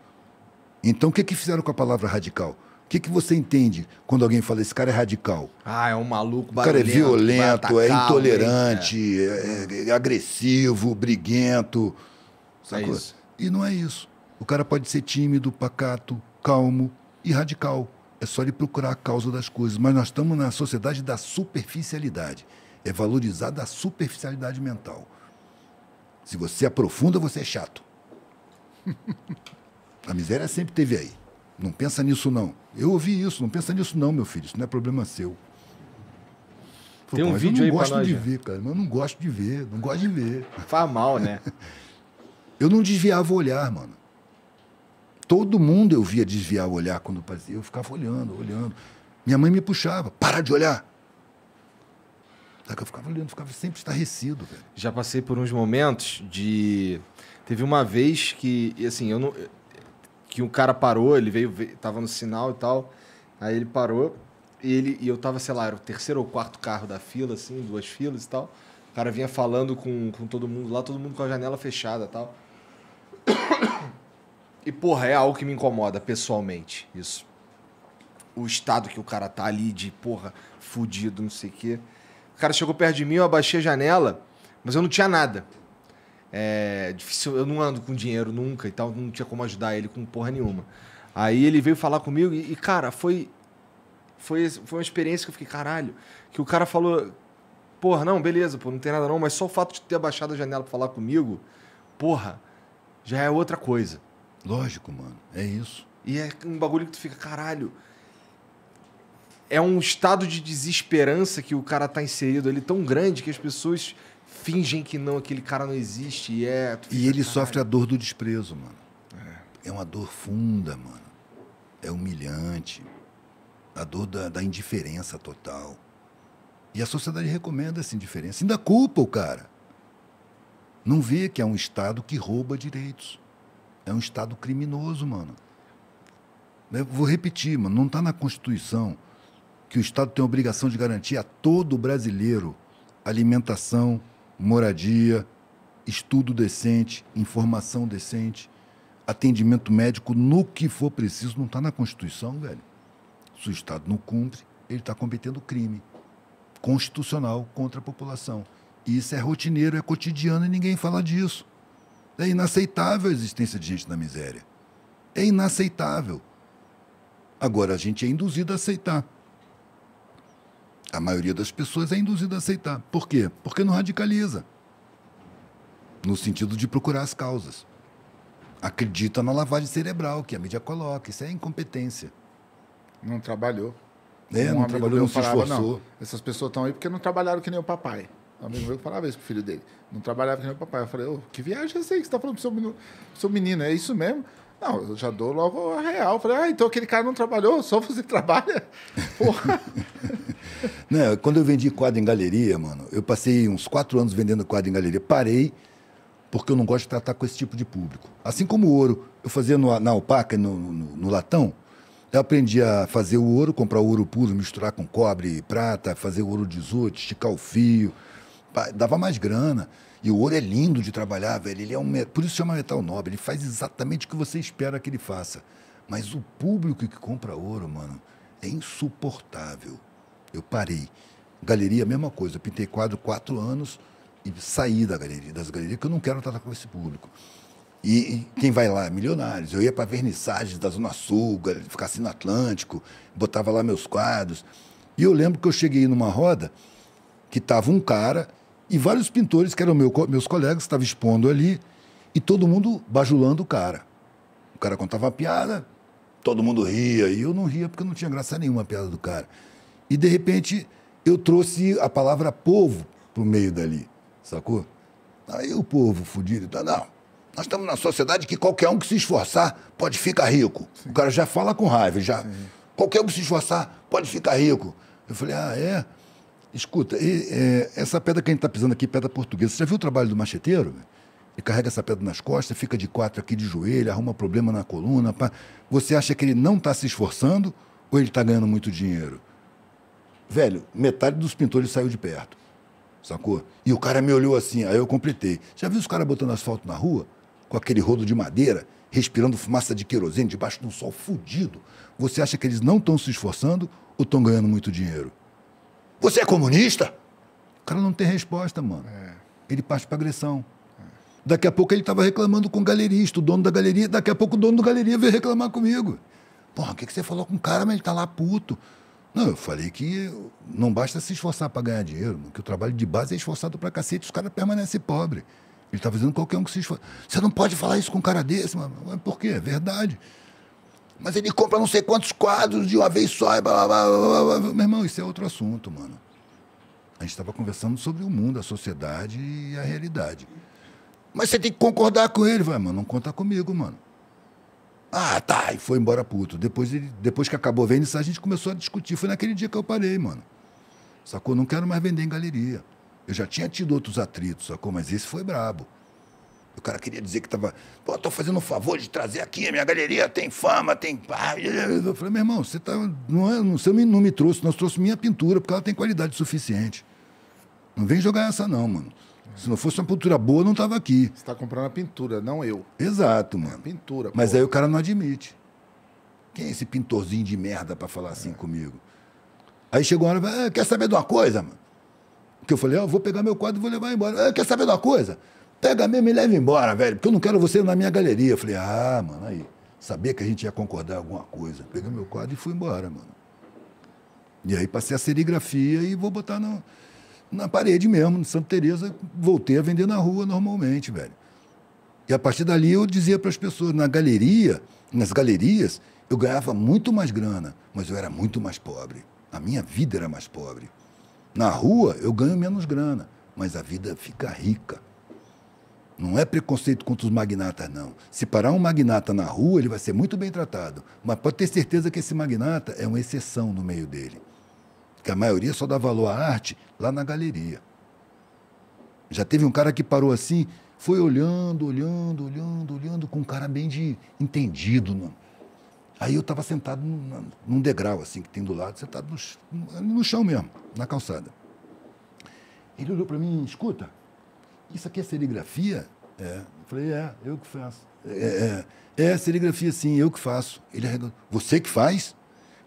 Então, o que, que fizeram com a palavra radical? O que, que você entende quando alguém fala esse cara é radical? Ah, é um maluco barulhento. O cara é violento, é intolerante, é. É, é. agressivo, briguento. Sacou? É isso. E não é isso. O cara pode ser tímido, pacato, calmo e radical. É só ele procurar a causa das coisas. Mas nós estamos na sociedade da superficialidade. É valorizada a superficialidade mental. Se você aprofunda, você é chato. A miséria sempre teve aí. Não pensa nisso, não. Eu ouvi isso, não pensa nisso, não, meu filho. Isso não é problema seu. Tem um vídeo aí para Eu não gosto de né? ver, cara. Eu não gosto de ver, não gosto de ver. Faz mal, né? eu não desviava o olhar, mano. Todo mundo eu via desviar o olhar quando eu ficava olhando, olhando. Minha mãe me puxava, para de olhar. Só que eu ficava olhando, ficava sempre estarrecido, velho. Já passei por uns momentos de. Teve uma vez que, assim, eu não que um cara parou, ele veio, veio, tava no sinal e tal. Aí ele parou, e, ele, e eu tava, sei lá, era o terceiro ou quarto carro da fila, assim, duas filas e tal. O cara vinha falando com, com todo mundo lá, todo mundo com a janela fechada e tal. E, porra, é algo que me incomoda pessoalmente, isso. O estado que o cara tá ali de, porra, fudido, não sei o quê. O cara chegou perto de mim, eu abaixei a janela, mas eu não tinha nada. É difícil, eu não ando com dinheiro nunca e tal, não tinha como ajudar ele com porra nenhuma. Aí ele veio falar comigo e, e cara, foi, foi, foi uma experiência que eu fiquei, caralho, que o cara falou, porra, não, beleza, pô, não tem nada não, mas só o fato de ter abaixado a janela pra falar comigo, porra, já é outra coisa. Lógico, mano, é isso. E é um bagulho que tu fica, caralho. É um estado de desesperança que o cara tá inserido ali tão grande que as pessoas fingem que não, aquele cara não existe. E, é, e ele caralho. sofre a dor do desprezo, mano. É. é uma dor funda, mano. É humilhante. A dor da, da indiferença total. E a sociedade recomenda essa indiferença. Ainda culpa o cara. Não vê que é um Estado que rouba direitos. É um Estado criminoso, mano. Eu né, vou repetir, mano. Não está na Constituição que o Estado tem a obrigação de garantir a todo brasileiro alimentação, moradia, estudo decente, informação decente, atendimento médico no que for preciso. Não está na Constituição, velho. Se o Estado não cumpre, ele está cometendo crime constitucional contra a população. E isso é rotineiro, é cotidiano e ninguém fala disso. É inaceitável a existência de gente na miséria. É inaceitável. Agora a gente é induzido a aceitar. A maioria das pessoas é induzida a aceitar. Por quê? Porque não radicaliza. No sentido de procurar as causas. Acredita na lavagem cerebral que a mídia coloca. Isso é incompetência. Não trabalhou. É, um não trabalhou, não se falava, esforçou. Não, essas pessoas estão aí porque não trabalharam que nem o papai. Um amigo meu falava isso pro filho dele. Não trabalhava que nem o papai. Eu falei, oh, que viagem é essa aí que você está falando pro seu menino, seu menino? É isso mesmo? Não, eu já dou logo a real. Eu falei, ah, então aquele cara não trabalhou, só você trabalha? Porra! Né, quando eu vendi quadro em galeria, mano, eu passei uns quatro anos vendendo quadro em galeria. Parei, porque eu não gosto de tratar com esse tipo de público. Assim como o ouro, eu fazia no, na alpaca, no, no, no latão, eu aprendi a fazer o ouro, comprar ouro puro, misturar com cobre e prata, fazer o ouro 18, esticar o fio. Dava mais grana. E o ouro é lindo de trabalhar, velho. Ele é um, por isso chama metal nobre. Ele faz exatamente o que você espera que ele faça. Mas o público que compra ouro, mano, é insuportável. Eu parei. Galeria, mesma coisa. Eu pintei quadro quatro anos e saí da galeria, das galerias, que eu não quero tratar com esse público. E quem vai lá? É milionários. Eu ia para vernissagens da Zona Sul, ficar assim no Atlântico, botava lá meus quadros. E eu lembro que eu cheguei numa roda que estava um cara e vários pintores, que eram meu, meus colegas, estavam expondo ali, e todo mundo bajulando o cara. O cara contava uma piada, todo mundo ria, e eu não ria porque não tinha graça nenhuma a piada do cara. E, de repente, eu trouxe a palavra povo para o meio dali, sacou? Aí o povo fudido, tá, não. Nós estamos na sociedade que qualquer um que se esforçar pode ficar rico. Sim. O cara já fala com raiva, já. Sim. Qualquer um que se esforçar pode ficar rico. Eu falei, ah, é? Escuta, e, é, essa pedra que a gente está pisando aqui, pedra portuguesa, você já viu o trabalho do macheteiro? Ele carrega essa pedra nas costas, fica de quatro aqui de joelho, arruma problema na coluna. Pá. Você acha que ele não está se esforçando ou ele está ganhando muito dinheiro? Velho, metade dos pintores saiu de perto. Sacou? E o cara me olhou assim, aí eu completei. Já viu os caras botando asfalto na rua? Com aquele rodo de madeira, respirando fumaça de querosene debaixo de um sol fudido. Você acha que eles não estão se esforçando ou estão ganhando muito dinheiro? Você é comunista? O cara não tem resposta, mano. É. Ele parte para agressão. É. Daqui a pouco ele estava reclamando com o galerista, o dono da galeria. Daqui a pouco o dono da galeria veio reclamar comigo. Porra, o que, que você falou com o cara, mas ele tá lá puto. Não, eu falei que não basta se esforçar para ganhar dinheiro, que o trabalho de base é esforçado para cacete, os caras permanecem pobres. Ele está fazendo qualquer um que se esforça. Você não pode falar isso com um cara desse, mano. Mas por quê? É verdade. Mas ele compra não sei quantos quadros de uma vez só e blá, blá, blá, blá. Meu irmão, isso é outro assunto, mano. A gente estava conversando sobre o mundo, a sociedade e a realidade. Mas você tem que concordar com ele. Vai, mano, não conta comigo, mano. Ah, tá, e foi embora puto. Depois, ele, depois que acabou vendo isso, a gente começou a discutir. Foi naquele dia que eu parei, mano. Sacou? Não quero mais vender em galeria. Eu já tinha tido outros atritos, sacou? Mas esse foi brabo. O cara queria dizer que tava. Pô, tô fazendo um favor de trazer aqui, a minha galeria tem fama, tem. Eu falei, meu irmão, você tá. Não, é, não, me não me trouxe, nós trouxe minha pintura, porque ela tem qualidade suficiente. Não vem jogar essa, não, mano. Se não fosse uma pintura boa, não estava aqui. Você está comprando a pintura, não eu. Exato, é mano. É pintura. Mas pô. aí o cara não admite. Quem é esse pintorzinho de merda para falar assim é. comigo? Aí chegou uma hora, ah, quer saber de uma coisa, mano? Que eu falei, ó, oh, ah, vou pegar meu quadro e vou levar embora. Ah, quer saber de uma coisa? Pega mesmo e leva embora, velho, porque eu não quero você na minha galeria. Eu falei, ah, mano, aí. Sabia que a gente ia concordar em alguma coisa. Peguei meu quadro e fui embora, mano. E aí passei a serigrafia e vou botar no na parede mesmo, em Santa Teresa, voltei a vender na rua normalmente, velho. E a partir dali eu dizia para as pessoas, na galeria, nas galerias, eu ganhava muito mais grana, mas eu era muito mais pobre. A minha vida era mais pobre. Na rua eu ganho menos grana, mas a vida fica rica. Não é preconceito contra os magnatas, não. Se parar um magnata na rua, ele vai ser muito bem tratado. Mas pode ter certeza que esse magnata é uma exceção no meio dele. Que a maioria só dá valor à arte lá na galeria. Já teve um cara que parou assim, foi olhando, olhando, olhando, olhando, com um cara bem de entendido. Mano. Aí eu estava sentado num, degrau, assim, que tem do lado, sentado no, no chão mesmo, na calçada. Ele olhou para mim, escuta, isso aqui é serigrafia? É. Eu falei, é, eu que faço. É, é, é, é serigrafia sim, eu que faço. Ele arregou, você que faz?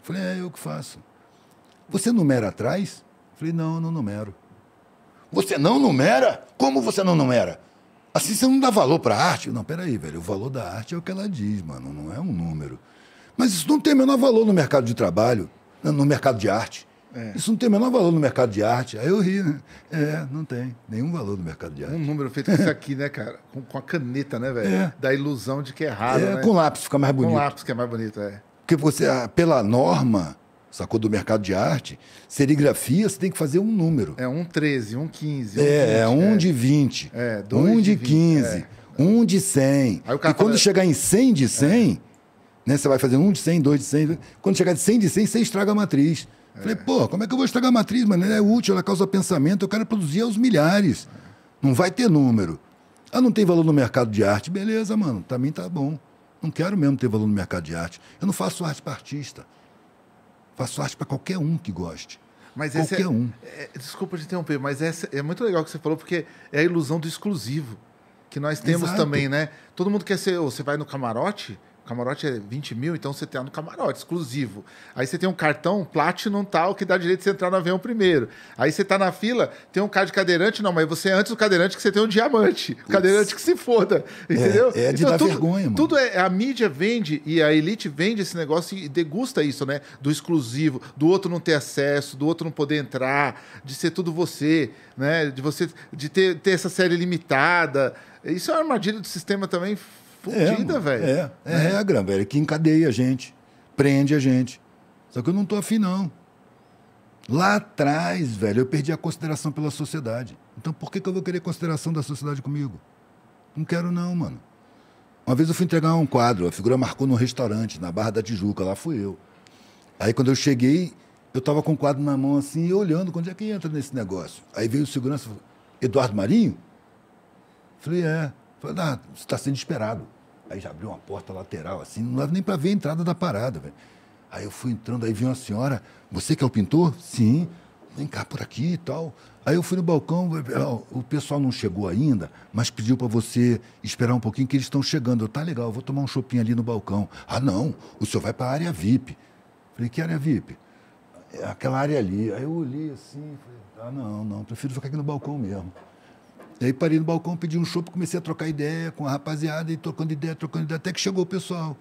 Eu falei, é, eu que faço. Você numera atrás? Falei, não, não numero. Você não numera? Como você não numera? Assim você não dá valor para a arte? Não, peraí, velho. O valor da arte é o que ela diz, mano. Não é um número. Mas isso não tem o menor valor no mercado de trabalho, no mercado de arte. É. Isso não tem o menor valor no mercado de arte. Aí eu ri, né? É, não tem nenhum valor no mercado de arte. Um número feito com isso aqui, né, cara? Com, com a caneta, né, velho? É. Da ilusão de que é errado. É, né? com lápis fica mais bonito. Com lápis que é mais bonito, é. Porque você, ah, pela norma, sacou? Do mercado de arte, serigrafia você tem que fazer um número. É um 13, um 15. Um é, 20, é, é. é, um de 20, é, um de 20, 15, é. um de 100. e quando fala... chegar em 100 de 100, né, você vai fazer um de 100, dois de 100. Quando chegar de 100 de 100, você estraga a matriz. Falei, pô, como é que eu vou estragar a matriz, mano? Ela é útil, ela causa pensamento, eu quero produzir aos milhares. Não vai ter número. Ah, não tem valor no mercado de arte. Beleza, mano, também tá bom. Não quero mesmo ter valor no mercado de arte. Eu não faço arte para artista. Faço arte para qualquer um que goste. Mas é qualquer é, um. É, desculpa te interromper, mas essa, é muito legal o que você falou, porque é a ilusão do exclusivo que nós temos Exato. também, né? Todo mundo quer ser. Você vai no camarote, camarote é 20 mil, então você está no camarote exclusivo. Aí você tem um cartão Platinum tal que dá direito de você entrar no avião primeiro. Aí você está na fila, tem um cara de cadeirante, não, mas você é antes do cadeirante que você tem um diamante. Cadeirante que se foda. É, entendeu? É, é de então, dar tudo, vergonha, mano. Tudo é. A mídia vende e a elite vende esse negócio e degusta isso, né? Do exclusivo, do outro não ter acesso, do outro não poder entrar, de ser tudo você, né? De você de ter, ter essa série limitada. Isso é uma armadilha do sistema também fodida, é, velho. É, é, regra, é velho, é que encadeia a gente, prende a gente. Só que eu não tô afim, não. Lá atrás, velho, eu perdi a consideração pela sociedade. Então por que, que eu vou querer consideração da sociedade comigo? Não quero, não, mano. Uma vez eu fui entregar um quadro, a figura marcou num restaurante, na Barra da Tijuca, lá fui eu. Aí quando eu cheguei, eu tava com o quadro na mão assim, olhando, onde é que entra nesse negócio? Aí veio o segurança e falou, Eduardo Marinho? Falei, é. Falei, ah, você está sendo esperado. Aí já abriu uma porta lateral, assim, não dava nem para ver a entrada da parada, velho. Aí eu fui entrando, aí vi uma senhora, você que é o pintor? Sim, vem cá por aqui e tal. Aí eu fui no balcão, o pessoal não chegou ainda, mas pediu para você esperar um pouquinho que eles estão chegando. Eu, tá legal, eu vou tomar um chopinho ali no balcão. Ah, não, o senhor vai para a área VIP. Falei, que área VIP? É aquela área ali. Aí eu olhei assim, falei, ah, não, não, prefiro ficar aqui no balcão mesmo. Daí parei no balcão, pedi um chopp, comecei a trocar ideia com a rapaziada e trocando ideia, trocando ideia, até que chegou o pessoal.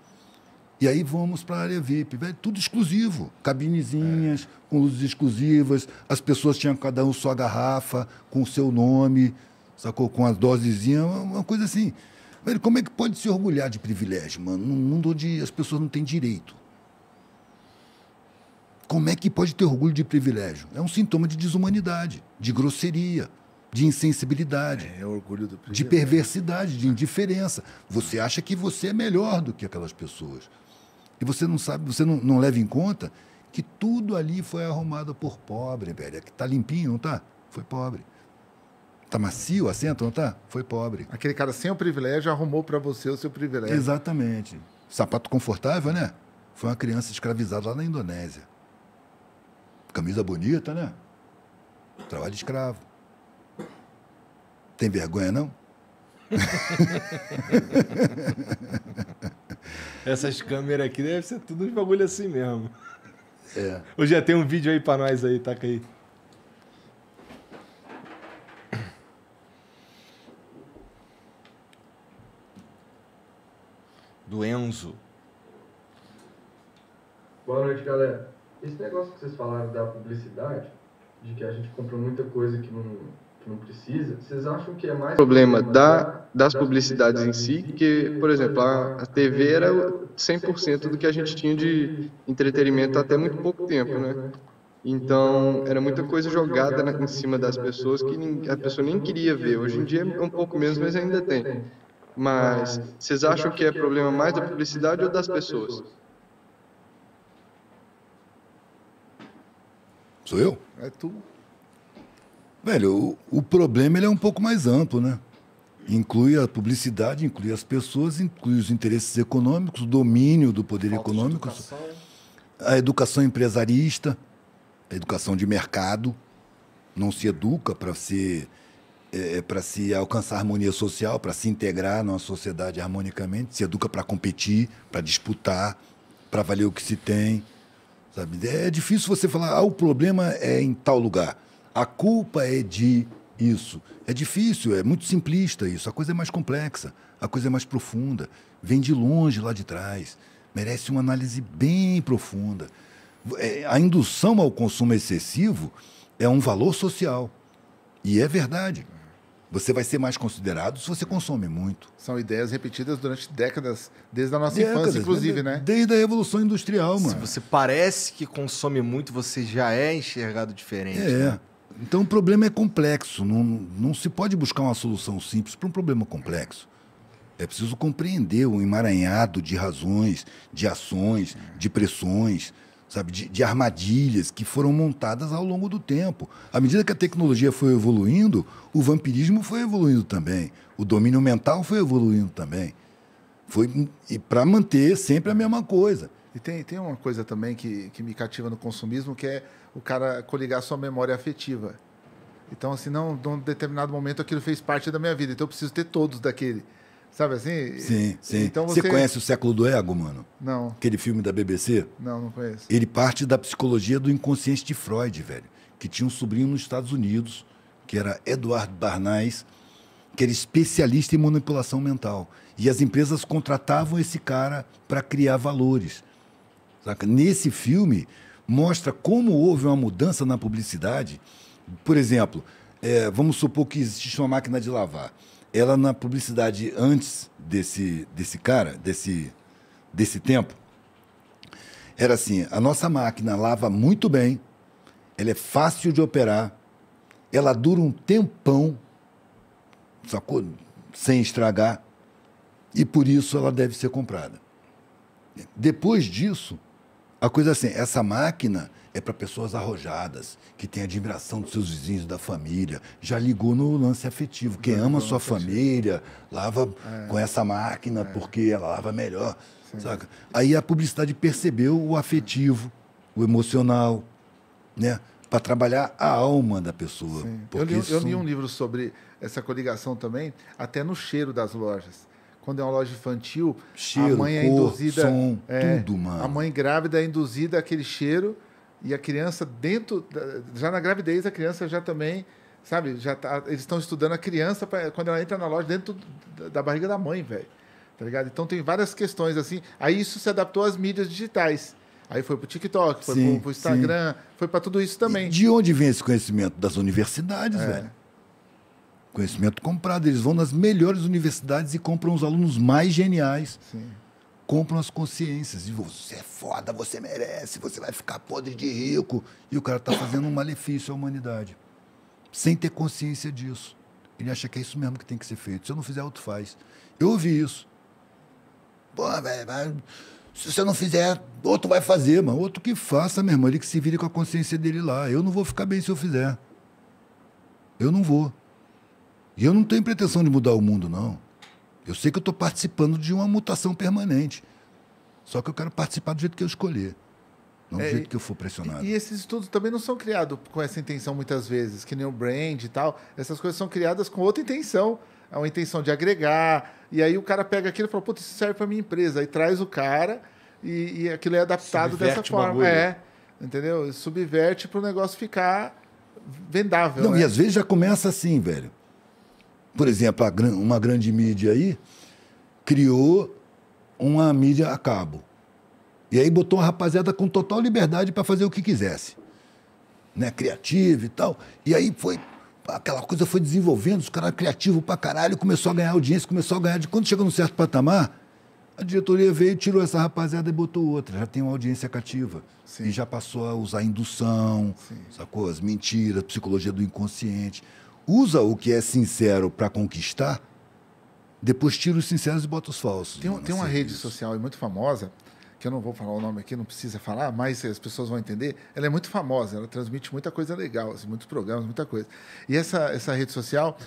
E aí vamos para a área VIP, velho, tudo exclusivo. Cabinezinhas, é. com luzes exclusivas, as pessoas tinham cada um sua garrafa, com o seu nome, sacou? Com as dosezinha, uma coisa assim. Velho, como é que pode se orgulhar de privilégio, mano? Num mundo onde as pessoas não têm direito. Como é que pode ter orgulho de privilégio? É um sintoma de desumanidade, de grosseria de insensibilidade, é, é de perversidade, de indiferença. Você acha que você é melhor do que aquelas pessoas. E você não sabe, você não, não leva em conta que tudo ali foi arrumado por pobre, velho. É que tá limpinho, não tá? Foi pobre. Tá macio assento, não tá? Foi pobre. Aquele cara sem o privilégio arrumou para você o seu privilégio. Exatamente. Sapato confortável, né? Foi uma criança escravizada lá na Indonésia. Camisa bonita, né? Trabalho de escravo. Tem vergonha, não? Essas câmeras aqui devem ser tudo de bagulho assim mesmo. É. Hoje já tem um vídeo aí pra nós aí, taca aí. Do Enzo. Boa noite, galera. Esse negócio que vocês falaram da publicidade, de que a gente comprou muita coisa que não que não precisa, vocês acham que é mais problema da, das publicidades em si, que, por exemplo, a, TV era 100% do que a gente tinha de entretenimento até muito pouco tempo, né? Então, era muita coisa jogada na, em cima das pessoas que a pessoa nem queria ver. Hoje em dia é um pouco menos, mas ainda tem. Mas vocês acham que é problema mais da publicidade ou das pessoas? Sou eu? É tu. Velho, o, o problema ele é um pouco mais amplo, né? Inclui a publicidade, inclui as pessoas, inclui os interesses econômicos, o domínio do poder Falta econômico, educação. a educação empresarista, a educação de mercado. Não se educa para se é, é para se alcançar harmonia social, para se integrar numa sociedade harmonicamente, se educa para competir, para disputar, para valer o que se tem. Sabe? É difícil você falar, ah, o problema é em tal lugar. A culpa é de isso. É difícil, é muito simplista isso. A coisa é mais complexa, a coisa é mais profunda. Vem de longe lá de trás. Merece uma análise bem profunda. É, a indução ao consumo excessivo é um valor social. E é verdade. Você vai ser mais considerado se você consome muito. São ideias repetidas durante décadas, desde a nossa décadas, infância, né? inclusive, né? Desde a Revolução Industrial, mano. Se você parece que consome muito, você já é enxergado diferente. É. Né? Então o problema é complexo. Não, não se pode buscar uma solução simples para um problema complexo. É preciso compreender o emaranhado de razões, de ações, de pressões, sabe, de, de, armadilhas que foram montadas ao longo do tempo. À medida que a tecnologia foi evoluindo, o vampirismo foi evoluindo também, o domínio mental foi evoluindo também. Foi e para manter sempre a mesma coisa. E tem, tem uma coisa também que, que me cativa no consumismo que é o cara coligar sua memória afetiva. Então, assim, não, num determinado momento aquilo fez parte da minha vida, então eu preciso ter todos daquele. Sabe assim? Sim, sim. Então você... você... conhece o Século do Ego, mano? Não. Aquele filme da BBC? Não, não conheço. Ele parte da psicologia do inconsciente de Freud, velho, que tinha um sobrinho nos Estados Unidos, que era Eduardo Barnais, que era especialista em manipulação mental. E as empresas contratavam esse cara para criar valores. Saca? Nesse filme, mostra como houve uma mudança na publicidade. Por exemplo, é, vamos supor que existe uma máquina de lavar. Ela na publicidade antes desse, desse cara, desse, desse tempo, era assim: a nossa máquina lava muito bem, ela é fácil de operar, ela dura um tempão, sacou? Sem estragar, e por isso ela deve ser comprada. Depois disso, a coisa é assim, essa máquina é para pessoas arrojadas, que têm admiração dos seus vizinhos, da família. Já ligou no lance afetivo. Quem ama a sua família, lava é. com essa máquina, é. porque ela lava melhor. Aí a publicidade percebeu o afetivo, é. o emocional, né? para trabalhar a alma da pessoa. Eu li, isso... eu li um livro sobre essa coligação também, até no cheiro das lojas quando é uma loja infantil, cheiro, a mãe é induzida. som, é, tudo, mano. A mãe grávida é induzida aquele cheiro e a criança dentro. Já na gravidez, a criança já também. Sabe, já tá, eles estão estudando a criança pra, quando ela entra na loja dentro da barriga da mãe, velho. Tá ligado? Então tem várias questões assim. Aí isso se adaptou às mídias digitais. Aí foi pro TikTok, foi sim, pro, pro Instagram, sim. foi para tudo isso também. E de onde vem esse conhecimento? Das universidades, é. velho. Conhecimento comprado. Eles vão nas melhores universidades e compram os alunos mais geniais. Sim. Compram as consciências. E você é foda, você merece, você vai ficar podre de rico. E o cara está fazendo um malefício à humanidade. Sem ter consciência disso. Ele acha que é isso mesmo que tem que ser feito. Se eu não fizer, outro faz. Eu ouvi isso. Pô, velho, se você não fizer, outro vai fazer, mano. Outro que faça, meu irmão. Ele que se vire com a consciência dele lá. Eu não vou ficar bem se eu fizer. Eu não vou. E eu não tenho pretensão de mudar o mundo, não. Eu sei que eu estou participando de uma mutação permanente. Só que eu quero participar do jeito que eu escolher. Não é, do jeito que eu for pressionado. E, e, esses estudos também não são criados com essa intenção muitas vezes, que nem o brand e tal. Essas coisas são criadas com outra intenção. É uma intenção de agregar. E aí o cara pega aquilo e fala, putz, isso serve para minha empresa. Aí traz o cara e, e aquilo é adaptado dessa forma. Bagulho. É. Entendeu? Subverte para o negócio ficar vendável. Não, né? e às vezes já começa assim, velho por exemplo, uma grande mídia aí criou uma mídia a cabo. E aí botou uma rapaziada com total liberdade para fazer o que quisesse. Né? Criativo e tal. E aí foi. Aquela coisa foi desenvolvendo, os caras criativos pra caralho, começou a ganhar audiência, começou a ganhar. De quando chegou num certo patamar, a diretoria veio, tirou essa rapaziada e botou outra. Já tem uma audiência cativa. Sim. E já passou a usar indução, Sim. sacou? As mentiras, psicologia do inconsciente usa o que é sincero para conquistar, depois tira os sinceros e bota os falsos. Tem, tem uma assim, rede isso. social muito famosa, que eu não vou falar o nome aqui, não precisa falar, mas as pessoas vão entender. Ela é muito famosa, ela transmite muita coisa legal, assim, muitos programas, muita coisa. E essa, essa rede social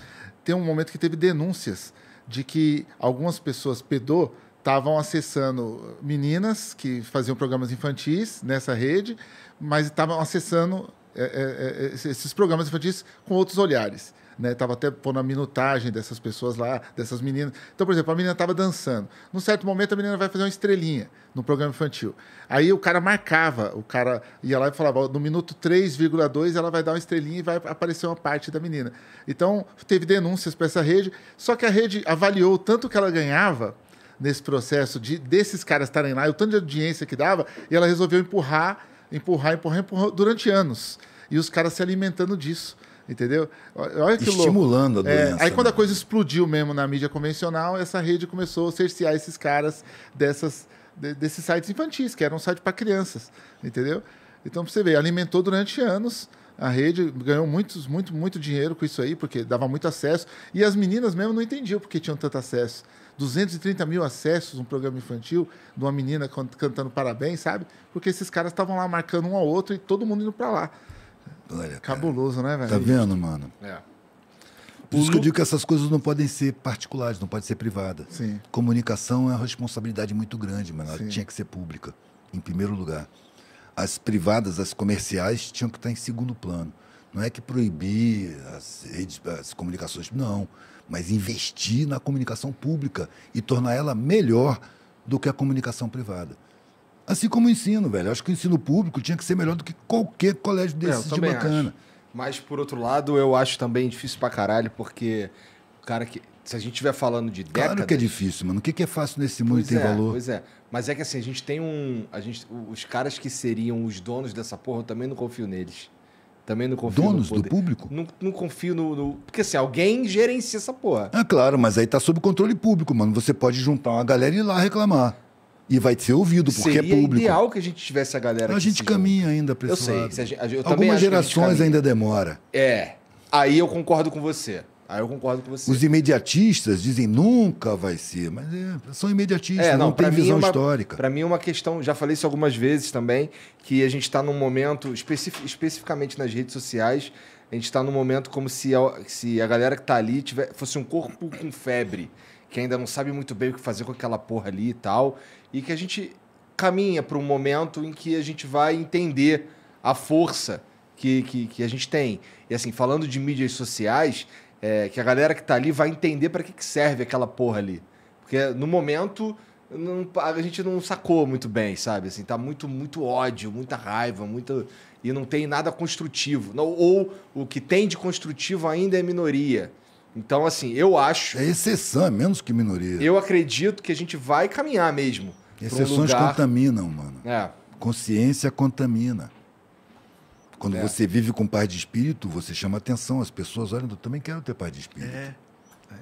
tem um momento que teve denúncias de que algumas pessoas pedô estavam acessando meninas que faziam programas infantis nessa rede, mas estavam acessando é, é, é, é esses programas infantis com outros olhares. Né, tava até pondo a minutagem dessas pessoas lá, dessas meninas. Então, por exemplo, a menina estava dançando. Num certo momento, a menina vai fazer uma estrelinha no programa infantil. Aí o cara marcava, o cara ia lá e falava: no minuto 3,2 ela vai dar uma estrelinha e vai aparecer uma parte da menina. Então, teve denúncias para essa rede, só que a rede avaliou tanto que ela ganhava nesse processo de desses caras estarem lá, o tanto de audiência que dava, e ela resolveu empurrar empurrar, empurrar, empurrar durante anos. E os caras se alimentando disso. Entendeu? Olha que Estimulando louco. a é, doença. É, aí né? quando a né? coisa explodiu mesmo na mídia convencional, essa rede começou a cercear esses caras dessas, de, desses sites infantis, que eram um site para crianças. Entendeu? Então, pra você ver, alimentou durante anos a rede, ganhou muitos, muito, muito dinheiro com isso aí, porque dava muito acesso. E as meninas mesmo não entendiam porque tinham tanto acesso. 230 mil acessos um programa infantil de uma menina cantando parabéns, sabe? Porque esses caras estavam lá marcando um ao outro e todo mundo indo para lá. Olha, Cabuloso, cara. né, velho? Tá vendo, mano? É. Por isso que eu digo que essas coisas não podem ser particulares, não pode ser privada. Sim. Comunicação é uma responsabilidade muito grande, mas ela Sim. tinha que ser pública, em primeiro lugar. As privadas, as comerciais, tinham que estar em segundo plano. Não é que proibir as redes, as comunicações, não mas investir na comunicação pública e tornar ela melhor do que a comunicação privada. Assim como o ensino, velho. acho que o ensino público tinha que ser melhor do que qualquer colégio desse de bacana. Acho. Mas, por outro lado, eu acho também difícil pra caralho, porque cara que. Se a gente estiver falando de décadas... Claro que é difícil, mano. O que é fácil nesse mundo e tem é, valor? Pois é. Mas é que assim, a gente tem um. A gente, os caras que seriam os donos dessa porra, eu também não confio neles. Também não confio. Donos do público? Não, não confio no, no, Porque assim, alguém gerencia essa porra. Ah, claro, mas aí tá sob controle público, mano. Você pode juntar uma galera e ir lá reclamar. E vai ser ouvido, porque é Seria é público. Seria ideal que a gente tivesse a galera A gente caminha ainda pra eu esse lado. Eu sei. Algumas gerações ainda demora. É. Aí eu concordo com você. Aí eu concordo com você. Os imediatistas dizem nunca vai ser, mas é, são imediatistas, é, não, não tem é visão uma, histórica. Para mim é uma questão, já falei isso algumas vezes também, que a gente está num momento, especific, especificamente nas redes sociais, a gente está num momento como se a, se a galera que está ali tiver, fosse um corpo com febre, que ainda não sabe muito bem o que fazer com aquela porra ali e tal, e que a gente caminha para um momento em que a gente vai entender a força que, que, que a gente tem. E assim, falando de mídias sociais, é, que a galera que tá ali vai entender para que, que serve aquela porra ali. Porque no momento não, a gente não sacou muito bem, sabe? Assim, tá muito, muito ódio, muita raiva, muita. E não tem nada construtivo. Não, ou o que tem de construtivo ainda é minoria. Então, assim, eu acho. É exceção, é menos que minoria. Eu acredito que a gente vai caminhar mesmo. Exceções um lugar... contaminam, mano. É. Consciência contamina. Quando é. você vive com paz de espírito, você chama atenção. As pessoas olham, eu também quero ter paz de espírito. É. é.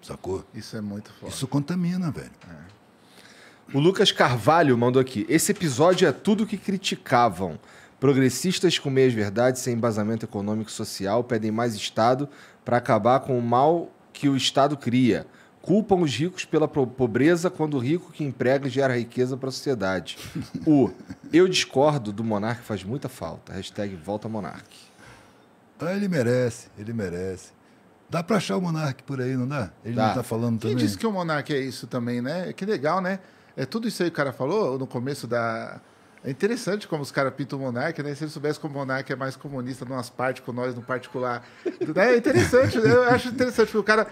Sacou? Isso é muito forte. Isso contamina, velho. É. O Lucas Carvalho mandou aqui. Esse episódio é tudo o que criticavam. Progressistas com meias verdades, sem embasamento econômico e social, pedem mais Estado para acabar com o mal que o Estado cria. Culpam os ricos pela pobreza quando o rico que emprega gera riqueza para a sociedade. o eu discordo do monarca faz muita falta. Hashtag volta monarque. Ah, ele merece, ele merece. Dá para achar o monarque por aí, não dá? Ele dá. não tá falando também. Quem disse que o monarque é isso também, né? Que legal, né? É tudo isso aí que o cara falou no começo da, é interessante como os caras pintam o Monark, né? Se ele soubesse como o monarca é mais comunista numas partes com nós no particular. É interessante, eu acho interessante, porque o cara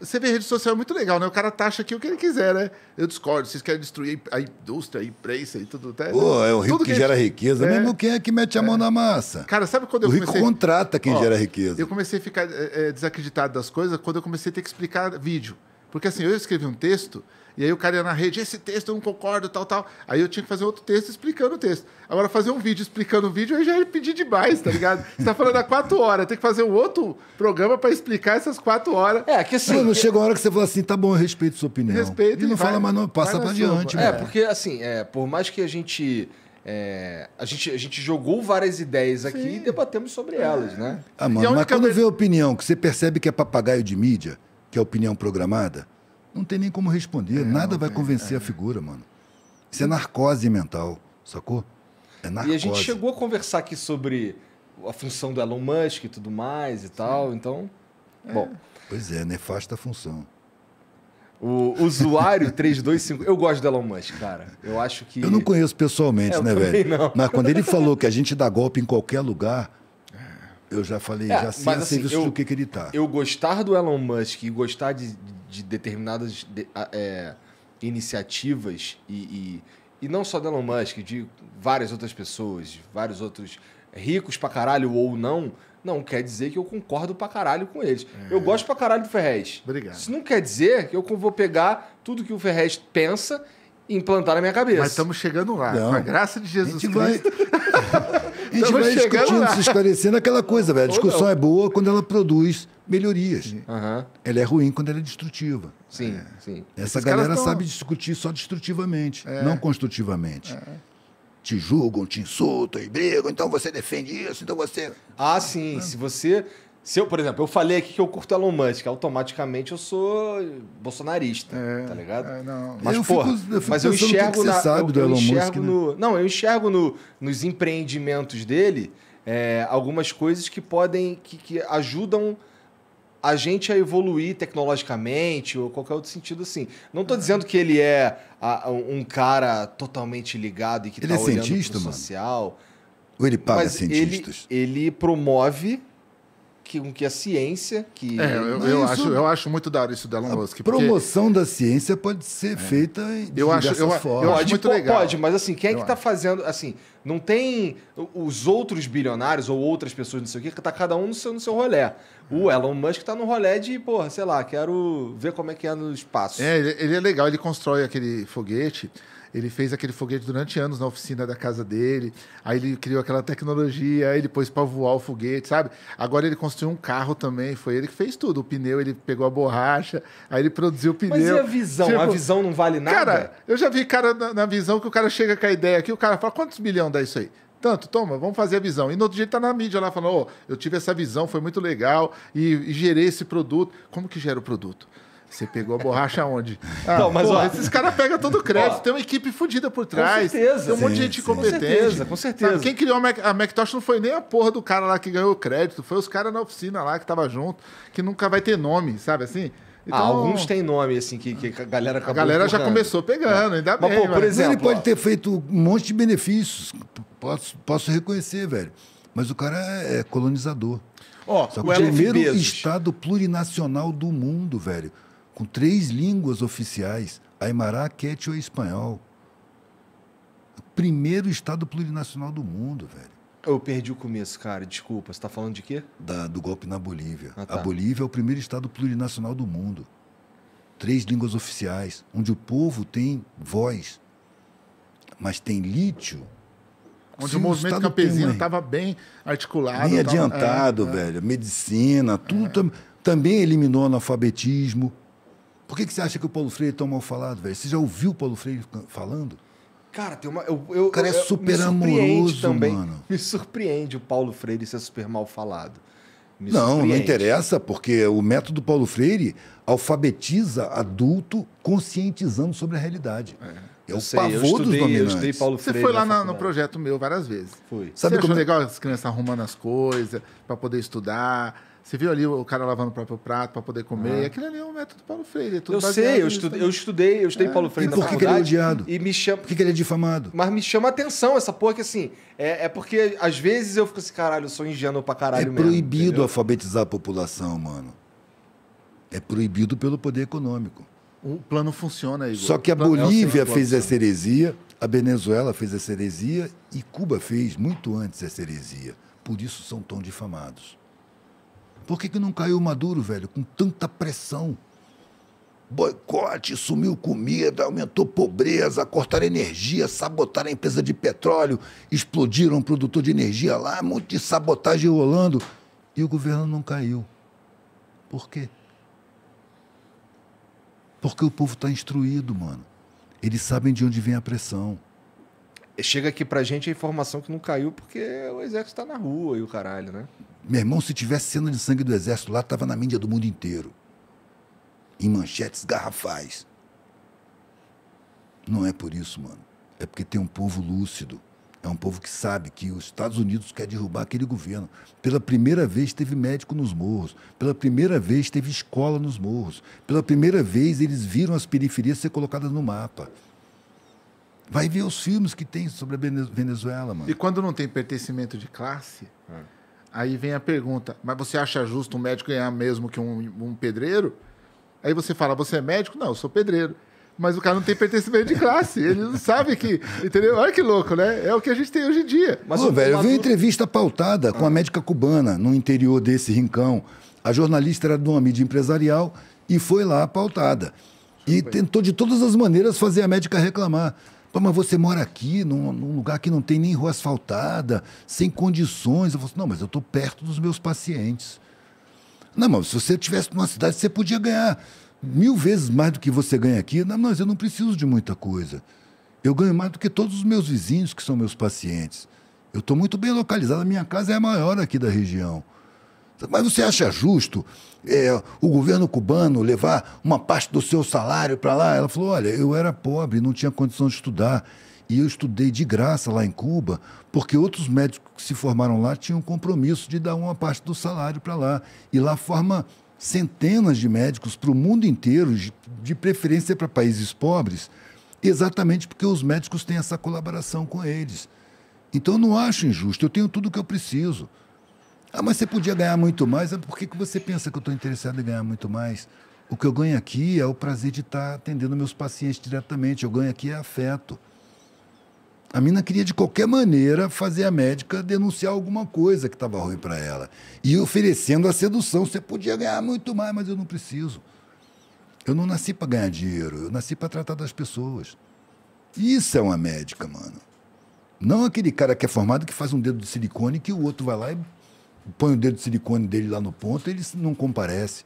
você vê rede social é muito legal, né? O cara taxa aqui o que ele quiser, né? Eu discordo, vocês querem destruir a indústria, a imprensa e tudo. Tá? Pô, é o rico que, que, gera gente... riqueza, é... mesmo quem é que mete a mão é. na massa. Cara, sabe quando eu comecei? o rico comecei... contrata quem Ó, gera riqueza. Eu comecei a ficar é, é, desacreditado das coisas quando eu comecei a ter que explicar vídeo. Porque assim, eu escrevi um texto e aí o cara ia na rede, esse texto eu não concordo, tal, tal. Aí eu tinha que fazer outro texto explicando o texto. Agora, fazer um vídeo explicando o vídeo, eu já ia pedir demais, tá ligado? Você tá falando há quatro horas, tem que fazer um outro programa para explicar essas quatro horas. É, que assim... Não, chega a hora que você fala assim, tá bom, eu respeito sua opinião. Respeito. E, e não vai, fala mais não, passa pra diante. É, porque assim, é, por mais que a gente... É, a, gente, a gente jogou várias ideias aqui e debatemos sobre é. elas, né? Ah, mano, mas quando vê a opinião, que você percebe que é papagaio de mídia, que é opinião programada, não tem nem como responder. É, Nada vai tem, convencer é. a figura, mano. Isso é narcose mental, sacou? É narcose. E a gente chegou a conversar aqui sobre a função do Elon Musk e tudo mais e tal, então. É. Bom. Pois é, nefasta função. O usuário 325. Eu gosto do Elon Musk, cara. Eu acho que. Eu não conheço pessoalmente, é, né, velho? Não. Mas quando ele falou que a gente dá golpe em qualquer lugar, eu já falei, é, já sei mas, assim, serviço eu, do que, que ele tá. Eu gostar do Elon Musk e gostar de, de determinadas de, é, iniciativas e, e, e, não só dela Elon Musk, de várias outras pessoas, de vários outros ricos pra caralho ou não, não quer dizer que eu concordo pra caralho com eles. É. Eu gosto pra caralho do Ferrez. Obrigado. Isso não quer dizer que eu vou pegar tudo que o Ferrez pensa e implantar na minha cabeça. Mas estamos chegando lá. graças Com a graça de Jesus Cristo. Vai... a gente vai discutindo, lá. se esclarecendo aquela coisa, velho. A discussão é boa quando ela produz melhorias. Uhum. Ela é ruim quando ela é destrutiva. Sim, é. sim. Essa Esses galera tão... sabe discutir só destrutivamente, é. não construtivamente. É. Te julgam, te insultam e brigam, então você defende isso, então você. Ah, sim. Se você. Se eu, por exemplo, eu falei aqui que eu curto Elon Musk, automaticamente eu sou bolsonarista, é, tá ligado? É, não. Mas, eu porra, fico, eu fico mas eu enxergo que, que na, sabe eu, do eu Elon Musk, né? no, né? Não, eu enxergo no, nos empreendimentos dele é, algumas coisas que podem. que, que ajudam a gente a evoluir tecnologicamente ou qualquer outro sentido assim. Não estou dizendo que ele é a, um cara totalmente ligado e que está é olhando social. Mano? Ou ele paga cientistas? Ele, ele promove que, com que a ciência que é, eu, eu isso... acho eu acho muito da hora isso da Elon Musk porque... promoção da ciência pode ser é. feita de eu acho eu, eu acho muito legal pode mas assim quem é que está fazendo assim não tem os outros bilionários ou outras pessoas não sei o que que tá cada um no seu no seu rolé o Elon Musk está no rolé de porra sei lá quero ver como é que é no espaço é ele, ele é legal ele constrói aquele foguete ele fez aquele foguete durante anos na oficina da casa dele. Aí ele criou aquela tecnologia, aí ele pôs para voar o foguete, sabe? Agora ele construiu um carro também, foi ele que fez tudo. O pneu, ele pegou a borracha, aí ele produziu o pneu. Mas e a visão? Tipo, a visão não vale nada? Cara, eu já vi cara na, na visão que o cara chega com a ideia aqui, o cara fala, quantos milhões dá isso aí? tanto, toma, vamos fazer a visão. E no outro dia tá na mídia lá falando, oh, eu tive essa visão, foi muito legal e, e gerei esse produto. Como que gera o produto? Você pegou a borracha onde? Ah, não, mas porra, ó, esses caras pegam todo o crédito. Ó, tem uma equipe fodida por trás. Com certeza. Tem um sim, monte de gente competente. Com certeza, com certeza. Sabe, quem criou a, Mac, a Macintosh não foi nem a porra do cara lá que ganhou o crédito. Foi os caras na oficina lá que tava junto, que nunca vai ter nome, sabe assim? Ah, então, ah, alguns têm nome, assim, que, que a galera acabou A galera empurrando. já começou pegando, é. ainda mas, bem. Pô, por mas... exemplo, ele pode ter feito um monte de benefícios, posso, posso reconhecer, velho. Mas o cara é, é colonizador. Ó, oh, o primeiro Bezos. estado plurinacional do mundo, velho com três línguas oficiais, Aimará, Quechua e Espanhol. Primeiro Estado plurinacional do mundo, velho. Eu perdi o começo, cara. Desculpa. Você está falando de quê? Da, do golpe na Bolívia. Ah, tá. A Bolívia é o primeiro Estado plurinacional do mundo. Três línguas oficiais, onde o povo tem voz, mas tem lítio. Onde Sim, o movimento campesino estava bem articulado. Bem tava... É, adiantado, é, velho. Medicina, tudo. É. Tam... Também eliminou analfabetismo por que, que você acha que o Paulo Freire é tão mal falado, velho? Você já ouviu o Paulo Freire falando? Cara, tem uma. Eu, eu, o cara é super amoroso, também. mano. Me surpreende o Paulo Freire ser super mal falado. Me não, não interessa, porque o método Paulo Freire alfabetiza adulto conscientizando sobre a realidade. É, é o sei, pavor estudei, dos dominantes. Eu Paulo Freire Você foi lá na, no projeto meu várias vezes. Fui. Sabe Você como é legal as crianças arrumando as coisas para poder estudar? Você viu ali o cara lavando o próprio prato para poder comer. Ah. Aquilo ali é um método Paulo Freire. É eu sei, eu estudei, eu estudei, eu estudei é. Paulo Freire e por que, que, ele é odiado? E me chama... Por que, que, ele é difamado? Mas me chama a atenção essa porra que, assim, é, é porque às vezes eu fico assim, caralho, eu sou ingênuo pra caralho é mesmo. É proibido entendeu? alfabetizar a população, mano. É proibido pelo poder econômico. O plano funciona, aí. Só que a é Bolívia fez essa heresia, a Venezuela fez essa heresia e Cuba fez muito antes essa heresia. Por isso são tão difamados. Por que, que não caiu Maduro, velho, com tanta pressão? Boicote, sumiu comida, aumentou pobreza, cortaram energia, sabotaram a empresa de petróleo, explodiram um produtor de energia lá, um monte de sabotagem rolando. E o governo não caiu. Por quê? Porque o povo está instruído, mano. Eles sabem de onde vem a pressão. Chega aqui pra gente a informação que não caiu porque o exército está na rua e o caralho, né? Meu irmão, se tivesse cena de sangue do exército lá, estava na mídia do mundo inteiro. Em manchetes garrafais. Não é por isso, mano. É porque tem um povo lúcido. É um povo que sabe que os Estados Unidos quer derrubar aquele governo. Pela primeira vez teve médico nos morros. Pela primeira vez teve escola nos morros. Pela primeira vez eles viram as periferias ser colocadas no mapa. Vai ver os filmes que tem sobre a Venezuela, mano. E quando não tem pertencimento de classe, é. Aí vem a pergunta: mas você acha justo um médico ganhar mesmo que um, um pedreiro? Aí você fala: você é médico? Não, eu sou pedreiro mas o cara não tem pertencimento de classe. Ele não sabe que. Entendeu? Olha que louco, né? É o que a gente tem hoje em dia. Mas, Pô, velho, eu vi uma entrevista pautada com a médica cubana no interior desse rincão. A jornalista era de uma mídia empresarial e foi lá pautada. E tentou de todas as maneiras fazer a médica reclamar. Pô, mas você mora aqui, num, num, lugar que não tem nem rua asfaltada, sem condições. Eu falo assim, não, mas eu estou perto dos meus pacientes. Não, mas se você estivesse numa cidade, você podia ganhar mil vezes mais do que você ganha aqui. Não, mas eu não preciso de muita coisa. Eu ganho mais do que todos os meus vizinhos, que são meus pacientes. Eu estou muito bem localizado, a minha casa é a maior aqui da região. Mas você acha justo é, o governo cubano levar uma parte do seu salário para lá? Ela falou: olha, eu era pobre, não tinha condição de estudar. E eu estudei de graça lá em Cuba, porque outros médicos que se formaram lá tinham um compromisso de dar uma parte do salário para lá. E lá forma centenas de médicos para o mundo inteiro, de preferência para países pobres, exatamente porque os médicos têm essa colaboração com eles. Então, eu não acho injusto, eu tenho tudo o que eu preciso. Ah, mas você podia ganhar muito mais. Ah, por que, que você pensa que eu estou interessado em ganhar muito mais? O que eu ganho aqui é o prazer de estar tá atendendo meus pacientes diretamente. Eu ganho aqui é afeto. A mina queria, de qualquer maneira, fazer a médica denunciar alguma coisa que estava ruim para ela. E oferecendo a sedução. Você podia ganhar muito mais, mas eu não preciso. Eu não nasci para ganhar dinheiro. Eu nasci para tratar das pessoas. Isso é uma médica, mano. Não aquele cara que é formado que faz um dedo de silicone que o outro vai lá e põe o dedo de silicone dele lá no ponto, ele não comparece.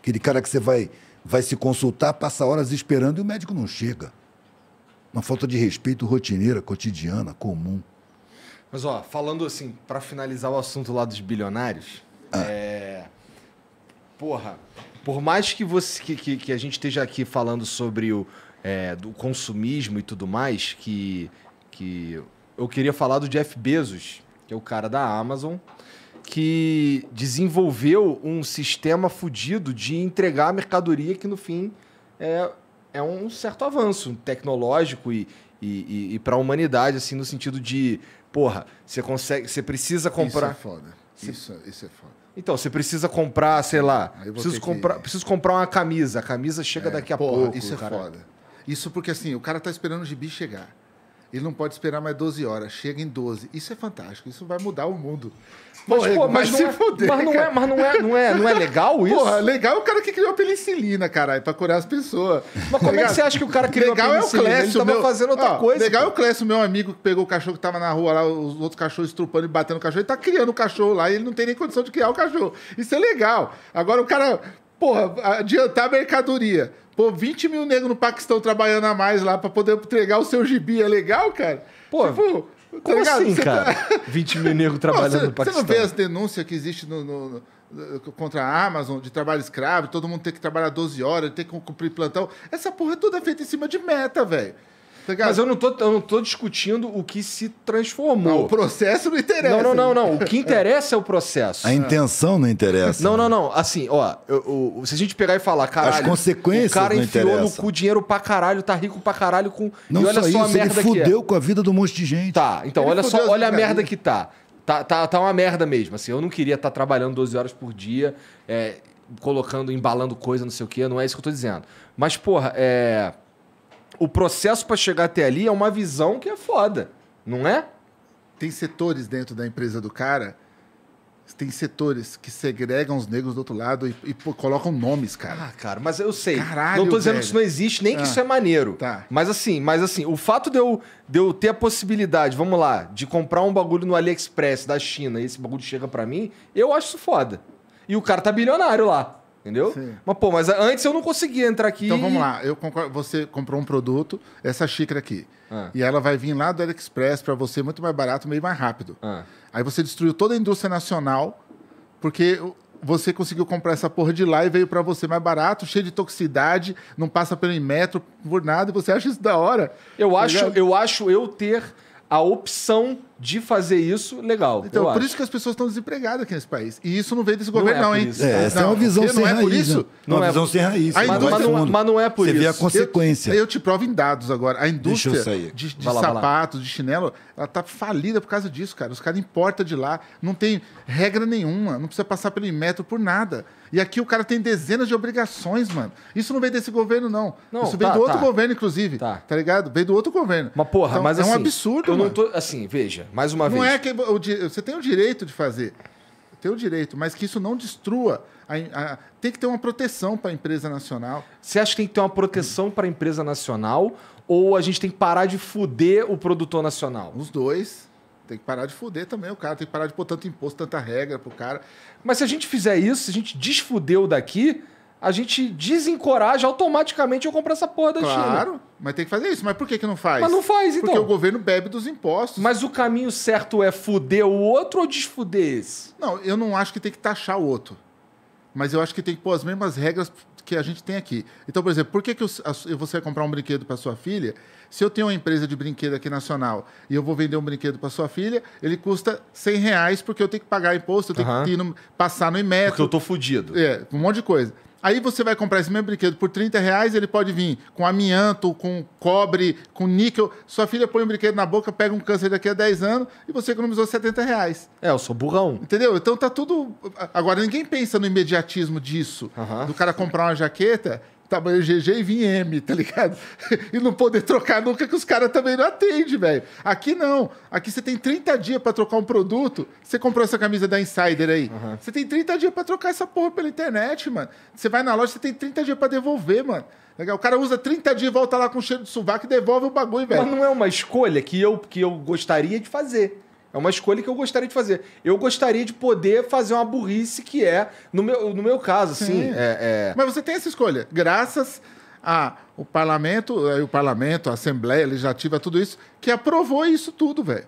Aquele cara que você vai, vai se consultar, passa horas esperando e o médico não chega. Uma falta de respeito rotineira, cotidiana, comum. Mas, ó, falando assim, para finalizar o assunto lá dos bilionários, ah. é... porra, por mais que você que, que, que, a gente esteja aqui falando sobre o é, do consumismo e tudo mais, que, que eu queria falar do Jeff Bezos, que é o cara da Amazon, que desenvolveu um sistema fudido de entregar a mercadoria que no fim é, é um certo avanço tecnológico e, e, e, e para a humanidade, assim, no sentido de, porra, você consegue, você precisa comprar. Isso é foda. Isso, é, isso é foda. Então, você precisa comprar, sei lá, preciso comprar, que... preciso comprar uma camisa. A camisa chega é, daqui a porra, pouco. Isso é cara. foda. Isso porque assim, o cara tá esperando o gibi chegar. Ele não pode esperar mais 12 horas, chega em 12. Isso é fantástico, isso vai mudar o mundo. Mas, pô, mas, não, é-, é, mas não é, não é, não é, legal isso? Porra, legal é o cara que criou a penicilina, caralho, pra curar as pessoas. Mas como é que tá você acha que o cara criou legal a penicilina? É o Clécio, Ele meu... fazendo outra Ó, coisa. Legal é pô. é o Clécio, meu amigo, que pegou o cachorro que tava na rua lá, os outros cachorros estrupando e batendo o cachorro. Ele tá criando o cachorro lá e ele não tem nem condição de criar o cachorro. Isso é legal. Agora o cara, porra, adiantar a mercadoria. Pô, 20 mil negros no Paquistão trabalhando a mais lá para poder entregar o seu gibi. É legal, cara? Pô, tipo, tá como tá assim, você tá- cara? Tá... 20 mil negros trabalhando Pô, você, no Paquistão. Você não vê as denúncias que existem no, no, no, contra a Amazon de trabalho escravo, todo mundo tem que trabalhar 12 horas, tem que cumprir plantão. Essa porra toda é feita em cima de meta, velho. Tá Mas eu não, tô, eu não tô discutindo o que se transformou. Não, o processo não interessa. Não, não, não, não. O que é. interessa é o processo. A intenção não interessa. Não, não, não. Assim, ó, eu, eu, se a gente pegar e falar, caralho. As consequências. O cara não enfiou interessa. no cu dinheiro pra caralho, tá rico pra caralho com. Não e olha só, só isso, a merda ele é. fudeu é. com a vida do um monte de gente. Tá, então ele olha só, olha a merda que tá. Tá, tá, tá uma merda mesmo. Assim, eu não queria estar tá trabalhando 12 horas por dia, é, colocando, embalando coisa, não sei o quê. Não é isso que eu tô dizendo. Mas, porra, é o processo para chegar até ali é uma visão que é foda, não é? Tem setores dentro da empresa do cara tem setores que segregam os negros do outro lado e, e pô, colocam nomes, cara. Ah, cara, mas eu sei. Caralho, não tô dizendo velho. que isso não existe, nem ah, que isso ah, é maneiro. Tá. Mas assim, mas assim, o fato de eu, de eu ter a possibilidade, vamos lá, de comprar um bagulho no AliExpress da China e esse bagulho chega para mim, eu acho isso foda. E o cara tá bilionário lá. Entendeu? Sim. Mas, pô, mas antes eu não conseguia entrar aqui. Então vamos lá, eu concordo, você comprou um produto, essa xícara aqui. Ah. E ela vai vir lá do AliExpress para você muito mais barato, meio mais rápido. Ah. Aí você destruiu toda a indústria nacional, porque você conseguiu comprar essa porra de lá e veio para você mais barato, cheio de toxicidade, não passa pelo metro, por nada, e você acha isso da hora. Eu tá acho, eu acho eu ter a opção de fazer isso, legal. Então, por acho. isso que as pessoas estão desempregadas aqui nesse país. E isso não vem desse é governo, não, é não hein? É, essa não, é uma visão sem sem não é Por isso? Né? Não, é uma visão sem raiz. A né? é indústria... mas, não, é por Você isso. Você vê a consequência. Eu, eu, te provo em dados agora. A indústria de, de sapatos, de chinelo, ela tá falida por causa disso, cara. Os caras importam de lá. Não tem regra nenhuma. Não precisa passar pelo metro por nada. E aqui o cara tem dezenas de obrigações, mano. Isso não vem desse governo, não. não isso vem tá, do outro tá. governo, inclusive. Tá. tá ligado? Vem do outro governo. Mas, porra, então, mas é assim, um absurdo, eu mano. Não tô, assim, veja mais uma não vez. Não é que o, você tem o direito de fazer, tem o direito, mas que isso não destrua. A, a, tem que ter uma proteção para a empresa nacional. Você acha que tem que ter uma proteção para a empresa nacional ou a gente tem que parar de fuder o produtor nacional? Os dois. Tem que parar de fuder também o cara, tem que parar de pôr tanto imposto, tanta regra pro cara. Mas se a gente fizer isso, se a gente desfudeu daqui, a gente desencoraja automaticamente eu comprar essa porra da claro, China. Claro, mas tem que fazer isso. Mas por que, que não faz? Mas não faz, então. Porque o governo bebe dos impostos. Mas o caminho certo é fuder o outro ou desfuder esse? Não, eu não acho que tem que taxar o outro. Mas eu acho que tem que pôr as mesmas regras que a gente tem aqui. Então, por exemplo, por que, que você vai comprar um brinquedo para sua filha? Se eu tenho uma empresa de brinquedo aqui nacional e eu vou vender um brinquedo para sua filha, ele custa 100 reais porque eu tenho que pagar imposto, eu tenho uhum. que no, passar no IMET. Porque eu tô fudido. É, um monte de coisa. Aí você vai comprar esse mesmo brinquedo por 30 reais, ele pode vir com amianto, com cobre, com níquel. Sua filha põe um brinquedo na boca, pega um câncer daqui a 10 anos e você economizou 70 reais. É, eu sou burrão. Entendeu? Então tá tudo. Agora, ninguém pensa no imediatismo disso. Do cara comprar uma jaqueta tamanho GG e vir M, tá ligado? e não poder trocar nunca, que os caras também não atendem, velho. Aqui não. Aqui você tem 30 dias para trocar um produto. Você comprou essa camisa da Insider aí. Uhum. Você tem 30 dias para trocar essa porra pela internet, mano. Você vai na loja, você tem 30 dias para devolver, mano. O cara usa 30 dias, e volta lá com cheiro de sovaco e devolve o bagulho, velho. Mas não é uma escolha que eu, que eu gostaria de fazer. É uma escolha que eu gostaria de fazer. Eu gostaria de poder fazer uma burrice que é, no meu, no meu caso, assim. É, é... Mas você tem essa escolha. Graças a o parlamento, é, o parlamento, a Assembleia Legislativa, tudo isso, que aprovou isso tudo, velho.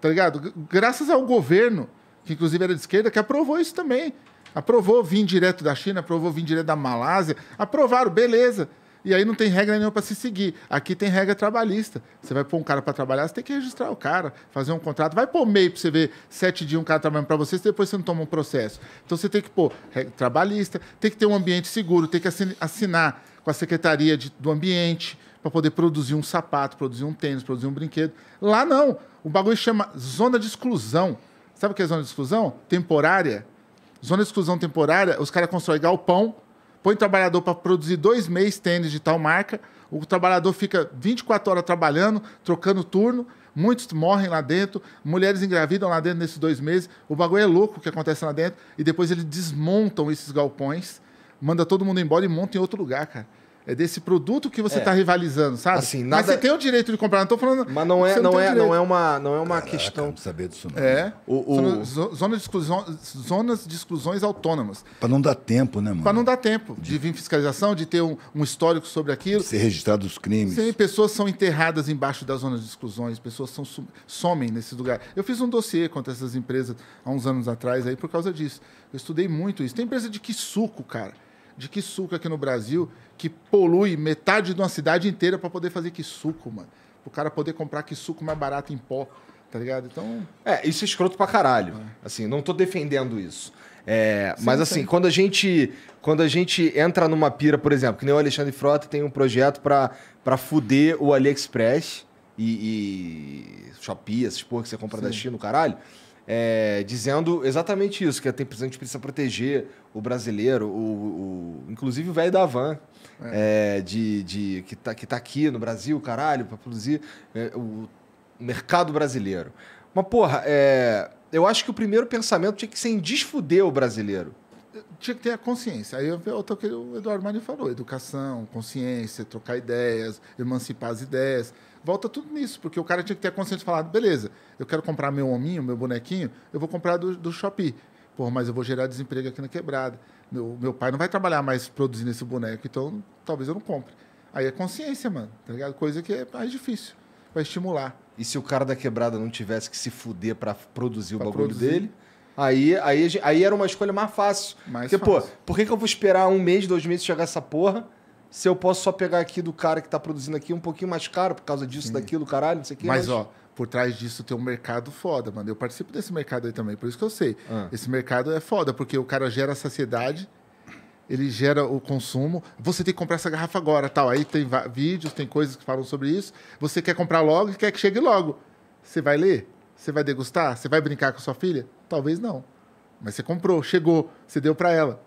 Tá ligado? Graças ao governo, que inclusive era de esquerda, que aprovou isso também. Aprovou vir direto da China, aprovou vir direto da Malásia. Aprovaram, beleza. E aí não tem regra nenhuma para se seguir. Aqui tem regra trabalhista. Você vai pôr um cara para trabalhar, você tem que registrar o cara, fazer um contrato. Vai pôr MEI para você ver sete dias um cara trabalhando para você, depois você não toma um processo. Então você tem que pôr regra trabalhista, tem que ter um ambiente seguro, tem que assinar com a Secretaria de, do Ambiente para poder produzir um sapato, produzir um tênis, produzir um brinquedo. Lá não. O bagulho chama zona de exclusão. Sabe o que é zona de exclusão? Temporária. Zona de exclusão temporária, os caras constroem galpão põe o trabalhador para produzir dois meses tênis de tal marca, o trabalhador fica 24 horas trabalhando, trocando turno, muitos morrem lá dentro, mulheres engravidam lá dentro nesses dois meses, o bagulho é louco o que acontece lá dentro, e depois eles desmontam esses galpões, manda todo mundo embora e monta em outro lugar, cara. É desse produto que você está é. Tá rivalizando, sabe? Assim, nada... Mas você tem o direito de comprar, não estou falando. Mas não é, é, não, não é, não é uma, não é uma Caraca, questão. de saber disso, não. É. O, o... Zona, zona de exclusão, zonas de exclusões autônomas. Para não dar tempo, né, mano? Para não dar tempo de... de, vir fiscalização, de ter um, um histórico sobre aquilo. De ser registrado os crimes. Sim, pessoas são enterradas embaixo das zonas de exclusões, pessoas são, somem nesse lugar. Eu fiz um dossiê contra essas empresas há uns anos atrás aí por causa disso. Eu estudei muito isso. Tem empresa de que suco, cara de suco aqui no Brasil, que polui metade de uma cidade inteira para poder fazer suco, mano. O cara poder comprar suco mais barato em pó, tá ligado? Então. É, isso é escroto pra caralho. É. Assim, não tô defendendo isso. É, mas assim, quando a gente quando a gente entra numa pira, por exemplo, que nem o Alexandre Frota tem um projeto para fuder o AliExpress e, e Shopee, essas porra que você compra sim. da China, no caralho é, dizendo exatamente isso, que a gente precisa proteger o brasileiro, o, o inclusive o velho da van, é. É, de, de, que, está que tá aqui no Brasil, caralho, para produzir é, o mercado brasileiro. Mas, porra, é, eu acho que o primeiro pensamento tinha que ser em desfuder o brasileiro tinha que ter a consciência. Aí eu o que o Eduardo Marinho falou: educação, consciência, trocar ideias, emancipar as ideias. Volta tudo nisso, porque o cara tinha que ter a consciência de falar, beleza, eu quero comprar meu hominho, meu bonequinho, eu vou comprar do, do Shopee. Pô, mas eu vou gerar desemprego aqui na quebrada. Meu, meu pai não vai trabalhar mais produzindo esse boneco, então talvez eu não compre. Aí é consciência, mano, tá ligado? Coisa que é mais difícil vai estimular. E se o cara da quebrada não tivesse que se fuder para produzir pra o bagulho produzir. dele? Aí, aí, aí era uma escolha mais fácil. Mais porque, fácil. pô, por que, que eu vou esperar um mês, dois meses chegar essa porra? se eu posso só pegar aqui do cara que está produzindo aqui um pouquinho mais caro por causa disso, Sim. daquilo, caralho, não sei o que Mas, mas, ó, por trás disso tem um mercado foda, mano. Eu participo desse mercado aí também, por isso que eu sei. Ah. Esse mercado é foda, porque o cara gera saciedade, ele gera o consumo. Você tem que comprar essa garrafa agora, tal. Aí tem vídeos, tem coisas que falam sobre isso. Você quer comprar logo e quer que chegue logo. Você vai ler? Você vai degustar? Você vai brincar com sua filha? Talvez não. Mas você comprou, chegou, você deu para ela.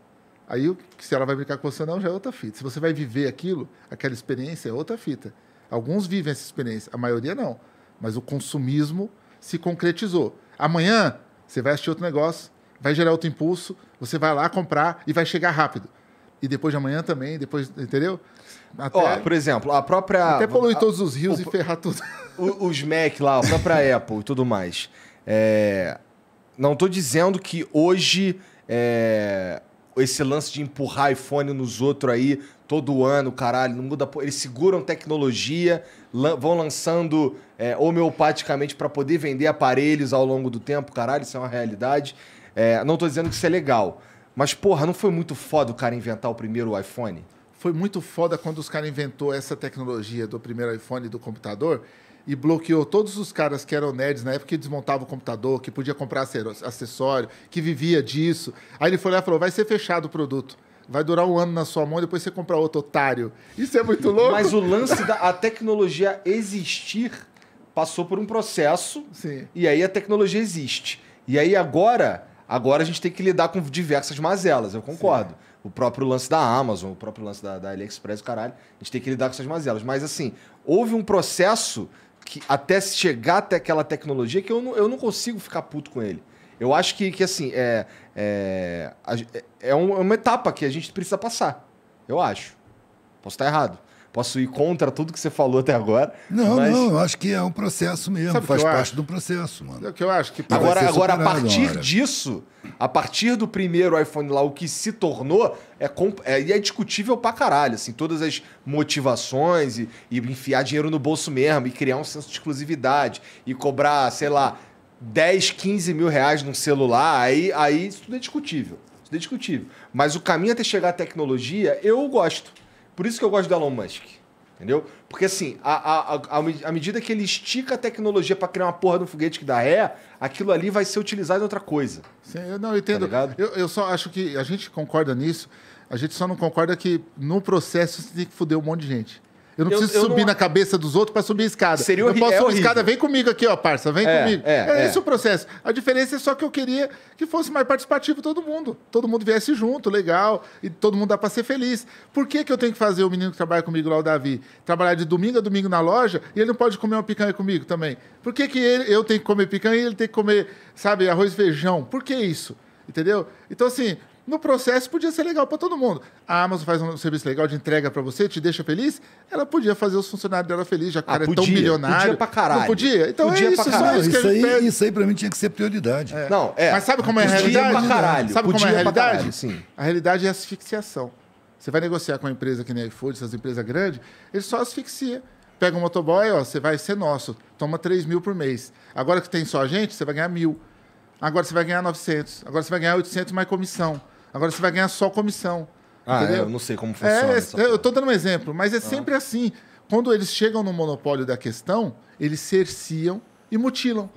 Aí, se ela vai brincar com você ou não, já é outra fita. Se você vai viver aquilo, aquela experiência é outra fita. Alguns vivem essa experiência, a maioria não. Mas o consumismo se concretizou. Amanhã, você vai assistir outro negócio, vai gerar outro impulso, você vai lá comprar e vai chegar rápido. E depois de amanhã também, depois, entendeu? Até, Ó, por exemplo, a própria. Até poluir a, todos os rios o, e ferrar tudo. Os Mac lá, a própria Apple e tudo mais. É, não estou dizendo que hoje. É, esse lance de empurrar iPhone nos outros aí todo ano, caralho, não muda. Eles seguram tecnologia, lan vão lançando é, homeopaticamente para poder vender aparelhos ao longo do tempo, caralho, isso é uma realidade. É, não tô dizendo que isso é legal, mas porra, não foi muito foda o cara inventar o primeiro iPhone? Foi muito foda quando os caras inventou essa tecnologia do primeiro iPhone e do computador e bloqueou todos os caras que eram nerds na época que desmontava o computador, que podia comprar acessório, que vivia disso. Aí ele foi lá e falou: vai ser fechado o produto. Vai durar um ano na sua mão, depois você compra outro otário. Isso é muito louco. Mas o lance da a tecnologia existir passou por um processo. Sim. E aí a tecnologia existe. E aí agora, agora a gente tem que lidar com diversas mazelas, eu concordo. Sim. O próprio lance da Amazon, o próprio lance da, da AliExpress, caralho, a gente tem que lidar com essas mazelas. Mas assim, houve um processo que até chegar até aquela tecnologia que eu não, eu não consigo ficar puto com ele. Eu acho que, que assim, é, é, é, uma etapa que a gente precisa passar. Eu acho. Posso estar errado posso ir contra tudo que você falou até agora. Não, mas... não, eu acho que é um processo mesmo, Sabe faz parte acho? do processo, mano. É o que eu acho que agora, agora a partir disso, a partir do primeiro iPhone lá, o que se tornou é, é, é discutível pra caralho, assim, todas as motivações e, e enfiar dinheiro no bolso mesmo e criar um senso de exclusividade e cobrar, sei lá, 10, 15 mil reais num celular, aí, aí isso tudo é discutível. Isso tudo é discutível. Mas o caminho até chegar à tecnologia, eu gosto. Por isso que eu gosto do Elon Musk. Entendeu? Porque assim, a, a, a, à medida que ele estica a tecnologia para criar uma porra de um foguete que dá ré, aquilo ali vai ser utilizado em outra coisa. Sim, eu não eu entendo. Tá eu, eu só acho que a gente concorda nisso, a gente só não concorda que no processo você tem que foder um monte de gente. Eu não eu, preciso eu subir não... na cabeça dos outros para subir a escada. Seria horrível. Eu posso é subir a escada, vem comigo aqui, ó, parça, vem é, comigo. É, é, esse é. o processo. A diferença é só que eu queria que fosse mais participativo todo mundo. Todo mundo viesse junto, legal, e todo mundo dá para ser feliz. Por que, que eu tenho que fazer o menino que trabalha comigo lá, o Davi, trabalhar de domingo a domingo na loja e ele não pode comer uma picanha comigo também? Por que, que ele, eu tenho que comer picanha e ele tem que comer, sabe, arroz e feijão? Por que isso? Entendeu? Então, assim, no processo podia ser legal para todo mundo. A Amazon faz um serviço legal de entrega para você, te deixa feliz, ela podia fazer os funcionários dela felizes, já que ah, cara podia, é tão milionário. Podia pra caralho. Não podia? Então podia é isso, só isso, isso aí, isso aí pra mim tinha que ser prioridade. É. Não, é. Mas sabe como é a realidade? Pra caralho. Sabe podia como é a realidade? Caralho, sim. A realidade é asfixiação. Você vai negociar com uma empresa que nem iFood, essas empresas grandes, ele só asfixia pega um motoboy, ó, você vai ser nosso. Toma 3 mil por mês. Agora que tem só a gente, você vai ganhar mil. Agora você vai ganhar 900. Agora você vai ganhar 800 mais comissão. Agora você vai ganhar só comissão. Ah, é, entendeu? eu não sei como funciona. É, eu estou dando um exemplo, mas é ah. sempre assim. Quando eles chegam no monopólio da questão, eles cerciam e mutilam.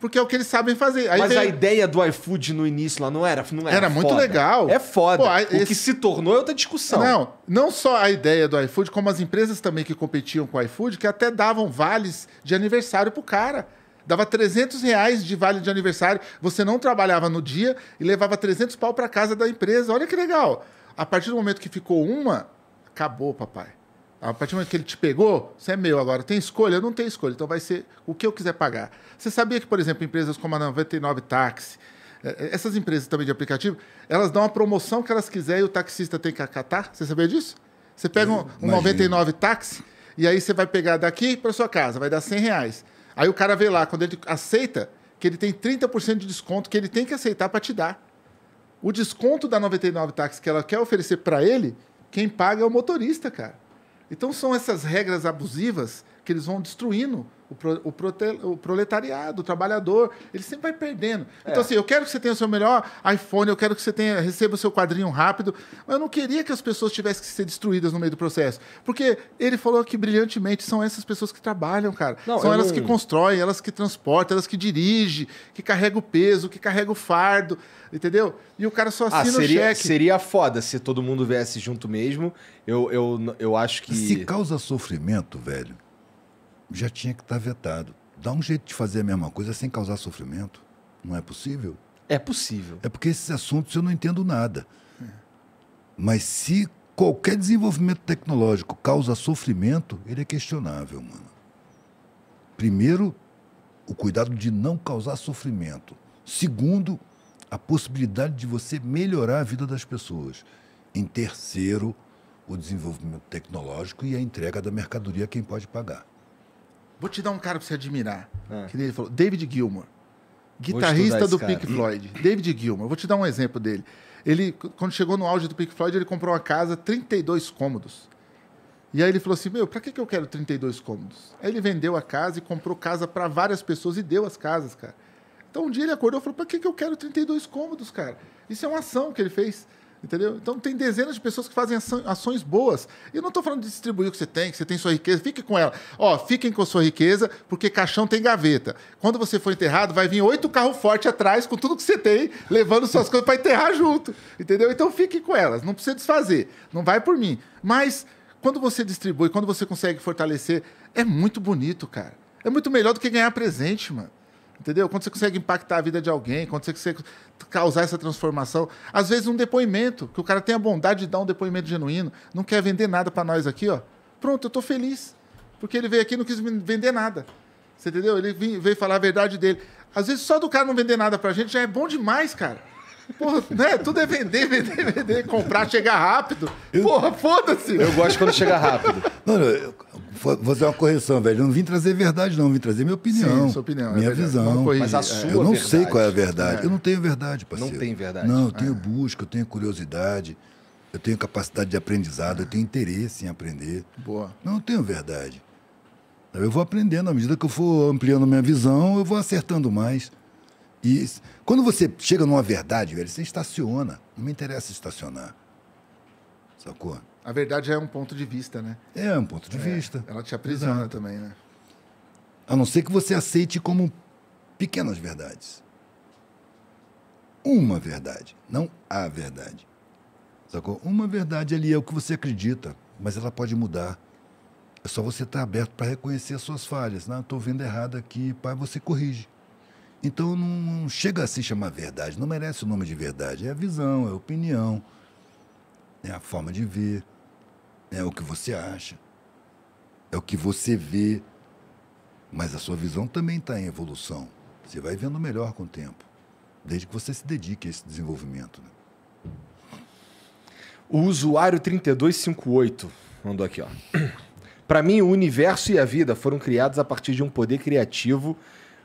Porque é o que eles sabem fazer. Aí mas a ideia do iFood no início lá não era, não era, era muito legal. É foda. Pô, a, o esse... que se tornou é outra discussão. Não, não só a ideia do iFood, como as empresas também que competiam com o iFood, que até davam vales de aniversário pro cara. Dava 300 reais de vale de aniversário. Você não trabalhava no dia e levava 300 pau para casa da empresa. Olha que legal. A partir do momento que ficou uma, acabou, papai. A partir do momento que ele te pegou, você é meu agora. Tem escolha? Não tem escolha. Então vai ser o que eu quiser pagar. Você sabia que, por exemplo, empresas como a 99 Táxi, eh, eh, essas empresas também de aplicativo, elas dão a promoção que elas quiserem e o taxista tem que acatar? Você sabia disso? Você pega um, um 99 táxi e aí você vai pegar daqui para sua casa, vai dar 100 reais. Aí o cara vê lá, quando ele aceita, que ele tem 30% de desconto que ele tem que aceitar para te dar. O desconto da 99 táxi que ela quer oferecer para ele, quem paga é o motorista, cara. Então são essas regras abusivas que eles vão destruindo o, pro, o, prote, o, proletariado, o trabalhador, ele sempre vai perdendo. Então, é. Então, assim, eu quero que você tenha o seu melhor iPhone, eu quero que você tenha, receba o seu quadrinho rápido, mas eu não queria que as pessoas tivessem que ser destruídas no meio do processo. Porque ele falou que brilhantemente são essas pessoas que trabalham, cara. Não, são elas não... que constroem, elas que transportam, elas que dirigem, que carregam o peso, que carregam o fardo, entendeu? E o cara só ah, assina ah, seria, o cheque. Seria foda se todo mundo viesse junto mesmo. Eu, eu, eu acho que. Se causa sofrimento, velho já tinha que estar tá vetado. Dá um jeito de fazer a mesma coisa sem causar sofrimento. Não é possível? É possível. É porque esses assuntos eu não entendo nada. É. Mas se qualquer desenvolvimento tecnológico causa sofrimento, ele é questionável, mano. Primeiro, o cuidado de não causar sofrimento. Segundo, a possibilidade de você melhorar a vida das pessoas. Em terceiro, o desenvolvimento tecnológico e a entrega da mercadoria a quem pode pagar. Vou te dar um cara pra você admirar. É. Que nem ele falou, David Gilmour. Guitarrista do Pink Floyd. David Gilmour. Vou te dar um exemplo dele. Ele, quando chegou no auge do Pink Floyd, ele comprou uma casa, 32 cômodos. E aí ele falou assim: Meu, pra que, que eu quero 32 cômodos? Aí ele vendeu a casa e comprou casa para várias pessoas e deu as casas, cara. Então um dia ele acordou e falou: Pra que, que eu quero 32 cômodos, cara? Isso é uma ação que ele fez. Entendeu? Então tem dezenas de pessoas que fazem ações boas. E eu não estou falando de distribuir o que você tem, que você tem sua riqueza, fique com ela. Ó, fiquem com a sua riqueza, porque caixão tem gaveta. Quando você for enterrado, vai vir oito carros fortes atrás com tudo que você tem, levando suas coisas para enterrar junto. Entendeu? Então fique com elas, não precisa desfazer. Não vai por mim. Mas quando você distribui, quando você consegue fortalecer, é muito bonito, cara. É muito melhor do que ganhar presente, mano. Entendeu? Quando você consegue impactar a vida de alguém, quando você consegue causar essa transformação. Às vezes, um depoimento, que o cara tem a bondade de dar um depoimento genuíno, não quer vender nada para nós aqui, ó. Pronto, eu tô feliz. Porque ele veio aqui e não quis vender nada. Você entendeu? Ele veio falar a verdade dele. Às vezes, só do cara não vender nada pra gente já é bom demais, cara. Porra, né? Tudo é vender, vender, vender, comprar, chegar rápido. Porra, foda-se. Eu gosto quando chega rápido. Mano, eu, Vou fazer uma correção, velho. Eu não vim trazer verdade, não. Eu vim trazer minha opinião. Sim, sua opinião. É minha é visão. Mas a é, sua Eu não verdade. sei qual é a verdade. É. Eu não tenho verdade, parceiro. Não tem verdade. Não, eu tenho é. busca, eu tenho curiosidade, eu tenho capacidade de aprendizado, eu tenho interesse em aprender. Boa. Não tenho verdade. Eu vou aprendendo. À medida que eu for ampliando minha visão, eu vou acertando mais. E quando você chega numa verdade, velho, você estaciona. Não me interessa estacionar. Sacou? A verdade é um ponto de vista, né? É um ponto de é, vista. Ela te aprisiona Exato. também, né? A não ser que você aceite como pequenas verdades. Uma verdade, não a verdade. Sacou? Uma verdade ali é o que você acredita, mas ela pode mudar. É só você estar tá aberto para reconhecer as suas falhas. Não, estou vendo errado aqui, pai, você corrige. Então não, não chega a se chamar verdade, não merece o nome de verdade. É a visão, é a opinião, é a forma de ver. É o que você acha. É o que você vê. Mas a sua visão também está em evolução. Você vai vendo melhor com o tempo. Desde que você se dedique a esse desenvolvimento. Né? O usuário 3258 mandou aqui, ó. Para mim, o universo e a vida foram criados a partir de um poder criativo,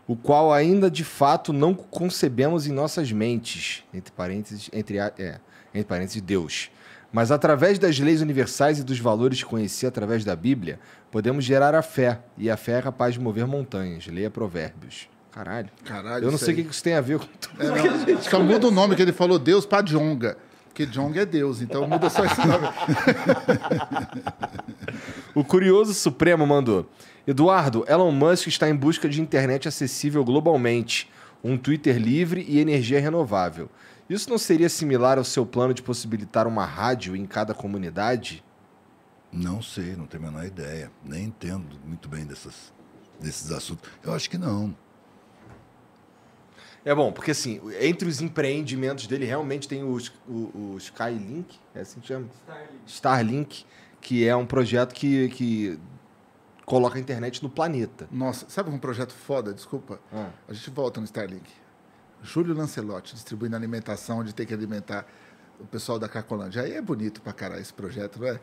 o qual ainda de fato não concebemos em nossas mentes. Entre parênteses, entre, é, entre parênteses, Deus. Mas através das leis universais e dos valores que conheci através da Bíblia, podemos gerar a fé, e a fé é capaz de mover montanhas. Leia Provérbios. Caralho. Caralho. Eu não sei o que isso tem a ver com tudo. É, não, só muda o nome que ele falou Deus para Jonga. Porque Jonga é Deus, então muda só esse nome. o Curioso Supremo mandou. Eduardo, Elon Musk está em busca de internet acessível globalmente, um Twitter livre e energia renovável. Isso não seria similar ao seu plano de possibilitar uma rádio em cada comunidade? Não sei, não tenho a menor ideia. Nem entendo muito bem dessas, desses assuntos. Eu acho que não. É bom, porque assim, entre os empreendimentos dele realmente tem o, o, o Skylink, é assim que chama? Starlink. Starlink, que é um projeto que, que coloca a internet no planeta. Nossa, sabe um projeto foda? Desculpa. Ah. A gente volta no Starlink. Júlio Lancelotti distribuindo alimentação onde tem que alimentar o pessoal da Cacolândia. Aí é bonito pra caralho esse projeto, não é?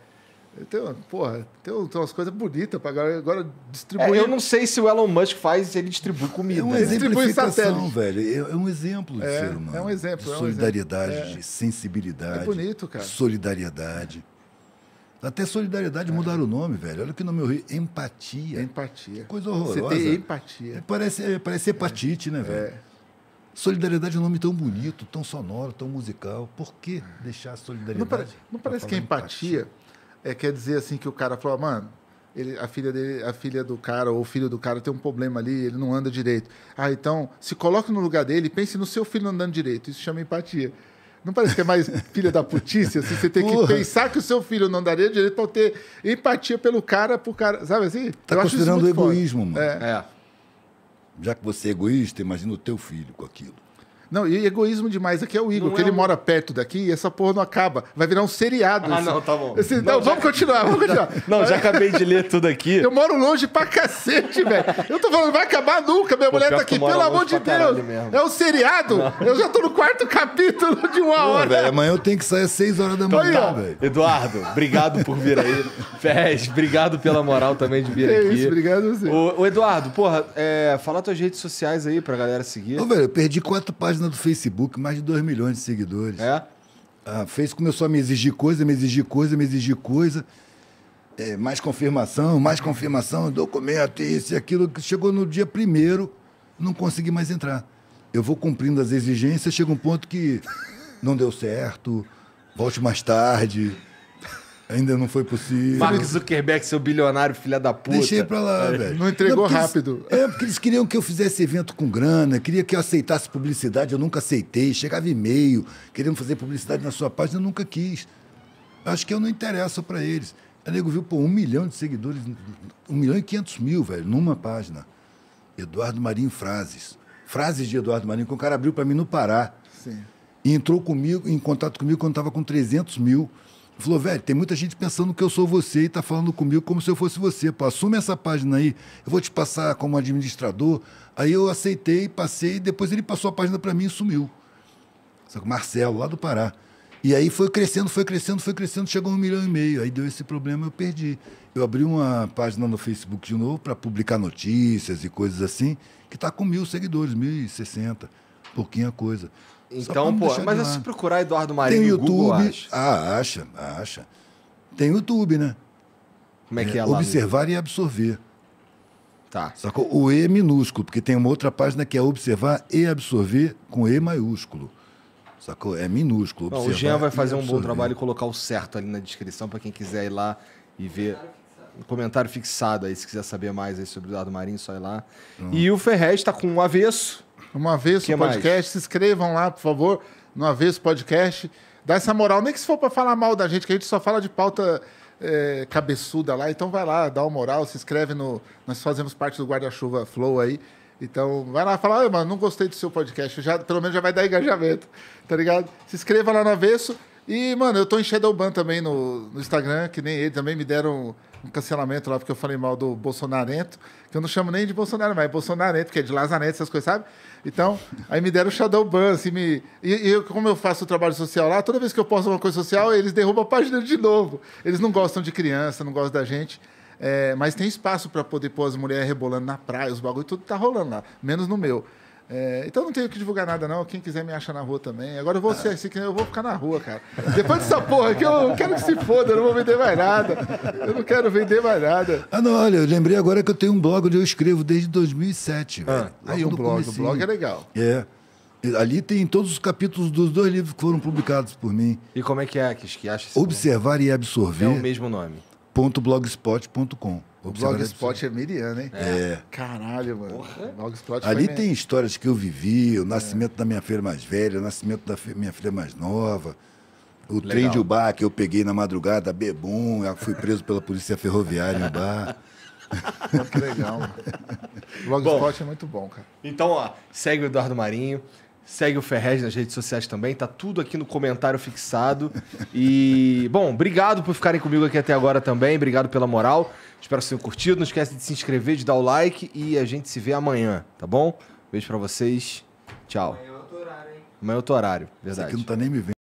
Tem, porra, tem, umas coisas bonitas para agora, agora distribuir. É, eu não sei se o Elon Musk faz, ele distribui é comida. É uma né? velho. É, é, um exemplo de é, ser humano. É um é exemplo. De solidariedade, um exemplo. de sensibilidade. É bonito, cara. Solidariedade. Até solidariedade é. mudaram o nome, velho. Olha que no meu Rio. Empatia. Empatia. Que coisa horrorosa. Você tem empatia. Parece, é, parece hepatite, né, velho? É. Solidariedade é um nome tão bonito, tão sonoro, tão musical. Por que deixar a solidariedade? Não, pare, não parece que é a empatia, empatia, é, quer dizer assim que o cara falou, ah, mano, ele, a filha dele, a filha do cara ou o filho do cara tem um problema ali, ele não anda direito. Ah, então se coloque no lugar dele, pense no seu filho andando direito. Isso chama empatia. Não parece que é mais filha da putícia? Assim, você tem Porra. que pensar que o seu filho não andaria direito para ter empatia pelo cara, pro cara. Sabe assim? Tá Eu considerando o egoísmo, foda. mano. é. é já que você é egoísta, imagina o teu filho com aquilo. Não, e egoísmo demais aqui é o Igor, não que é ele um... mora perto daqui e essa porra não acaba. Vai virar um seriado. Ah, não, tá bom. não, não, vamos continuar, vamos continuar. Não, já acabei de ler tudo aqui. Eu moro longe pra cacete, velho. Eu tô falando, vai acabar nunca. Minha Pô, mulher tá aqui, pelo amor de Deus. É um seriado. Não. Eu já tô no quarto capítulo de uma hora. Véio, amanhã eu tenho que sair às seis horas da então, manhã, tá. velho. Eduardo, obrigado por vir aí. Fez, obrigado pela moral também de vir é aqui. Isso, obrigado a você. Ô, Eduardo, porra, é, fala tuas redes sociais aí pra galera seguir. Ô, velho, eu perdi quatro páginas página do Facebook, mais de 2 milhões de seguidores. É? A ah, Face começou a me exigir coisa, me exigir coisa, me exigir coisa. É, mais confirmação, mais confirmação, documento, isso e aquilo. que Chegou no dia primeiro, não consegui mais entrar. Eu vou cumprindo as exigências, chega um ponto que não deu certo, volte mais tarde. Ainda não foi possível. Mark Zuckerberg, seu bilionário, filha da puta. Deixei pra lá, é. velho. Não entregou não, rápido. Eles, é, porque eles queriam que eu fizesse evento com grana, queria que eu aceitasse publicidade, eu nunca aceitei. Chegava e-mail, querendo fazer publicidade na sua página, eu nunca quis. Acho que eu não interesso para eles. O nego viu, pô, um milhão de seguidores, um milhão e quinhentos mil, velho, numa página. Eduardo Marinho Frases. Frases de Eduardo Marinho, que o cara abriu para mim no Pará. Sim. E entrou comigo, em contato comigo quando tava com 300 mil. Falou, velho, tem muita gente pensando que eu sou você e tá falando comigo como se eu fosse você. Pô, assume essa página aí, eu vou te passar como administrador. Aí eu aceitei, passei, depois ele passou a página para mim e sumiu. Só Marcelo, lá do Pará. E aí foi crescendo, foi crescendo, foi crescendo, chegou a um milhão e meio. Aí deu esse problema, eu perdi. Eu abri uma página no Facebook de novo para publicar notícias e coisas assim, que está com mil seguidores, mil e sessenta, pouquinha coisa. Então, pô, mas se procurar Eduardo Marinho tem YouTube, Google, acha. Ah, acha, acha. Tem YouTube, né? Como é que é, é lá? Observar e absorver. Tá. Sacou? O E minúsculo, porque tem uma outra página que é observar e absorver com E maiúsculo. Sacou? É minúsculo. o Jean vai fazer um bom trabalho e colocar o certo ali na descrição para quem quiser ir lá e ver. Um comentário fixado aí, se quiser saber mais aí sobre o Eduardo Marinho, só ir lá. E o Ferrez está com um avesso. No Avesso que Podcast. Mais? Se inscrevam lá, por favor, no Avesso Podcast. Dá essa moral, nem que se for para falar mal da gente, que a gente só fala de pauta é, cabeçuda lá. Então vai lá, dá uma moral, se inscreve no. Nós fazemos parte do Guarda-Chuva Flow aí. Então, vai lá falar, mano, não gostei do seu podcast. Já, pelo menos já vai dar engajamento, tá ligado? Se inscreva lá no Avesso. E, mano, eu tô em Shadowban também no, no Instagram, que nem ele também me deram um cancelamento lá, porque eu falei mal do Bolsonarento, que eu não chamo nem de Bolsonaro, mas é Bolsonarento, que é de Lazarento, essas coisas, sabe? Então, aí me deram o Shadowban, assim, me... E, eu, como eu faço o trabalho social lá, toda vez que eu posto uma coisa social, eles derrubam a página de novo. Eles não gostam de criança, não gostam da gente. É, mas tem espaço para poder pôr as mulheres rebolando na praia, os bagulho tudo tá rolando lá, menos no meu. É, então não tenho que divulgar nada, não. Quem quiser me acha na rua também. Agora eu vou ser assim, eu vou ficar na rua, cara. Depois dessa porra aqui, eu quero que se foda, eu não vou vender mais nada. Eu não quero vender mais nada. Ah, não, olha, eu lembrei agora que eu tenho um blog onde eu escrevo desde 2007. Ah, aí o blog, o blog é legal. É. Ali tem todos os capítulos dos dois livros que foram publicados por mim. E como é que é, que, que acha Observar nome? e Absorver. É o mesmo nome. .blogspot.com o Blogspot é meriano, hein? É. Caralho, mano. Porra. Blogspot Ali tem minha... histórias que eu vivi, o é. nascimento é. da minha filha mais velha, o nascimento da minha filha mais nova. O Legal. trem de Ubá que eu peguei na madrugada, bebum, eu fui preso pela polícia ferroviária em Ubá. que legal. Blogspot é muito bom, cara. Então, ó, segue o Eduardo Marinho, segue o Ferrez nas redes sociais também, tá tudo aqui no comentário fixado. E, bom, obrigado por ficarem comigo aqui até agora também, obrigado pela moral. Espero que vocês tenham curtido. Não esquece de se inscrever, de dar o like e a gente se vê amanhã, tá bom? Beijo pra vocês. Tchau. Amanhã é outro horário, hein? Amanhã é outro horário, verdade. Isso aqui não tá nem me vendo.